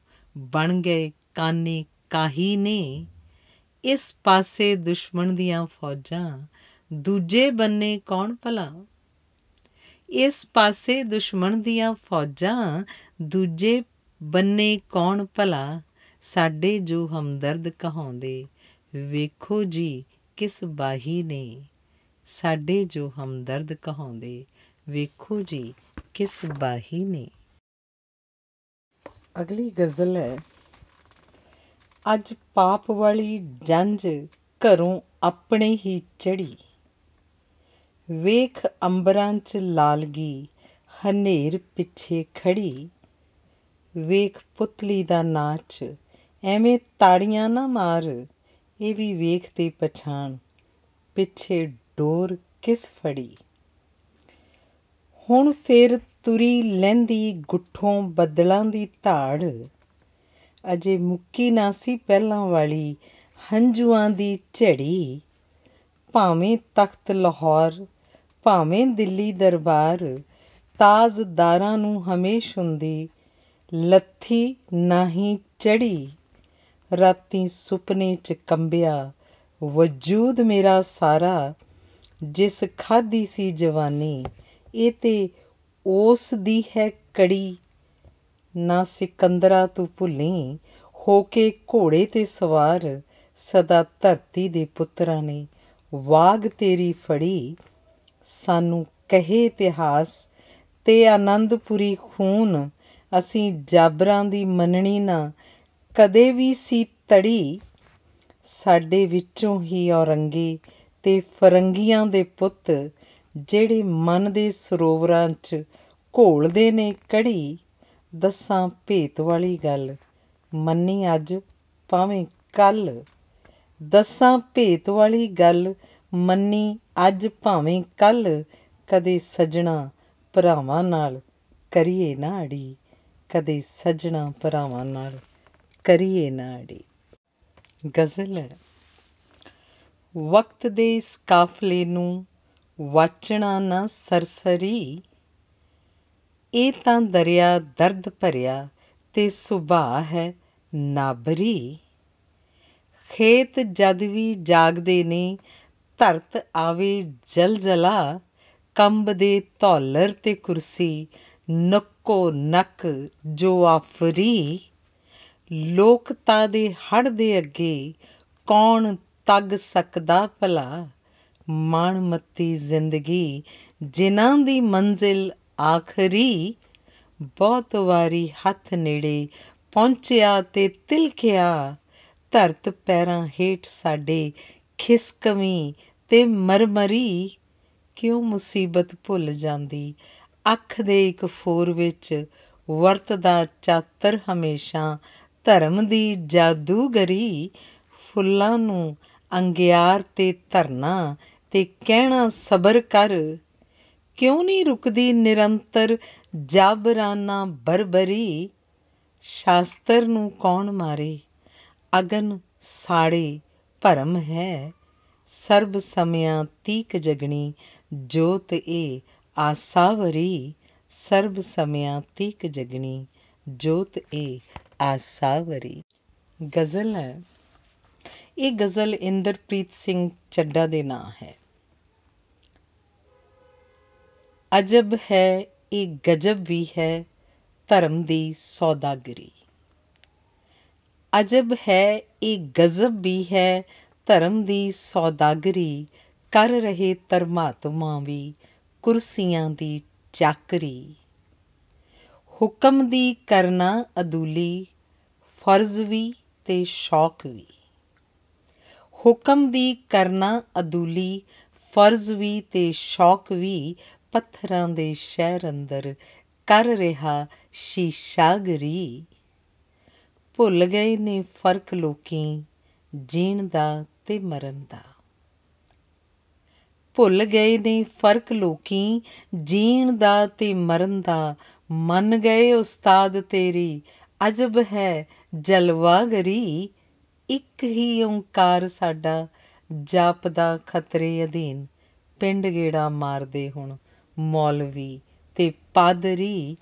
ਬਣ ਗਏ ਕਾਨੇ ਕਾਹੀ ਨੇ ਇਸ ਪਾਸੇ ਦੁਸ਼ਮਣ ਦੀਆਂ ਫੌਜਾਂ ਦੂਜੇ ਬੰਨੇ ਕੌਣ ਭਲਾ ਇਸ ਪਾਸੇ ਦੁਸ਼ਮਣ ਦੀਆਂ ਫੌਜਾਂ ਦੂਜੇ ਬੰਨੇ ਕੌਣ ਭਲਾ ਸਾਡੇ ਜੋ ਹਮਦਰਦ ਕਹਾਉਂਦੇ ਵੇਖੋ ਜੀ ਕਿਸ ਬਾਹੀ ਨੇ ਸਾਡੇ ਜੋ ਹਮਦਰਦ ਕਹਾਉਂਦੇ ਵੇਖੋ ਜੀ ਕਿਸ ਬਾਹੀ ਨੇ ਅਗਲੀ ਗਜ਼ਲ ਹੈ ਅੱਜ ਪਾਪ ਵਾਲੀ ਜੰਜ ਘਰੋਂ ਆਪਣੇ ਹੀ ਚੜੀ ਵੇਖ ਅੰਬਰਾਂ 'ਚ ਲਾਲਗੀ ਹਨੇਰ ਪਿੱਛੇ ਖੜੀ ਵੇਖ ਪੁਤਲੀ ਦਾ ਨਾਚ ਐਵੇਂ ਤਾੜੀਆਂ ਨਾ ਮਾਰ ਇਹ ਵੀ ਵੇਖ ਤੇ ਪਛਾਣ ਪਿੱਛੇ ਡੋਰ ਕਿਸ ਫੜੀ ਹੁਣ ਫੇਰ ਤੁਰੀ ਲੈਂਦੀ ਗੁੱਠੋਂ ਬੱਦਲਾਂ ਦੀ ਧਾੜ ਅਜੇ ਮੁੱਕੀ ਨਾ ਸੀ ਪਹਿਲਾਂ ਵਾਲੀ ਹੰਝੂਆਂ ਦੀ ਝੜੀ ਭਾਵੇਂ ਤਖਤ ਲਾਹੌਰ ਭਾਵੇਂ ਦਿੱਲੀ ਦਰਬਾਰ ਤਾਜ਼ਦਾਰਾਂ ਨੂੰ ਹਮੇਸ਼ ਹੁੰਦੀ ਲੱਥੀ ਨਹੀਂ ਚੜੀ ਰਾਤੀ ਸੁਪਨੇ ਚ ਕੰਬਿਆ ਵਜੂਦ ਮੇਰਾ ਸਾਰਾ ਜਿਸ ਖਾਦੀ ਸੀ ਜਵਾਨੀ ਇਹ ਤੇ ਉਸ ਦੀ ਹੈ ਕੜੀ ਨਾ ਸਿਕੰਦਰਾ ਤੂੰ ਭੁੱਲੀ ਹੋ ਕੇ ਘੋੜੇ ਤੇ ਸਵਾਰ ਸਦਾ ਧਰਤੀ ਦੇ ਪੁੱਤਰਾਂ ਨੇ ਵਾਗ ਤੇਰੀ ਫੜੀ ਸਾਨੂੰ ਕਹੇ ਇਤਿਹਾਸ ਤੇ ਆਨੰਦਪੁਰੀ ਖੂਨ ਅਸੀਂ ਜਾਬਰਾਂ ਦੀ ਮੰਨਣੀ ਨਾ ਕਦੇ ਵੀ ਸੀ ਤੜੀ ਸਾਡੇ ਵਿੱਚੋਂ ਹੀ ਔਰੰਗੀ ਤੇ ਫਰੰਗੀਆਂ ਦੇ ਪੁੱਤ ਜਿਹੜੇ ਮਨ ਦੇ ਸਰੋਵਰਾਂ 'ਚ ਘੋਲਦੇ ਨੇ ਕੜੀ ਦੱਸਾਂ ਭੇਤ ਵਾਲੀ ਗੱਲ ਮੰਨੀ ਅੱਜ ਭਾਵੇਂ ਕੱਲ ਦੱਸਾਂ ਭੇਤ ਵਾਲੀ ਗੱਲ ਮੰਨੀ ਅੱਜ ਭਾਵੇਂ ਕੱਲ ਕਦੇ ਸਜਣਾ ਭਰਾਵਾਂ ਨਾਲ ਕਰੀਏ ਨਾ ਅੜੀ ਕਦੇ ਸਜਣਾ ਭਰਾਵਾਂ ਨਾਲ ਕਰੀਏ ਨਾੜੀ ਗਜ਼ਲ ਹੈ ਵਕਤ ਦੇ ਇਸ ਕਾਫਲੇ ਨੂੰ ਵਾਚਣਾ ਨਾ ਸਰਸਰੀ ਇਹ ਤਾਂ ਦਰਿਆ ਦਰਦ ਭਰਿਆ ਤੇ ਸੁਭਾ ਹੈ ਨਾਬਰੀ ਖੇਤ ਜਦ ਵੀ ਜਾਗਦੇ ਨੇ ਧਰਤ ਆਵੇ ਜਲਜਲਾ ਕੰਬ ਦੇ ਧੌਲਰ ਤੇ ਕੁਰਸੀ ਨੱਕੋ ਨੱਕ ਜੋ ਆਫਰੀ ਲੋਕਤਾ ਦੇ ਹੜ ਦੇ ਅੱਗੇ ਕੌਣ ਤੱਗ ਸਕਦਾ ਭਲਾ ਮੱਤੀ ਜ਼ਿੰਦਗੀ ਜਿਨ੍ਹਾਂ ਦੀ ਮੰਜ਼ਿਲ ਆਖਰੀ ਬਹੁਤ ਵਾਰੀ ਹੱਥ ਨੇੜੇ ਪਹੁੰਚਿਆ ਤੇ ਤਿਲਕਿਆ ਧਰਤ ਪੈਰਾਂ ਹੇਠ ਸਾਡੇ ਖਿਸਕਵੀ ਤੇ ਮਰਮਰੀ ਕਿਉਂ ਮੁਸੀਬਤ ਭੁੱਲ ਜਾਂਦੀ ਅੱਖ ਦੇ ਇੱਕ ਫੋਰ ਵਿੱਚ ਵਰਤ ਦਾ ਚਾਤਰ ਹਮੇਸ਼ਾ ਧਰਮ ਦੀ ਜਾਦੂਗਰੀ ਫੁੱਲਾਂ ਨੂੰ ਅੰਗਿਆਰ ਤੇ ਧਰਨਾ ਤੇ ਕਹਿਣਾ ਸਬਰ ਕਰ ਕਿਉਂ ਨਹੀਂ ਰੁਕਦੀ ਨਿਰੰਤਰ ਜਾਬਰਾਨਾ ਬਰਬਰੀ ਸ਼ਾਸਤਰ ਨੂੰ ਕੌਣ ਮਾਰੇ ਅਗਨ ਸਾੜੇ ਭਰਮ ਹੈ ਸਰਬ ਸਮਿਆਂ ਤੀਕ ਜਗਣੀ ਜੋਤ ਏ ਆਸਾਵਰੀ ਸਰਬ ਸਮਿਆਂ ਤੀਕ ਜਗਣੀ ਜੋਤ ਏ ਆਸਾਵਰੀ ਗਜ਼ਲ ਹੈ ਇਹ ਗਜ਼ਲ ਇੰਦਰਪ੍ਰੀਤ ਸਿੰਘ ਚੱਡਾ ਦੇ ਨਾਂ ਹੈ ਅਜਬ ਹੈ ਇਹ ਗਜਬ ਵੀ ਹੈ ਧਰਮ ਦੀ ਸੌਦਾਗਰੀ ਅਜਬ ਹੈ ਇਹ ਗਜ਼ਬ ਵੀ ਹੈ ਧਰਮ ਦੀ ਸੌਦਾਗਰੀ ਕਰ ਰਹੇ ਧਰਮਾਤਮਾ ਵੀ ਕੁਰਸੀਆਂ ਦੀ ਚੱਕਰੀ ਹੁਕਮ ਦੀ ਕਰਨਾ ਅਦੂਲੀ ਫਰਜ਼ ਵੀ ਤੇ ਸ਼ੌਕ ਵੀ ਹੁਕਮ ਦੀ ਕਰਨਾ ਅਦੂਲੀ ਫਰਜ਼ ਵੀ ਤੇ ਸ਼ੌਕ ਵੀ ਪੱਥਰਾਂ ਦੇ ਸ਼ਹਿਰ ਅੰਦਰ ਕਰ ਰਿਹਾ ਸ਼ੀਸ਼ਾਗਰੀ ਭੁੱਲ ਗਏ ਨੇ ਫਰਕ ਲੋਕੀ ਜੀਣ ਦਾ ਤੇ ਮਰਨ ਦਾ ਭੁੱਲ ਗਏ ਨੇ ਫਰਕ ਲੋਕੀ ਜੀਣ ਦਾ ਤੇ ਮਰਨ ਦਾ ਮੰਨ ਗਏ ਉਸਤਾਦ ਤੇਰੀ ਅਜਬ ਹੈ ਜਲਵਾ ਗਰੀ ਇੱਕ ਹੀ ਓੰਕਾਰ ਸਾਡਾ ਜਾਪਦਾ ਖਤਰੇ ਅਧੀਨ ਪਿੰਡ ਗੇੜਾ ਮਾਰਦੇ ਹੁਣ ਮੌਲਵੀ ਤੇ ਪਾਦਰੀ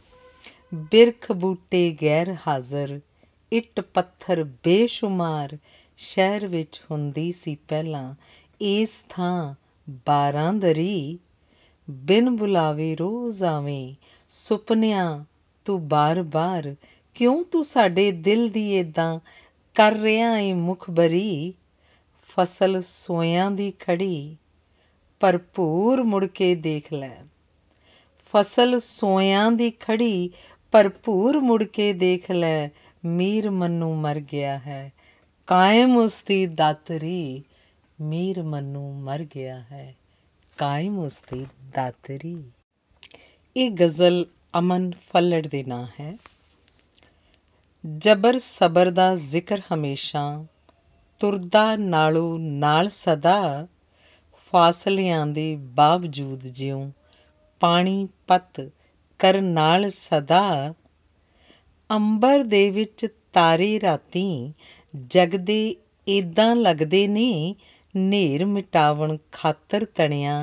ਬਿਰਖ ਬੂਟੇ ਗੈਰ ਹਾਜ਼ਰ ਇੱਟ ਪੱਥਰ ਬੇਸ਼ੁਮਾਰ ਸ਼ਹਿਰ ਵਿੱਚ ਹੁੰਦੀ ਸੀ ਪਹਿਲਾਂ ਇਸ ਥਾਂ ਬਾਰਾਂ ਦਰੀ ਬਿਨ ਬੁਲਾਵੇ ਰੋਜ਼ ਆਵੇਂ ਸੁਪਨਿਆਂ ਤੂੰ ਬਾਰ-ਬਾਰ ਕਿਉਂ ਤੂੰ ਸਾਡੇ ਦਿਲ ਦੀ ਇਦਾਂ ਕਰ ਰਿਹਾ ਏ ਮੁਖਬਰੀ ਫਸਲ ਸੋਇਆਂ ਦੀ ਖੜੀ ਭਰਪੂਰ ਮੁੜ ਕੇ ਦੇਖ ਲੈ ਫਸਲ ਸੋਇਆਂ ਦੀ ਖੜੀ ਭਰਪੂਰ ਮੁੜ ਕੇ ਦੇਖ ਲੈ ਮੀਰ ਮੰਨੂ ਮਰ ਗਿਆ ਹੈ ਕਾਇਮ ਉਸ ਦੀ ਦਾਤਰੀ ਮੀਰ ਮੰਨੂ ਮਰ ਗਿਆ ਹੈ ਕਾਇਮ ਉਸ ਦੀ ਦਾਤਰੀ ਇਹ ਗਜ਼ਲ ਅਮਨ ਫੱਲੜ ਦੇ ਨਾਂ ਹੈ ਜਬਰ ਸਬਰ ਦਾ ਜ਼ਿਕਰ ਹਮੇਸ਼ਾ ਤੁਰਦਾ ਨਾਲੋਂ ਨਾਲ ਸਦਾ ਫਾਸਲਿਆਂ ਦੇ ਬਾਵਜੂਦ ਜਿਉ ਪਾਣੀ ਪਤ ਕਰ ਨਾਲ ਸਦਾ ਅੰਬਰ ਦੇ ਵਿੱਚ ਤਾਰੇ ਰਾਤੀ ਜਗਦੇ ਇਦਾਂ ਲੱਗਦੇ ਨੇ ਨੇਰ ਮਿਟਾਵਣ ਖਾਤਰ ਤਣਿਆ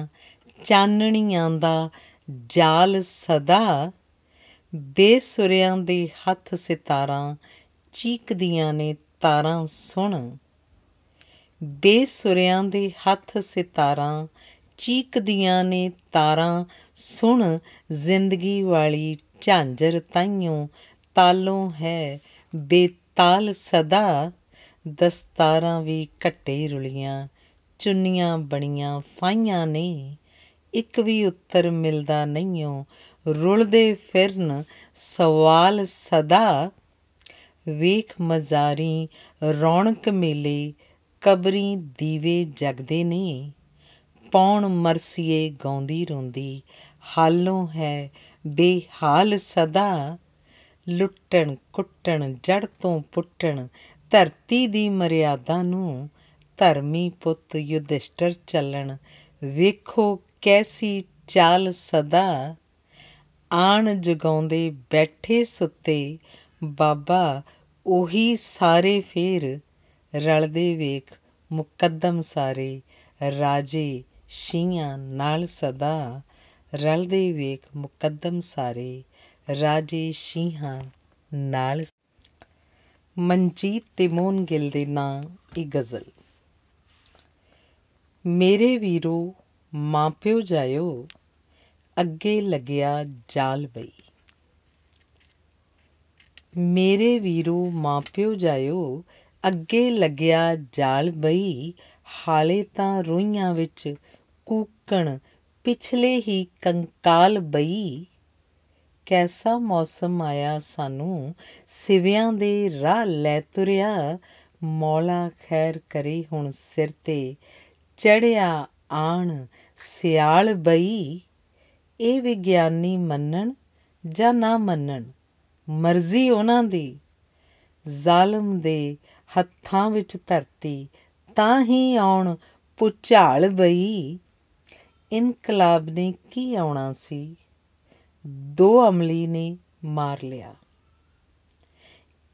ਚਾਨਣੀਆਂ ਦਾ ਜਾਲ ਸਦਾ ਬੇਸੁਰਿਆਂ ਦੇ ਹੱਥ ਸਿਤਾਰਾਂ ਚੀਕਦੀਆਂ ਨੇ ਤਾਰਾਂ ਸੁਣ ਬੇਸੁਰਿਆਂ ਦੇ ਹੱਥ ਸਿਤਾਰਾਂ ਚੀਕਦੀਆਂ ਨੇ ਤਾਰਾਂ ਸੁਣ ਜ਼ਿੰਦਗੀ ਵਾਲੀ ਝਾਂਜਰ ਤਾਈਓ ਤਾਲੋਂ ਹੈ ਬੇਤਾਲ ਸਦਾ ਦਸਤਾਰਾਂ ਵੀ ਘੱਟੇ ਰੁਲੀਆਂ ਚੁੰਨੀਆਂ ਬਣੀਆਂ ਫਾਈਆਂ ਨੇ ਇੱਕ ਵੀ ਉੱਤਰ ਮਿਲਦਾ ਨਹੀਂਓ ਰੁਲਦੇ ਫਿਰਨ ਸਵਾਲ ਸਦਾ ਵੇਖ ਮਜ਼ਾਰੀ ਰੌਣਕ ਮੇਲੇ ਕਬਰੀ ਦੀਵੇ ਜਗਦੇ ਨੇ ਪੌਣ ਮਰਸੀਏ ਗਾਉਂਦੀ ਰੋਂਦੀ ਹਾਲੋਂ ਹੈ ਬੇਹਾਲ ਸਦਾ ਲੁੱਟਣ ਕੁੱਟਣ ਜੜ ਤੋਂ ਪੁੱਟਣ ਧਰਤੀ ਦੀ ਮਰਿਆਦਾ ਨੂੰ ਧਰਮੀ ਪੁੱਤ ਯੁਧਿਸ਼ਟਰ ਚੱਲਣ ਵੇਖੋ ਕੈਸੀ ਚਾਲ ਸਦਾ ਆਣ ਜਗਾਉਂਦੇ ਬੈਠੇ ਸੁੱਤੇ ਬਾਬਾ ਉਹੀ ਸਾਰੇ ਫੇਰ ਰਲਦੇ ਵੇਖ ਮੁਕੱਦਮ ਸਾਰੇ ਰਾਜੇ ਸ਼ੀਆਂ ਨਾਲ ਸਦਾ ਰਲਦੇ ਵੇਖ ਮੁਕੱਦਮ ਸਾਰੇ ਰਾਜੇ ਸ਼ੀਹਾਂ ਨਾਲ ਮਨਜੀਤ ਤਿਮੋਨ ਗਿੱਲ ਦੇ ਨਾਂ ਇਹ ਗਜ਼ਲ ਮੇਰੇ ਵੀਰੋ ਮਾਂ ਪਿਓ ਜਾਇਓ ਅੱਗੇ ਲੱਗਿਆ ਜਾਲ ਬਈ ਮੇਰੇ ਵੀਰੋ ਮਾਂ ਪਿਓ ਜਾਇਓ ਅੱਗੇ ਲੱਗਿਆ ਜਾਲ ਬਈ ਹਾਲੇ ਤਾਂ ਰੋਈਆਂ ਵਿੱਚ ਕੂਕਣ ਪਿਛਲੇ ਹੀ ਕੰਕਾਲ ਬਈ ਕੈਸਾ ਮੌਸਮ ਆਇਆ ਸਾਨੂੰ ਸਿਵਿਆਂ ਦੇ ਰਾਹ ਲੈ ਤੁਰਿਆ ਮੌਲਾ ਖੈਰ ਕਰੇ ਹੁਣ ਸਿਰ ਤੇ ਚੜਿਆ ਆਣ ਸਿਆਲ ਬਈ ਇਹ ਵਿਗਿਆਨੀ ਮੰਨਣ ਜਾਂ ਨਾ ਮੰਨਣ ਮਰਜ਼ੀ ਉਹਨਾਂ ਦੀ ਜ਼ਾਲਮ ਦੇ ਹੱਥਾਂ ਵਿੱਚ ਧਰਤੀ ਤਾਂ ਹੀ ਆਉਣ ਪੁਚਾਲ ਬਈ ਇਨਕਲਾਬ ਨੇ ਕੀ ਆਉਣਾ ਸੀ ਦੋ ਅਮਲੀ ਨੇ ਮਾਰ ਲਿਆ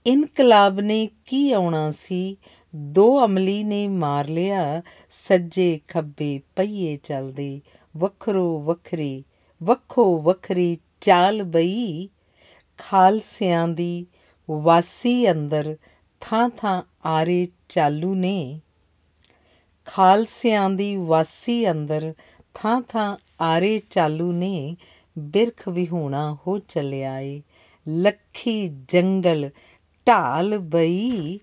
ਇਨਕਲਾਬ ਨੇ ਕੀ ਆਉਣਾ ਸੀ ਦੋ ਅਮਲੀ ਨੇ ਮਾਰ ਲਿਆ ਸੱਜੇ ਖੱਬੇ ਪਈਏ ਚੱਲਦੇ ਵੱਖਰੋ ਵੱਖਰੀ ਵੱਖੋ ਵੱਖਰੀ ਚਾਲ ਬਈ ਖਾਲਸਿਆਂ ਦੀ ਵਾਸੀ ਅੰਦਰ ਥਾਂ ਥਾਂ ਆਰੇ ਚਾਲੂ ਨੇ ਖਾਲਸਿਆਂ ਦੀ ਵਾਸੀ ਅੰਦਰ ਥਾਂ ਥਾਂ ਆਰੇ ਚਾਲੂ ਨੇ ਬਿਰਖ ਵਿਹੂਣਾ ਹੋ ਚੱਲਿਆ ਏ ਲੱਖੀ ਜੰਗਲ ਢਾਲ ਬਈ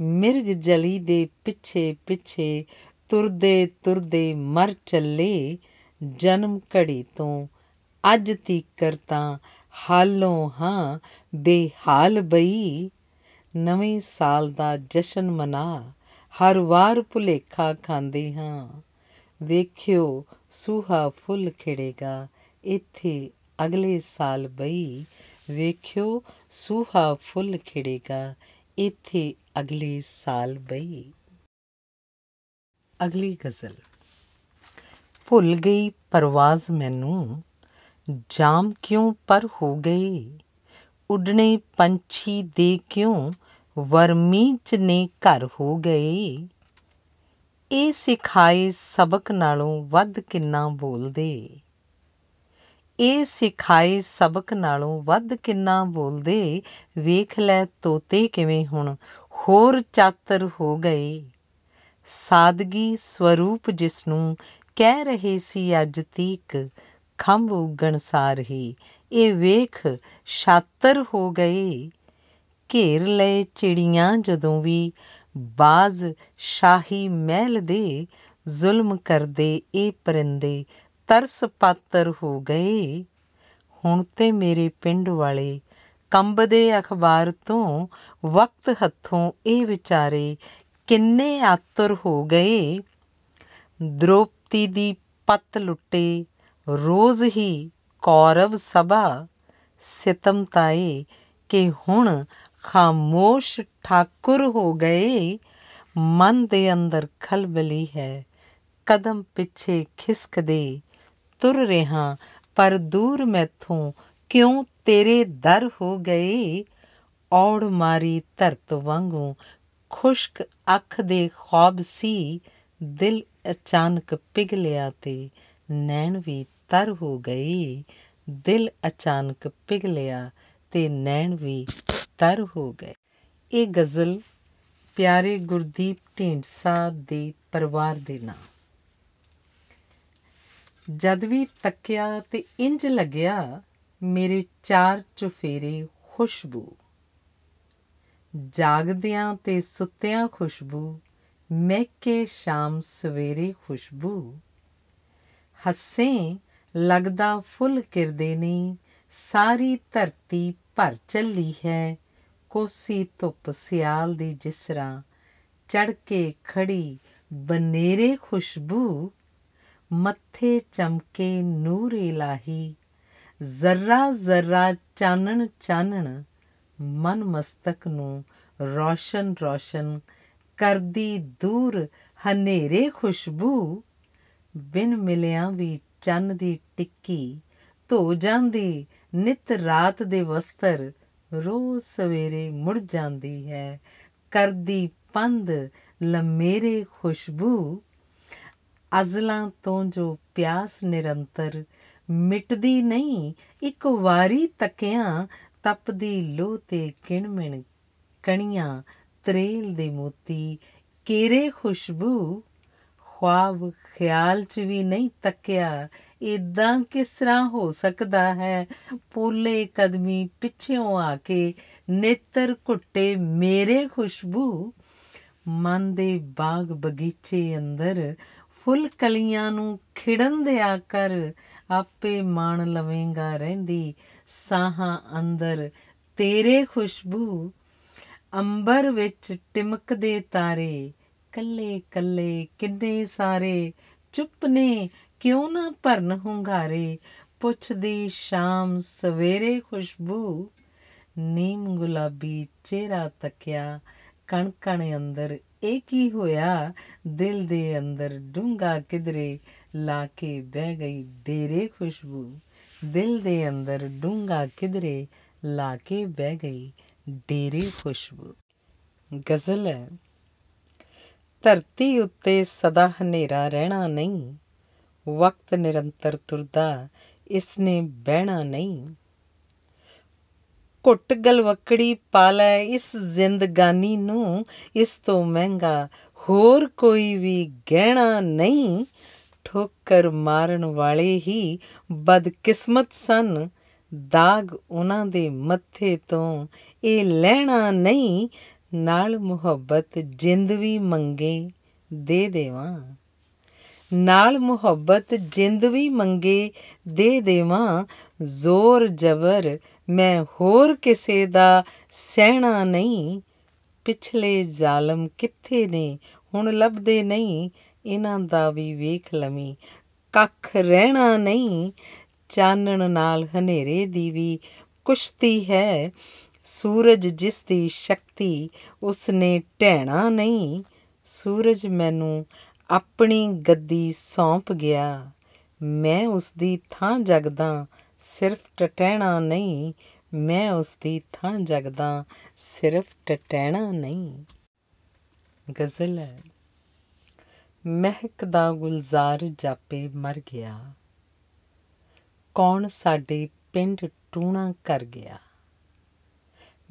ਮਿਰਗ ਜਲੀ ਦੇ ਪਿੱਛੇ ਪਿੱਛੇ ਤੁਰਦੇ ਤੁਰਦੇ ਮਰ ਚੱਲੇ ਜਨਮ ਘੜੀ ਤੋਂ ਅੱਜ ਤੀਕਰ ਤਾਂ ਹਾਲੋਂ ਹਾਂ ਬੇਹਾਲ ਬਈ ਨਵੇਂ ਸਾਲ ਦਾ ਜਸ਼ਨ ਮਨਾ ਹਰ ਵਾਰ ਭੁਲੇਖਾ ਖਾਂਦੇ ਹਾਂ ਵੇਖਿਓ ਸੁਹਾ ਫੁੱਲ ਖਿੜੇਗਾ ਇੱਥੇ ਅਗਲੇ ਸਾਲ ਬਈ ਵੇਖਿਓ ਸੁਹਾ ਫੁੱਲ ਖਿੜੇਗਾ ਇੱਥੇ ਅਗਲੇ ਸਾਲ ਬਈ ਅਗਲੀ ਗਜ਼ਲ ਭੁੱਲ ਗਈ ਪਰਵਾਜ਼ ਮੈਨੂੰ ਜਾਮ ਕਿਉਂ ਪਰ ਹੋ ਗਈ ਉਡਣੇ ਪੰਛੀ ਦੇ ਕਿਉਂ ਵਰਮੀਚ ਨੇ ਘਰ ਹੋ ਗਏ ਇਹ ਸਿਖਾਏ ਸਬਕ ਨਾਲੋਂ ਵੱਧ ਕਿੰਨਾ ਬੋਲਦੇ ਇਹ ਸਿਖਾਈ ਸਬਕ ਨਾਲੋਂ ਵੱਧ ਕਿੰਨਾ ਬੋਲਦੇ ਵੇਖ ਲੈ ਤੋਤੇ ਕਿਵੇਂ ਹੁਣ ਹੋਰ ਚਾਤਰ ਹੋ ਗਏ ਸਾਦਗੀ ਸਵਰੂਪ ਜਿਸ ਨੂੰ ਕਹਿ ਰਹੇ ਸੀ ਅੱਜ ਤੀਕ ਖੰਭ ਉਗਣ ਸਾਰ ਹੀ ਇਹ ਵੇਖ ਛਾਤਰ ਹੋ ਗਏ ਘੇਰ ਲਏ ਚਿੜੀਆਂ ਜਦੋਂ ਵੀ ਬਾਜ਼ ਸ਼ਾਹੀ ਮਹਿਲ ਦੇ ਜ਼ੁਲਮ ਕਰਦੇ ਇਹ ਪਰਿੰਦੇ ਤਰਸ ਪਾਤਰ ਹੋ ਗਏ ਹੁਣ ਤੇ ਮੇਰੇ ਪਿੰਡ ਵਾਲੇ ਕੰਬਦੇ ਅਖਬਾਰ ਤੋਂ ਵਕਤ ਹੱਥੋਂ ਇਹ ਵਿਚਾਰੇ ਕਿੰਨੇ ਆਤਰ ਹੋ ਗਏ ਦ੍ਰੋਪਤੀ ਦੀ ਪਤ ਲੁੱਟੇ ਰੋਜ਼ ਹੀ ਕੌਰਵ ਸਭਾ ਸਿਤਮ ਤਾਏ ਕਿ ਹੁਣ ਖਾਮੋਸ਼ ਠਾਕੁਰ ਹੋ ਗਏ ਮਨ ਦੇ ਅੰਦਰ ਖਲਬਲੀ ਹੈ ਕਦਮ ਪਿੱਛੇ ਖਿਸਕਦੇ ਤੁਰ ਰਿਹਾ ਪਰ ਦੂਰ ਮੈਥੋਂ ਕਿਉਂ ਤੇਰੇ ਦਰ ਹੋ ਗਏ ਔੜ ਮਾਰੀ ਧਰਤ ਵਾਂਗੂ ਖੁਸ਼ਕ ਅੱਖ ਦੇ ਖੌਬ ਸੀ ਦਿਲ ਅਚਾਨਕ ਪਿਗਲਿਆ ਤੇ ਨੈਣ ਵੀ ਤਰ ਹੋ ਗਏ ਦਿਲ ਅਚਾਨਕ ਪਿਗਲਿਆ ਤੇ ਨੈਣ ਵੀ ਤਰ ਹੋ ਗਏ ਇਹ ਗਜ਼ਲ ਪਿਆਰੇ ਗੁਰਦੀਪ ਢੀਂਡਸਾ ਦੇ ਪਰਿਵਾਰ ਦੇ ਨਾਮ ਜਦ ਵੀ ਤੱਕਿਆ ਤੇ ਇੰਜ ਲੱਗਿਆ ਮੇਰੇ ਚਾਰ ਚੁਫੇਰੇ ਖੁਸ਼ਬੂ ਜਾਗਦਿਆਂ ਤੇ ਸੁੱਤਿਆਂ ਖੁਸ਼ਬੂ ਮਹਿਕੇ ਸ਼ਾਮ ਸਵੇਰੇ ਖੁਸ਼ਬੂ ਹੱਸੇ ਲੱਗਦਾ ਫੁੱਲ ਕਿਰਦੇ ਨੇ ਸਾਰੀ ਧਰਤੀ ਭਰ ਚੱਲੀ ਹੈ ਕੋਸੀ ਧੁੱਪ ਸਿਆਲ ਦੀ ਜਿਸਰਾ ਚੜ ਕੇ ਖੜੀ ਬਨੇਰੇ ਖੁਸ਼ਬੂ ਮੱਥੇ ਚਮਕੇ ਨੂਰ ਇਲਾਹੀ ਜ਼ਰਾ ਜ਼ਰਾ ਚਾਨਣ ਚਾਨਣ ਮਨ ਮਸਤਕ ਨੂੰ ਰੌਸ਼ਨ ਰੌਸ਼ਨ ਕਰਦੀ ਦੂਰ ਹਨੇਰੇ ਖੁਸ਼ਬੂ ਬਿਨ ਮਿਲਿਆਂ ਵੀ ਚੰਨ ਦੀ ਟਿੱਕੀ ਧੋ ਜਾਂਦੀ ਨਿਤ ਰਾਤ ਦੇ ਵਸਤਰ ਰੋਜ਼ ਸਵੇਰੇ ਮੁੜ ਜਾਂਦੀ ਹੈ ਕਰਦੀ ਪੰਦ ਲਮੇਰੇ ਖੁਸ਼ਬੂ ਅਜ਼ਲਾਂ ਤੋਂ ਜੋ ਪਿਆਸ ਨਿਰੰਤਰ ਮਿਟਦੀ ਨਹੀਂ ਇੱਕ ਵਾਰੀ ਤੱਕਿਆਂ ਤਪਦੀ ਲੋ ਤੇ ਮਿਣ ਕਣੀਆਂ ਤਰੇਲ ਦੇ ਮੋਤੀ ਕੇਰੇ ਖੁਸ਼ਬੂ ਖਵਾਬ ਖਿਆਲ 'ਚ ਵੀ ਨਹੀਂ ਤੱਕਿਆ ਇਦਾਂ ਕਿਸ ਤਰ੍ਹਾਂ ਹੋ ਸਕਦਾ ਹੈ ਪੂਲੇ ਕਦਮੀ ਪਿੱਛੇੋਂ ਆ ਕੇ ਨੇਤਰ ਘੁੱਟੇ ਮੇਰੇ ਖੁਸ਼ਬੂ ਮਨ ਦੇ ਬਾਗ ਬਗੀਚੇ ਅੰਦਰ ਫੁੱਲ ਕਲੀਆਂ ਨੂੰ ਖਿੜਨ ਦਿਆ ਕਰ ਆਪੇ ਮਾਣ ਲਵੇਂਗਾ ਰਹਿੰਦੀ ਸਾਹਾਂ ਅੰਦਰ ਤੇਰੇ ਖੁਸ਼ਬੂ ਅੰਬਰ ਵਿੱਚ ਟਿਮਕਦੇ ਤਾਰੇ ਕੱਲੇ ਕੱਲੇ ਕਿੰਨੇ ਸਾਰੇ ਚੁੱਪ ਨੇ ਕਿਉਂ ਨਾ ਭਰਨ ਹੁੰਗਾਰੇ ਪੁੱਛਦੀ ਸ਼ਾਮ ਸਵੇਰੇ ਖੁਸ਼ਬੂ ਨੀਮ ਗੁਲਾਬੀ ਚਿਹਰਾ ਤੱਕਿਆ ਕਣ ਕਣ ਅੰਦਰ ਇਹ ਕੀ ਹੋਇਆ ਦਿਲ ਦੇ ਅੰਦਰ ਡੂੰਗਾ ਕਿਧਰੇ ਲਾ ਕੇ ਬਹਿ ਗਈ ਡੇਰੇ ਖੁਸ਼ਬੂ ਦਿਲ ਦੇ ਅੰਦਰ ਡੂੰਗਾ ਕਿਧਰੇ ਲਾ ਕੇ ਬਹਿ ਗਈ ਡੇਰੇ ਖੁਸ਼ਬੂ ਗਜ਼ਲ ਹੈ ਧਰਤੀ ਉੱਤੇ ਸਦਾ ਹਨੇਰਾ ਰਹਿਣਾ ਨਹੀਂ ਵਕਤ ਨਿਰੰਤਰ ਤੁਰਦਾ ਇਸਨੇ ਬਹਿਣਾ ਨਹੀਂ ਘੁੱਟ ਗਲਵਕੜੀ ਲੈ ਇਸ ਜ਼ਿੰਦਗਾਨੀ ਨੂੰ ਇਸ ਤੋਂ ਮਹਿੰਗਾ ਹੋਰ ਕੋਈ ਵੀ ਗਹਿਣਾ ਨਹੀਂ ਠੋਕਰ ਮਾਰਨ ਵਾਲੇ ਹੀ ਬਦਕਿਸਮਤ ਸਨ ਦਾਗ ਉਹਨਾਂ ਦੇ ਮੱਥੇ ਤੋਂ ਇਹ ਲੈਣਾ ਨਹੀਂ ਨਾਲ ਮੁਹੱਬਤ ਜਿੰਦ ਵੀ ਮੰਗੇ ਦੇ ਦੇਵਾਂ ਨਾਲ ਮੁਹੱਬਤ ਜਿੰਦ ਵੀ ਮੰਗੇ ਦੇ ਦੇਵਾਂ ਜ਼ੋਰ ਜ਼ਬਰ ਮੈਂ ਹੋਰ ਕਿਸੇ ਦਾ ਸਹਿਣਾ ਨਹੀਂ ਪਿਛਲੇ ਜ਼ਾਲਮ ਕਿੱਥੇ ਨੇ ਹੁਣ ਲੱਭਦੇ ਨਹੀਂ ਇਹਨਾਂ ਦਾ ਵੀ ਵੇਖ ਲਵੀ ਕੱਖ ਰਹਿਣਾ ਨਹੀਂ ਚਾਨਣ ਨਾਲ ਹਨੇਰੇ ਦੀ ਵੀ ਕੁਸ਼ਤੀ ਹੈ ਸੂਰਜ ਜਿਸ ਦੀ ਸ਼ਕਤੀ ਉਸ ਨੇ ਨਹੀਂ ਸੂਰਜ ਮੈਨੂੰ ਆਪਣੀ ਗੱਦੀ ਸੌਂਪ ਗਿਆ ਮੈਂ ਉਸ ਦੀ ਥਾਂ ਜਗਦਾ ਸਿਰਫ ਟਟਹਿਣਾ ਨਹੀਂ ਮੈਂ ਉਸ ਦੀ ਥਾਂ ਜਗਦਾ ਸਿਰਫ ਟਟਹਿਣਾ ਨਹੀਂ ਗਜ਼ਲ ਹੈ ਮਹਿਕ ਦਾ ਗੁਲਜ਼ਾਰ ਜਾਪੇ ਮਰ ਗਿਆ ਕੌਣ ਸਾਡੇ ਪਿੰਡ ਟੂਣਾ ਕਰ ਗਿਆ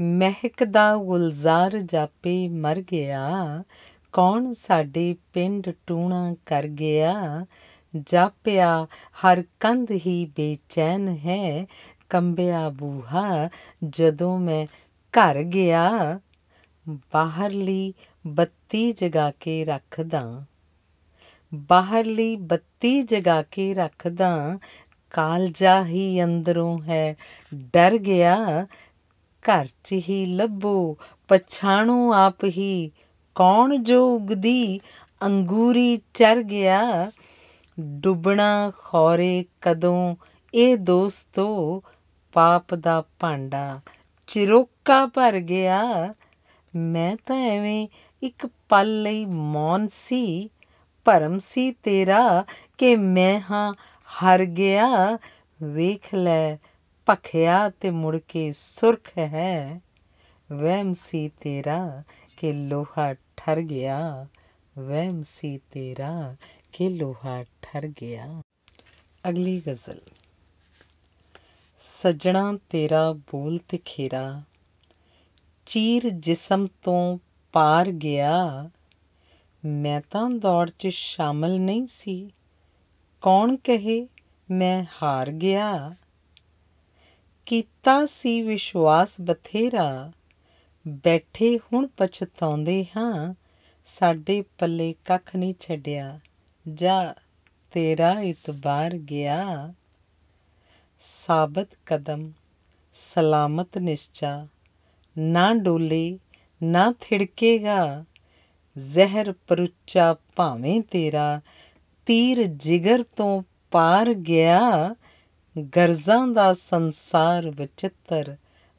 ਮਹਿਕ ਦਾ ਗੁਲਜ਼ਾਰ ਜਾਪੇ ਮਰ ਗਿਆ ਕੌਣ ਸਾਡੇ ਪਿੰਡ ਟੂਣਾ ਕਰ ਗਿਆ ਜਾਪਿਆ ਹਰ ਕੰਧ ਹੀ ਬੇਚੈਨ ਹੈ ਕੰਬਿਆ ਬੂਹਾ ਜਦੋਂ ਮੈਂ ਘਰ ਗਿਆ ਬਾਹਰਲੀ ਬੱਤੀ ਜਗਾ ਕੇ ਰੱਖਦਾ ਬਾਹਰਲੀ ਬੱਤੀ ਜਗਾ ਕੇ ਰੱਖਦਾ ਕਾਲਜਾ ਹੀ ਅੰਦਰੋਂ ਹੈ ਡਰ ਗਿਆ ਘਰ 'ਚ ਹੀ ਲੱਭੋ ਪਛਾਣੋ ਆਪ ਹੀ ਕੌਣ ਜੋ ਉਗਦੀ ਅੰਗੂਰੀ ਚਰ ਗਿਆ ਡੁੱਬਣਾ ਖੌਰੇ ਕਦੋਂ ਇਹ ਦੋਸਤੋ ਪਾਪ ਦਾ ਭਾਂਡਾ ਚਿਰੋਕਾ ਭਰ ਗਿਆ ਮੈਂ ਤਾਂ ਐਵੇਂ ਇੱਕ ਪਲ ਲਈ ਮੌਨ ਸੀ ਭਰਮ ਸੀ ਤੇਰਾ ਕਿ ਮੈਂ ਹਾਂ ਹਰ ਗਿਆ ਵੇਖ ਲੈ ਪਖਿਆ ਤੇ ਮੁੜ ਕੇ ਸੁਰਖ ਹੈ ਵਹਿਮ ਸੀ ਤੇਰਾ ਕਿ ਲੋਹਾ ਠਰ ਗਿਆ ਵਹਿਮ ਸੀ ਤੇਰਾ ਕਿ ਲੋਹਾ ਠਰ ਗਿਆ ਅਗਲੀ ਗਜ਼ਲ ਸਜਣਾ ਤੇਰਾ ਬੋਲ ਤਖੇਰਾ ਚੀਰ ਜਿਸਮ ਤੋਂ ਪਾਰ ਗਿਆ ਮੈਂ ਤਾਂ ਦੌੜ 'ਚ ਸ਼ਾਮਲ ਨਹੀਂ ਸੀ ਕੌਣ ਕਹੇ ਮੈਂ ਹਾਰ ਗਿਆ ਕੀਤਾ ਸੀ ਵਿਸ਼ਵਾਸ ਬਥੇਰਾ ਬੈਠੇ ਹੁਣ ਪਛਤਾਉਂਦੇ ਹਾਂ ਸਾਡੇ ਪੱਲੇ ਕੱਖ ਨਹੀਂ ਛੱਡਿਆ ਜਾ ਤੇਰਾ ਇਤਬਾਰ ਗਿਆ ਸਾਬਤ ਕਦਮ ਸਲਾਮਤ ਨਿਸ਼ਚਾ ਨਾ ਡੋਲੇ ਨਾ ਥਿੜਕੇਗਾ ਜ਼ਹਿਰ ਪਰੁੱਚਾ ਭਾਵੇਂ ਤੇਰਾ ਤੀਰ ਜਿਗਰ ਤੋਂ ਪਾਰ ਗਿਆ ਗਰਜ਼ਾਂ ਦਾ ਸੰਸਾਰ ਵਿਚਿੱਤਰ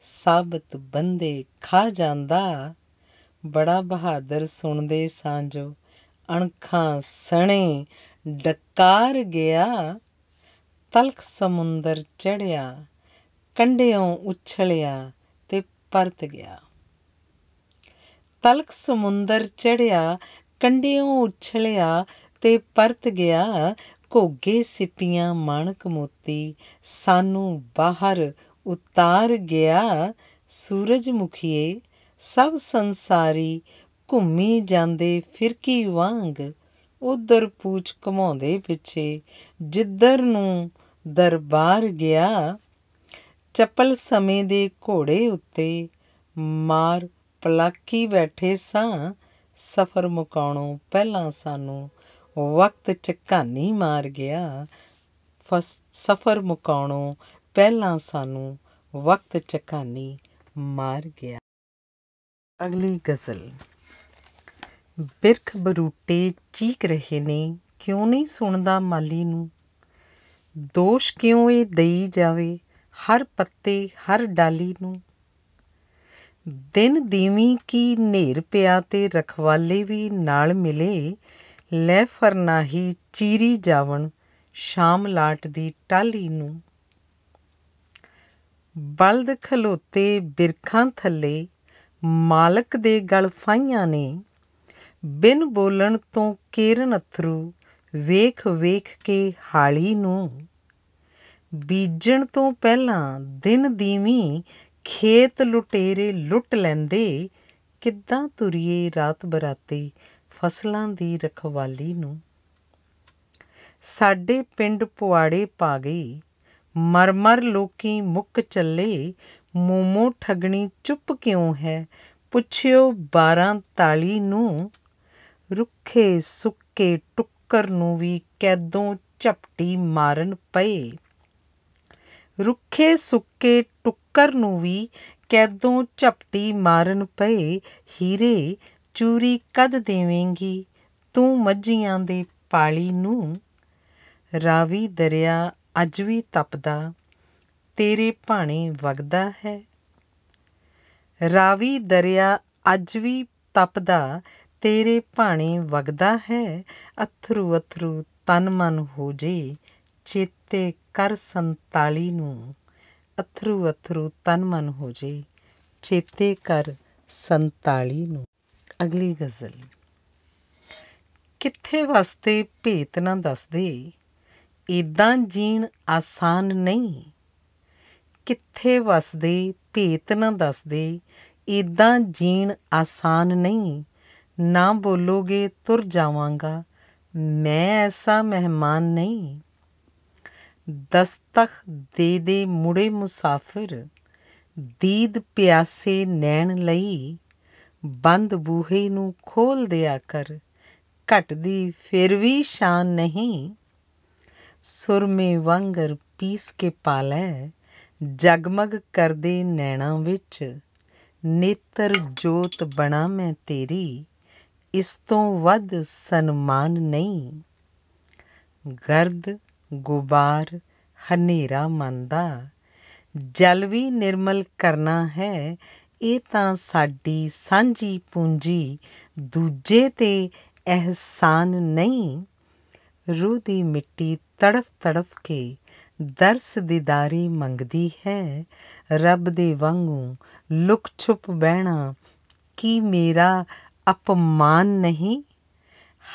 ਸਾਬਤ ਬੰਦੇ ਖਾ ਜਾਂਦਾ ਬੜਾ ਬਹਾਦਰ ਸੁਣਦੇ ਸਾਂਝੋ ਅਣਖਾਂ ਸਣੇ ਡਕਾਰ ਗਿਆ ਤਲਕ ਸਮੁੰਦਰ ਚੜਿਆ ਕੰਡਿਓਂ ਉਛਲਿਆ ਤੇ ਪਰਤ ਗਿਆ ਤਲਕ ਸਮੁੰਦਰ ਚੜਿਆ ਕੰਡਿਓਂ ਉਛਲਿਆ ਤੇ ਪਰਤ ਗਿਆ ਘੋਗੇ ਸਿੱਪੀਆਂ ਮਾਣਕ ਮੋਤੀ ਸਾਨੂੰ ਬਾਹਰ ਉਤਾਰ ਗਿਆ ਸੂਰਜ ਮੁਖੀਏ ਸਭ ਸੰਸਾਰੀ ਘੁੰਮੀ ਜਾਂਦੇ ਫਿਰਕੀ ਵਾਂਗ ਉਧਰ ਪੂਛ ਕਮਾਉਂਦੇ ਪਿੱਛੇ ਜਿੱਧਰ ਨੂੰ ਦਰਬਾਰ ਗਿਆ ਚੱਪਲ ਸਮੇਂ ਦੇ ਘੋੜੇ ਉੱਤੇ ਮਾਰ ਪਲਾਕੀ ਬੈਠੇ ਸਾਂ ਸਫ਼ਰ ਮੁਕਾਉਣੋਂ ਪਹਿਲਾਂ ਸਾਨੂੰ ਵਕਤ ਚਕਾਨੀ ਮਾਰ ਗਿਆ ਸਫ਼ਰ ਮੁਕਾਉਣੋਂ ਪਹਿਲਾਂ ਸਾਨੂੰ ਵਕਤ ਚਕਾਨੀ ਮਾਰ ਗਿਆ ਅਗਲੀ ਗਜ਼ਲ ਬਿਰਖ ਬਰੂਟੇ ਚੀਕ ਰਹੇ ਨੇ ਕਿਉਂ ਨਹੀਂ ਸੁਣਦਾ ਮਾਲੀ ਨੂੰ ਦੋਸ਼ ਕਿਉਂ ਇਹ ਦਈ ਜਾਵੇ ਹਰ ਪੱਤੇ ਹਰ ਡਾਲੀ ਨੂੰ ਦਿਨ ਦੀਵੀ ਕੀ ਨੇਰ ਪਿਆ ਤੇ ਰਖਵਾਲੇ ਵੀ ਨਾਲ ਮਿਲੇ ਲੈ ਫਰਨਾਹੀ ਚੀਰੀ ਜਾਵਣ ਸ਼ਾਮ ਲਾਟ ਦੀ ਟਾਲੀ ਨੂੰ ਬਲਦ ਖਲੋਤੇ ਬਿਰਖਾਂ ਥੱਲੇ ਮਾਲਕ ਦੇ ਗਲ ਫਾਈਆਂ ਨੇ ਬਿਨ ਬੋਲਣ ਤੋਂ ਕੇਰਨ ਅਥਰੂ ਵੇਖ ਵੇਖ ਕੇ ਹਾਲੀ ਨੂੰ ਬੀਜਣ ਤੋਂ ਪਹਿਲਾਂ ਦਿਨ ਦੀਵੀ ਖੇਤ ਲੁਟੇਰੇ ਲੁੱਟ ਲੈਂਦੇ ਕਿੱਦਾਂ ਤੁਰੀਏ ਰਾਤ ਬਰਾਤੇ ਫਸਲਾਂ ਦੀ ਰਖਵਾਲੀ ਨੂੰ ਸਾਡੇ ਪਿੰਡ ਪੁਆੜੇ ਪਾ ਗਈ ਮਰਮਰ ਲੋਕੀ ਮੁੱਕ ਚੱਲੇ ਮੋਮੋ ਠਗਣੀ ਚੁੱਪ ਕਿਉਂ ਹੈ ਪੁੱਛਿਓ 12 ਤਾਲੀ ਨੂੰ ਰੁੱਖੇ ਸੁੱਕੇ ਟੁੱਕਰ ਨੂੰ ਵੀ ਕੈਦੋਂ ਝਪਟੀ ਮਾਰਨ ਪਏ ਰੁੱਖੇ ਸੁੱਕੇ ਟੁੱਕਰ ਨੂੰ ਵੀ ਕੈਦੋਂ ਝਪਟੀ ਮਾਰਨ ਪਏ ਹੀਰੇ ਚੂਰੀ ਕਦ ਦੇਵੇਂਗੀ ਤੂੰ ਮੱਝੀਆਂ ਦੇ ਪਾਲੀ ਨੂੰ ਰਾਵੀ ਦਰਿਆ ਅੱਜ ਵੀ ਤਪਦਾ ਤੇਰੇ ਭਾਣੇ ਵਗਦਾ ਹੈ ਰਾਵੀ ਦਰਿਆ ਅੱਜ ਵੀ ਤਪਦਾ ਤੇਰੇ ਭਾਣੇ ਵਗਦਾ ਹੈ ਅਥਰੂ ਅਥਰੂ ਤਨ ਮਨ ਹੋ ਜੇ ਚੇਤੇ ਕਰ ਸੰਤਾਲੀ ਨੂੰ ਅਥਰੂ ਅਥਰੂ ਤਨ ਮਨ ਹੋ ਜੇ ਚੇਤੇ ਕਰ ਸੰਤਾਲੀ ਨੂੰ ਅਗਲੀ ਗਜ਼ਲ ਕਿੱਥੇ ਵਸਤੇ ਭੇਤ ਨਾ ਦੱਸਦੇ ਇਦਾਂ ਜੀਣ ਆਸਾਨ ਨਹੀਂ ਕਿੱਥੇ ਵਸਦੇ ਭੇਤ ਨਾ ਦੱਸਦੇ ਇਦਾਂ ਜੀਣ ਆਸਾਨ ਨਹੀਂ ਨਾ ਬੋਲੋਗੇ ਤੁਰ ਜਾਵਾਂਗਾ ਮੈਂ ਐਸਾ ਮਹਿਮਾਨ ਨਹੀਂ ਦਸਤਖ ਦੇ ਦੇ ਮੁੜੇ ਮੁਸਾਫਿਰ ਦੀਦ ਪਿਆਸੇ ਨੈਣ ਲਈ ਬੰਦ ਬੂਹੇ ਨੂੰ ਖੋਲ ਦਿਆ ਕਰ ਘਟਦੀ ਫਿਰ ਵੀ ਸ਼ਾਨ ਨਹੀਂ ਸੁਰਮੇ ਵੰਗਰ ਪੀਸ ਕੇ ਪਾਲੈ ਜਗਮਗ ਕਰਦੇ ਨੈਣਾ ਵਿੱਚ ਨੇਤਰ ਜੋਤ ਬਣਾ ਮੈਂ ਤੇਰੀ ਇਸ ਤੋਂ ਵੱਧ ਸਨਮਾਨ ਨਹੀਂ ਗਰਦ ਗੁਬਾਰ ਹਨੇਰਾ ਮੰਦਾ ਜਲ ਵੀ ਨਿਰਮਲ ਕਰਨਾ ਹੈ ਇਹ ਤਾਂ ਸਾਡੀ ਸਾਂਝੀ ਪੂੰਜੀ ਦੂਜੇ ਤੇ ਅਹਿਸਾਨ ਨਹੀਂ ਰੂਹ ਦੀ ਮਿੱਟੀ ਤੜਫ ਤੜਫ ਕੇ ਦਰਸ ਦੀਦਾਰੀ ਮੰਗਦੀ ਹੈ ਰੱਬ ਦੇ ਵਾਂਗੂ ਲੁਕ ਛੁਪ ਬਹਿਣਾ ਕੀ ਮੇਰਾ ਅਪਮਾਨ ਨਹੀਂ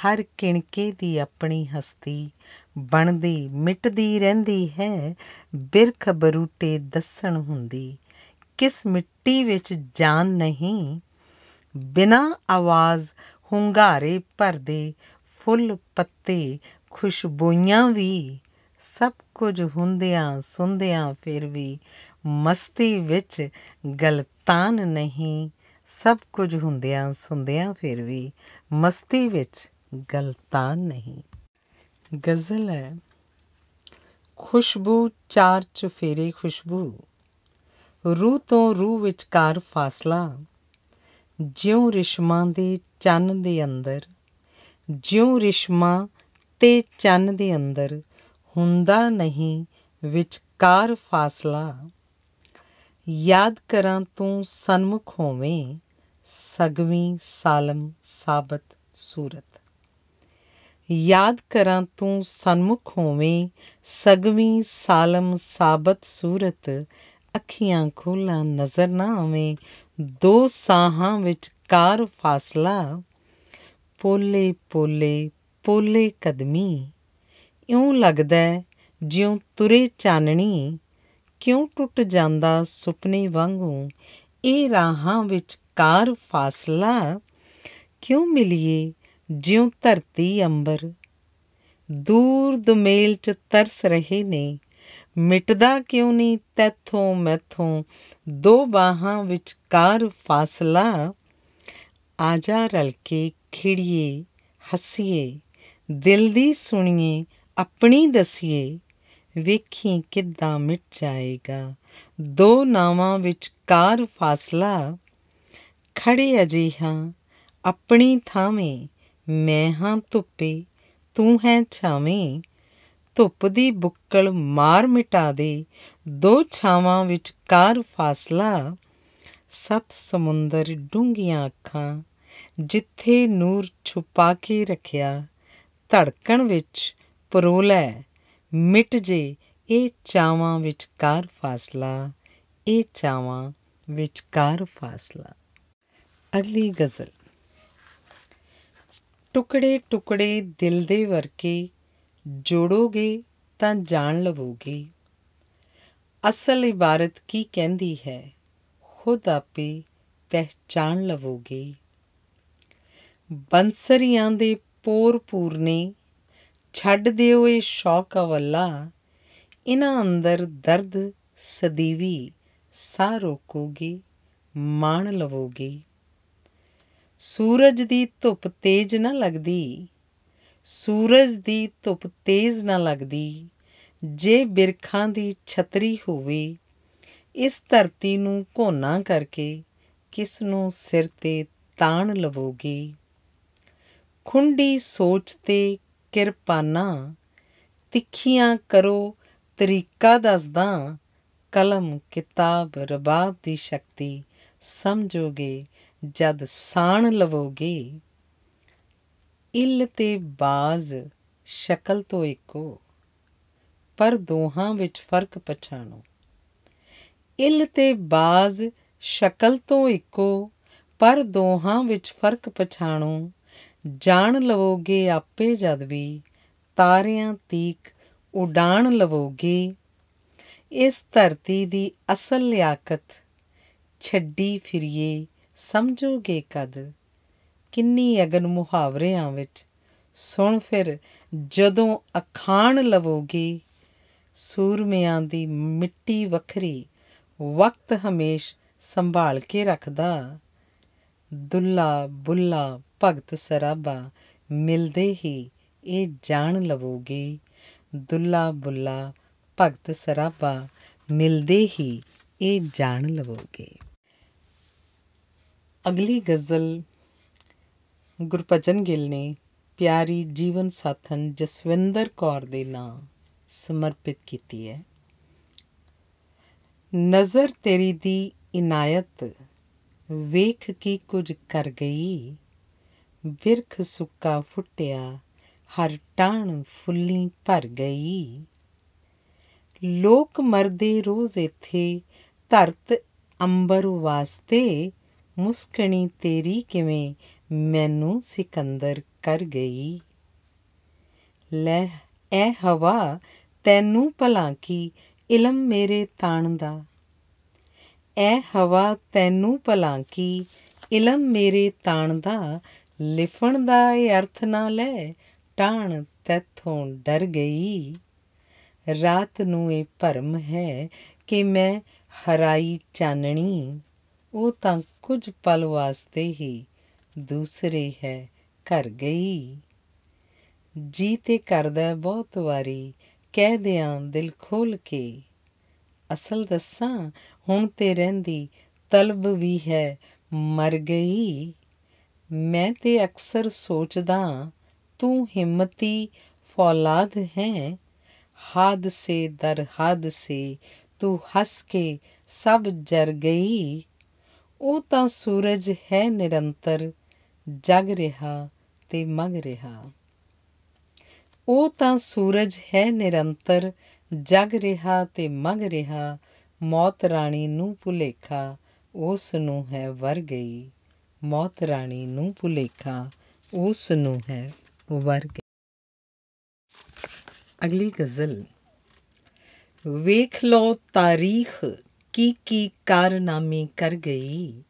ਹਰ ਕਿਣਕੇ ਦੀ ਆਪਣੀ ਹਸਤੀ ਬਣਦੀ ਮਿਟਦੀ ਰਹਿੰਦੀ ਹੈ ਬਿਰਖ ਬਰੂਟੇ ਦੱਸਣ ਹੁੰਦੀ ਕਿਸ ਮਿੱਟੀ ਵਿੱਚ ਜਾਨ ਨਹੀਂ ਬਿਨਾ ਆਵਾਜ਼ ਹੁੰਗਾਰੇ ਭਰਦੇ ਫੁੱਲ ਪੱਤੇ ਖੁਸ਼ਬੂਆਂ ਵੀ ਸਭ ਕੁਝ ਹੁੰਦਿਆਂ ਸੁੰਦਿਆਂ ਫਿਰ ਵੀ ਮਸਤੀ ਵਿੱਚ ਗਲਤਾਨ ਨਹੀਂ ਸਭ ਕੁਝ ਹੁੰਦਿਆਂ ਸੁੰਦਿਆਂ ਫਿਰ ਵੀ ਮਸਤੀ ਵਿੱਚ ਗਲਤਾਨ ਨਹੀਂ ਗਜ਼ਲ ਹੈ ਖੁਸ਼ਬੂ ਚਾਰ ਚਫੇਰੇ ਖੁਸ਼ਬੂ ਰੂਹ ਤੋਂ ਰੂਹ ਵਿਚਕਾਰ ਫਾਸਲਾ ਜਿਉਂ ਰਿਸ਼ਮਾਂ ਦੇ ਚੰਨ ਦੇ ਅੰਦਰ ਜਿਉਂ ਰਿਸ਼ਮਾਂ ਤੇ ਚੰਨ ਦੇ ਅੰਦਰ ਹੁੰਦਾ ਨਹੀਂ ਵਿਚਕਾਰ ਫਾਸਲਾ ਯਾਦ ਕਰਾਂ ਤੂੰ ਸਨਮੁਖ ਹੋਵੇਂ ਸਗਵੀਂ ਸਾਲਮ ਸਾਬਤ ਸੂਰਤ ਯਾਦ ਕਰਾਂ ਤੂੰ ਸਨਮੁਖ ਹੋਵੇਂ ਸਗਵੀਂ ਸਾਲਮ ਸਾਬਤ ਸੂਰਤ ਅੱਖੀਆਂ ਖੋਲਾਂ ਨਜ਼ਰ ਨਾ ਆਵੇਂ ਦੋ ਸਾਹਾਂ ਵਿੱਚ ਕਾਰ ਫਾਸਲਾ ਪੋਲੇ ਪੋਲੇ ਪੋਲੇ ਕਦਮੀ ਇਉਂ ਲੱਗਦਾ ਜਿਉਂ ਤੁਰੇ ਚਾਨਣੀ ਕਿਉਂ ਟੁੱਟ ਜਾਂਦਾ ਸੁਪਨੇ ਵਾਂਗੂ ਇਹ ਰਾਹਾਂ ਵਿੱਚ ਕਾਰ ਫਾਸਲਾ ਕਿਉਂ ਮਿਲੀਏ ਜਿਉਂ ਧਰਤੀ ਅੰਬਰ ਦੂਰ ਦੁਮੇਲ ਚ ਤਰਸ ਰਹੇ ਨੇ ਮਿਟਦਾ ਕਿਉਂ ਨਹੀਂ ਤੈਥੋਂ ਮੈਥੋਂ ਦੋ ਬਾਹਾਂ ਵਿੱਚ ਕਾਰ ਫਾਸਲਾ ਆਜਾ ਰਲ ਕੇ ਖਿੜੀਏ ਹੱਸੀਏ ਦਿਲ ਦੀ ਸੁਣੀਏ ਆਪਣੀ ਦਸੀਏ ਵੇਖੀ ਕਿੱਦਾਂ ਮਿਟ ਜਾਏਗਾ ਦੋ ਨਾਵਾਂ ਵਿੱਚ ਕਾਰ ਫਾਸਲਾ ਖੜੇ ਅਜੇ ਹਾਂ ਆਪਣੀ ਥਾਵੇਂ ਮੈਂ ਹਾਂ ਧੁੱਪੇ ਤੂੰ ਹੈ ਛਾਵੇਂ ਧੁੱਪ ਦੀ ਬੁੱਕਲ ਮਾਰ ਮਿਟਾ ਦੇ ਦੋ ਛਾਵਾਂ ਵਿੱਚ ਕਾਰ ਫਾਸਲਾ ਸਤ ਸਮੁੰਦਰ ਡੂੰਗੀਆਂ ਅੱਖਾਂ ਜਿੱਥੇ ਨੂਰ ਛੁਪਾ ਕੇ ਰੱਖਿਆ ਧੜਕਣ ਵਿੱਚ ਪਰੋਲੈ ਮਿਟ ਜੇ ਇਹ ਚਾਵਾਂ ਵਿੱਚ ਕਰ ਫਾਸਲਾ ਇਹ ਚਾਵਾਂ ਵਿੱਚ ਕਰ ਫਾਸਲਾ ਅਗਲੀ ਗਜ਼ਲ ਟੁਕੜੇ ਟੁਕੜੇ ਦਿਲ ਦੇ ਵਰਕੇ ਜੋੜੋਗੇ ਤਾਂ ਜਾਣ ਲਵੋਗੇ ਅਸਲ ਇਬਾਰਤ ਕੀ ਕਹਿੰਦੀ ਹੈ ਖੁਦ ਆਪੇ ਪਹਿਚਾਨ ਲਵੋਗੇ ਬੰਸਰੀਆਂ ਦੇ ਪੂਰ ਪੂਰਨੀ ਛੱਡ ਦਿਓ ਇਹ ਸ਼ੌਕ ਅਵੱਲਾ ਇਹਨਾਂ ਅੰਦਰ ਦਰਦ ਸਦੀਵੀ ਸਾ ਰੋਕੋਗੇ ਮਾਣ ਲਵੋਗੇ ਸੂਰਜ ਦੀ ਧੁੱਪ ਤੇਜ ਨਾ ਲੱਗਦੀ ਸੂਰਜ ਦੀ ਧੁੱਪ ਤੇਜ ਨਾ ਲੱਗਦੀ ਜੇ ਬਿਰਖਾਂ ਦੀ ਛਤਰੀ ਹੋਵੇ ਇਸ ਧਰਤੀ ਨੂੰ ਕੋਨਾ ਕਰਕੇ ਕਿਸ ਨੂੰ ਸਿਰ ਤੇ ਤਾਣ ਲਵੋਗੇ ਖੁੰਡੀ ਸੋਚ ਤੇ ਕਿਰਪਾਨਾਂ ਤਿੱਖੀਆਂ ਕਰੋ ਤਰੀਕਾ ਦੱਸਦਾ ਕਲਮ ਕਿਤਾਬ ਰਬਾਬ ਦੀ ਸ਼ਕਤੀ ਸਮਝੋਗੇ ਜਦ ਸਾਣ ਲਵੋਗੇ ਇਲ ਤੇ ਬਾਜ਼ ਸ਼ਕਲ ਤੋਂ ਇੱਕੋ ਪਰ ਦੋਹਾਂ ਵਿੱਚ ਫਰਕ ਪਛਾਣੋ ਇਲ ਤੇ ਬਾਜ਼ ਸ਼ਕਲ ਤੋਂ ਇੱਕੋ ਪਰ ਦੋਹਾਂ ਵਿੱਚ ਫਰਕ ਪਛਾਣੋ ਜਾਣ ਲਵੋਗੇ ਆਪੇ ਜਦ ਵੀ ਤਾਰਿਆਂ ਤੀਕ ਉਡਾਣ ਲਵੋਗੇ ਇਸ ਧਰਤੀ ਦੀ ਅਸਲ ਲਿਆਕਤ ਛੱਡੀ ਫਿਰੀਏ ਸਮਝੋਗੇ ਕਦ ਕਿੰਨੀ ਅਗਨ ਮੁਹਾਵਰਿਆਂ ਵਿੱਚ ਸੁਣ ਫਿਰ ਜਦੋਂ ਅਖਾਣ ਲਵੋਗੇ ਸੂਰਮਿਆਂ ਦੀ ਮਿੱਟੀ ਵੱਖਰੀ ਵਕਤ ਹਮੇਸ਼ ਸੰਭਾਲ ਕੇ ਰੱਖਦਾ ਦੁੱਲਾ ਬੁੱਲਾ ਭਗਤ ਸਰਾਬਾ ਮਿਲਦੇ ਹੀ ਇਹ ਜਾਣ ਲਵੋਗੇ ਦੁੱਲਾ ਬੁੱਲਾ ਭਗਤ ਸਰਾਬਾ ਮਿਲਦੇ ਹੀ ਇਹ ਜਾਣ ਲਵੋਗੇ ਅਗਲੀ ਗਜ਼ਲ ਗੁਰਪਚਨ ਗਿੱਲ ਨੇ ਪਿਆਰੀ ਜੀਵਨ ਸਾਥਣ ਜਸਵਿੰਦਰ ਕੌਰ ਦੇ ਨਾਂ ਸਮਰਪਿਤ ਕੀਤੀ ਹੈ ਨਜ਼ਰ ਤੇਰੀ ਦੀ ਇਨਾਇਤ ਵੇਖ ਕੀ ਕੁਝ ਕਰ ਗਈ ਬਿਰਖ ਸੁੱਕਾ ਫੁੱਟਿਆ ਹਰ ਟਾਣ ਫੁੱਲੀ ਭਰ ਗਈ ਲੋਕ ਮਰਦੇ ਰੋਜ਼ ਇੱਥੇ ਧਰਤ ਅੰਬਰ ਵਾਸਤੇ ਮੁਸਕਣੀ ਤੇਰੀ ਕਿਵੇਂ ਮੈਨੂੰ ਸਿਕੰਦਰ ਕਰ ਗਈ ਲੈ ਐ ਹਵਾ ਤੈਨੂੰ ਭਲਾ ਕੀ ਇਲਮ ਮੇਰੇ ਤਾਣ ਦਾ ਐ ਹਵਾ ਤੈਨੂੰ ਭਲਾ ਕੀ ਇਲਮ ਮੇਰੇ ਤਾਣ ਦਾ ਲਿਫਣ ਦਾ ਇਹ ਅਰਥ ਨਾ ਲੈ ਟਾਣ ਤੈਥੋਂ ਡਰ ਗਈ ਰਾਤ ਨੂੰ ਇਹ ਭਰਮ ਹੈ ਕਿ ਮੈਂ ਹਰਾਈ ਚਾਨਣੀ ਉਹ ਤਾਂ ਕੁਝ ਪਲ ਵਾਸਤੇ ਹੀ ਦੂਸਰੀ ਹੈ ਘਰ ਗਈ ਜੀ ਤੇ ਕਰਦਾ ਬਹੁਤ ਵਾਰੀ ਕਹਿ ਦਿਆਂ ਦਿਲ ਖੋਲ ਕੇ ਅਸਲ ਦੱਸਾਂ ਹੁਣ ਤੇ ਰਹਿੰਦੀ ਤਲਬ ਵੀ ਹੈ ਮਰ ਗਈ ਮੈਂ ਤੇ ਅਕਸਰ ਸੋਚਦਾ ਤੂੰ ਹਿੰਮਤੀ ਫੌਲਾਦ ਹੈ ਹਾਦਸੇ ਦਰ ਹਾਦਸੇ ਤੂੰ ਹੱਸ ਕੇ ਸਭ ਜਰ ਗਈ ਉਹ ਤਾਂ ਸੂਰਜ ਹੈ ਨਿਰੰਤਰ ਜਗ ਰਿਹਾ ਤੇ ਮੰਗ ਰਿਹਾ ਉਹ ਤਾਂ ਸੂਰਜ ਹੈ ਨਿਰੰਤਰ ਜਗ ਰਿਹਾ ਤੇ ਮੰਗ ਰਿਹਾ ਮੌਤ ਰਾਣੀ ਨੂੰ ਭੁਲੇਖਾ ਉਸ ਨੂੰ ਹੈ ਵਰ ਗਈ ਮੌਤ ਰਾਣੀ ਨੂੰ ਭੁਲੇਖਾ ਉਸ ਨੂੰ ਹੈ ਵਰਗ ਅਗਲੀ ਗਜ਼ਲ ਵੇਖ ਲੋ ਤਾਰੀਖ ਕੀ ਕੀ ਕਾਰਨਾਮੇ ਕਰ ਗਈ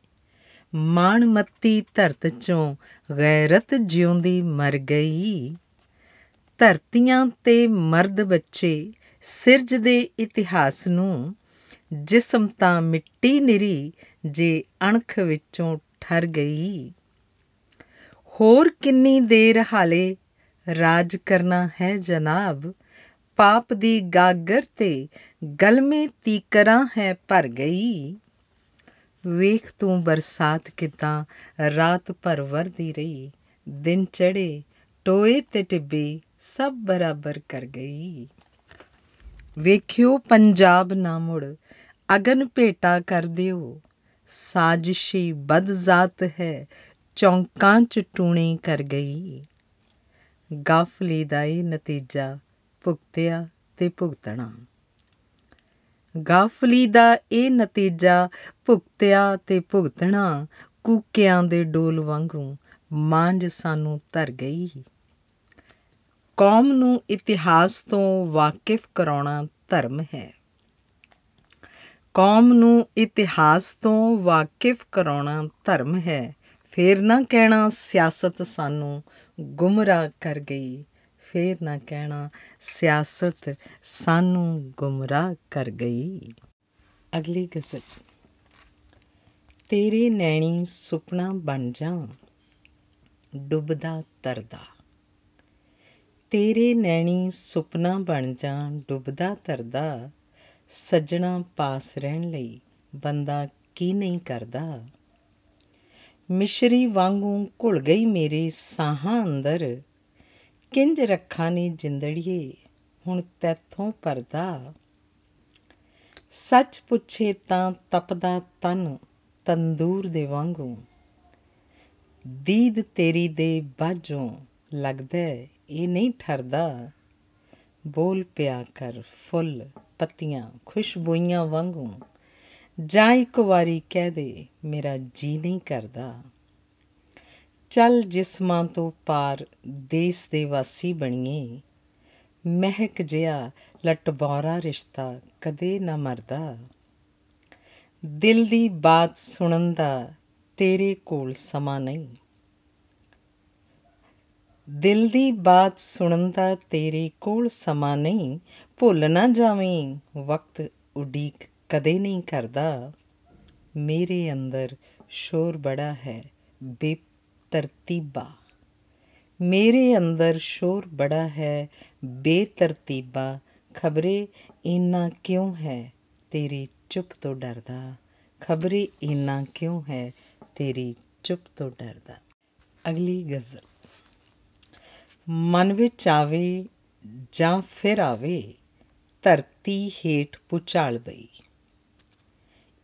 ਮਾਣ ਮੱਤੀ ਧਰਤ ਚੋਂ ਗੈਰਤ ਜਿਉਂਦੀ ਮਰ ਗਈ ਧਰਤੀਆਂ ਤੇ ਮਰਦ ਬੱਚੇ ਸਿਰਜ ਦੇ ਇਤਿਹਾਸ ਨੂੰ ਜਿਸਮ ਤਾਂ ਮਿੱਟੀ ਨਿਰੀ ਜੇ ਅਣਖ ਵਿੱਚੋਂ ਠਰ ਗਈ ਹੋਰ ਕਿੰਨੀ ਦੇਰ ਹਾਲੇ ਰਾਜ ਕਰਨਾ ਹੈ ਜਨਾਬ ਪਾਪ ਦੀ ਗਾਗਰ ਤੇ ਗਲਮੇ ਤੀਕਰਾਂ ਹੈ ਭਰ ਗਈ ਵੇਖ ਤੂੰ ਬਰਸਾਤ ਕਿਦਾਂ ਰਾਤ ਭਰ ਵਰਦੀ ਰਹੀ ਦਿਨ ਚੜੇ ਟੋਏ ਤੇ ਟਿੱਬੇ ਸਭ ਬਰਾਬਰ ਕਰ ਗਈ ਵੇਖਿਓ ਪੰਜਾਬ ਨਾ ਮੁੜ ਅਗਨ ਭੇਟਾ ਕਰ ਦਿਓ ਸਾਜ਼ਿਸ਼ੀ ਬਦਜ਼ਾਤ ਹੈ ਚੌਂਕਾਂ ਚ ਟੂਣੀ ਕਰ ਗਈ ਗਾਫਲੀ ਦਾ ਇਹ ਨਤੀਜਾ ਭੁਗਤਿਆ ਤੇ ਭੁਗਤਣਾ ਗਾਫਲੀ ਦਾ ਇਹ ਨਤੀਜਾ ਭੁਗਤਿਆ ਤੇ ਭੁਗਤਣਾ ਕੂਕਿਆਂ ਦੇ ਡੋਲ ਵਾਂਗੂ ਮਾਂਝ ਸਾਨੂੰ ਧਰ ਗਈ ਕੌਮ ਨੂੰ ਇਤਿਹਾਸ ਤੋਂ ਵਾਕਿਫ ਕਰਾਉਣਾ ਧਰਮ ਹੈ ਕੌਮ ਨੂੰ ਇਤਿਹਾਸ ਤੋਂ ਵਾਕਿਫ ਕਰਾਉਣਾ ਧਰਮ ਹੈ ਫੇਰ ਨਾ ਕਹਿਣਾ ਸਿਆਸਤ ਸਾਨੂੰ ਗੁੰਮਰਾਹ ਕਰ ਗਈ ਫੇਰ ਨਾ ਕਹਿਣਾ ਸਿਆਸਤ ਸਾਨੂੰ ਗੁੰਮਰਾਹ ਕਰ ਗਈ ਅਗਲੀ ਗਜ਼ਲ ਤੇਰੇ ਨੈਣੀ ਸੁਪਨਾ ਬਣ ਜਾ ਡੁੱਬਦਾ ਤਰਦਾ ਤੇਰੇ ਨੈਣੀ ਸੁਪਨਾ ਬਣ ਜਾ ਡੁੱਬਦਾ ਤਰਦਾ ਸੱਜਣਾ ਪਾਸ ਰਹਿਣ ਲਈ ਬੰਦਾ ਕੀ ਨਹੀਂ ਕਰਦਾ ਮਿਸ਼ਰੀ ਵਾਂਗੂ ਘੁਲ ਗਈ ਮੇਰੇ ਸਾਹਾਂ ਅੰਦਰ ਕਿੰਜ ਰੱਖਾਂ ਨੇ ਜਿੰਦੜੀਏ ਹੁਣ ਤੈਥੋਂ ਪਰਦਾ ਸੱਚ ਪੁੱਛੇ ਤਾਂ ਤਪਦਾ ਤਨ ਤੰਦੂਰ ਦੇ ਵਾਂਗੂ ਦੀਦ ਤੇਰੀ ਦੇ ਬਾਝੋਂ ਲੱਗਦਾ ਇਹ ਨਹੀਂ ਠਰਦਾ ਬੋਲ ਪਿਆ ਕਰ ਫੁੱਲ ਪੱਤੀਆਂ ਖੁਸ਼ਬੂਈਆਂ ਵਾਂਗੂ ਜਾਂ ਇੱਕ ਵਾਰੀ ਕਹਿ ਦੇ ਮੇਰਾ ਜੀ ਨਹੀਂ ਕਰਦਾ ਚੱਲ ਜਿਸਮਾਂ ਤੋਂ ਪਾਰ ਦੇਸ ਦੇ ਵਾਸੀ ਬਣੀਏ ਮਹਿਕ ਜਿਆ ਲਟਬੌਰਾ ਰਿਸ਼ਤਾ ਕਦੇ ਨਾ ਮਰਦਾ ਦਿਲ ਦੀ ਬਾਤ ਸੁਣਨ ਦਾ ਤੇਰੇ ਕੋਲ ਸਮਾਂ ਨਹੀਂ ਦਿਲ ਦੀ ਬਾਤ ਸੁਣਨ ਦਾ ਤੇਰੇ ਕੋਲ ਸਮਾਂ ਨਹੀਂ ਭੁੱਲ ਨਾ ਜਾਵੇਂ ਵਕਤ ਉਡੀਕ ਕਦੇ ਨਹੀਂ ਕਰਦਾ ਮੇਰੇ ਅੰਦਰ ਸ਼ੋਰ ਬੜਾ ਹੈ ਬੇਤਰਤੀਬਾ ਮੇਰੇ ਅੰਦਰ ਸ਼ੋਰ ਬੜਾ ਹੈ ਬੇਤਰਤੀਬਾ ਖਬਰੇ ਇੰਨਾ ਕਿਉਂ ਹੈ ਤੇਰੀ ਚੁੱਪ ਤੋਂ ਡਰਦਾ ਖਬਰੇ ਇੰਨਾ ਕਿਉਂ ਹੈ ਤੇਰੀ ਚੁੱਪ ਤੋਂ ਡਰਦਾ ਅਗਲੀ ਗਜ਼ਲ ਮਨ ਵਿੱਚ ਆਵੇ ਜਾਂ ਫਿਰ ਆਵੇ ਧਰਤੀ ਹੇਠ ਪੁਚਾਲ ਬਈ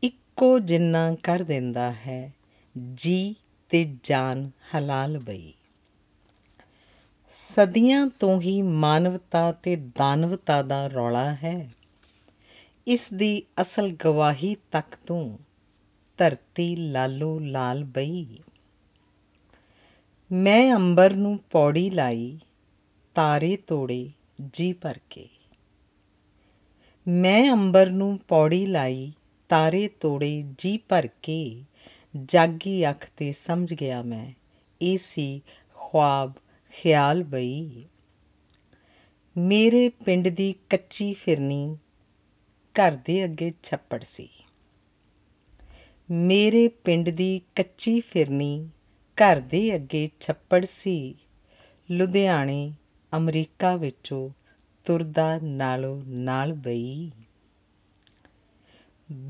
ਇੱਕੋ ਜਿੰਨਾ ਕਰ ਦਿੰਦਾ ਹੈ ਜੀ ਤੇ ਜਾਨ ਹਲਾਲ ਬਈ ਸਦੀਆਂ ਤੋਂ ਹੀ ਮਾਨਵਤਾ ਤੇ ਦਾਨਵਤਾ ਦਾ ਰੌਲਾ ਹੈ ਇਸ ਦੀ ਅਸਲ ਗਵਾਹੀ ਤੱਕ ਤੂੰ ਧਰਤੀ ਲਾਲੋ ਲਾਲ ਬਈ ਮੈਂ ਅੰਬਰ ਨੂੰ ਪੌੜੀ ਲਾਈ ਤਾਰੇ ਤੋੜੇ ਜੀ ਭਰ ਕੇ ਮੈਂ ਅੰਬਰ ਨੂੰ ਪੌੜੀ ਲਾਈ ਤਾਰੇ ਤੋੜੇ ਜੀ ਭਰ ਕੇ ਜਾਗੀ ਅੱਖ ਤੇ ਸਮਝ ਗਿਆ ਮੈਂ ਇਹ ਸੀ ਖੁਆਬ ਖਿਆਲ ਬਈ ਮੇਰੇ ਪਿੰਡ ਦੀ ਕੱਚੀ ਫਿਰਨੀ ਘਰ ਦੇ ਅੱਗੇ ਛੱਪੜ ਸੀ ਮੇਰੇ ਪਿੰਡ ਦੀ ਕੱਚੀ ਫਿਰਨੀ ਘਰ ਦੇ ਅੱਗੇ ਛੱਪੜ ਸੀ ਲੁਧਿਆਣੇ ਅਮਰੀਕਾ ਵਿੱਚੋਂ ਤੁਰਦਾ ਨਾਲੋਂ ਨਾਲ ਬਈ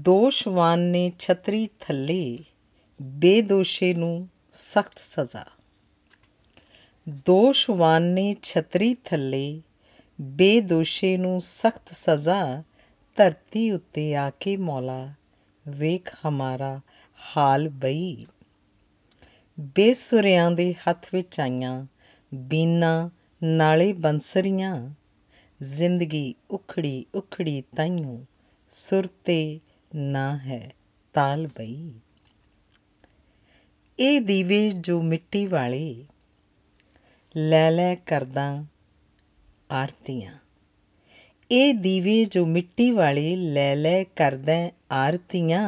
ਦੋਸ਼ਵਾਨ ਨੇ ਛਤਰੀ ਥੱਲੇ ਬੇਦੋਸ਼ੇ ਨੂੰ ਸਖਤ ਸਜ਼ਾ ਦੋਸ਼ਵਾਨ ਨੇ ਛਤਰੀ ਥੱਲੇ ਬੇਦੋਸ਼ੇ ਨੂੰ ਸਖਤ ਸਜ਼ਾ ਧਰਤੀ ਉੱਤੇ ਆ ਕੇ ਮੌਲਾ ਵੇਖ ਹਮਾਰਾ ਹਾਲ ਬਈ ਬੇਸੁਰਿਆਂ ਦੇ ਹੱਥ ਵਿੱਚ ਆਈਆਂ ਬੀਨਾ ਨਾਲੇ ਬੰਸਰੀਆਂ ਜ਼ਿੰਦਗੀ ਉਖੜੀ ਉਖੜੀ ਤਾਈਓ ਸੁਰਤੇ ਨਾ ਹੈ ਤਾਲ ਬਈ ਇਹ ਦੀਵੇ ਜੋ ਮਿੱਟੀ ਵਾਲੇ ਲੈ ਲੈ ਕਰਦਾ ਆਰਤੀਆਂ ਇਹ ਦੀਵੇ ਜੋ ਮਿੱਟੀ ਵਾਲੇ ਲੈ ਲੈ ਕਰਦਾ ਆਰਤੀਆਂ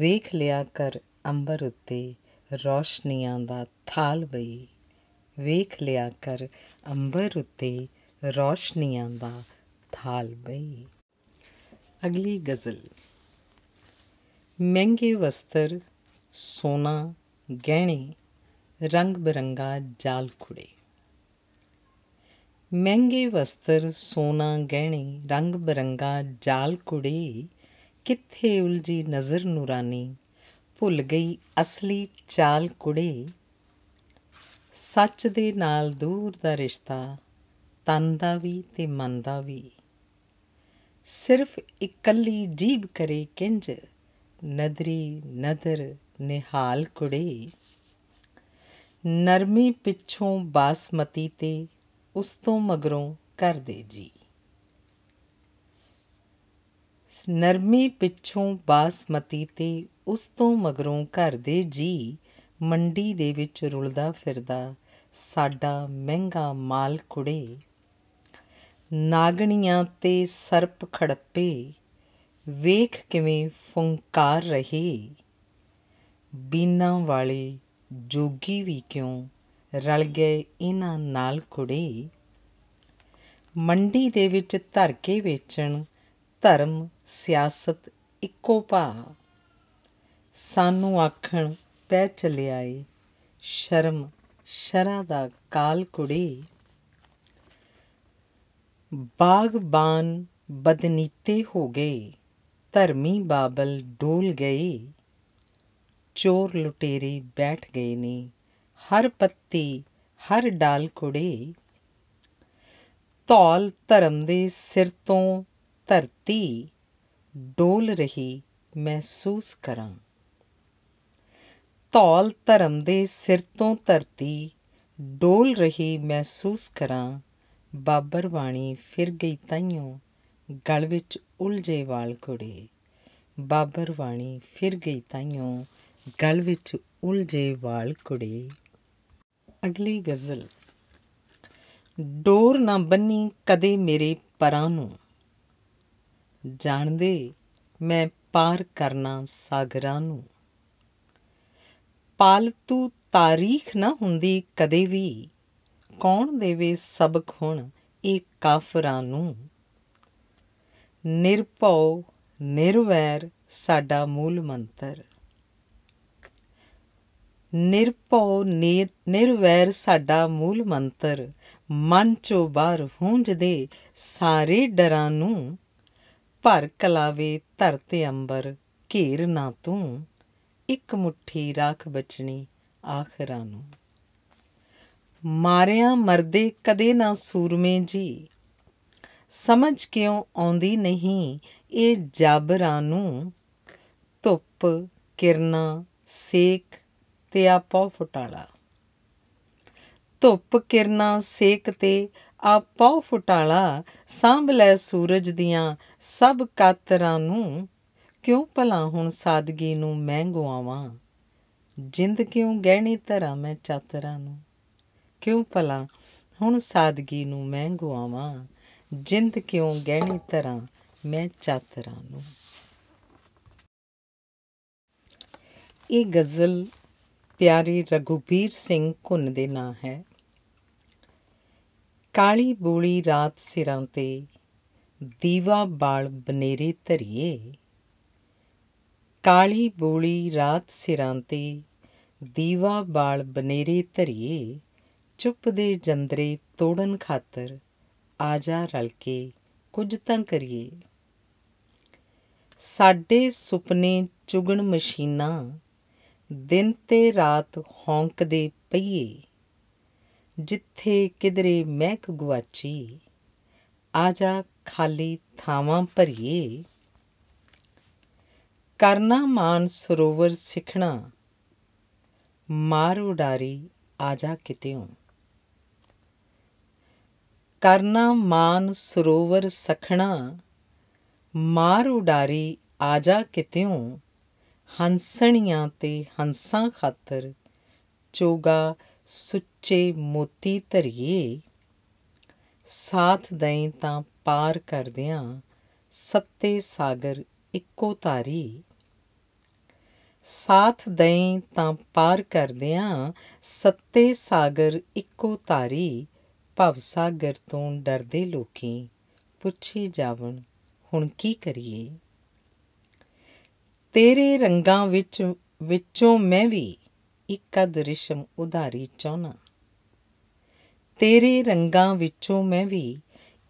ਵੇਖ ਲਿਆ ਕਰ ਅੰਬਰ ਉੱਤੇ ਰੋਸ਼ਨੀਆਂ ਦਾ ਥਾਲ ਬਈ ਵੇਖ ਲਿਆ ਕਰ ਅੰਬਰ ਉਤੇ ਰੋਸ਼ਨੀਆਂ ਦਾ ਥਾਲ ਬਈ ਅਗਲੀ ਗਜ਼ਲ ਮਹਿੰਗੇ ਵਸਤਰ ਸੋਨਾ ਗਹਿਣੇ ਰੰਗ ਬਰੰਗਾ ਜਾਲ ਖੁੜੇ ਮਹਿੰਗੇ ਵਸਤਰ ਸੋਨਾ ਗਹਿਣੇ ਰੰਗ ਬਰੰਗਾ ਜਾਲ ਕੁੜੀ ਕਿੱਥੇ ਉਲਜੀ ਨਜ਼ਰ ਨੂਰਾਨੀ ਭੁੱਲ ਗਈ ਅਸਲੀ ਚਾਲ ਕੁੜੇ ਸੱਚ ਦੇ ਨਾਲ ਦੂਰ ਦਾ ਰਿਸ਼ਤਾ ਤਨ ਦਾ ਵੀ ਤੇ ਮਨ ਦਾ ਵੀ ਸਿਰਫ ਇਕੱਲੀ ਜੀਬ ਕਰੇ ਕਿੰਜ ਨਦਰੀ ਨਦਰ ਨਿਹਾਲ ਕੁੜੇ ਨਰਮੀ ਪਿੱਛੋਂ ਬਾਸਮਤੀ ਤੇ ਉਸ ਤੋਂ ਮਗਰੋਂ ਕਰ ਦੇ ਜੀ ਨਰਮੀ ਪਿੱਛੋਂ ਬਾਸਮਤੀ ਤੇ ਉਸ ਤੋਂ ਮਗਰੋਂ ਘਰ ਦੇ ਜੀ ਮੰਡੀ ਦੇ ਵਿੱਚ ਰੁਲਦਾ ਫਿਰਦਾ ਸਾਡਾ ਮਹਿੰਗਾ ਮਾਲ ਕੁੜੇ ਨਾਗਣੀਆਂ ਤੇ ਸਰਪ ਖੜੱਪੇ ਵੇਖ ਕਿਵੇਂ ਫੁੰਕਾਰ ਰਹੇ ਬੀਨਾ ਵਾਲੇ ਜੋਗੀ ਵੀ ਕਿਉਂ ਰਲ ਗਏ ਇਹਨਾਂ ਨਾਲ ਕੁੜੇ ਮੰਡੀ ਦੇ ਵਿੱਚ ਧਰ ਕੇ ਵੇਚਣ ਧਰਮ ਸਿਆਸਤ ਇੱਕੋ ਭਾ ਸਾਨੂੰ ਆਖਣ ਪੈ ਚਲਿਆ ਏ ਸ਼ਰਮ ਸ਼ਰਾ ਦਾ ਕਾਲ ਕੁੜੀ ਬਾਗਬਾਨ ਬਦਨੀਤੇ ਹੋ ਗਏ ਧਰਮੀ ਬਾਬਲ ਡੋਲ ਗਈ ਚੋਰ ਲੁਟੇਰੇ ਬੈਠ ਗਏ ਨੇ ਹਰ ਪੱਤੀ ਹਰ ਡਾਲ ਕੁੜੇ ਧੌਲ ਧਰਮ ਦੇ ਸਿਰ ਤੋਂ ਧਰਤੀ ਡੋਲ ਰਹੀ ਮਹਿਸੂਸ ਕਰਾਂ ਧੌਲ ਧਰਮ ਦੇ ਸਿਰ ਤੋਂ ਧਰਤੀ ਡੋਲ ਰਹੀ ਮਹਿਸੂਸ ਕਰਾਂ ਬਾਬਰ ਵਾਣੀ ਫਿਰ ਗਈ ਤਾਈਓ ਗਲ ਵਿੱਚ ਉਲਝੇ ਵਾਲ ਕੁੜੇ ਬਾਬਰ ਵਾਣੀ ਫਿਰ ਗਈ ਤਾਈਓ ਗਲ ਵਿੱਚ ਉਲਝੇ ਵਾਲ ਕੁੜੇ ਅਗਲੀ ਗਜ਼ਲ ਡੋਰ ਨਾ ਬੰਨੀ ਕਦੇ ਮੇਰੇ ਪਰਾਂ ਨੂੰ ਜਾਣਦੇ ਮੈਂ ਪਾਰ ਕਰਨਾ ਸਾਗਰਾਂ ਨੂੰ ਪਾਲਤੂ ਤਾਰੀਖ ਨਾ ਹੁੰਦੀ ਕਦੇ ਵੀ ਕੌਣ ਦੇਵੇ ਸਬਕ ਹੁਣ ਇਹ ਕਾਫਰਾਂ ਨੂੰ ਨਿਰਭਉ ਨਿਰਵੈਰ ਸਾਡਾ ਮੂਲ ਮੰਤਰ ਨਿਰਭਉ ਨਿਰਵੈਰ ਸਾਡਾ ਮੂਲ ਮੰਤਰ ਮਨ ਚੋਂ ਬਾਹਰ ਹੁੰਜਦੇ ਸਾਰੇ ਡਰਾਂ ਨੂੰ ਭਰ ਕਲਾਵੇ ਧਰਤੇ ਅੰਬਰ ਘੇਰ ਨਾ ਤੂੰ ਇੱਕ ਮੁਠੀ ਰਾਖ ਬਚਣੀ ਆਖਰਾਂ ਨੂੰ ਮਾਰਿਆਂ ਮਰਦੇ ਕਦੇ ਨਾ ਸੂਰਮੇ ਜੀ ਸਮਝ ਕਿਉਂ ਆਉਂਦੀ ਨਹੀਂ ਇਹ ਜਾਬਰਾਂ ਨੂੰ ਧੁੱਪ ਕਿਰਨਾ ਸੇਕ ਤੇ ਆਪੋ ਫਟਾਲਾ ਧੁੱਪ ਕਿਰਨਾ ਸੇਕ ਤੇ ਆਪੋ ਫਟਾਲਾ ਸਾਂਭ ਲੈ ਸੂਰਜ ਦੀਆਂ ਸਭ ਕਾਤਰਾਂ ਨੂੰ ਕਿਉਂ ਭਲਾ ਹੁਣ ਸਾਦਗੀ ਨੂੰ ਮੈਂ ਗਵਾਵਾਂ ਜਿੰਦ ਕਿਉਂ ਗਹਿਣੀ ਧਰਾਂ ਮੈਂ ਚਾਤਰਾ ਨੂੰ ਕਿਉਂ ਭਲਾ ਹੁਣ ਸਾਦਗੀ ਨੂੰ ਮੈਂ ਗਵਾਵਾਂ ਜਿੰਦ ਕਿਉਂ ਗਹਿਣੀ ਧਰਾਂ ਮੈਂ ਚਾਤਰਾ ਨੂੰ ਇਹ ਗਜ਼ਲ ਪਿਆਰੀ ਰਘੁਬੀਰ ਸਿੰਘ ਕੁੰਨ ਦੇ ਨਾਂ ਹੈ ਕਾਲੀ ਬੂਲੀ ਰਾਤ ਸਿਰਾਂ ਤੇ ਦੀਵਾ ਬਾਲ ਬਨੇਰੇ ਧਰੀਏ ਕਾਲੀ ਬੋਲੀ ਰਾਤ ਸਿਰਾਂ ਤੇ ਦੀਵਾ ਬਾਲ ਬਨੇਰੇ ਧਰੀਏ ਚੁੱਪ ਦੇ ਜੰਦਰੇ ਤੋੜਨ ਖਾਤਰ ਆ ਜਾ ਰਲ ਕੇ ਕੁਝ ਤਾਂ ਕਰੀਏ ਸਾਡੇ ਸੁਪਨੇ ਚੁਗਣ ਮਸ਼ੀਨਾ ਦਿਨ ਤੇ ਰਾਤ ਹੌਂਕਦੇ ਪਈਏ ਜਿੱਥੇ ਕਿਧਰੇ ਮਹਿਕ ਗਵਾਚੀ ਆ ਜਾ ਖਾਲੀ ਥਾਵਾਂ ਭਰੀਏ ਕਰਨਾ ਮਾਨ ਸਰੋਵਰ ਸਿੱਖਣਾ ਮਾਰ ਆ ਜਾ ਕਿਤਿਉ ਕਰਨਾ ਮਾਨ ਸਰੋਵਰ ਸਖਣਾ ਮਾਰ ਆ ਜਾ ਕਿਤਿਉ ਹੰਸਣੀਆਂ ਤੇ ਹੰਸਾਂ ਖਾਤਰ ਚੋਗਾ ਸੁੱਚੇ ਮੋਤੀ ਧਰੀਏ ਸਾਥ ਦੇਂ ਤਾਂ ਪਾਰ ਕਰਦਿਆਂ ਸੱਤੇ ਸਾਗਰ ਇੱਕੋ ਤਾਰੀ ਸਾਥ ਦਈਂ ਤਾਂ ਪਾਰ ਕਰਦਿਆਂ ਸੱਤੇ ਸਾਗਰ ਇੱਕੋ ਤਾਰੀ ਭਵ ਸਾਗਰ ਤੋਂ ਡਰਦੇ ਲੋਕੀ ਪੁੱਛੀ ਜਾਵਣ ਹੁਣ ਕੀ ਕਰੀਏ ਤੇਰੇ ਰੰਗਾਂ ਵਿੱਚ ਵਿੱਚੋਂ ਮੈਂ ਵੀ ਇੱਕ ਅਦ੍ਰਿਸ਼ਮ ਉਧਾਰੀ ਚਾਹਨਾ ਤੇਰੇ ਰੰਗਾਂ ਵਿੱਚੋਂ ਮੈਂ ਵੀ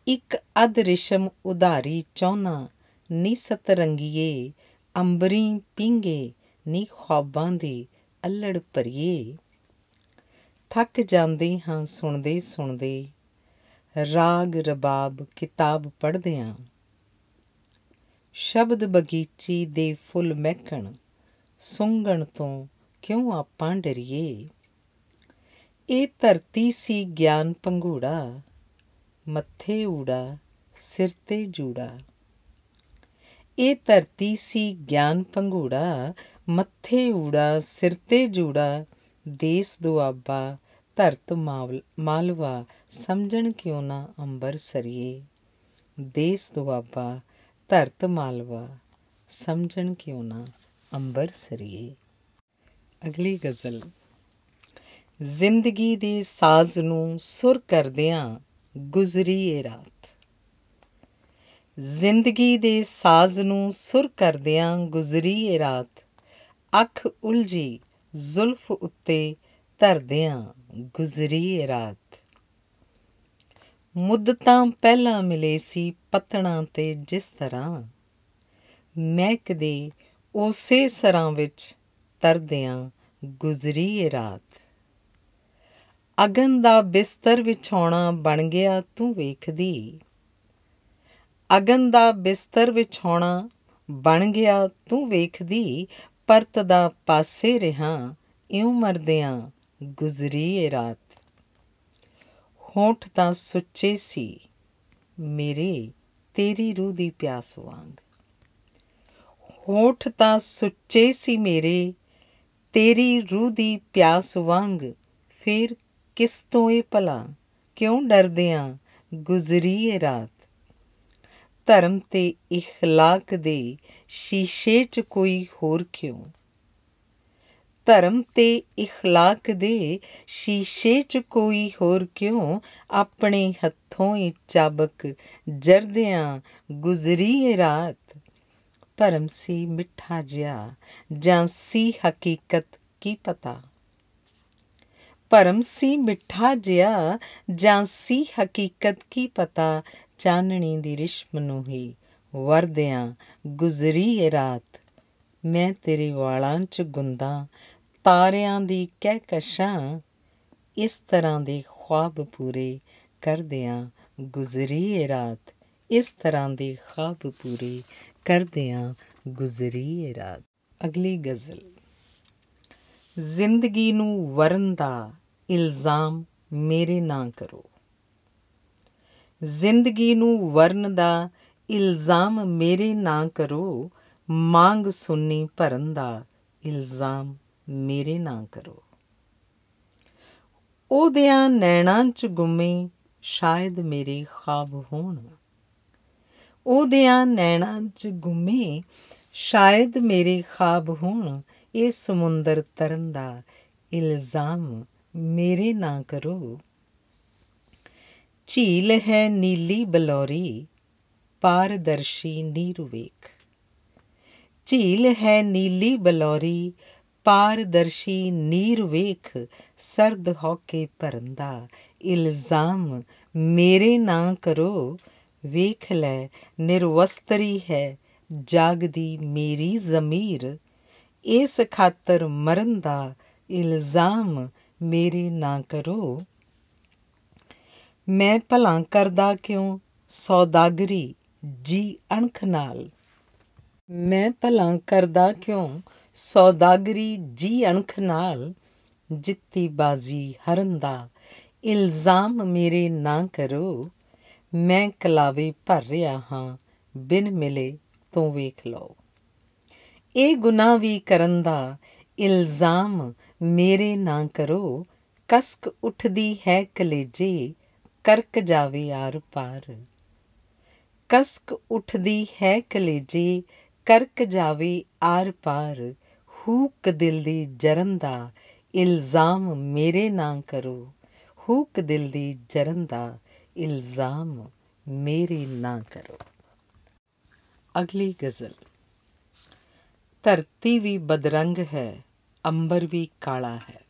ਇੱਕ ਅਦ੍ਰਿਸ਼ਮ ਉਧਾਰੀ ਚਾਹਨਾ ਨੀ ਸਤਰੰਗੀਏ ਅੰਬਰੀ ਪਿੰਗੇ ਨੀ ਖੁਆਬਾਂ ਦੀ ਅਲੜ ਭਰੀਏ ਥੱਕ ਜਾਂਦੇ ਹਾਂ ਸੁਣਦੇ ਸੁਣਦੇ ਰਾਗ ਰਬਾਬ ਕਿਤਾਬ ਪੜ੍ਹਦਿਆਂ ਸ਼ਬਦ ਬਗੀਚੀ ਦੇ ਫੁੱਲ ਮਹਿਕਣ ਸੁੰਗਣ ਤੋਂ ਕਿਉਂ ਆਪਾਂ ਡਰੀਏ ਇਹ ਧਰਤੀ ਸੀ ਗਿਆਨ ਪੰਘੂੜਾ ਮੱਥੇ ਊੜਾ ਸਿਰ ਤੇ ਜੂੜਾ ਇਹ ਧਰਤੀ ਸੀ ਗਿਆਨ ਪੰਘੂੜਾ ਮੱਥੇ ਊੜਾ ਸਿਰ ਤੇ ਜੂੜਾ ਦੇਸ ਦੁਆਬਾ ਧਰਤ ਮਾਲਵਾ ਸਮਝਣ ਕਿਉ ਨਾ ਅੰਬਰ ਸਰੀਏ ਦੇਸ ਦੁਆਬਾ ਧਰਤ ਮਾਲਵਾ ਸਮਝਣ ਕਿਉ ਨਾ ਅੰਬਰ ਸਰੀਏ ਅਗਲੀ ਗਜ਼ਲ ਜ਼ਿੰਦਗੀ ਦੇ ਸਾਜ਼ ਨੂੰ ਸੁਰ ਕਰਦਿਆਂ ਗੁਜ਼ਰੀ ਏ ਰਾਤ ਜ਼ਿੰਦਗੀ ਦੇ ਸਾਜ਼ ਨੂੰ ਸੁਰ ਕਰਦਿਆਂ ਗੁਜ਼ਰੀ ਏ ਰਾਤ ਅੱਖ ਉਲਝੀ ਜ਼ੁਲਫ ਉੱਤੇ ਧਰਦਿਆਂ ਗੁਜ਼ਰੀ ਰਾਤ ਮੁੱਦਤਾਂ ਪਹਿਲਾਂ ਮਿਲੇ ਸੀ ਪਤਣਾ ਤੇ ਜਿਸ ਤਰ੍ਹਾਂ ਦੇ ਉਸੇ ਸਰਾਂ ਵਿੱਚ ਤਰਦਿਆਂ ਗੁਜ਼ਰੀ ਰਾਤ ਅਗਨ ਦਾ ਬਿਸਤਰ ਵਿਛਾਉਣਾ ਬਣ ਗਿਆ ਤੂੰ ਵੇਖਦੀ ਅਗਨ ਦਾ ਬਿਸਤਰ ਵਿਛਾਉਣਾ ਬਣ ਗਿਆ ਤੂੰ ਵੇਖਦੀ ਪਰਤ ਦਾ ਪਾਸੇ ਰਹਾ ਇਉਂ ਮਰਦਿਆਂ ਗੁਜ਼ਰੀ ਏ ਰਾਤ ਹੋਂਠ ਤਾਂ ਸੁੱਚੇ ਸੀ ਮੇਰੇ ਤੇਰੀ ਰੂਹ ਦੀ ਪਿਆਸ ਵਾਂਗ ਹੋਂਠ ਤਾਂ ਸੁੱਚੇ ਸੀ ਮੇਰੇ ਤੇਰੀ ਰੂਹ ਦੀ ਪਿਆਸ ਵਾਂਗ ਫੇਰ ਕਿਸ ਤੋਂ ਇਹ ਭਲਾ ਕਿਉਂ ਡਰਦਿਆਂ ਗੁਜ਼ਰੀ ਏ ਰਾਤ ਧਰਮ ਤੇ اخلاق ਦੇ ਸ਼ੀਸ਼ੇ 'ਚ ਕੋਈ ਹੋਰ ਕਿਉਂ ਧਰਮ ਤੇ اخلاق ਦੇ ਸ਼ੀਸ਼ੇ 'ਚ ਕੋਈ ਹੋਰ ਕਿਉਂ ਆਪਣੇ ਹੱਥੋਂ ਹੀ ਚਾਬਕ ਜਰਦਿਆਂ ਗੁਜ਼ਰੀ ਇਹ ਰਾਤ ਪਰਮ ਸੀ ਮਿੱਠਾ ਜਿਆ ਜਾਂ ਸੀ ਹਕੀਕਤ ਕੀ ਪਤਾ ਪਰਮ ਸੀ ਮਿੱਠਾ ਜਿਆ ਜਾਂ ਸੀ ਹਕੀਕਤ ਕੀ ਪਤਾ ਚਾਨਣੀ ਦੀ ਰਿਸ਼ਮ ਨੂੰ ਹੀ ਵਰਦਿਆਂ ਗੁਜ਼ਰੀ ਰਾਤ ਮੈਂ ਤੇਰੇ ਵਾਲਾਂ 'ਚ ਗੁੰਦਾ ਤਾਰਿਆਂ ਦੀ ਕਹਿਕਸ਼ਾਂ ਇਸ ਤਰ੍ਹਾਂ ਦੇ ਖੁਆਬ ਪੂਰੇ ਕਰਦਿਆਂ ਗੁਜ਼ਰੀ ਰਾਤ ਇਸ ਤਰ੍ਹਾਂ ਦੇ ਖੁਆਬ ਪੂਰੇ ਕਰਦਿਆਂ ਗੁਜ਼ਰੀ ਰਾਤ ਅਗਲੀ ਗਜ਼ਲ ਜ਼ਿੰਦਗੀ ਨੂੰ ਵਰਨ ਦਾ ਇਲਜ਼ਾਮ ਮੇਰੇ ਨਾ ਕਰੋ ਜ਼ਿੰਦਗੀ ਨੂੰ ਵਰਨ ਦਾ ਇਲਜ਼ਾਮ ਮੇਰੇ ਨਾ ਕਰੋ ਮੰਗ ਸੁਣਨੀ ਭਰਨ ਦਾ ਇਲਜ਼ਾਮ ਮੇਰੇ ਨਾ ਕਰੋ ਉਹਦਿਆਂ ਨੈਣਾਂ 'ਚ ਗੁੰਮੇ ਸ਼ਾਇਦ ਮੇਰੇ ਖਾਬ ਹੋਣ ਉਹਦਿਆਂ ਨੈਣਾਂ 'ਚ ਗੁੰਮੇ ਸ਼ਾਇਦ ਮੇਰੇ ਖਾਬ ਹੋਣ ਇਹ ਸਮੁੰਦਰ ਤਰਨ ਦਾ ਇਲਜ਼ਾਮ ਮੇਰੇ ਨਾ ਕਰੋ ਝੀਲ ਹੈ ਨੀਲੀ ਬਲੌਰੀ ਪਾਰਦਰਸ਼ੀ ਨੀਰੂ ਵੇਖ ਝੀਲ ਹੈ ਨੀਲੀ ਬਲੌਰੀ ਪਾਰਦਰਸ਼ੀ ਨੀਰ ਵੇਖ ਸਰਦ ਹੋ ਕੇ ਭਰੰਦਾ ਇਲਜ਼ਾਮ ਮੇਰੇ ਨਾ ਕਰੋ ਵੇਖ ਲੈ ਨਿਰਵਸਤਰੀ ਹੈ ਜਾਗਦੀ ਮੇਰੀ ਜ਼ਮੀਰ ਇਸ ਖਾਤਰ ਮਰਨ ਦਾ ਇਲਜ਼ਾਮ ਮੇਰੇ ਨਾ ਕਰੋ ਮੈਂ ਭਲਾ ਕਰਦਾ ਕਿਉਂ ਸੌਦਾਗਰੀ ਜੀ ਅਣਖ ਨਾਲ ਮੈਂ ਭਲਾ ਕਰਦਾ ਕਿਉਂ ਸੌਦਾਗਰੀ ਜੀ ਅਣਖ ਨਾਲ ਜਿੱਤੀ ਬਾਜ਼ੀ ਹਰਨ ਦਾ ਇਲਜ਼ਾਮ ਮੇਰੇ ਨਾ ਕਰੋ ਮੈਂ ਕਲਾਵੇ ਭਰ ਰਿਹਾ ਹਾਂ ਬਿਨ ਮਿਲੇ ਤੂੰ ਵੇਖ ਲਓ ਇਹ ਗੁਨਾਹ ਵੀ ਕਰਨ ਦਾ ਇਲਜ਼ਾਮ ਮੇਰੇ ਨਾ ਕਰੋ ਕਸਕ ਉੱਠਦੀ ਹੈ ਕਲੇਜੇ ਕਰਕ ਜਾਵੇ ਆਰ ਪਾਰ ਕਸਕ ਉਠਦੀ ਹੈ ਕਲੇਜੀ ਕਰਕ ਜਾਵੇ ਆਰ ਪਾਰ ਹੂਕ ਦਿਲ ਦੀ ਜਰਨ ਦਾ ਇਲਜ਼ਾਮ ਮੇਰੇ ਨਾ ਕਰੋ ਹੂਕ ਦਿਲ ਦੀ ਜਰਨ ਦਾ ਇਲਜ਼ਾਮ ਮੇਰੇ ਨਾ ਕਰੋ ਅਗਲੀ ਗਜ਼ਲ ਧਰਤੀ ਵੀ ਬਦਰੰਗ ਹੈ ਅੰਬਰ ਵੀ ਕਾਲਾ ਹੈ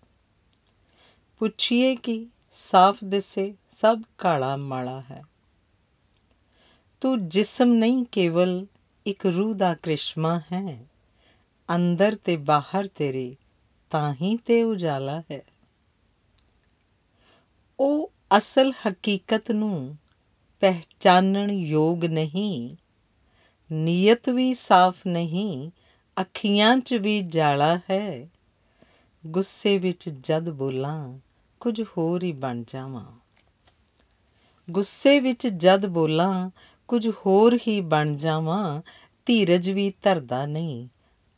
ਪੁੱਛੀਏ ਕਿ ਸਾਫ਼ ਦਿਸੇ ਸਭ ਕਾਲਾ ਮਾਲਾ ਹੈ ਤੂੰ ਜਿਸਮ ਨਹੀਂ ਕੇਵਲ ਇੱਕ ਰੂਹ ਦਾ ਕ੍ਰਿਸ਼ਮਾ ਹੈ ਅੰਦਰ ਤੇ ਬਾਹਰ ਤੇਰੇ ਤਾਂ ਹੀ ਤੇ ਉਜਾਲਾ ਹੈ ਉਹ ਅਸਲ ਹਕੀਕਤ ਨੂੰ ਪਹਿਚਾਨਣ ਯੋਗ ਨਹੀਂ ਨੀਅਤ ਵੀ ਸਾਫ਼ ਨਹੀਂ ਅੱਖੀਆਂ 'ਚ ਵੀ ਜਾਲਾ ਹੈ ਗੁੱਸੇ ਵਿੱਚ ਜਦ ਬੋਲਾਂ ਕੁਝ ਹੋਰ ਹੀ ਬਣ ਜਾਵਾਂ ਗੁੱਸੇ ਵਿੱਚ ਜਦ ਬੋਲਾਂ ਕੁਝ ਹੋਰ ਹੀ ਬਣ ਜਾਵਾਂ ਧੀਰਜ ਵੀ ਧਰਦਾ ਨਹੀਂ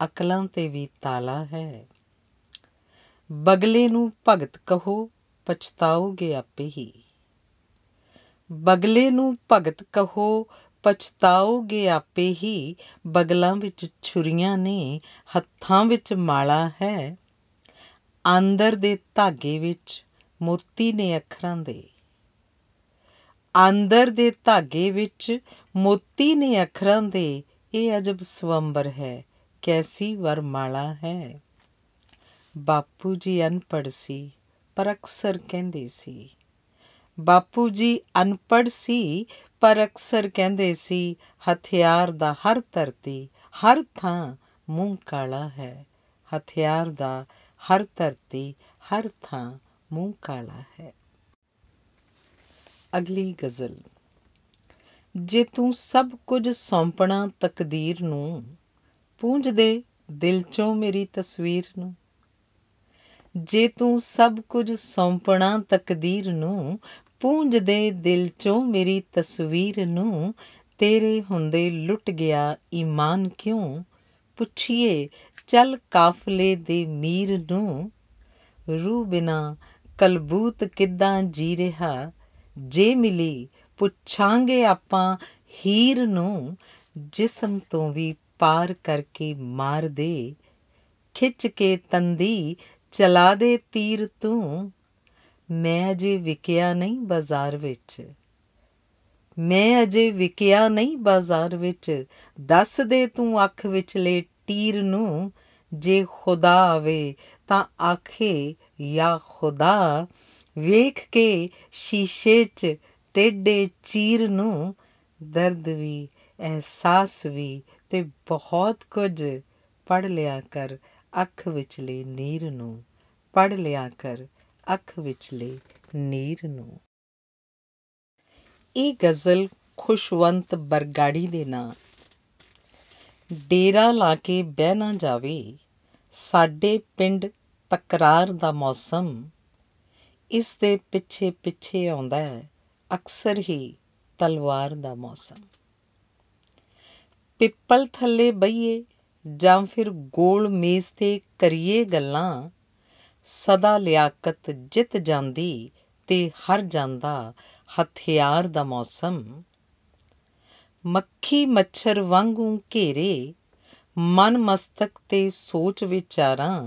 ਅਕਲਾਂ ਤੇ ਵੀ ਤਾਲਾ ਹੈ ਬਗਲੇ ਨੂੰ ਭਗਤ ਕਹੋ ਪਛਤਾਓਗੇ ਆਪੇ ਹੀ ਬਗਲੇ ਨੂੰ ਭਗਤ ਕਹੋ ਪਛਤਾਓਗੇ ਆਪੇ ਹੀ ਬਗਲਾਂ ਵਿੱਚ ਛੁਰੀਆਂ ਨੇ ਹੱਥਾਂ ਵਿੱਚ ਮਾਲਾ ਹੈ ਅੰਦਰ ਦੇ ਧਾਗੇ ਵਿੱਚ ਮੋਤੀ ਨੇ ਅੱਖਰਾਂ ਦੇ ਅੰਦਰ ਦੇ ਧਾਗੇ ਵਿੱਚ ਮੋਤੀ ਨੇ ਅੱਖਰਾਂ ਦੇ ਇਹ ਅਜਬ ਸਵੰਬਰ ਹੈ ਕੈਸੀ ਵਰਮਾਲਾ ਹੈ ਬਾਪੂ ਜੀ ਅਨਪੜ੍ਹ ਸੀ ਪਰ ਅਕਸਰ ਕਹਿੰਦੇ ਸੀ ਬਾਪੂ ਜੀ ਅਨਪੜ੍ਹ ਸੀ ਪਰ ਅਕਸਰ ਕਹਿੰਦੇ ਸੀ ਹਥਿਆਰ ਦਾ ਹਰ ਧਰਤੀ ਹਰ ਥਾਂ ਮੂੰਹ ਕਾਲਾ ਹੈ ਹਥਿਆਰ ਦਾ ਹਰ ਧਰਤੀ ਹਰ ਥਾਂ ਮੂੰਹ ਕਾਲਾ ਹੈ ਅਗਲੀ ਗਜ਼ਲ ਜੇ ਤੂੰ ਸਭ ਕੁਝ ਸੌਂਪਣਾ ਤਕਦੀਰ ਨੂੰ ਪੂੰਝ ਦੇ ਦਿਲ ਚੋਂ ਮੇਰੀ ਤਸਵੀਰ ਨੂੰ ਜੇ ਤੂੰ ਸਭ ਕੁਝ ਸੌਂਪਣਾ ਤਕਦੀਰ ਨੂੰ ਪੂੰਝ ਦੇ ਦਿਲ ਚੋਂ ਮੇਰੀ ਤਸਵੀਰ ਨੂੰ ਤੇਰੇ ਹੁੰਦੇ ਲੁੱਟ ਗਿਆ ਈਮਾਨ ਕਿਉਂ ਪੁੱਛੀਏ ਚੱਲ ਕਾਫਲੇ ਦੇ ਮੀਰ ਨੂੰ ਰੂਹ ਬਿਨਾ ਕਲਬੂਤ ਕਿਦਾਂ ਜੀ ਰਿਹਾ ਜੇ ਮਿਲੀ ਪੁੱਛਾਂਗੇ ਆਪਾਂ ਹੀਰ ਨੂੰ ਜਿਸਮ ਤੋਂ ਵੀ ਪਾਰ ਕਰਕੇ ਮਾਰ ਦੇ ਖਿੱਚ ਕੇ ਤੰਦੀ ਚਲਾ ਦੇ ਤੀਰ ਤੂੰ ਮੈਂ ਅਜੇ ਵਿਕਿਆ ਨਹੀਂ ਬਾਜ਼ਾਰ ਵਿੱਚ ਮੈਂ ਅਜੇ ਵਿਕਿਆ ਨਹੀਂ ਬਾਜ਼ਾਰ ਵਿੱਚ ਦੱਸ ਦੇ ਤੂੰ ਅੱਖ ਲੈ ਤੀਰ ਨੂੰ ਜੇ ਖੁਦਾ ਆਵੇ ਤਾਂ ਆਖੇ ਯਾ ਖੁਦਾ ਵੇਖ ਕੇ ਸ਼ੀਸ਼ੇ 'ਚ ਟੇਡੇ ਚੀਰ ਨੂੰ ਦਰਦ ਵੀ ਅਹਿਸਾਸ ਵੀ ਤੇ ਬਹੁਤ ਕੁਝ ਪੜ ਲਿਆ ਕਰ ਅੱਖ ਵਿਚਲੇ ਨੀਰ ਨੂੰ ਪੜ ਲਿਆ ਕਰ ਅੱਖ ਵਿਚਲੇ ਨੀਰ ਨੂੰ ਇਹ ਗਜ਼ਲ ਖੁਸ਼ਵੰਤ ਬਰਗਾੜੀ ਦੇ ਨਾਂ ਡੇਰਾ ਲਾ ਕੇ ਬਹਿ ਨਾ ਜਾਵੇ ਸਾਡੇ ਪਿੰਡ ਤਕਰਾਰ ਦਾ ਮੌਸਮ ਇਸ ਦੇ ਪਿੱਛੇ ਪਿੱਛੇ ਆਉਂਦਾ ਹੈ ਅਕਸਰ ਹੀ ਤਲਵਾਰ ਦਾ ਮੌਸਮ ਪਿੱਪਲ ਥੱਲੇ ਬਈਏ ਜਾਂ ਫਿਰ ਗੋਲ ਮੇਜ਼ ਤੇ ਕਰੀਏ ਗੱਲਾਂ ਸਦਾ ਲਿਆਕਤ ਜਿੱਤ ਜਾਂਦੀ ਤੇ ਹਰ ਜਾਂਦਾ ਹਥਿਆਰ ਦਾ ਮੌਸਮ ਮੱਖੀ ਮੱਛਰ ਵਾਂਗੂ ਘੇਰੇ ਮਨ ਮਸਤਕ ਤੇ ਸੋਚ ਵਿਚਾਰਾਂ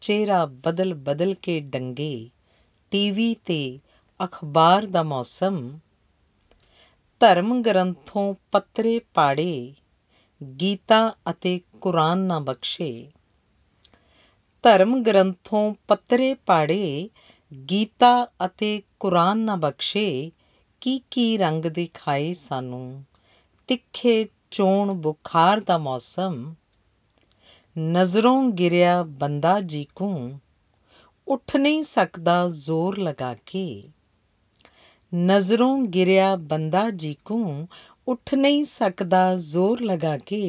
ਚਿਹਰਾ ਬਦਲ ਬਦਲ ਕੇ ਡੰਗੇ ਟੀਵੀ ਤੇ ਅਖਬਾਰ ਦਾ ਮੌਸਮ ਧਰਮ ਗ੍ਰੰਥੋਂ ਪੱਤਰੇ ਪਾੜੇ ਗੀਤਾ ਅਤੇ ਕੁਰਾਨ ਨਾ ਬਖਸ਼ੇ ਧਰਮ ਗ੍ਰੰਥੋਂ ਪੱਤਰੇ ਪਾੜੇ ਗੀਤਾ ਅਤੇ ਕੁਰਾਨ ਨਾ ਬਖਸ਼ੇ ਕੀ ਕੀ ਰੰਗ ਦਿਖਾਏ ਸਾਨੂੰ ਤਿੱਖੇ ਚੋਣ ਬੁਖਾਰ ਦਾ ਮੌਸਮ ਨਜ਼ਰੋਂ ਗਿਰਿਆ ਬੰਦਾ ਜੀਕੂ ਉੱਠ ਨਹੀਂ ਸਕਦਾ ਜ਼ੋਰ ਲਗਾ ਕੇ ਨਜ਼ਰੋਂ ਗਿਰਿਆ ਬੰਦਾ ਜੀਕੂ ਉੱਠ ਨਹੀਂ ਸਕਦਾ ਜ਼ੋਰ ਲਗਾ ਕੇ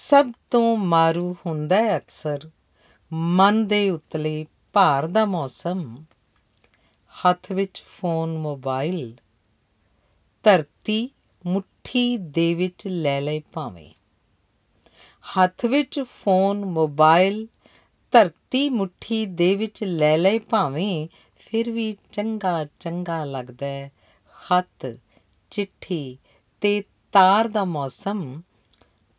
ਸਭ ਤੋਂ ਮਾਰੂ ਹੁੰਦਾ ਹੈ ਅਕਸਰ ਮਨ ਦੇ ਉਤਲੇ ਭਾਰ ਦਾ ਮੌਸਮ ਹੱਥ ਵਿੱਚ ਫੋਨ ਮੋਬਾਈਲ ਧਰਤੀ ਮੁੱਠੀ ਦੇ ਵਿੱਚ ਲੈ ਲੈ ਭਾਵੇਂ ਹੱਥ ਵਿੱਚ ਫੋਨ ਮੋਬਾਈਲ ਧਰਤੀ ਮੁਠੀ ਦੇ ਵਿੱਚ ਲੈ ਲੈ ਭਾਵੇਂ ਫਿਰ ਵੀ ਚੰਗਾ ਚੰਗਾ ਲੱਗਦਾ ਹੈ ਖਤ ਚਿੱਠੀ ਤੇ ਤਾਰ ਦਾ ਮੌਸਮ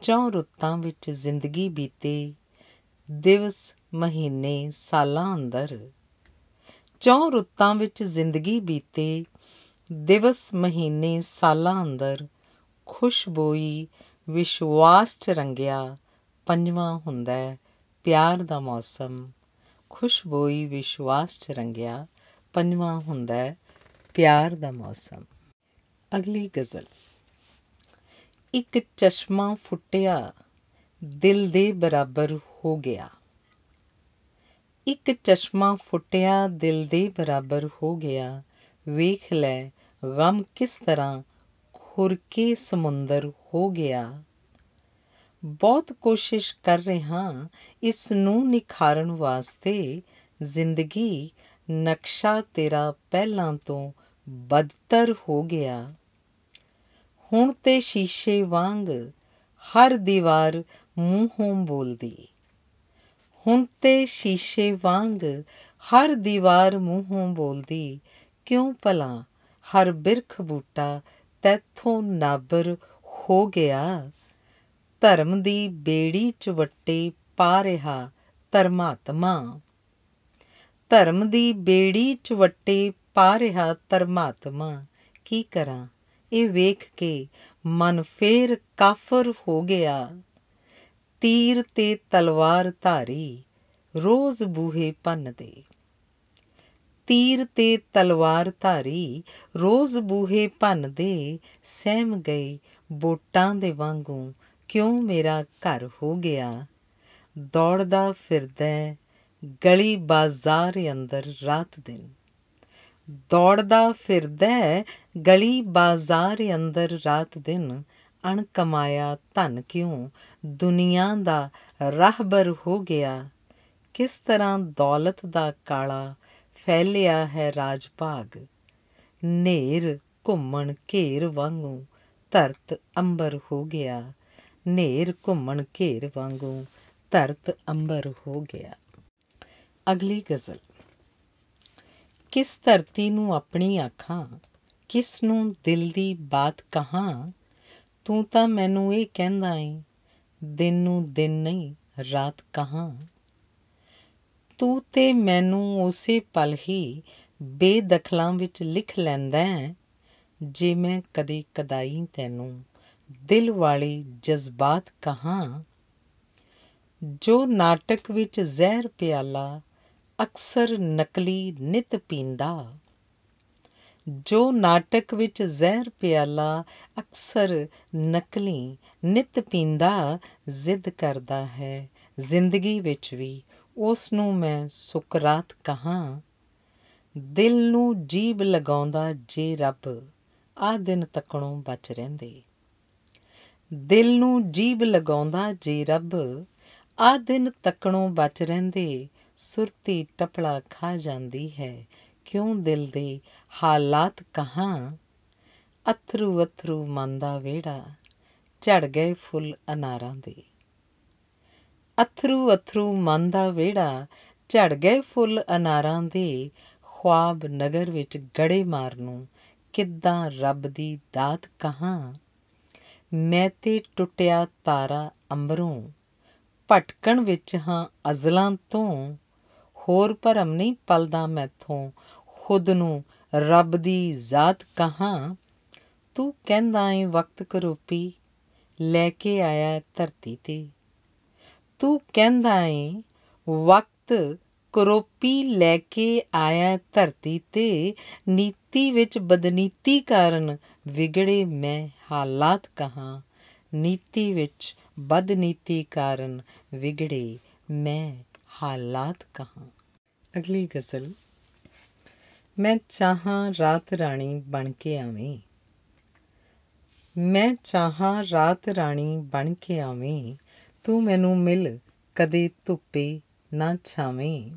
ਚੌ ਰੁੱਤਾਂ ਵਿੱਚ ਜ਼ਿੰਦਗੀ ਬੀਤੇ ਦਿਵਸ ਮਹੀਨੇ ਸਾਲਾਂ ਅੰਦਰ ਚੌ ਰੁੱਤਾਂ ਵਿੱਚ ਜ਼ਿੰਦਗੀ ਬੀਤੇ ਦਿਵਸ ਮਹੀਨੇ ਸਾਲਾਂ ਅੰਦਰ ਖੁਸ਼ਬੋਈ ਵਿਸ਼ਵਾਸ 'ਚ ਰੰਗਿਆ ਪੰਜਵਾਂ ਹੁੰਦਾ ਹੈ ਪਿਆਰ ਦਾ ਮੌਸਮ ਖੁਸ਼ਬੋਈ ਵਿਸ਼ਵਾਸ 'ਚ ਰੰਗਿਆ ਪੰਜਵਾਂ ਹੁੰਦਾ ਹੈ ਪਿਆਰ ਦਾ ਮੌਸਮ ਅਗਲੀ ਗਜ਼ਲ ਇੱਕ ਚਸ਼ਮਾ ਫੁੱਟਿਆ ਦਿਲ ਦੇ ਬਰਾਬਰ ਹੋ ਗਿਆ ਇੱਕ ਚਸ਼ਮਾ ਫੁੱਟਿਆ ਦਿਲ ਦੇ ਬਰਾਬਰ ਹੋ ਗਿਆ ਵੇਖ ਲੈ ਗਮ ਕਿਸ ਤਰ੍ਹਾਂ ਹੁਰਕੇ ਸਮੁੰਦਰ ਹੋ ਗਿਆ ਬਹੁਤ ਕੋਸ਼ਿਸ਼ ਕਰ ਰਿਹਾ ਇਸ ਨੂੰ ਨਿਖਾਰਨ ਵਾਸਤੇ ਜ਼ਿੰਦਗੀ ਨਕਸ਼ਾ ਤੇਰਾ ਪਹਿਲਾਂ ਤੋਂ ਬਦਤਰ ਹੋ ਗਿਆ ਹੁਣ ਤੇ ਸ਼ੀਸ਼ੇ ਵਾਂਗ ਹਰ ਦੀਵਾਰ ਮੂੰਹੋਂ ਬੋਲਦੀ ਹੁਣ ਤੇ ਸ਼ੀਸ਼ੇ ਵਾਂਗ ਹਰ ਦੀਵਾਰ ਮੂੰਹੋਂ ਬੋਲਦੀ ਕਿਉਂ ਭਲਾ ਹਰ ਬਿਰਖ ਬੂਟਾ ਤੈਥੋਂ ਨਾਬਰ ਹੋ ਗਿਆ ਧਰਮ ਦੀ ਬੇੜੀ ਚਵੱਟੇ ਪਾ ਰਿਹਾ ਧਰਮਾਤਮਾ ਧਰਮ ਦੀ ਬੇੜੀ ਚਵੱਟੇ ਪਾ ਰਿਹਾ ਧਰਮਾਤਮਾ ਕੀ ਕਰਾਂ ਇਹ ਵੇਖ ਕੇ ਮਨ ਫੇਰ ਕਾਫਰ ਹੋ ਗਿਆ ਤੀਰ ਤੇ ਤਲਵਾਰ ਧਾਰੀ ਰੋਜ਼ ਬੂਹੇ ਪੰਨ ਦੇ ਤੀਰ ਤੇ ਤਲਵਾਰ ਧਾਰੀ ਰੋਜ਼ ਬੂਹੇ ਭੰਨਦੇ ਸਹਿਮ ਗਈ ਬੋਟਾਂ ਦੇ ਵਾਂਗੂ ਕਿਉਂ ਮੇਰਾ ਘਰ ਹੋ ਗਿਆ ਦੌੜਦਾ ਫਿਰਦਾ ਗਲੀ ਬਾਜ਼ਾਰ ਅੰਦਰ ਰਾਤ ਦਿਨ ਦੌੜਦਾ ਫਿਰਦਾ ਗਲੀ ਬਾਜ਼ਾਰ ਅੰਦਰ ਰਾਤ ਦਿਨ ਅਣ ਕਮਾਇਆ ਧਨ ਕਿਉਂ ਦੁਨੀਆ ਦਾ ਰਹਿਬਰ ਹੋ ਗਿਆ ਕਿਸ ਤਰ੍ਹਾਂ ਦੌਲਤ ਦਾ ਕਾਲਾ ਫੈਲਿਆ ਹੈ ਰਾਜ ਭਾਗ ਨੇਰ ਘੁੰਮਣ ਘੇਰ ਵਾਂਗੂ ਧਰਤ ਅੰਬਰ ਹੋ ਗਿਆ ਨੇਰ ਘੁੰਮਣ ਘੇਰ ਵਾਂਗੂ ਧਰਤ ਅੰਬਰ ਹੋ ਗਿਆ ਅਗਲੀ ਗਜ਼ਲ ਕਿਸ ਧਰਤੀ ਨੂੰ ਆਪਣੀ ਅੱਖਾਂ ਕਿਸ ਨੂੰ ਦਿਲ ਦੀ ਬਾਤ ਕਹਾਂ ਤੂੰ ਤਾਂ ਮੈਨੂੰ ਇਹ ਕਹਿੰਦਾ ਏ ਦਿਨ ਨੂੰ ਦਿਨ ਨਹੀਂ ਰਾਤ ਕਹਾਂ ਤੂੰ ਤੇ ਮੈਨੂੰ ਉਸੇ ਪਲ ਹੀ ਬੇਦਖਲਾਂ ਵਿੱਚ ਲਿਖ ਲੈਂਦਾ ਜੇ ਮੈਂ ਕਦੇ ਕਦਾਈ ਤੈਨੂੰ ਦਿਲ ਵਾਲੇ ਜਜ਼ਬਾਤ ਕਹਾ ਜੋ ਨਾਟਕ ਵਿੱਚ ਜ਼ਹਿਰ ਪਿਆਲਾ ਅਕਸਰ ਨਕਲੀ ਨਿਤ ਪੀਂਦਾ ਜੋ ਨਾਟਕ ਵਿੱਚ ਜ਼ਹਿਰ ਪਿਆਲਾ ਅਕਸਰ ਨਕਲੀ ਨਿਤ ਪੀਂਦਾ ਜ਼ਿੱਦ ਕਰਦਾ ਹੈ ਜ਼ਿੰਦਗੀ ਵਿੱਚ ਵੀ ਉਸ ਨੂੰ ਮੈਂ ਸੁਕਰਾਤ ਕਹਾ ਦਿਲ ਨੂੰ ਜੀਬ ਲਗਾਉਂਦਾ ਜੇ ਰੱਬ ਆ ਦਿਨ ਤੱਕਣੋਂ ਬਚ ਰਹਿੰਦੇ ਦਿਲ ਨੂੰ ਜੀਬ ਲਗਾਉਂਦਾ ਜੇ ਰੱਬ ਆ ਦਿਨ ਤੱਕਣੋਂ ਬਚ ਰਹਿੰਦੇ ਸੁਰਤੀ ਟਪਲਾ ਖਾ ਜਾਂਦੀ ਹੈ ਕਿਉਂ ਦਿਲ ਦੇ ਹਾਲਾਤ ਕਹਾ ਅਥਰੂ ਅਥਰੂ ਮੰਦਾ ਵੇੜਾ ਝੜ ਗਏ ਫੁੱਲ ਅਨਾਰਾਂ ਦੇ ਅਥਰੂ ਅਥਰੂ ਮਨ ਦਾ ਵਿਹੜਾ ਝੜ ਗਏ ਫੁੱਲ ਅਨਾਰਾਂ ਦੇ ਖੁਆਬ ਨਗਰ ਵਿੱਚ ਗੜੇ ਮਾਰ ਨੂੰ ਕਿੱਦਾਂ ਰੱਬ ਦੀ ਦਾਤ ਕਹਾਂ ਮੈਂ ਤੇ ਟੁੱਟਿਆ ਤਾਰਾ ਅੰਬਰੋਂ ਭਟਕਣ ਵਿੱਚ ਹਾਂ ਅਜ਼ਲਾਂ ਤੋਂ ਹੋਰ ਭਰਮ ਨਹੀਂ ਪਲਦਾ ਮੈਥੋਂ ਖੁਦ ਨੂੰ ਰੱਬ ਦੀ ਜ਼ਾਤ ਕਹਾਂ ਤੂੰ ਕਹਿੰਦਾ ਏ ਵਕਤ ਕਰੋਪੀ ਲੈ ਕੇ ਆਇਆ ਧਰਤੀ ਤੇ ਤੂੰ ਕਹਿੰਦਾ ਏ ਵਕਤ ਕਰੋਪੀ ਲੈ ਕੇ ਆਇਆ ਧਰਤੀ ਤੇ ਨੀਤੀ ਵਿੱਚ ਬਦਨੀਤੀ ਕਾਰਨ ਵਿਗੜੇ ਮੈਂ ਹਾਲਾਤ ਕਹਾ ਨੀਤੀ ਵਿੱਚ ਬਦਨੀਤੀ ਕਾਰਨ ਵਿਗੜੇ ਮੈਂ ਹਾਲਾਤ ਕਹਾ ਅਗਲੀ ਗਜ਼ਲ ਮੈਂ ਚਾਹਾਂ ਰਾਤ ਰਾਣੀ ਬਣ ਕੇ ਆਵੇਂ ਮੈਂ ਚਾਹਾਂ ਰਾਤ ਰਾਣੀ ਬਣ ਕੇ ਆਵੇਂ ਤੂੰ ਮੈਨੂੰ ਮਿਲ ਕਦੇ ਧੁੱਪੇ ਨਾ ਛਾਵੇਂ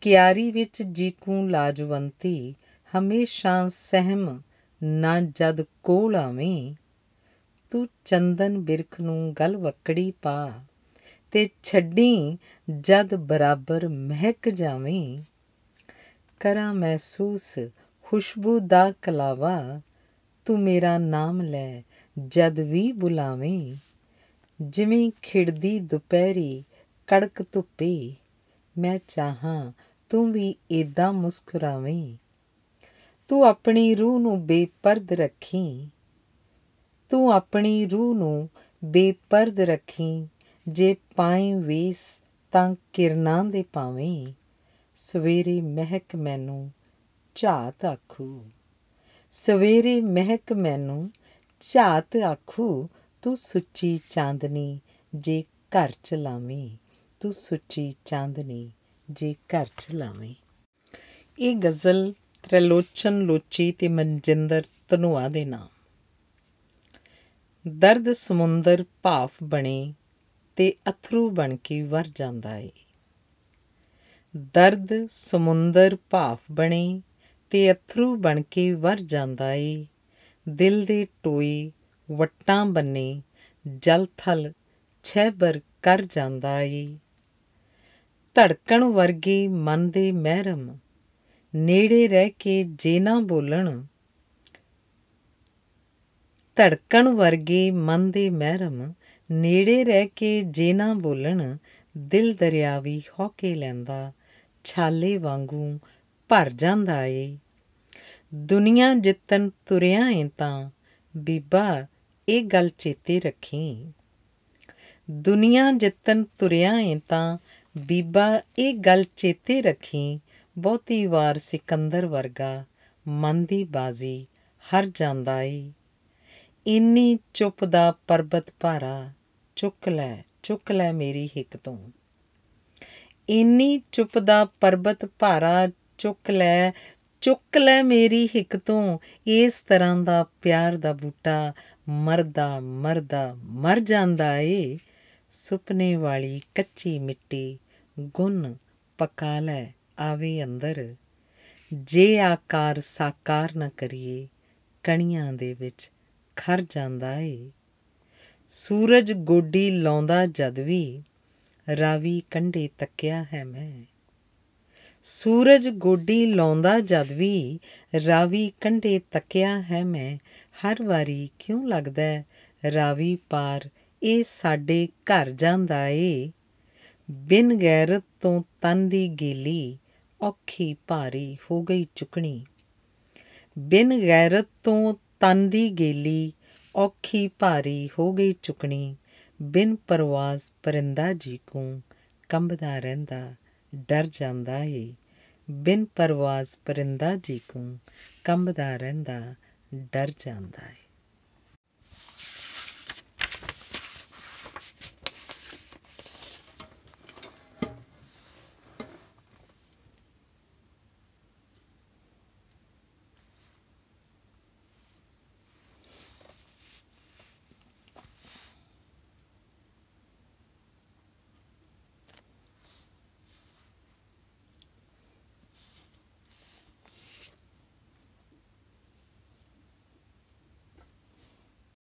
ਕਿਆਰੀ ਵਿੱਚ ਜੀਕੂ ਲਾਜਵੰਤੀ ਹਮੇਸ਼ਾ ਸਹਿਮ ਨਾ ਜਦ ਕੋਲ ਆਵੇਂ ਤੂੰ ਚੰਦਨ ਬਿਰਖ ਨੂੰ ਗਲ ਵਕੜੀ ਪਾ ਤੇ ਛੱਡੀ ਜਦ ਬਰਾਬਰ ਮਹਿਕ ਜਾਵੇਂ ਕਰਾਂ ਮਹਿਸੂਸ ਖੁਸ਼ਬੂ ਦਾ ਕਲਾਵਾ ਤੂੰ ਮੇਰਾ ਨਾਮ ਲੈ ਜਦ ਵੀ ਬੁਲਾਵੇਂ ਜਿਵੇਂ ਖਿੜਦੀ ਦੁਪਹਿਰੀ ਕੜਕ ਧੁੱਪੇ ਮੈਂ ਚਾਹਾਂ ਤੂੰ ਵੀ ਏਦਾਂ ਮੁਸਕਰਾਵੇਂ ਤੂੰ ਆਪਣੀ ਰੂਹ ਨੂੰ ਬੇਪਰਦ ਰੱਖੀ ਤੂੰ ਆਪਣੀ ਰੂਹ ਨੂੰ ਬੇਪਰਦ ਰੱਖੀ ਜੇ ਪਾਏ ਵੇਸ ਤਾਂ ਕਿਰਨਾਂ ਦੇ ਪਾਵੇਂ ਸਵੇਰੇ ਮਹਿਕ ਮੈਨੂੰ ਝਾਤ ਆਖੂ ਸਵੇਰੇ ਮਹਿਕ ਮੈਨੂੰ ਝਾਤ ਆਖੂ ਤੂੰ ਸੁੱਚੀ ਚਾਂਦਨੀ ਜੇ ਘਰ ਚ ਲਾਵੇਂ ਤੂੰ ਸੁੱਚੀ ਚਾਂਦਨੀ ਜੇ ਘਰ ਚ ਲਾਵੇਂ ਇਹ ਗਜ਼ਲ ਤ੍ਰਿਲੋਚਨ ਲੋਚੀ ਤੇ ਮਨਜਿੰਦਰ ਤਨੂਆ ਦੇ ਨਾਮ ਦਰਦ ਸਮੁੰਦਰ ਭਾਫ ਬਣੇ ਤੇ ਅਥਰੂ ਬਣ ਕੇ ਵਰ ਜਾਂਦਾ ਏ ਦਰਦ ਸਮੁੰਦਰ ਭਾਫ ਬਣੇ ਤੇ ਅਥਰੂ ਬਣ ਕੇ ਵਰ ਜਾਂਦਾ ਏ ਦਿਲ ਦੇ ਟੋਏ ਵਟਾਂ ਬੰਨੇ ਜਲ ਥਲ ਛੇਬਰ ਕਰ ਜਾਂਦਾ ਏ ਧੜਕਣ ਵਰਗੀ ਮਨ ਦੇ ਮਹਿਰਮ ਨੇੜੇ ਰਹਿ ਕੇ ਜੇ ਨਾ ਬੋਲਣ ਧੜਕਣ ਵਰਗੀ ਮਨ ਦੇ ਮਹਿਰਮ ਨੇੜੇ ਰਹਿ ਕੇ ਜੇ ਨਾ ਬੋਲਣ ਦਿਲ ਹੋ ਕੇ ਲੈਂਦਾ ਛਾਲੇ ਵਾਂਗੂ ਭਰ ਜਾਂਦਾ ਏ ਦੁਨੀਆ ਜਿੱਤਨ ਤੁਰਿਆ ਏ ਤਾਂ ਬੀਬਾ ਇਹ ਗੱਲ ਚੇਤੇ ਰੱਖੀ ਦੁਨੀਆ ਜਿੱਤਨ ਤੁਰਿਆ ਏ ਤਾਂ ਬੀਬਾ ਇਹ ਗੱਲ ਚੇਤੇ ਰੱਖੀ ਬਹੁਤੀ ਵਾਰ ਸਿਕੰਦਰ ਵਰਗਾ ਮਨ ਦੀ ਬਾਜ਼ੀ ਹਰ ਜਾਂਦਾ ਏ ਇੰਨੀ ਚੁੱਪ ਦਾ ਪਰਬਤ ਭਾਰਾ ਚੁੱਕ ਲੈ ਚੁੱਕ ਲੈ ਮੇਰੀ ਹਿੱਕ ਤੋਂ ਇੰਨੀ ਚੁੱਪ ਦਾ ਪਰਬਤ ਭਾਰਾ ਚੁੱਕ ਲੈ ਚੁੱਕ ਲੈ ਮੇਰੀ ਹਿੱਕ ਤੋਂ ਇਸ ਤਰ੍ਹਾਂ ਦਾ ਪਿਆਰ ਦਾ ਬੂਟਾ ਮਰਦਾ ਮਰਦਾ ਮਰ ਜਾਂਦਾ ਏ ਸੁਪਨੇ ਵਾਲੀ ਕੱਚੀ ਮਿੱਟੀ ਗੁਨ ਪਕਾ ਲੈ ਆਵੇ ਅੰਦਰ ਜੇ ਆਕਾਰ ਸਾਕਾਰ ਨ ਕਰੀਏ ਕਣੀਆਂ ਦੇ ਵਿੱਚ ਖਰ ਜਾਂਦਾ ਏ ਸੂਰਜ ਗੋਡੀ ਲਾਉਂਦਾ ਜਦ ਵੀ ਰਾਵੀ ਕੰਢੇ ਤੱਕਿਆ ਹੈ ਮੈਂ ਸੂਰਜ ਗੋਡੀ ਲਾਉਂਦਾ ਜਦ ਵੀ ਰਾਵੀ ਕੰਢੇ ਤੱਕਿਆ ਹੈ ਮੈਂ ਹਰ ਵਾਰੀ ਕਿਉਂ ਲੱਗਦਾ ਰਾਵੀ ਪਾਰ ਇਹ ਸਾਡੇ ਘਰ ਜਾਂਦਾ ਏ ਬਿਨ ਗੈਰਤ ਤੋਂ ਤਨ ਦੀ ਗੇਲੀ ਔਖੀ ਭਾਰੀ ਹੋ ਗਈ ਚੁਕਣੀ ਬਿਨ ਗੈਰਤ ਤੋਂ ਤਨ ਦੀ ਗੇਲੀ ਔਖੀ ਭਾਰੀ ਹੋ ਗਈ ਚੁਕਣੀ ਬਿਨ ਪਰਵਾਜ਼ ਪਰਿੰਦਾ ਜੀ ਕੋ ਕੰਬਦਾ ਰਹਿੰਦਾ ਡਰ ਜਾਂਦਾ ਏ ਬਿਨ ਪਰਵਾਜ਼ ਪਰਿੰਦਾ ਜੀ ਕੋ ਕੰਬਦਾ ਰਹਿੰਦਾ ਡਰ ਜਾਂਦਾ ਏ